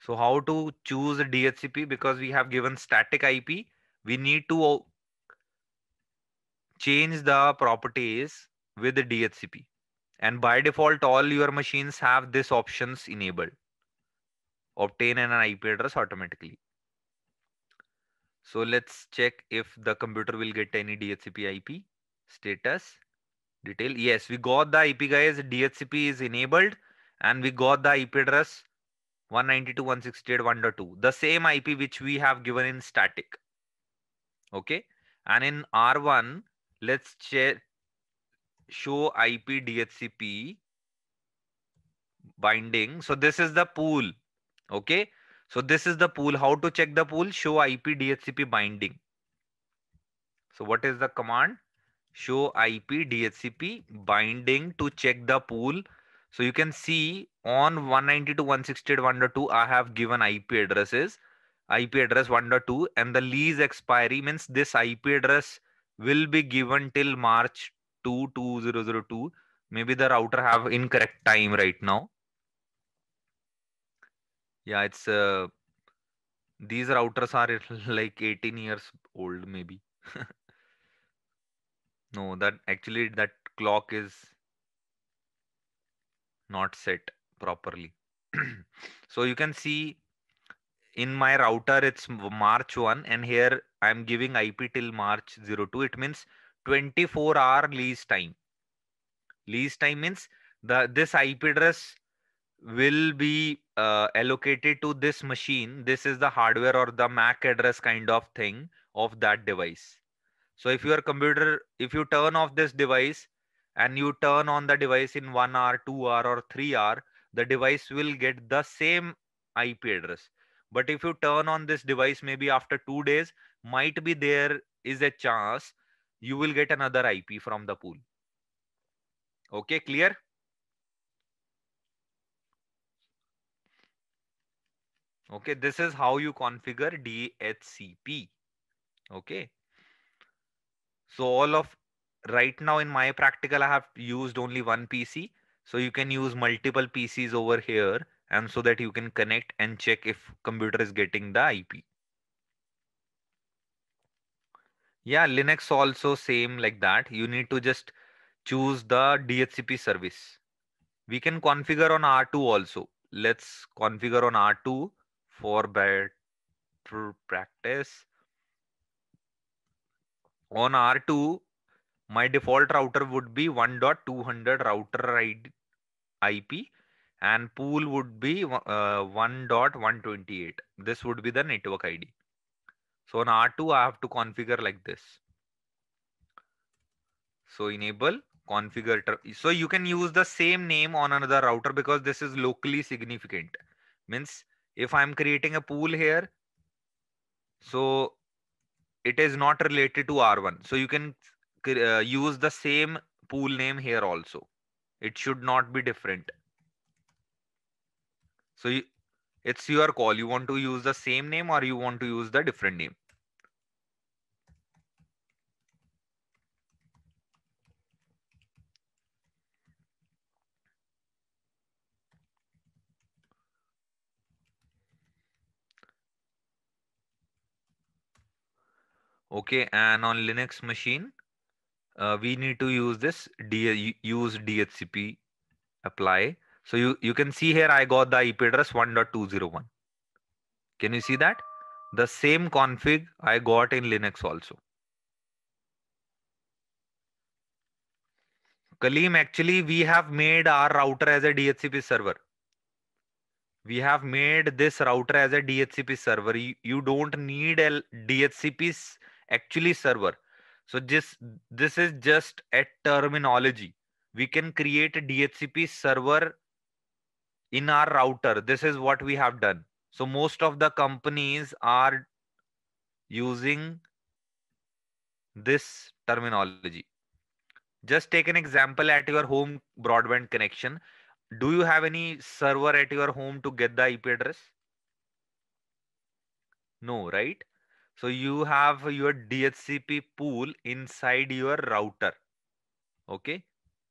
So how to choose a DHCP because we have given static IP. We need to change the properties with the DHCP. And by default, all your machines have this options enabled. Obtain an IP address automatically. So let's check if the computer will get any DHCP IP status detail. Yes, we got the IP guys. DHCP is enabled and we got the IP address 192.168.1.2. The same IP which we have given in static. Okay. And in R1, let's show IP DHCP binding. So this is the pool. Okay. So this is the pool. How to check the pool? Show IP DHCP binding. So what is the command? show IP DHCP binding to check the pool. So you can see on 192.168.1.2, I have given IP addresses, IP address 1.2 and the lease expiry means this IP address will be given till March 2, 2002. Maybe the router have incorrect time right now. Yeah, it's uh, these routers are like 18 years old maybe. No, that actually that clock is not set properly. so you can see in my router it's March 1 and here I'm giving IP till March 02. It means 24 hour lease time. Lease time means the this IP address will be uh, allocated to this machine. This is the hardware or the MAC address kind of thing of that device so if your computer if you turn off this device and you turn on the device in 1 hour 2 hour or 3 hour the device will get the same ip address but if you turn on this device maybe after 2 days might be there is a chance you will get another ip from the pool okay clear okay this is how you configure dhcp okay so all of right now in my practical, I have used only one PC. So you can use multiple PCs over here and so that you can connect and check if computer is getting the IP. Yeah, Linux also same like that. You need to just choose the DHCP service. We can configure on R2 also. Let's configure on R2 for better practice on R2, my default router would be 1.200 router IP and pool would be uh, 1.128. This would be the network ID. So on R2, I have to configure like this. So enable configure. So you can use the same name on another router because this is locally significant. Means if I'm creating a pool here, so it is not related to R1. So you can uh, use the same pool name here also. It should not be different. So you, it's your call. You want to use the same name or you want to use the different name. okay and on linux machine uh, we need to use this D use DHCP apply. So you, you can see here, I got the IP address 1.201. Can you see that? The same config I got in Linux also. Kaleem, actually, we have made our router as a DHCP server. We have made this router as a DHCP server. You, you don't need a DHCP's actually server so this this is just a terminology we can create a dhcp server in our router this is what we have done so most of the companies are using this terminology just take an example at your home broadband connection do you have any server at your home to get the ip address no right so you have your DHCP pool inside your router. Okay.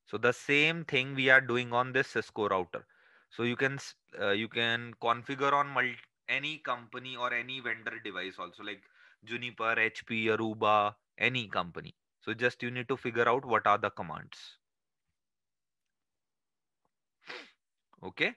So the same thing we are doing on this Cisco router. So you can uh, you can configure on multi, any company or any vendor device also like Juniper, HP, Aruba, any company. So just you need to figure out what are the commands. Okay.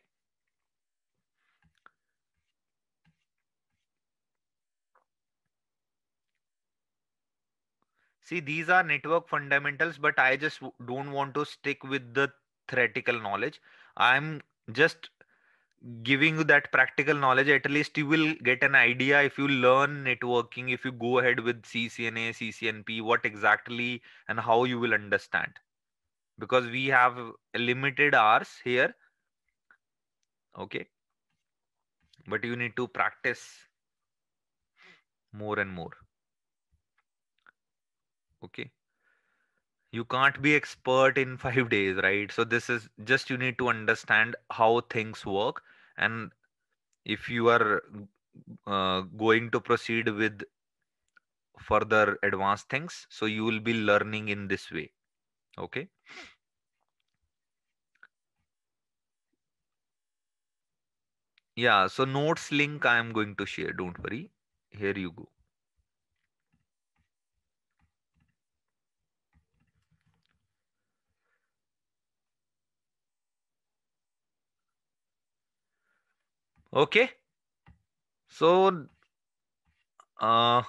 See, these are network fundamentals, but I just don't want to stick with the theoretical knowledge. I'm just giving you that practical knowledge. At least you will get an idea if you learn networking, if you go ahead with CCNA, CCNP, what exactly and how you will understand. Because we have limited hours here. Okay. But you need to practice more and more okay you can't be expert in 5 days right so this is just you need to understand how things work and if you are uh, going to proceed with further advanced things so you will be learning in this way okay yeah so notes link i am going to share don't worry here you go okay so uh,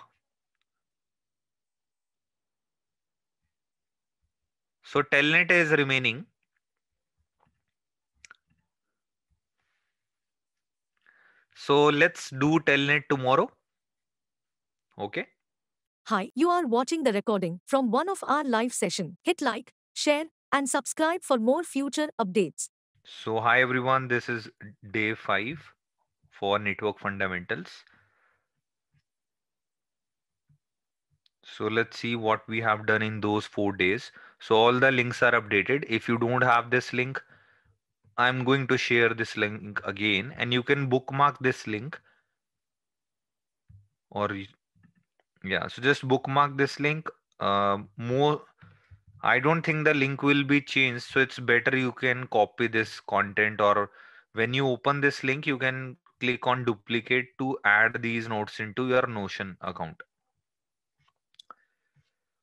so telnet is remaining so let's do telnet tomorrow okay hi you are watching the recording from one of our live session hit like share and subscribe for more future updates so hi everyone this is day 5 for network fundamentals. So let's see what we have done in those four days. So all the links are updated. If you don't have this link, I'm going to share this link again and you can bookmark this link or yeah, so just bookmark this link uh, more. I don't think the link will be changed. So it's better you can copy this content or when you open this link, you can click on duplicate to add these notes into your Notion account.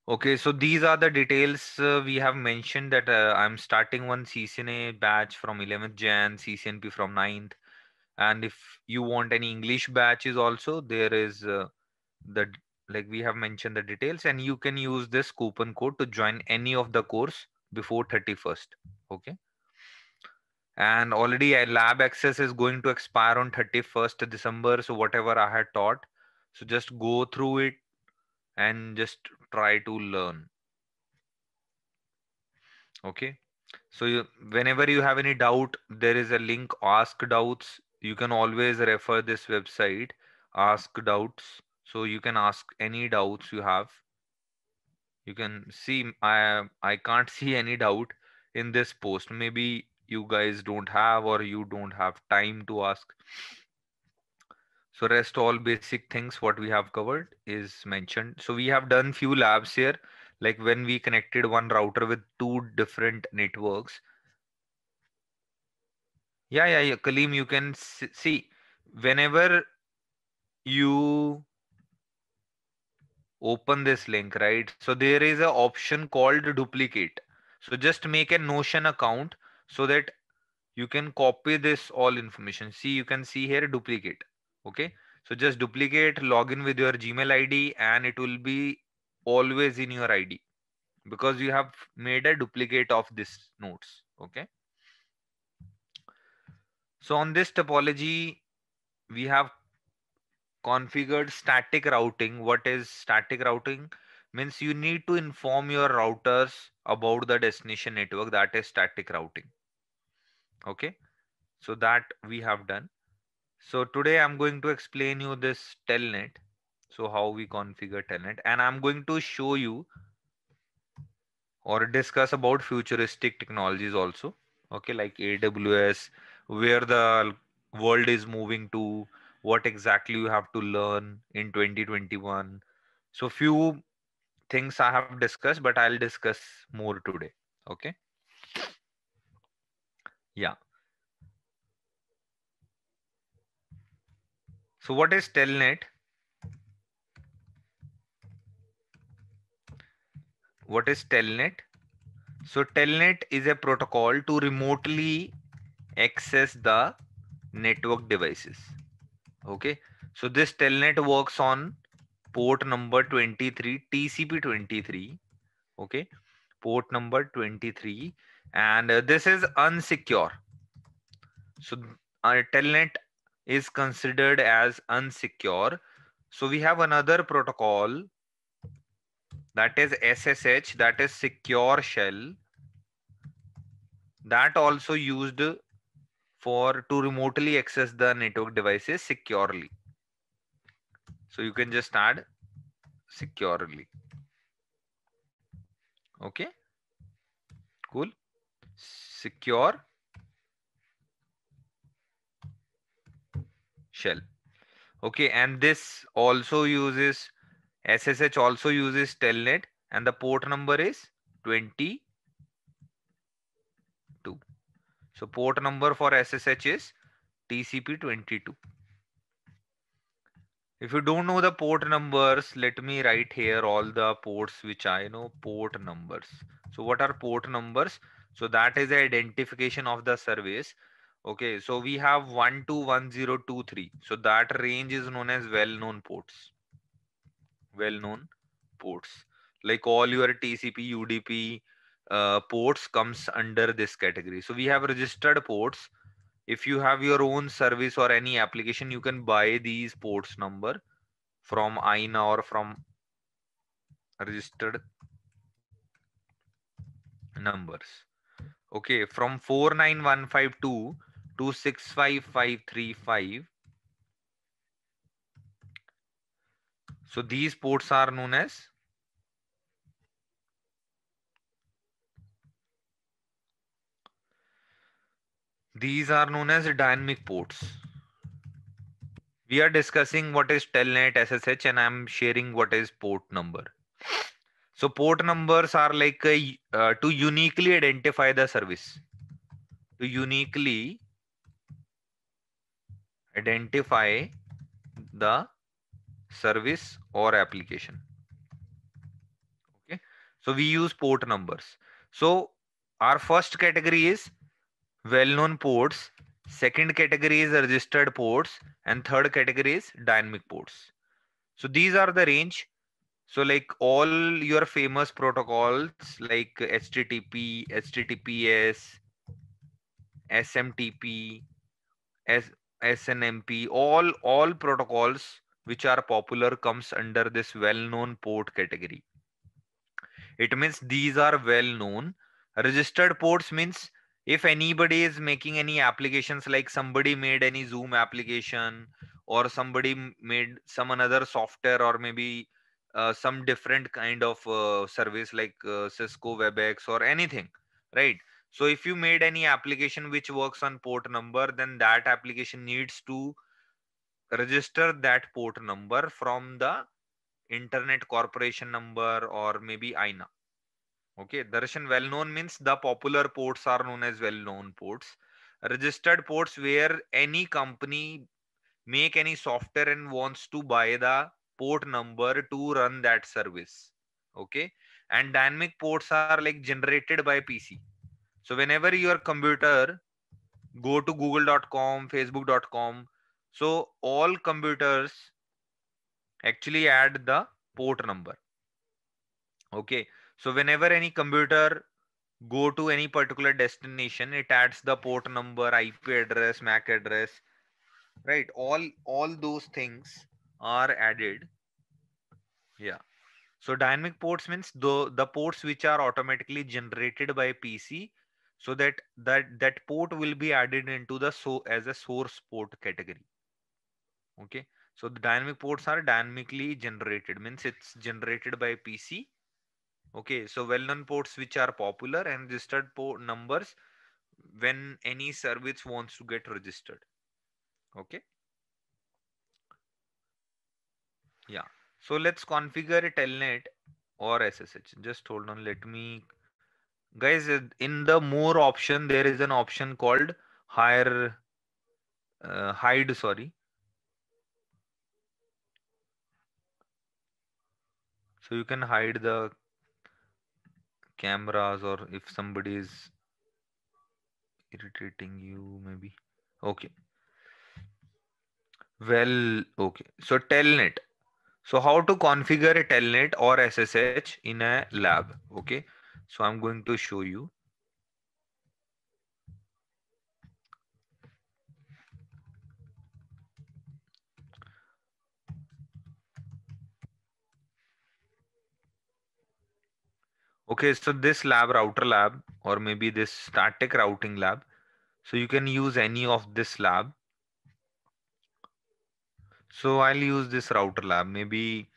Okay, so these are the details uh, we have mentioned that uh, I'm starting one CCNA batch from 11th Jan, CCNP from 9th. And if you want any English batches also, there is uh, the like we have mentioned the details and you can use this coupon code to join any of the course before 31st. Okay and already lab access is going to expire on 31st december so whatever i had taught so just go through it and just try to learn okay so you, whenever you have any doubt there is a link ask doubts you can always refer this website ask doubts so you can ask any doubts you have you can see i i can't see any doubt in this post maybe you guys don't have or you don't have time to ask. So rest all basic things what we have covered is mentioned. So we have done few labs here, like when we connected one router with two different networks. Yeah, yeah, yeah. Kaleem, you can see whenever you open this link, right? So there is an option called duplicate. So just make a Notion account so that you can copy this all information. See, you can see here duplicate. Okay. So just duplicate, login with your Gmail ID and it will be always in your ID because you have made a duplicate of this notes. Okay. So on this topology, we have configured static routing. What is static routing? Means you need to inform your routers about the destination network that is static routing. Okay, so that we have done. So today I'm going to explain you this telnet. So how we configure telnet and I'm going to show you or discuss about futuristic technologies also. Okay, like AWS, where the world is moving to, what exactly you have to learn in 2021. So few things I have discussed, but I'll discuss more today. Okay. Yeah. So what is telnet? What is telnet? So telnet is a protocol to remotely access the network devices. Okay. So this telnet works on port number 23, TCP 23. Okay. Port number 23 and uh, this is unsecure so our telnet is considered as unsecure so we have another protocol that is ssh that is secure shell that also used for to remotely access the network devices securely so you can just add securely okay cool secure shell. Okay, and this also uses SSH also uses telnet and the port number is 22. So port number for SSH is TCP 22. If you don't know the port numbers, let me write here all the ports which I know port numbers. So what are port numbers? So that is the identification of the service. Okay, so we have 121023. So that range is known as well-known ports. Well-known ports. Like all your TCP, UDP uh, ports comes under this category. So we have registered ports. If you have your own service or any application, you can buy these ports number from INA or from registered numbers okay from 49152 to 65535 so these ports are known as these are known as dynamic ports we are discussing what is telnet ssh and i'm sharing what is port number so port numbers are like a, uh, uh, to uniquely identify the service, to uniquely identify the service or application. Okay, so we use port numbers. So our first category is well-known ports, second category is registered ports, and third category is dynamic ports. So these are the range so like all your famous protocols like HTTP, HTTPS, SMTP, S SNMP, all all protocols which are popular comes under this well-known port category. It means these are well-known. Registered ports means if anybody is making any applications like somebody made any Zoom application or somebody made some another software or maybe uh, some different kind of uh, service like uh, Cisco WebEx or anything, right? So if you made any application which works on port number, then that application needs to register that port number from the internet corporation number or maybe INA. Okay, Darshan well known means the popular ports are known as well known ports. Registered ports where any company make any software and wants to buy the port number to run that service. Okay. And dynamic ports are like generated by PC. So whenever your computer go to google.com, facebook.com, so all computers actually add the port number. Okay. So whenever any computer go to any particular destination, it adds the port number, IP address, MAC address, right? All all those things are added yeah so dynamic ports means the the ports which are automatically generated by pc so that that that port will be added into the so as a source port category okay so the dynamic ports are dynamically generated means it's generated by pc okay so well-known ports which are popular and registered port numbers when any service wants to get registered okay yeah. So let's configure a telnet or SSH. Just hold on. Let me, guys, uh, in the more option, there is an option called higher, uh, hide, sorry. So you can hide the cameras or if somebody is irritating you, maybe. Okay. Well, okay. So telnet so how to configure a telnet or SSH in a lab. Okay. So I'm going to show you. Okay, so this lab router lab or maybe this static routing lab. So you can use any of this lab so I'll use this router lab. Maybe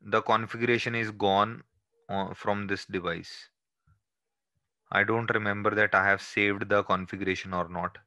the configuration is gone uh, from this device. I don't remember that I have saved the configuration or not.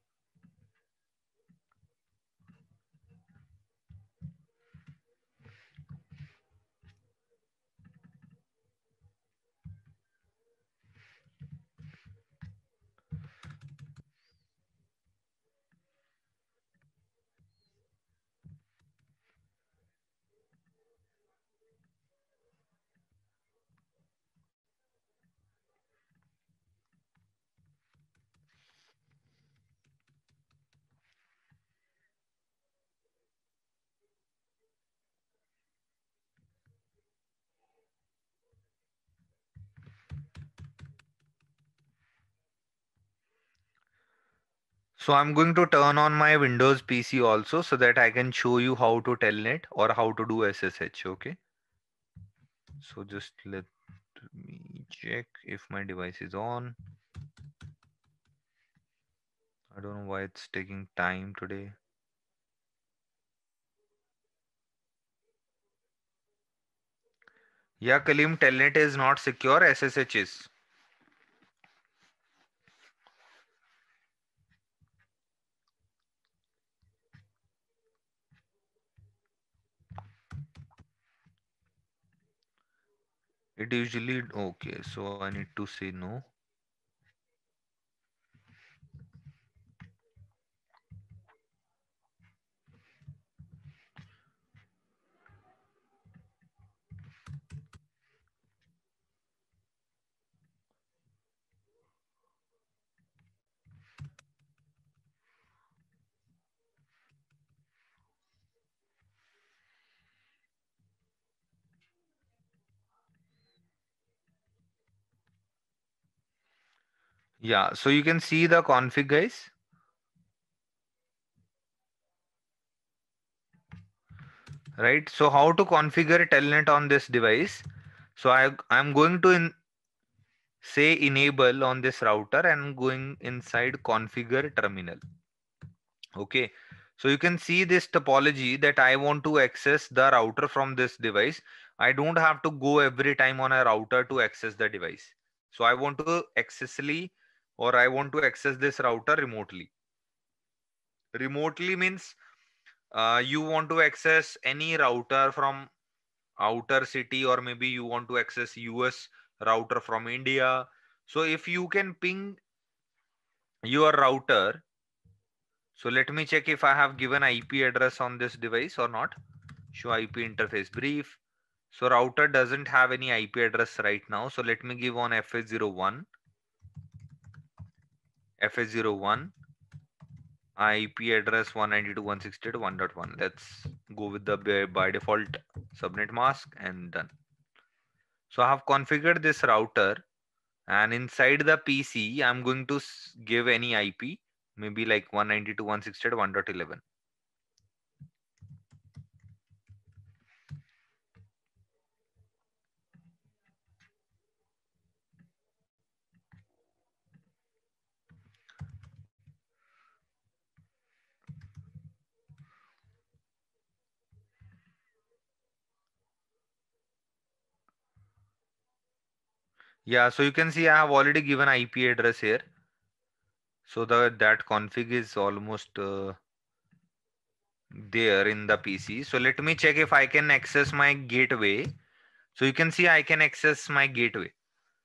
So I'm going to turn on my Windows PC also so that I can show you how to telnet or how to do SSH, okay? So just let me check if my device is on. I don't know why it's taking time today. Yeah, Kalim, telnet is not secure, SSH is. it usually okay so i need to say no Yeah, so you can see the config guys. Right, so how to configure telnet on this device. So I, I'm going to in, say enable on this router and going inside configure terminal. Okay, so you can see this topology that I want to access the router from this device. I don't have to go every time on a router to access the device. So I want to accessly or I want to access this router remotely. Remotely means uh, you want to access any router from outer city or maybe you want to access US router from India. So if you can ping your router, so let me check if I have given IP address on this device or not. Show IP interface brief. So router doesn't have any IP address right now. So let me give on FA01. FS01 IP address 192.168.1.1. Let's go with the by default subnet mask and done. So I have configured this router and inside the PC, I'm going to give any IP, maybe like 192.168.1.11. Yeah, so you can see I have already given IP address here. So the that config is almost uh, there in the PC. So let me check if I can access my gateway. So you can see I can access my gateway.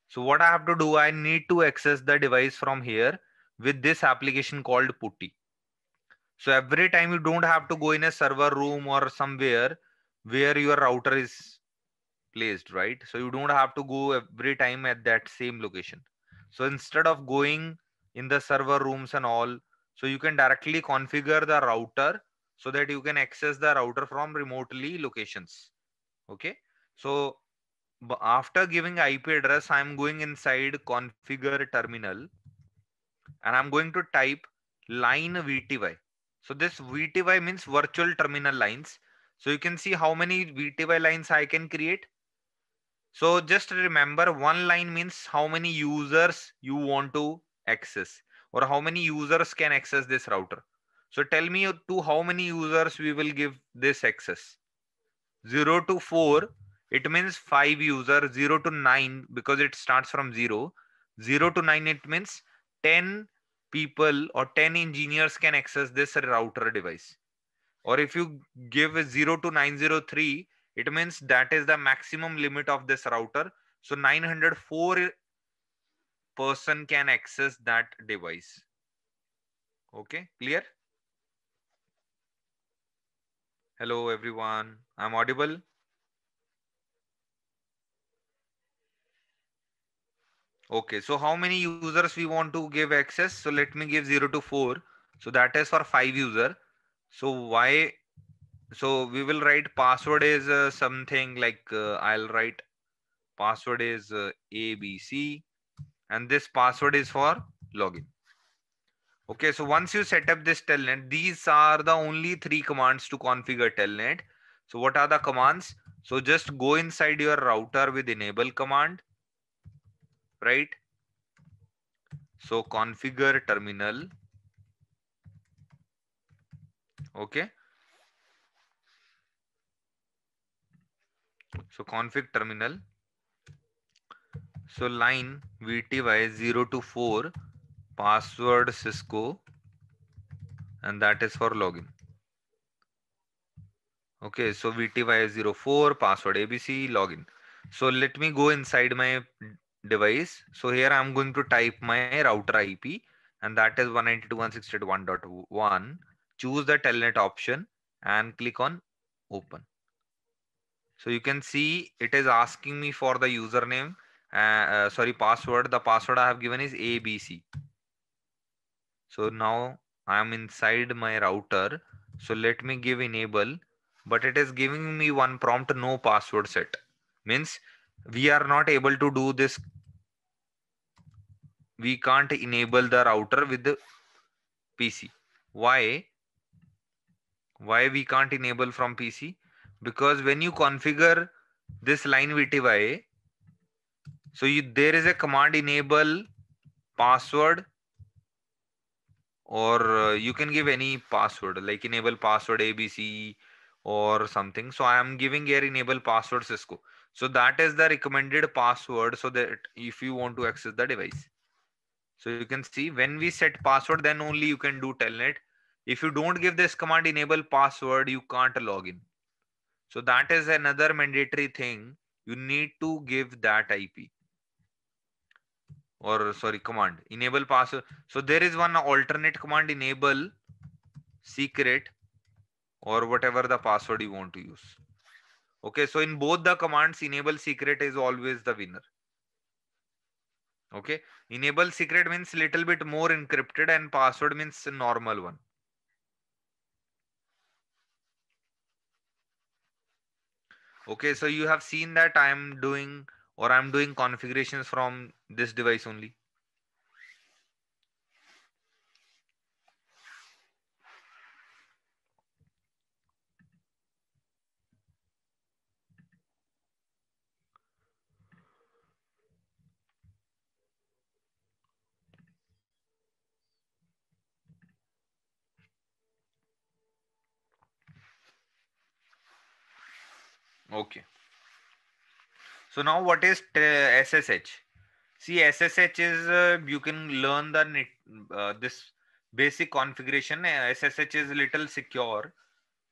So what I have to do, I need to access the device from here with this application called Putty. So every time you don't have to go in a server room or somewhere where your router is placed right so you don't have to go every time at that same location so instead of going in the server rooms and all so you can directly configure the router so that you can access the router from remotely locations okay so after giving ip address i'm going inside configure terminal and i'm going to type line vty so this vty means virtual terminal lines so you can see how many vty lines i can create so just remember one line means how many users you want to access or how many users can access this router. So tell me to how many users we will give this access. 0 to 4, it means 5 users, 0 to 9 because it starts from 0. 0 to 9, it means 10 people or 10 engineers can access this router device. Or if you give 0 to 903, it means that is the maximum limit of this router so 904 person can access that device okay clear hello everyone i'm audible okay so how many users we want to give access so let me give 0 to 4 so that is for 5 user so why so we will write password is uh, something like uh, i'll write password is uh, abc and this password is for login okay so once you set up this telnet these are the only three commands to configure telnet so what are the commands so just go inside your router with enable command right so configure terminal okay So config terminal. So line VTY 0 to 4 password Cisco and that is for login. Okay, so VTY 04 password ABC login. So let me go inside my device. So here I'm going to type my router IP and that is 192.168.1.1. Choose the telnet option and click on open. So you can see it is asking me for the username, uh, uh, sorry, password. The password I have given is ABC. So now I am inside my router. So let me give enable, but it is giving me one prompt, no password set. Means we are not able to do this. We can't enable the router with the PC. Why? Why we can't enable from PC? because when you configure this line VTY, so you, there is a command enable password or uh, you can give any password like enable password ABC or something. So I am giving here enable password Cisco. So that is the recommended password so that if you want to access the device. So you can see when we set password, then only you can do telnet. If you don't give this command enable password, you can't log in. So that is another mandatory thing. You need to give that IP or sorry command enable password. So there is one alternate command enable secret or whatever the password you want to use. Okay, so in both the commands enable secret is always the winner. Okay, enable secret means little bit more encrypted and password means normal one. Okay, so you have seen that I'm doing or I'm doing configurations from this device only. Okay. So now what is SSH? See SSH is uh, you can learn the uh, this basic configuration. SSH is little secure,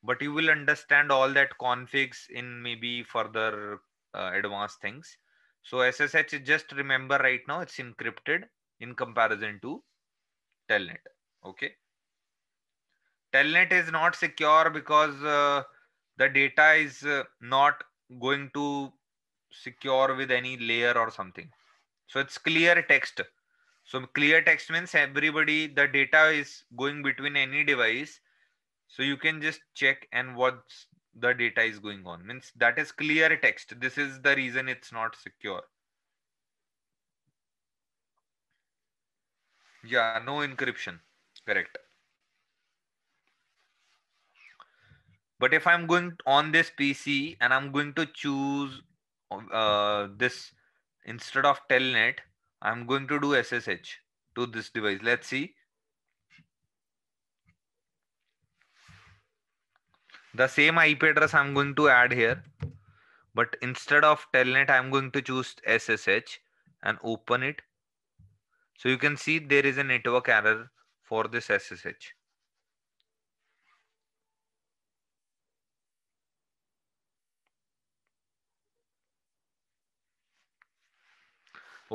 but you will understand all that configs in maybe further uh, advanced things. So SSH just remember right now it's encrypted in comparison to telnet. Okay. Telnet is not secure because uh, the data is uh, not going to secure with any layer or something so it's clear text so clear text means everybody the data is going between any device so you can just check and what's the data is going on means that is clear text this is the reason it's not secure yeah no encryption correct But if I'm going on this PC and I'm going to choose uh, this instead of telnet, I'm going to do SSH to this device. Let's see. The same IP address I'm going to add here, but instead of telnet, I'm going to choose SSH and open it. So you can see there is a network error for this SSH.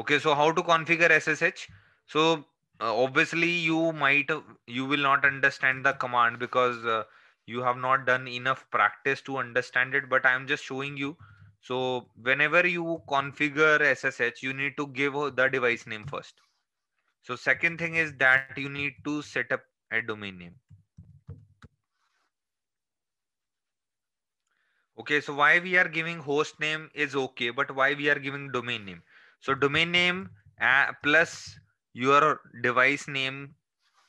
okay so how to configure ssh so uh, obviously you might you will not understand the command because uh, you have not done enough practice to understand it but i am just showing you so whenever you configure ssh you need to give the device name first so second thing is that you need to set up a domain name okay so why we are giving host name is okay but why we are giving domain name so domain name plus your device name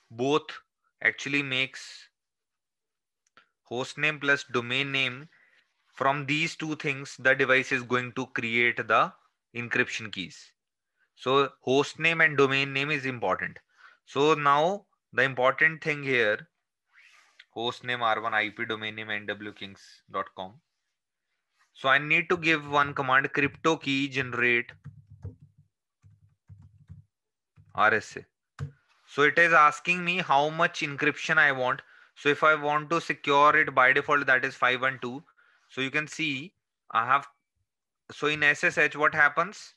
both actually makes host name plus domain name. From these two things, the device is going to create the encryption keys. So host name and domain name is important. So now the important thing here, host name R1 IP domain name nwkings.com. So I need to give one command crypto key generate RSA. So it is asking me how much encryption I want. So if I want to secure it by default, that is 512. So you can see I have, so in SSH, what happens?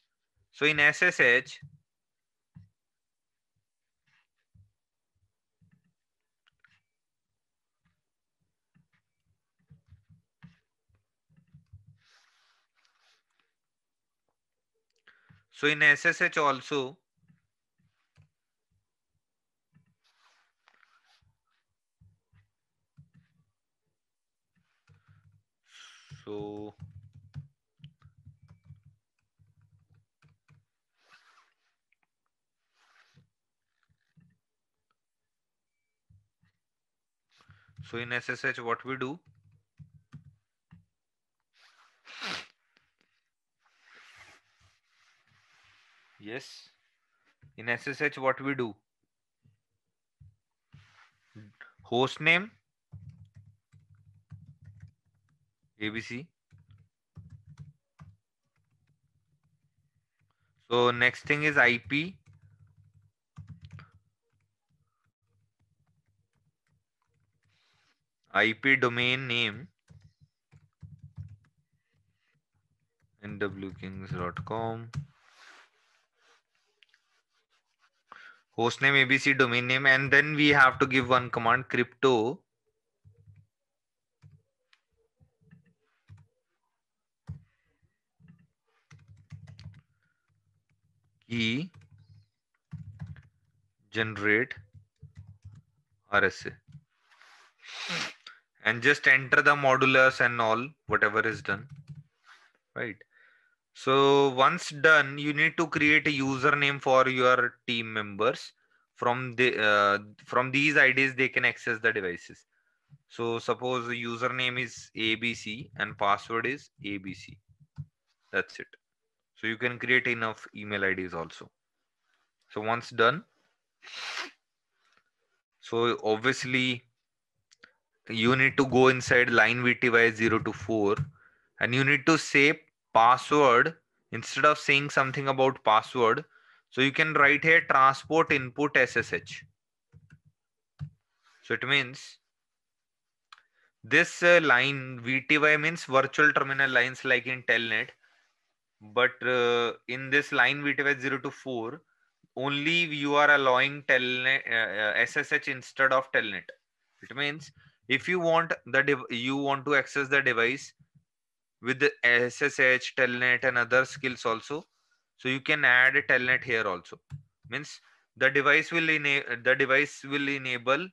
So in SSH, So in SSH also, So in SSH, what we do? Yes. In SSH, what we do? Host name ABC. So next thing is IP. IP domain name nwkings.com hostname abc domain name and then we have to give one command crypto E generate RSA and just enter the modulus and all whatever is done right so once done you need to create a username for your team members from the uh, from these IDs they can access the devices so suppose the username is abc and password is abc that's it so you can create enough email IDs also. So once done, so obviously you need to go inside line VTY 0 to 4 and you need to say password instead of saying something about password. So you can write here transport input SSH. So it means this uh, line VTY means virtual terminal lines like in telnet but uh, in this line VTF 0 to 4 only you are allowing telnet uh, SSH uh, instead of telnet it means if you want the you want to access the device with the SSH telnet and other skills also so you can add telnet here also means the device will the device will enable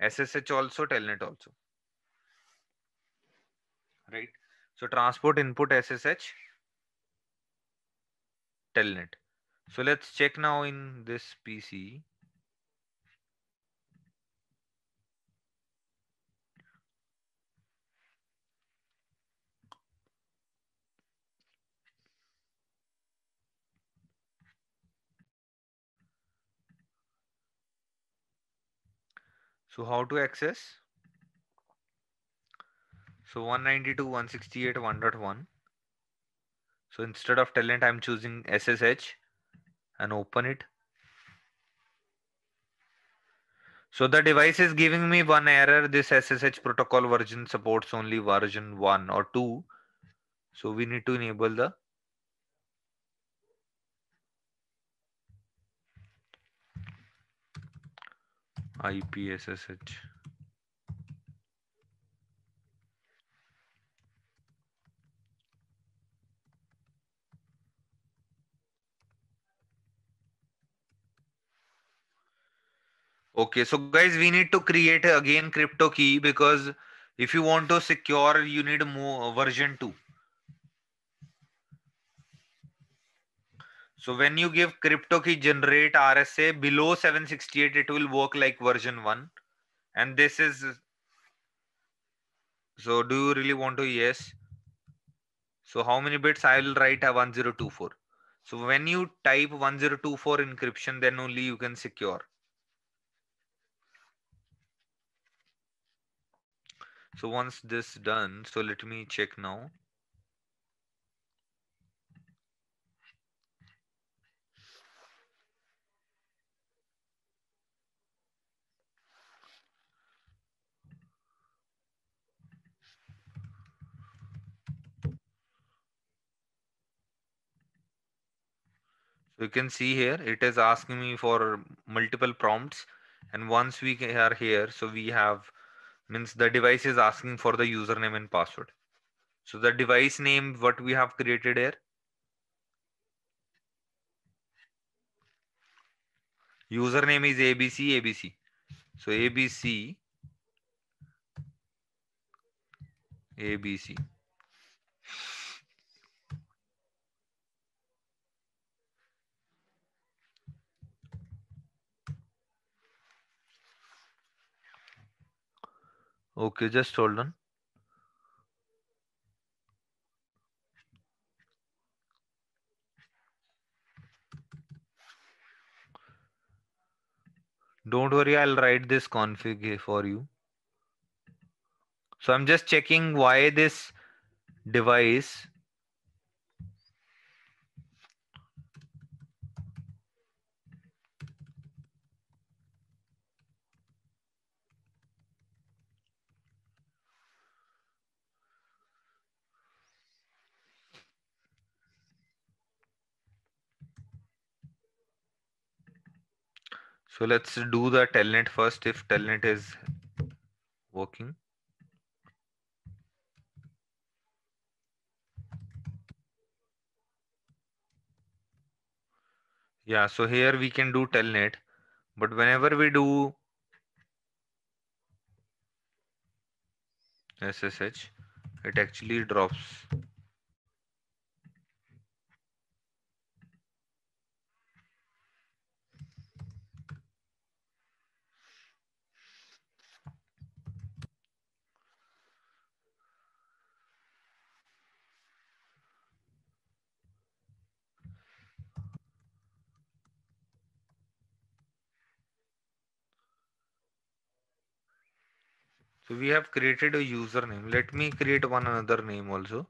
SSH also telnet also right so transport input SSH telnet. So let's check now in this PC. So how to access? So 192.168.1.1. So instead of talent, I'm choosing SSH and open it. So the device is giving me one error. This SSH protocol version supports only version one or two. So we need to enable the IPSSH. Okay, so guys, we need to create again crypto key because if you want to secure, you need more version 2. So when you give crypto key generate RSA below 768, it will work like version 1. And this is, so do you really want to? Yes. So how many bits I will write a 1024. So when you type 1024 encryption, then only you can secure. So once this done, so let me check now. you can see here it is asking me for multiple prompts and once we are here so we have means the device is asking for the username and password so the device name what we have created here username is abc abc so abc abc Okay, just hold on. Don't worry, I'll write this config for you. So I'm just checking why this device So let's do the telnet first if telnet is working. Yeah, so here we can do telnet, but whenever we do SSH, it actually drops So we have created a username. Let me create one another name also.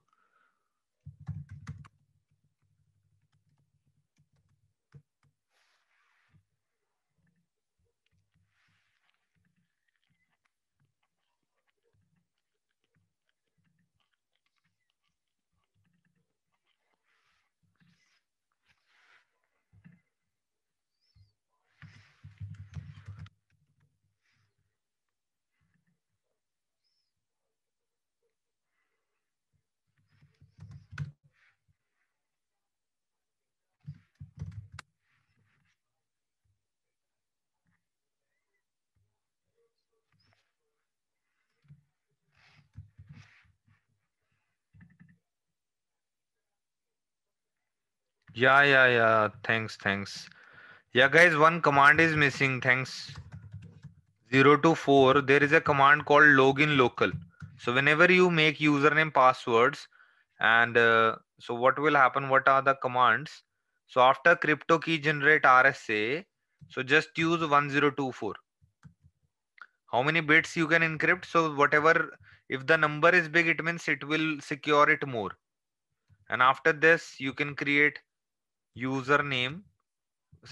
Yeah, yeah, yeah. Thanks, thanks. Yeah, guys, one command is missing. Thanks. 0 to 4, there is a command called login local. So whenever you make username passwords and uh, so what will happen? What are the commands? So after crypto key generate RSA, so just use 1024. How many bits you can encrypt? So whatever, if the number is big, it means it will secure it more. And after this, you can create username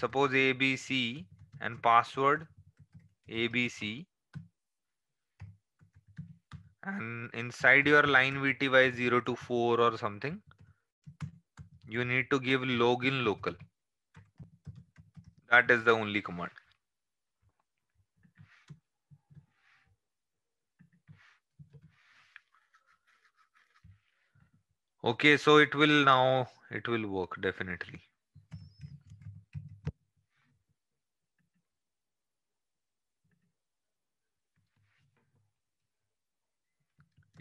suppose abc and password abc and inside your line vty 0 to 4 or something you need to give login local that is the only command okay so it will now it will work definitely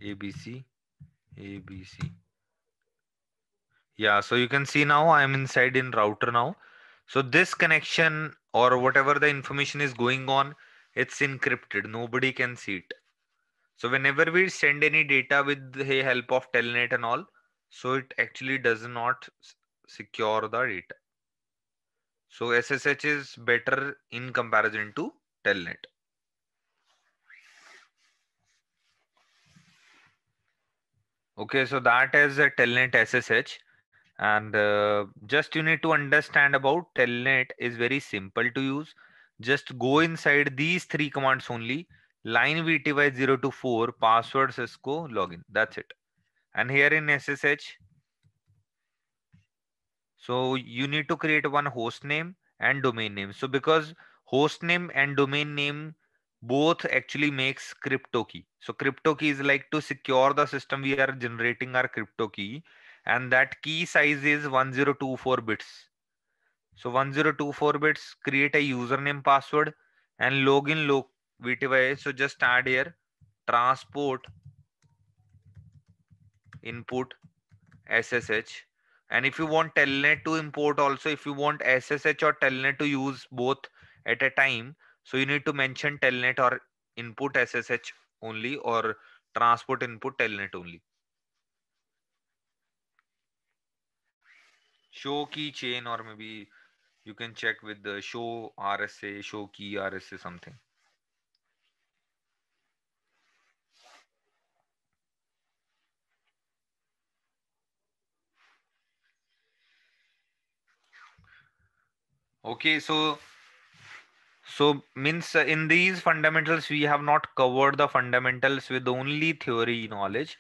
ABC, ABC. Yeah, so you can see now I'm inside in router now. So this connection or whatever the information is going on, it's encrypted. Nobody can see it. So whenever we send any data with the help of telnet and all, so it actually does not secure the data. So SSH is better in comparison to telnet. Okay, so that is a telnet SSH. And uh, just you need to understand about telnet is very simple to use. Just go inside these three commands only. Line VTY 0 to 4, password Cisco login. That's it. And here in SSH, so you need to create one host name and domain name. So because host name and domain name both actually makes crypto key so crypto key is like to secure the system we are generating our crypto key and that key size is 1024 bits so 1024 bits create a username password and login log vty so just add here transport input ssh and if you want telnet to import also if you want ssh or telnet to use both at a time so you need to mention telnet or input SSH only or transport input telnet only. Show key chain or maybe you can check with the show RSA, show key RSA something. Okay, so so means uh, in these fundamentals, we have not covered the fundamentals with only theory knowledge.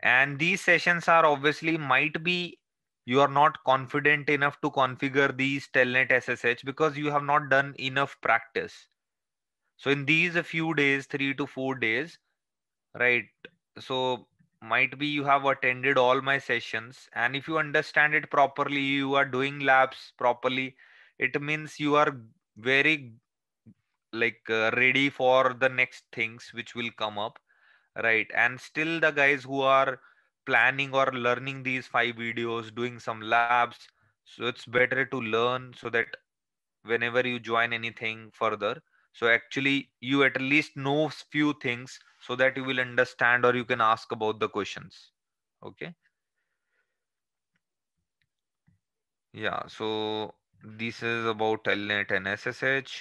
And these sessions are obviously might be you are not confident enough to configure these telnet SSH because you have not done enough practice. So in these a few days, three to four days, right? So might be you have attended all my sessions and if you understand it properly, you are doing labs properly, it means you are very like uh, ready for the next things which will come up right and still the guys who are planning or learning these five videos doing some labs so it's better to learn so that whenever you join anything further so actually you at least know few things so that you will understand or you can ask about the questions okay yeah so this is about lnet and ssh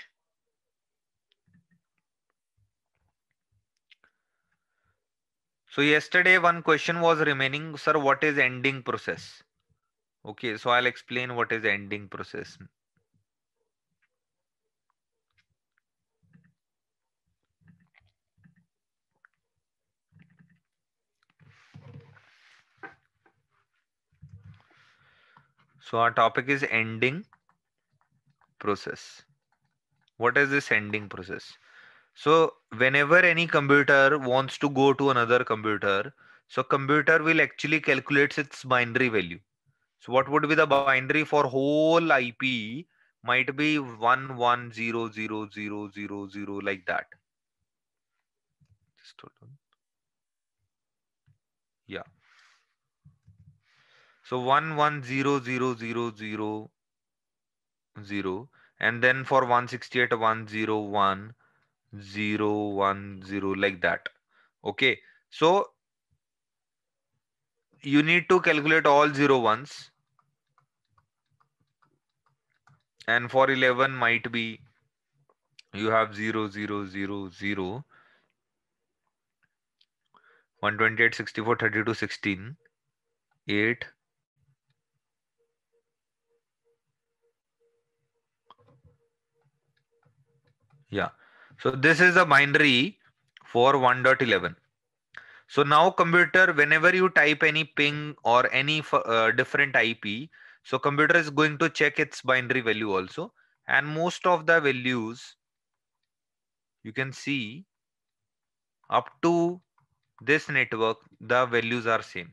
So yesterday one question was remaining, sir, what is ending process? Okay, so I'll explain what is ending process. So our topic is ending process. What is this ending process? So whenever any computer wants to go to another computer, so computer will actually calculates its binary value. So what would be the binary for whole IP might be one one zero zero zero zero zero like that. Just hold on. Yeah. So 0 and then for 168 101 0, 1, 0, like that. Okay. So you need to calculate all zero ones. And for 11 might be you have 0, 0, 0, 0. 128, 64, 32, 16, 8, yeah so this is a binary for 1.11. So now computer, whenever you type any ping or any uh, different IP, so computer is going to check its binary value also. And most of the values you can see up to this network, the values are same.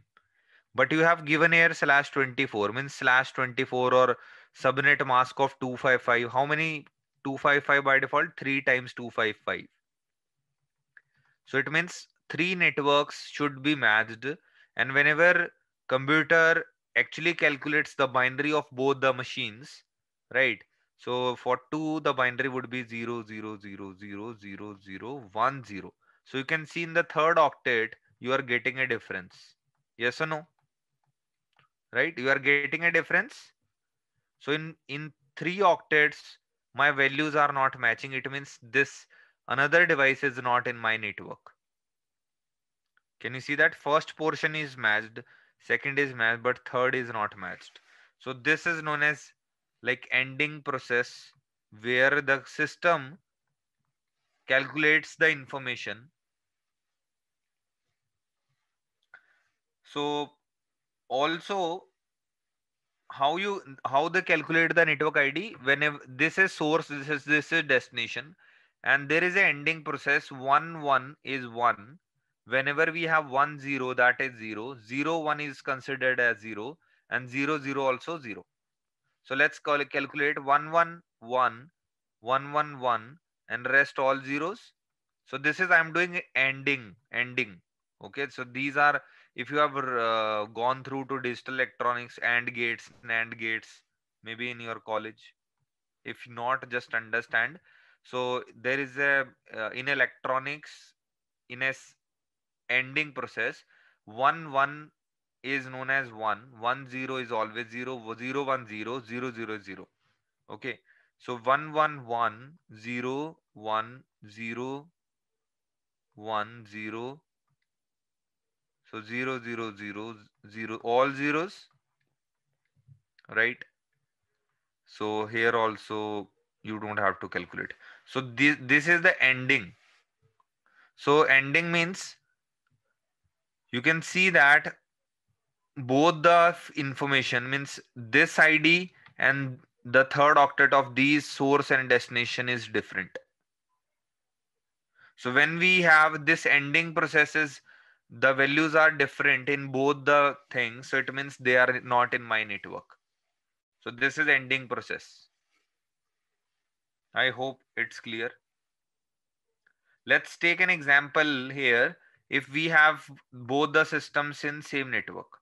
But you have given here slash 24 means slash 24 or subnet mask of 255. How many 255 by default 3 times 255. So it means three networks should be matched and whenever computer actually calculates the binary of both the machines, right? So for 2 the binary would be 0, 0, 0, 0, 0, 0, 1, 0. So you can see in the third octet you are getting a difference. Yes or no? Right? You are getting a difference. So in, in three octets my values are not matching it means this another device is not in my network can you see that first portion is matched second is matched but third is not matched so this is known as like ending process where the system calculates the information so also how you how they calculate the network id whenever this is source this is this is destination and there is an ending process one one is one whenever we have one zero that is zero zero one is considered as zero and zero zero also zero so let's call it calculate one one one one one one and rest all zeros so this is i'm doing ending ending okay so these are if you have uh, gone through to digital electronics and gates and gates maybe in your college if not just understand so there is a uh, in electronics in a ending process one one is known as one one zero is always zero zero one zero zero zero zero okay so one one one zero one zero one zero so zero zero zero zero all zeros, right? So here also you don't have to calculate. So this, this is the ending. So ending means you can see that both the information means this ID and the third octet of these source and destination is different. So when we have this ending processes the values are different in both the things so it means they are not in my network so this is ending process i hope it's clear let's take an example here if we have both the systems in same network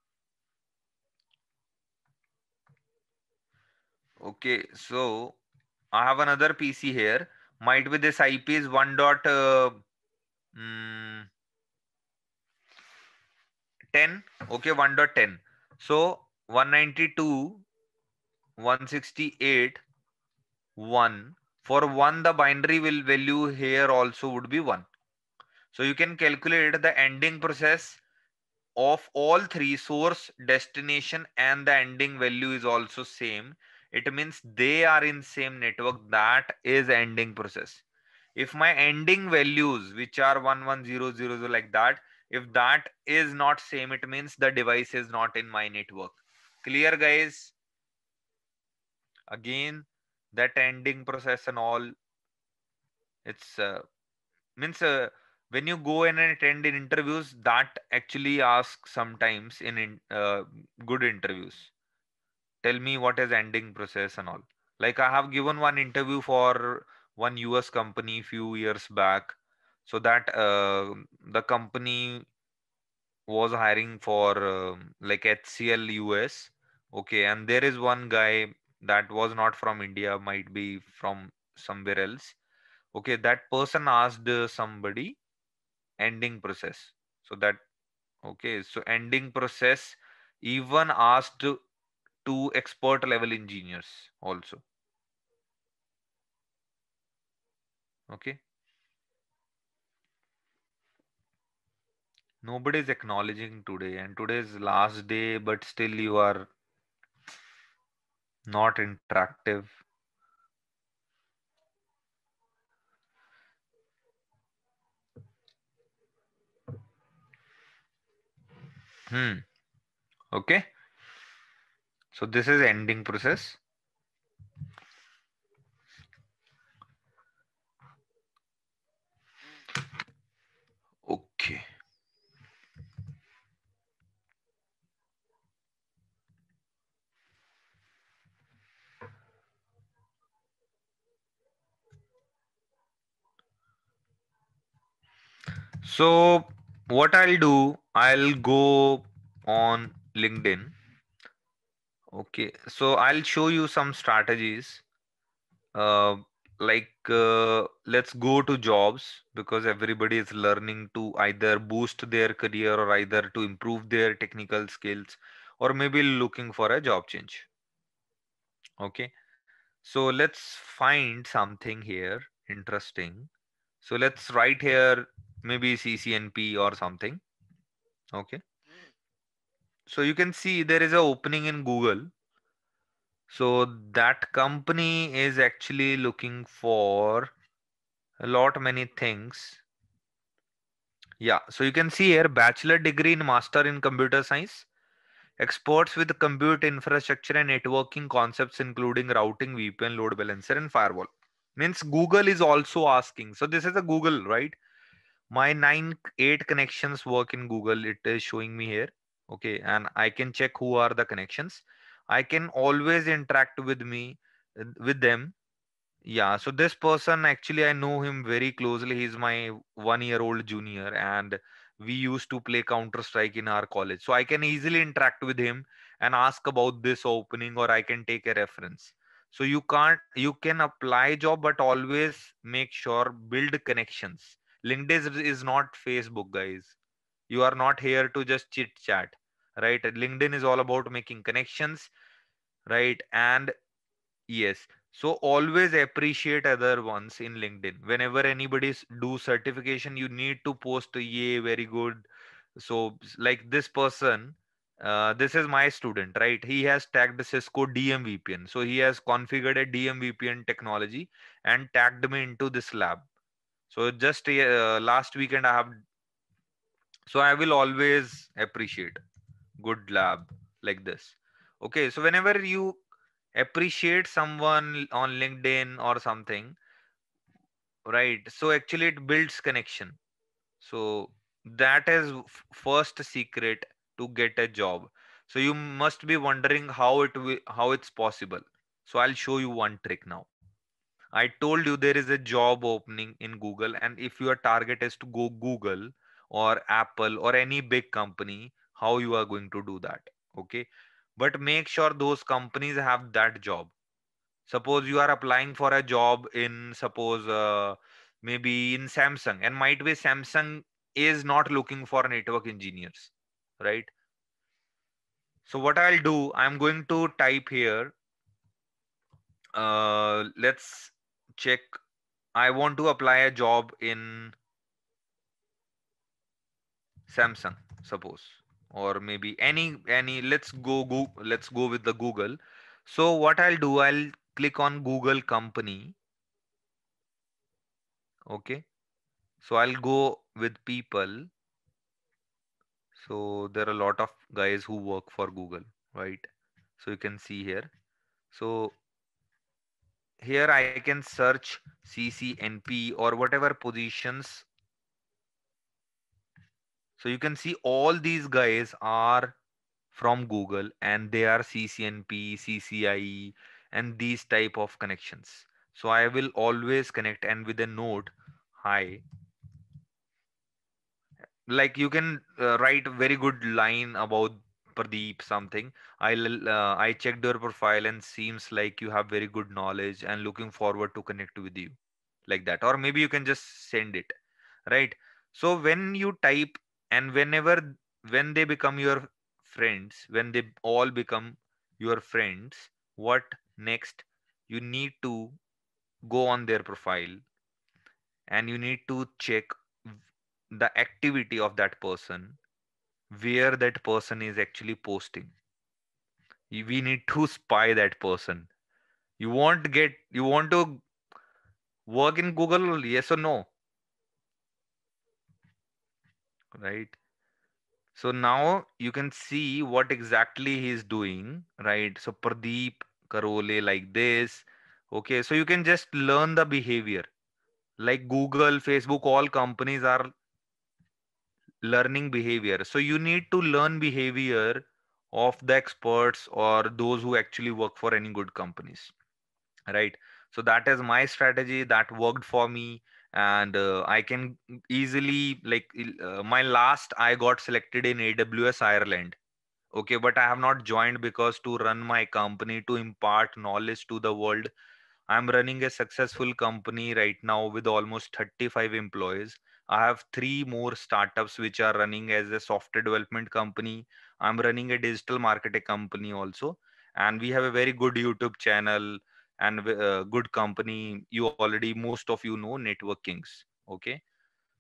okay so i have another pc here might be this ip is 1. dot uh, mm, 10 okay 1.10 so 192 168 1 for 1 the binary will value here also would be 1 so you can calculate the ending process of all three source destination and the ending value is also same it means they are in same network that is ending process if my ending values which are 11000 like that if that is not same it means the device is not in my network clear guys again that ending process and all it's uh, means uh, when you go and attend in interviews that actually ask sometimes in, in uh, good interviews tell me what is ending process and all like i have given one interview for one us company few years back so that uh, the company was hiring for uh, like HCL US okay and there is one guy that was not from India might be from somewhere else okay that person asked somebody ending process so that okay so ending process even asked two expert level engineers also okay nobody's acknowledging today and today's last day but still you are not interactive hmm okay so this is ending process So what I'll do, I'll go on LinkedIn. Okay, so I'll show you some strategies. Uh, like uh, let's go to jobs because everybody is learning to either boost their career or either to improve their technical skills or maybe looking for a job change. Okay, so let's find something here interesting. So let's write here maybe CCNP or something. Okay. So you can see there is an opening in Google. So that company is actually looking for a lot many things. Yeah, so you can see here bachelor degree in master in computer science, experts with compute infrastructure and networking concepts, including routing, VPN, load balancer, and firewall. Means Google is also asking. So this is a Google, right? my nine eight connections work in google it is showing me here okay and i can check who are the connections i can always interact with me with them yeah so this person actually i know him very closely he's my one year old junior and we used to play counter strike in our college so i can easily interact with him and ask about this opening or i can take a reference so you can't you can apply job but always make sure build connections linkedin is not facebook guys you are not here to just chit chat right linkedin is all about making connections right and yes so always appreciate other ones in linkedin whenever anybody do certification you need to post yay very good so like this person uh, this is my student right he has tagged cisco DMVPN. so he has configured a DMVPN technology and tagged me into this lab so just uh, last weekend i have so i will always appreciate good lab like this okay so whenever you appreciate someone on linkedin or something right so actually it builds connection so that is first secret to get a job so you must be wondering how it how it's possible so i'll show you one trick now I told you there is a job opening in Google, and if your target is to go Google or Apple or any big company, how you are going to do that. Okay. But make sure those companies have that job. Suppose you are applying for a job in, suppose, uh, maybe in Samsung, and might be Samsung is not looking for network engineers, right? So, what I'll do, I'm going to type here uh, let's check I want to apply a job in Samsung, suppose, or maybe any any. Let's go go. Let's go with the Google. So what I'll do, I'll click on Google company. Okay, so I'll go with people. So there are a lot of guys who work for Google, right? So you can see here. So here I can search CCNP or whatever positions. So you can see all these guys are from Google and they are CCNP, CCIE and these type of connections. So I will always connect and with a note, hi. Like you can uh, write very good line about Pradeep something. I uh, I checked your profile and seems like you have very good knowledge and looking forward to connect with you like that or maybe you can just send it right so when you type and whenever when they become your friends when they all become your friends what next you need to go on their profile and you need to check the activity of that person where that person is actually posting we need to spy that person you want to get you want to work in google yes or no right so now you can see what exactly he is doing right so pradeep karole like this okay so you can just learn the behavior like google facebook all companies are learning behavior. So you need to learn behavior of the experts or those who actually work for any good companies, right? So that is my strategy that worked for me, and uh, I can easily like uh, my last I got selected in AWS Ireland. Okay, but I have not joined because to run my company to impart knowledge to the world. I'm running a successful company right now with almost 35 employees I have three more startups which are running as a software development company. I'm running a digital marketing company also. And we have a very good YouTube channel and a uh, good company. You already, most of you know networkings. Okay.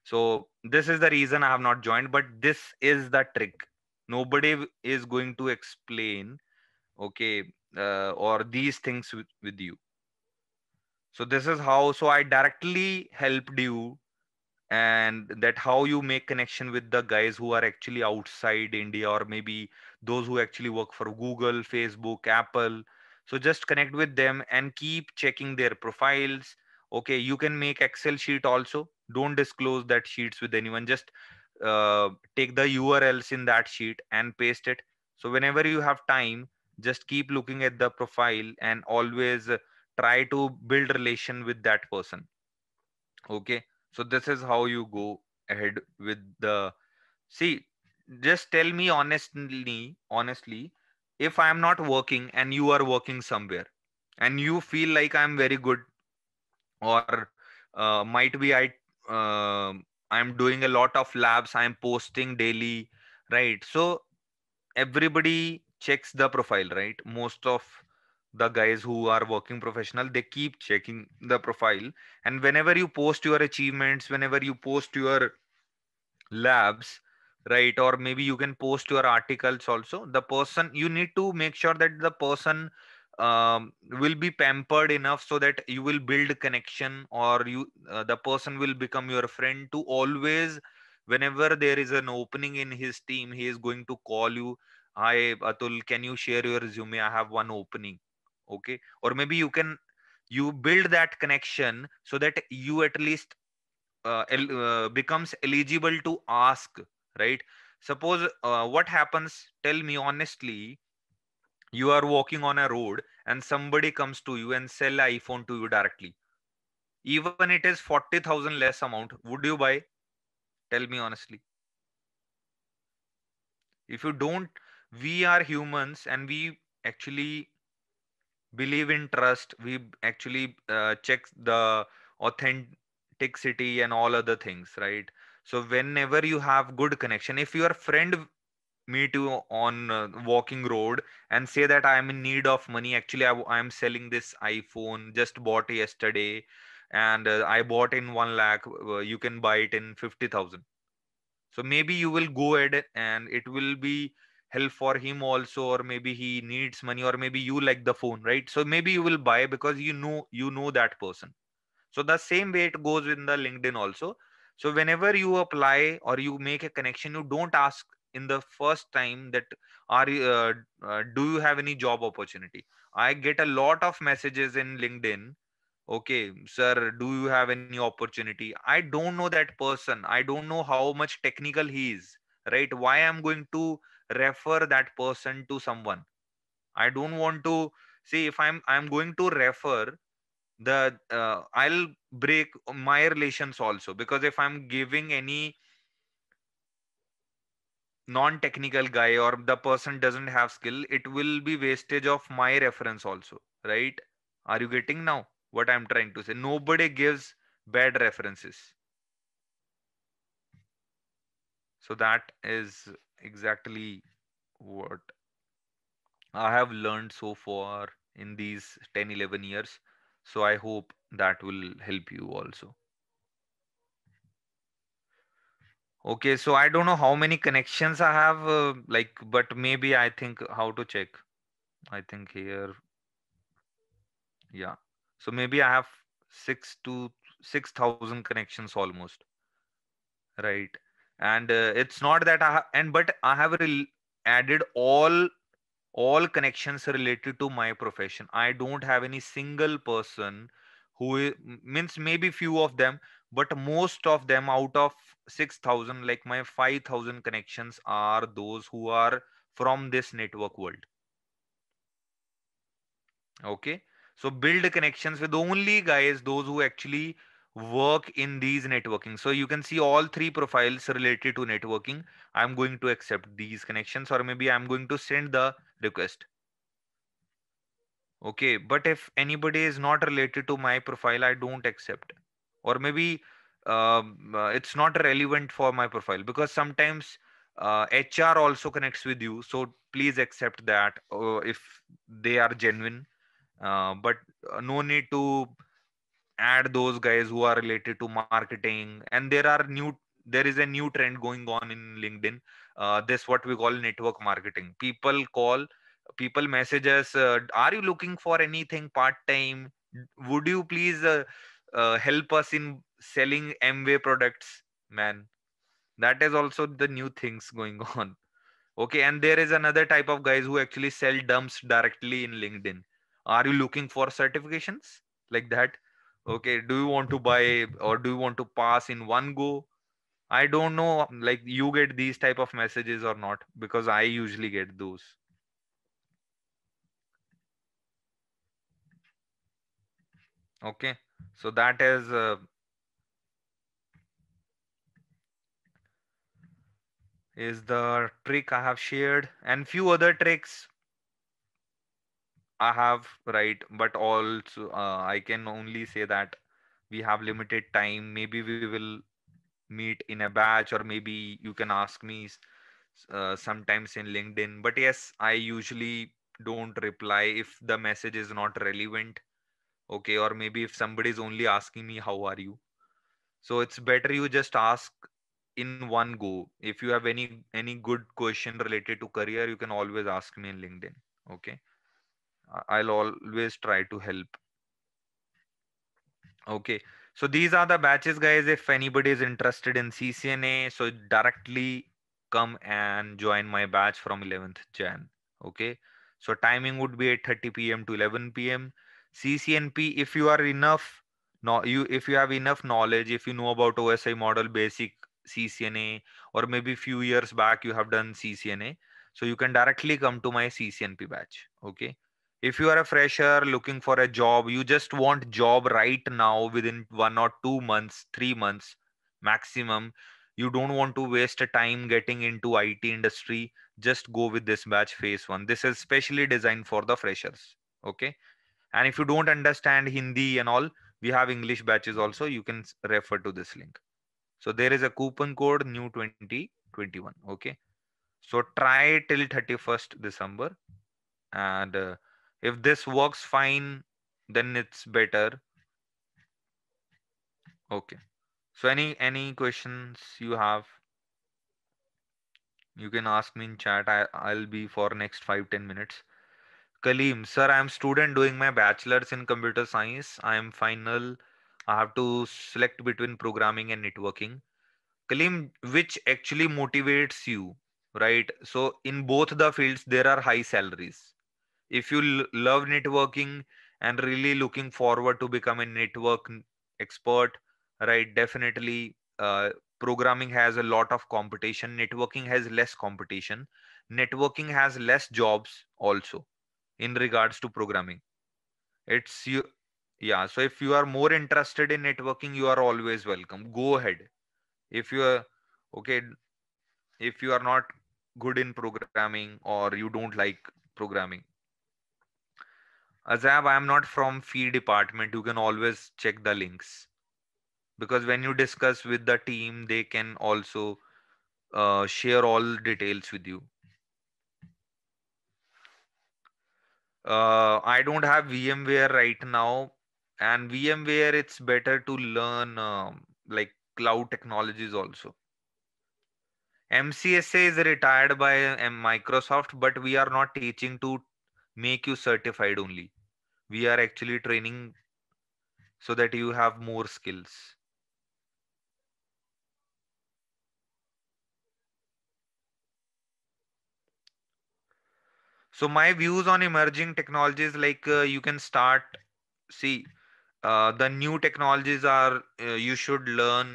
So this is the reason I have not joined, but this is the trick. Nobody is going to explain, okay, uh, or these things with, with you. So this is how, so I directly helped you and that how you make connection with the guys who are actually outside india or maybe those who actually work for google facebook apple so just connect with them and keep checking their profiles okay you can make excel sheet also don't disclose that sheets with anyone just uh, take the urls in that sheet and paste it so whenever you have time just keep looking at the profile and always try to build relation with that person okay so this is how you go ahead with the see just tell me honestly honestly if i am not working and you are working somewhere and you feel like i'm very good or uh, might be i uh, um, i'm doing a lot of labs i'm posting daily right so everybody checks the profile right most of the guys who are working professional they keep checking the profile and whenever you post your achievements whenever you post your labs right or maybe you can post your articles also the person you need to make sure that the person um, will be pampered enough so that you will build connection or you uh, the person will become your friend to always whenever there is an opening in his team he is going to call you hi atul can you share your resume i have one opening okay or maybe you can you build that connection so that you at least uh, el- uh, becomes eligible to ask right suppose uh, what happens tell me honestly you are walking on a road and somebody comes to you and sell iphone to you directly even it is 40000 less amount would you buy tell me honestly if you don't we are humans and we actually believe in trust we actually uh, check the authenticity and all other things right so whenever you have good connection if your friend meet you on uh, walking road and say that i am in need of money actually I, am selling this iphone just bought yesterday and uh, i bought in 1 lakh you can buy it in 50000 so maybe you will go ahead and it will be help for him also or maybe he needs money or maybe you like the phone right so maybe you will buy because you know you know that person so the same way it goes in the linkedin also so whenever you apply or you make a connection you don't ask in the first time that are uh, uh, do you have any job opportunity i get a lot of messages in linkedin okay sir do you have any opportunity i don't know that person i don't know how much technical he is right why i'm going to refer that person to someone i don't want to see if i'm i'm going to refer the uh, i'll break my relations also because if i'm giving any non-technical guy or the person doesn't have skill it will be wastage of my reference also right are you getting now what i'm trying to say nobody gives bad references so that is exactly what I have learned so far in these 10 11 years. So I hope that will help you also. Okay, so I don't know how many connections I have, uh, like, but maybe I think how to check. I think here, yeah. So maybe I have six to 6,000 connections almost, right? and uh, it's not that i have and but i have re- added all all connections related to my profession i don't have any single person who is, means maybe few of them but most of them out of 6000 like my 5000 connections are those who are from this network world okay so build connections with only guys those who actually work in these networking. So you can see all three profiles related to networking. I'm going to accept these connections or maybe I'm going to send the request. Okay, but if anybody is not related to my profile, I don't accept. Or maybe um, uh, it's not relevant for my profile because sometimes uh, HR also connects with you. So please accept that uh, if they are genuine. Uh, but uh, no need to add those guys who are related to marketing and there are new there is a new trend going on in linkedin uh, this what we call network marketing people call people message us uh, are you looking for anything part time would you please uh, uh, help us in selling MVA products man that is also the new things going on okay and there is another type of guys who actually sell dumps directly in linkedin are you looking for certifications like that okay do you want to buy or do you want to pass in one go i don't know like you get these type of messages or not because i usually get those okay so that is uh, is the trick i have shared and few other tricks I have right, but also uh, I can only say that we have limited time. Maybe we will meet in a batch, or maybe you can ask me uh, sometimes in LinkedIn. But yes, I usually don't reply if the message is not relevant. Okay, or maybe if somebody is only asking me, How are you? So it's better you just ask in one go. If you have any any good question related to career, you can always ask me in LinkedIn. Okay I'll always try to help. Okay, so these are the batches, guys. If anybody is interested in CCNA, so directly come and join my batch from 11th Jan. Okay, so timing would be thirty p.m. to 11 p.m. CCNP, if you are enough, no, you if you have enough knowledge, if you know about OSI model, basic CCNA, or maybe few years back you have done CCNA, so you can directly come to my CCNP batch. Okay if you are a fresher looking for a job you just want job right now within one or two months three months maximum you don't want to waste time getting into it industry just go with this batch phase one this is specially designed for the freshers okay and if you don't understand hindi and all we have english batches also you can refer to this link so there is a coupon code new 2021 okay so try till 31st december and uh, if this works fine then it's better okay so any any questions you have you can ask me in chat I, i'll be for next 5 10 minutes Kaleem, sir, I am student doing my bachelor's in computer science. I am final. I have to select between programming and networking. Kaleem, which actually motivates you, right? So in both the fields, there are high salaries if you love networking and really looking forward to become a network expert right definitely uh, programming has a lot of competition networking has less competition networking has less jobs also in regards to programming it's you yeah so if you are more interested in networking you are always welcome go ahead if you are okay if you are not good in programming or you don't like programming Azab, I am not from fee department. You can always check the links because when you discuss with the team, they can also uh, share all details with you. Uh, I don't have VMware right now, and VMware it's better to learn uh, like cloud technologies also. MCSA is retired by um, Microsoft, but we are not teaching to make you certified only we are actually training so that you have more skills so my views on emerging technologies like uh, you can start see uh, the new technologies are uh, you should learn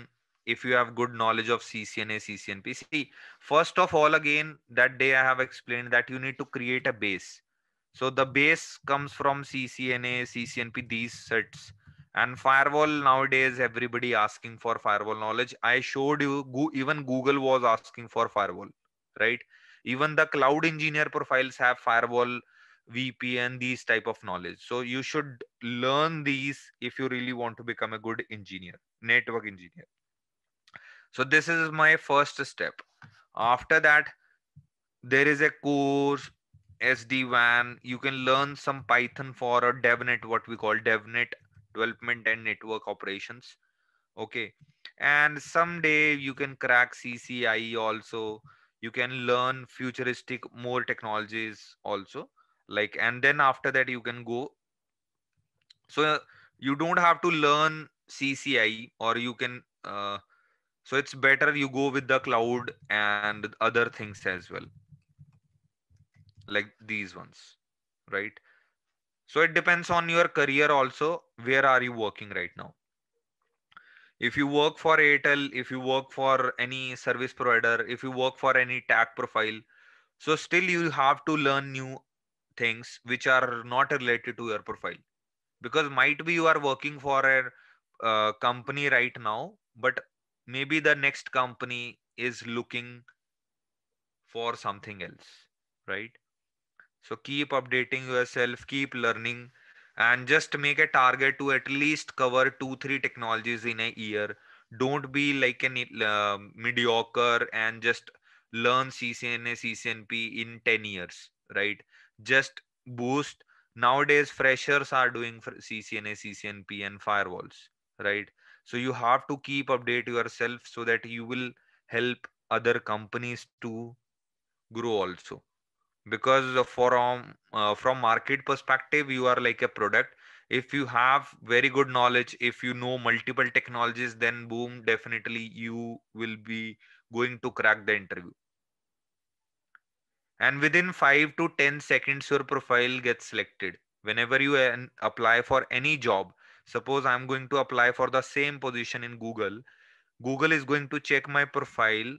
if you have good knowledge of ccna ccnp see first of all again that day i have explained that you need to create a base so the base comes from CCNA, CCNP, these sets. And firewall nowadays, everybody asking for firewall knowledge. I showed you, even Google was asking for firewall, right? Even the cloud engineer profiles have firewall, VPN, these type of knowledge. So you should learn these if you really want to become a good engineer, network engineer. So this is my first step. After that, there is a course SD-WAN. You can learn some Python for a DevNet, what we call DevNet development and network operations. Okay. And someday you can crack CCIE also. You can learn futuristic more technologies also. Like, and then after that you can go. So you don't have to learn CCIE or you can, uh, so it's better you go with the cloud and other things as well like these ones right so it depends on your career also where are you working right now if you work for ATel, if you work for any service provider if you work for any tag profile so still you have to learn new things which are not related to your profile because might be you are working for a uh, company right now but maybe the next company is looking for something else right so keep updating yourself, keep learning, and just make a target to at least cover two, three technologies in a year. Don't be like a uh, um, mediocre and just learn CCNA, CCNP in 10 years, right? Just boost. Nowadays, freshers are doing CCNA, CCNP, and firewalls, right? So you have to keep update yourself so that you will help other companies to grow also because from um, uh, from market perspective you are like a product if you have very good knowledge if you know multiple technologies then boom definitely you will be going to crack the interview and within 5 to 10 seconds your profile gets selected whenever you uh, apply for any job suppose i'm going to apply for the same position in google google is going to check my profile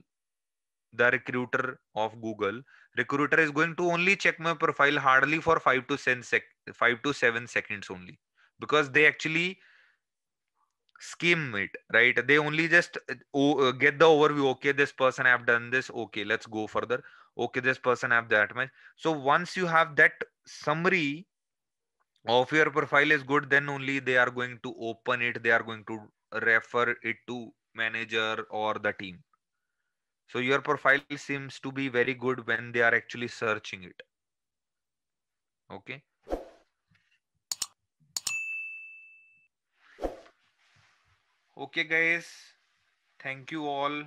the recruiter of google recruiter is going to only check my profile hardly for 5 to 7 sec 5 to 7 seconds only because they actually skim it right they only just uh, uh, get the overview okay this person have done this okay let's go further okay this person have that much so once you have that summary of your profile is good then only they are going to open it they are going to refer it to manager or the team so your profile seems to be very good when they are actually searching it. Okay. Okay guys, thank you all.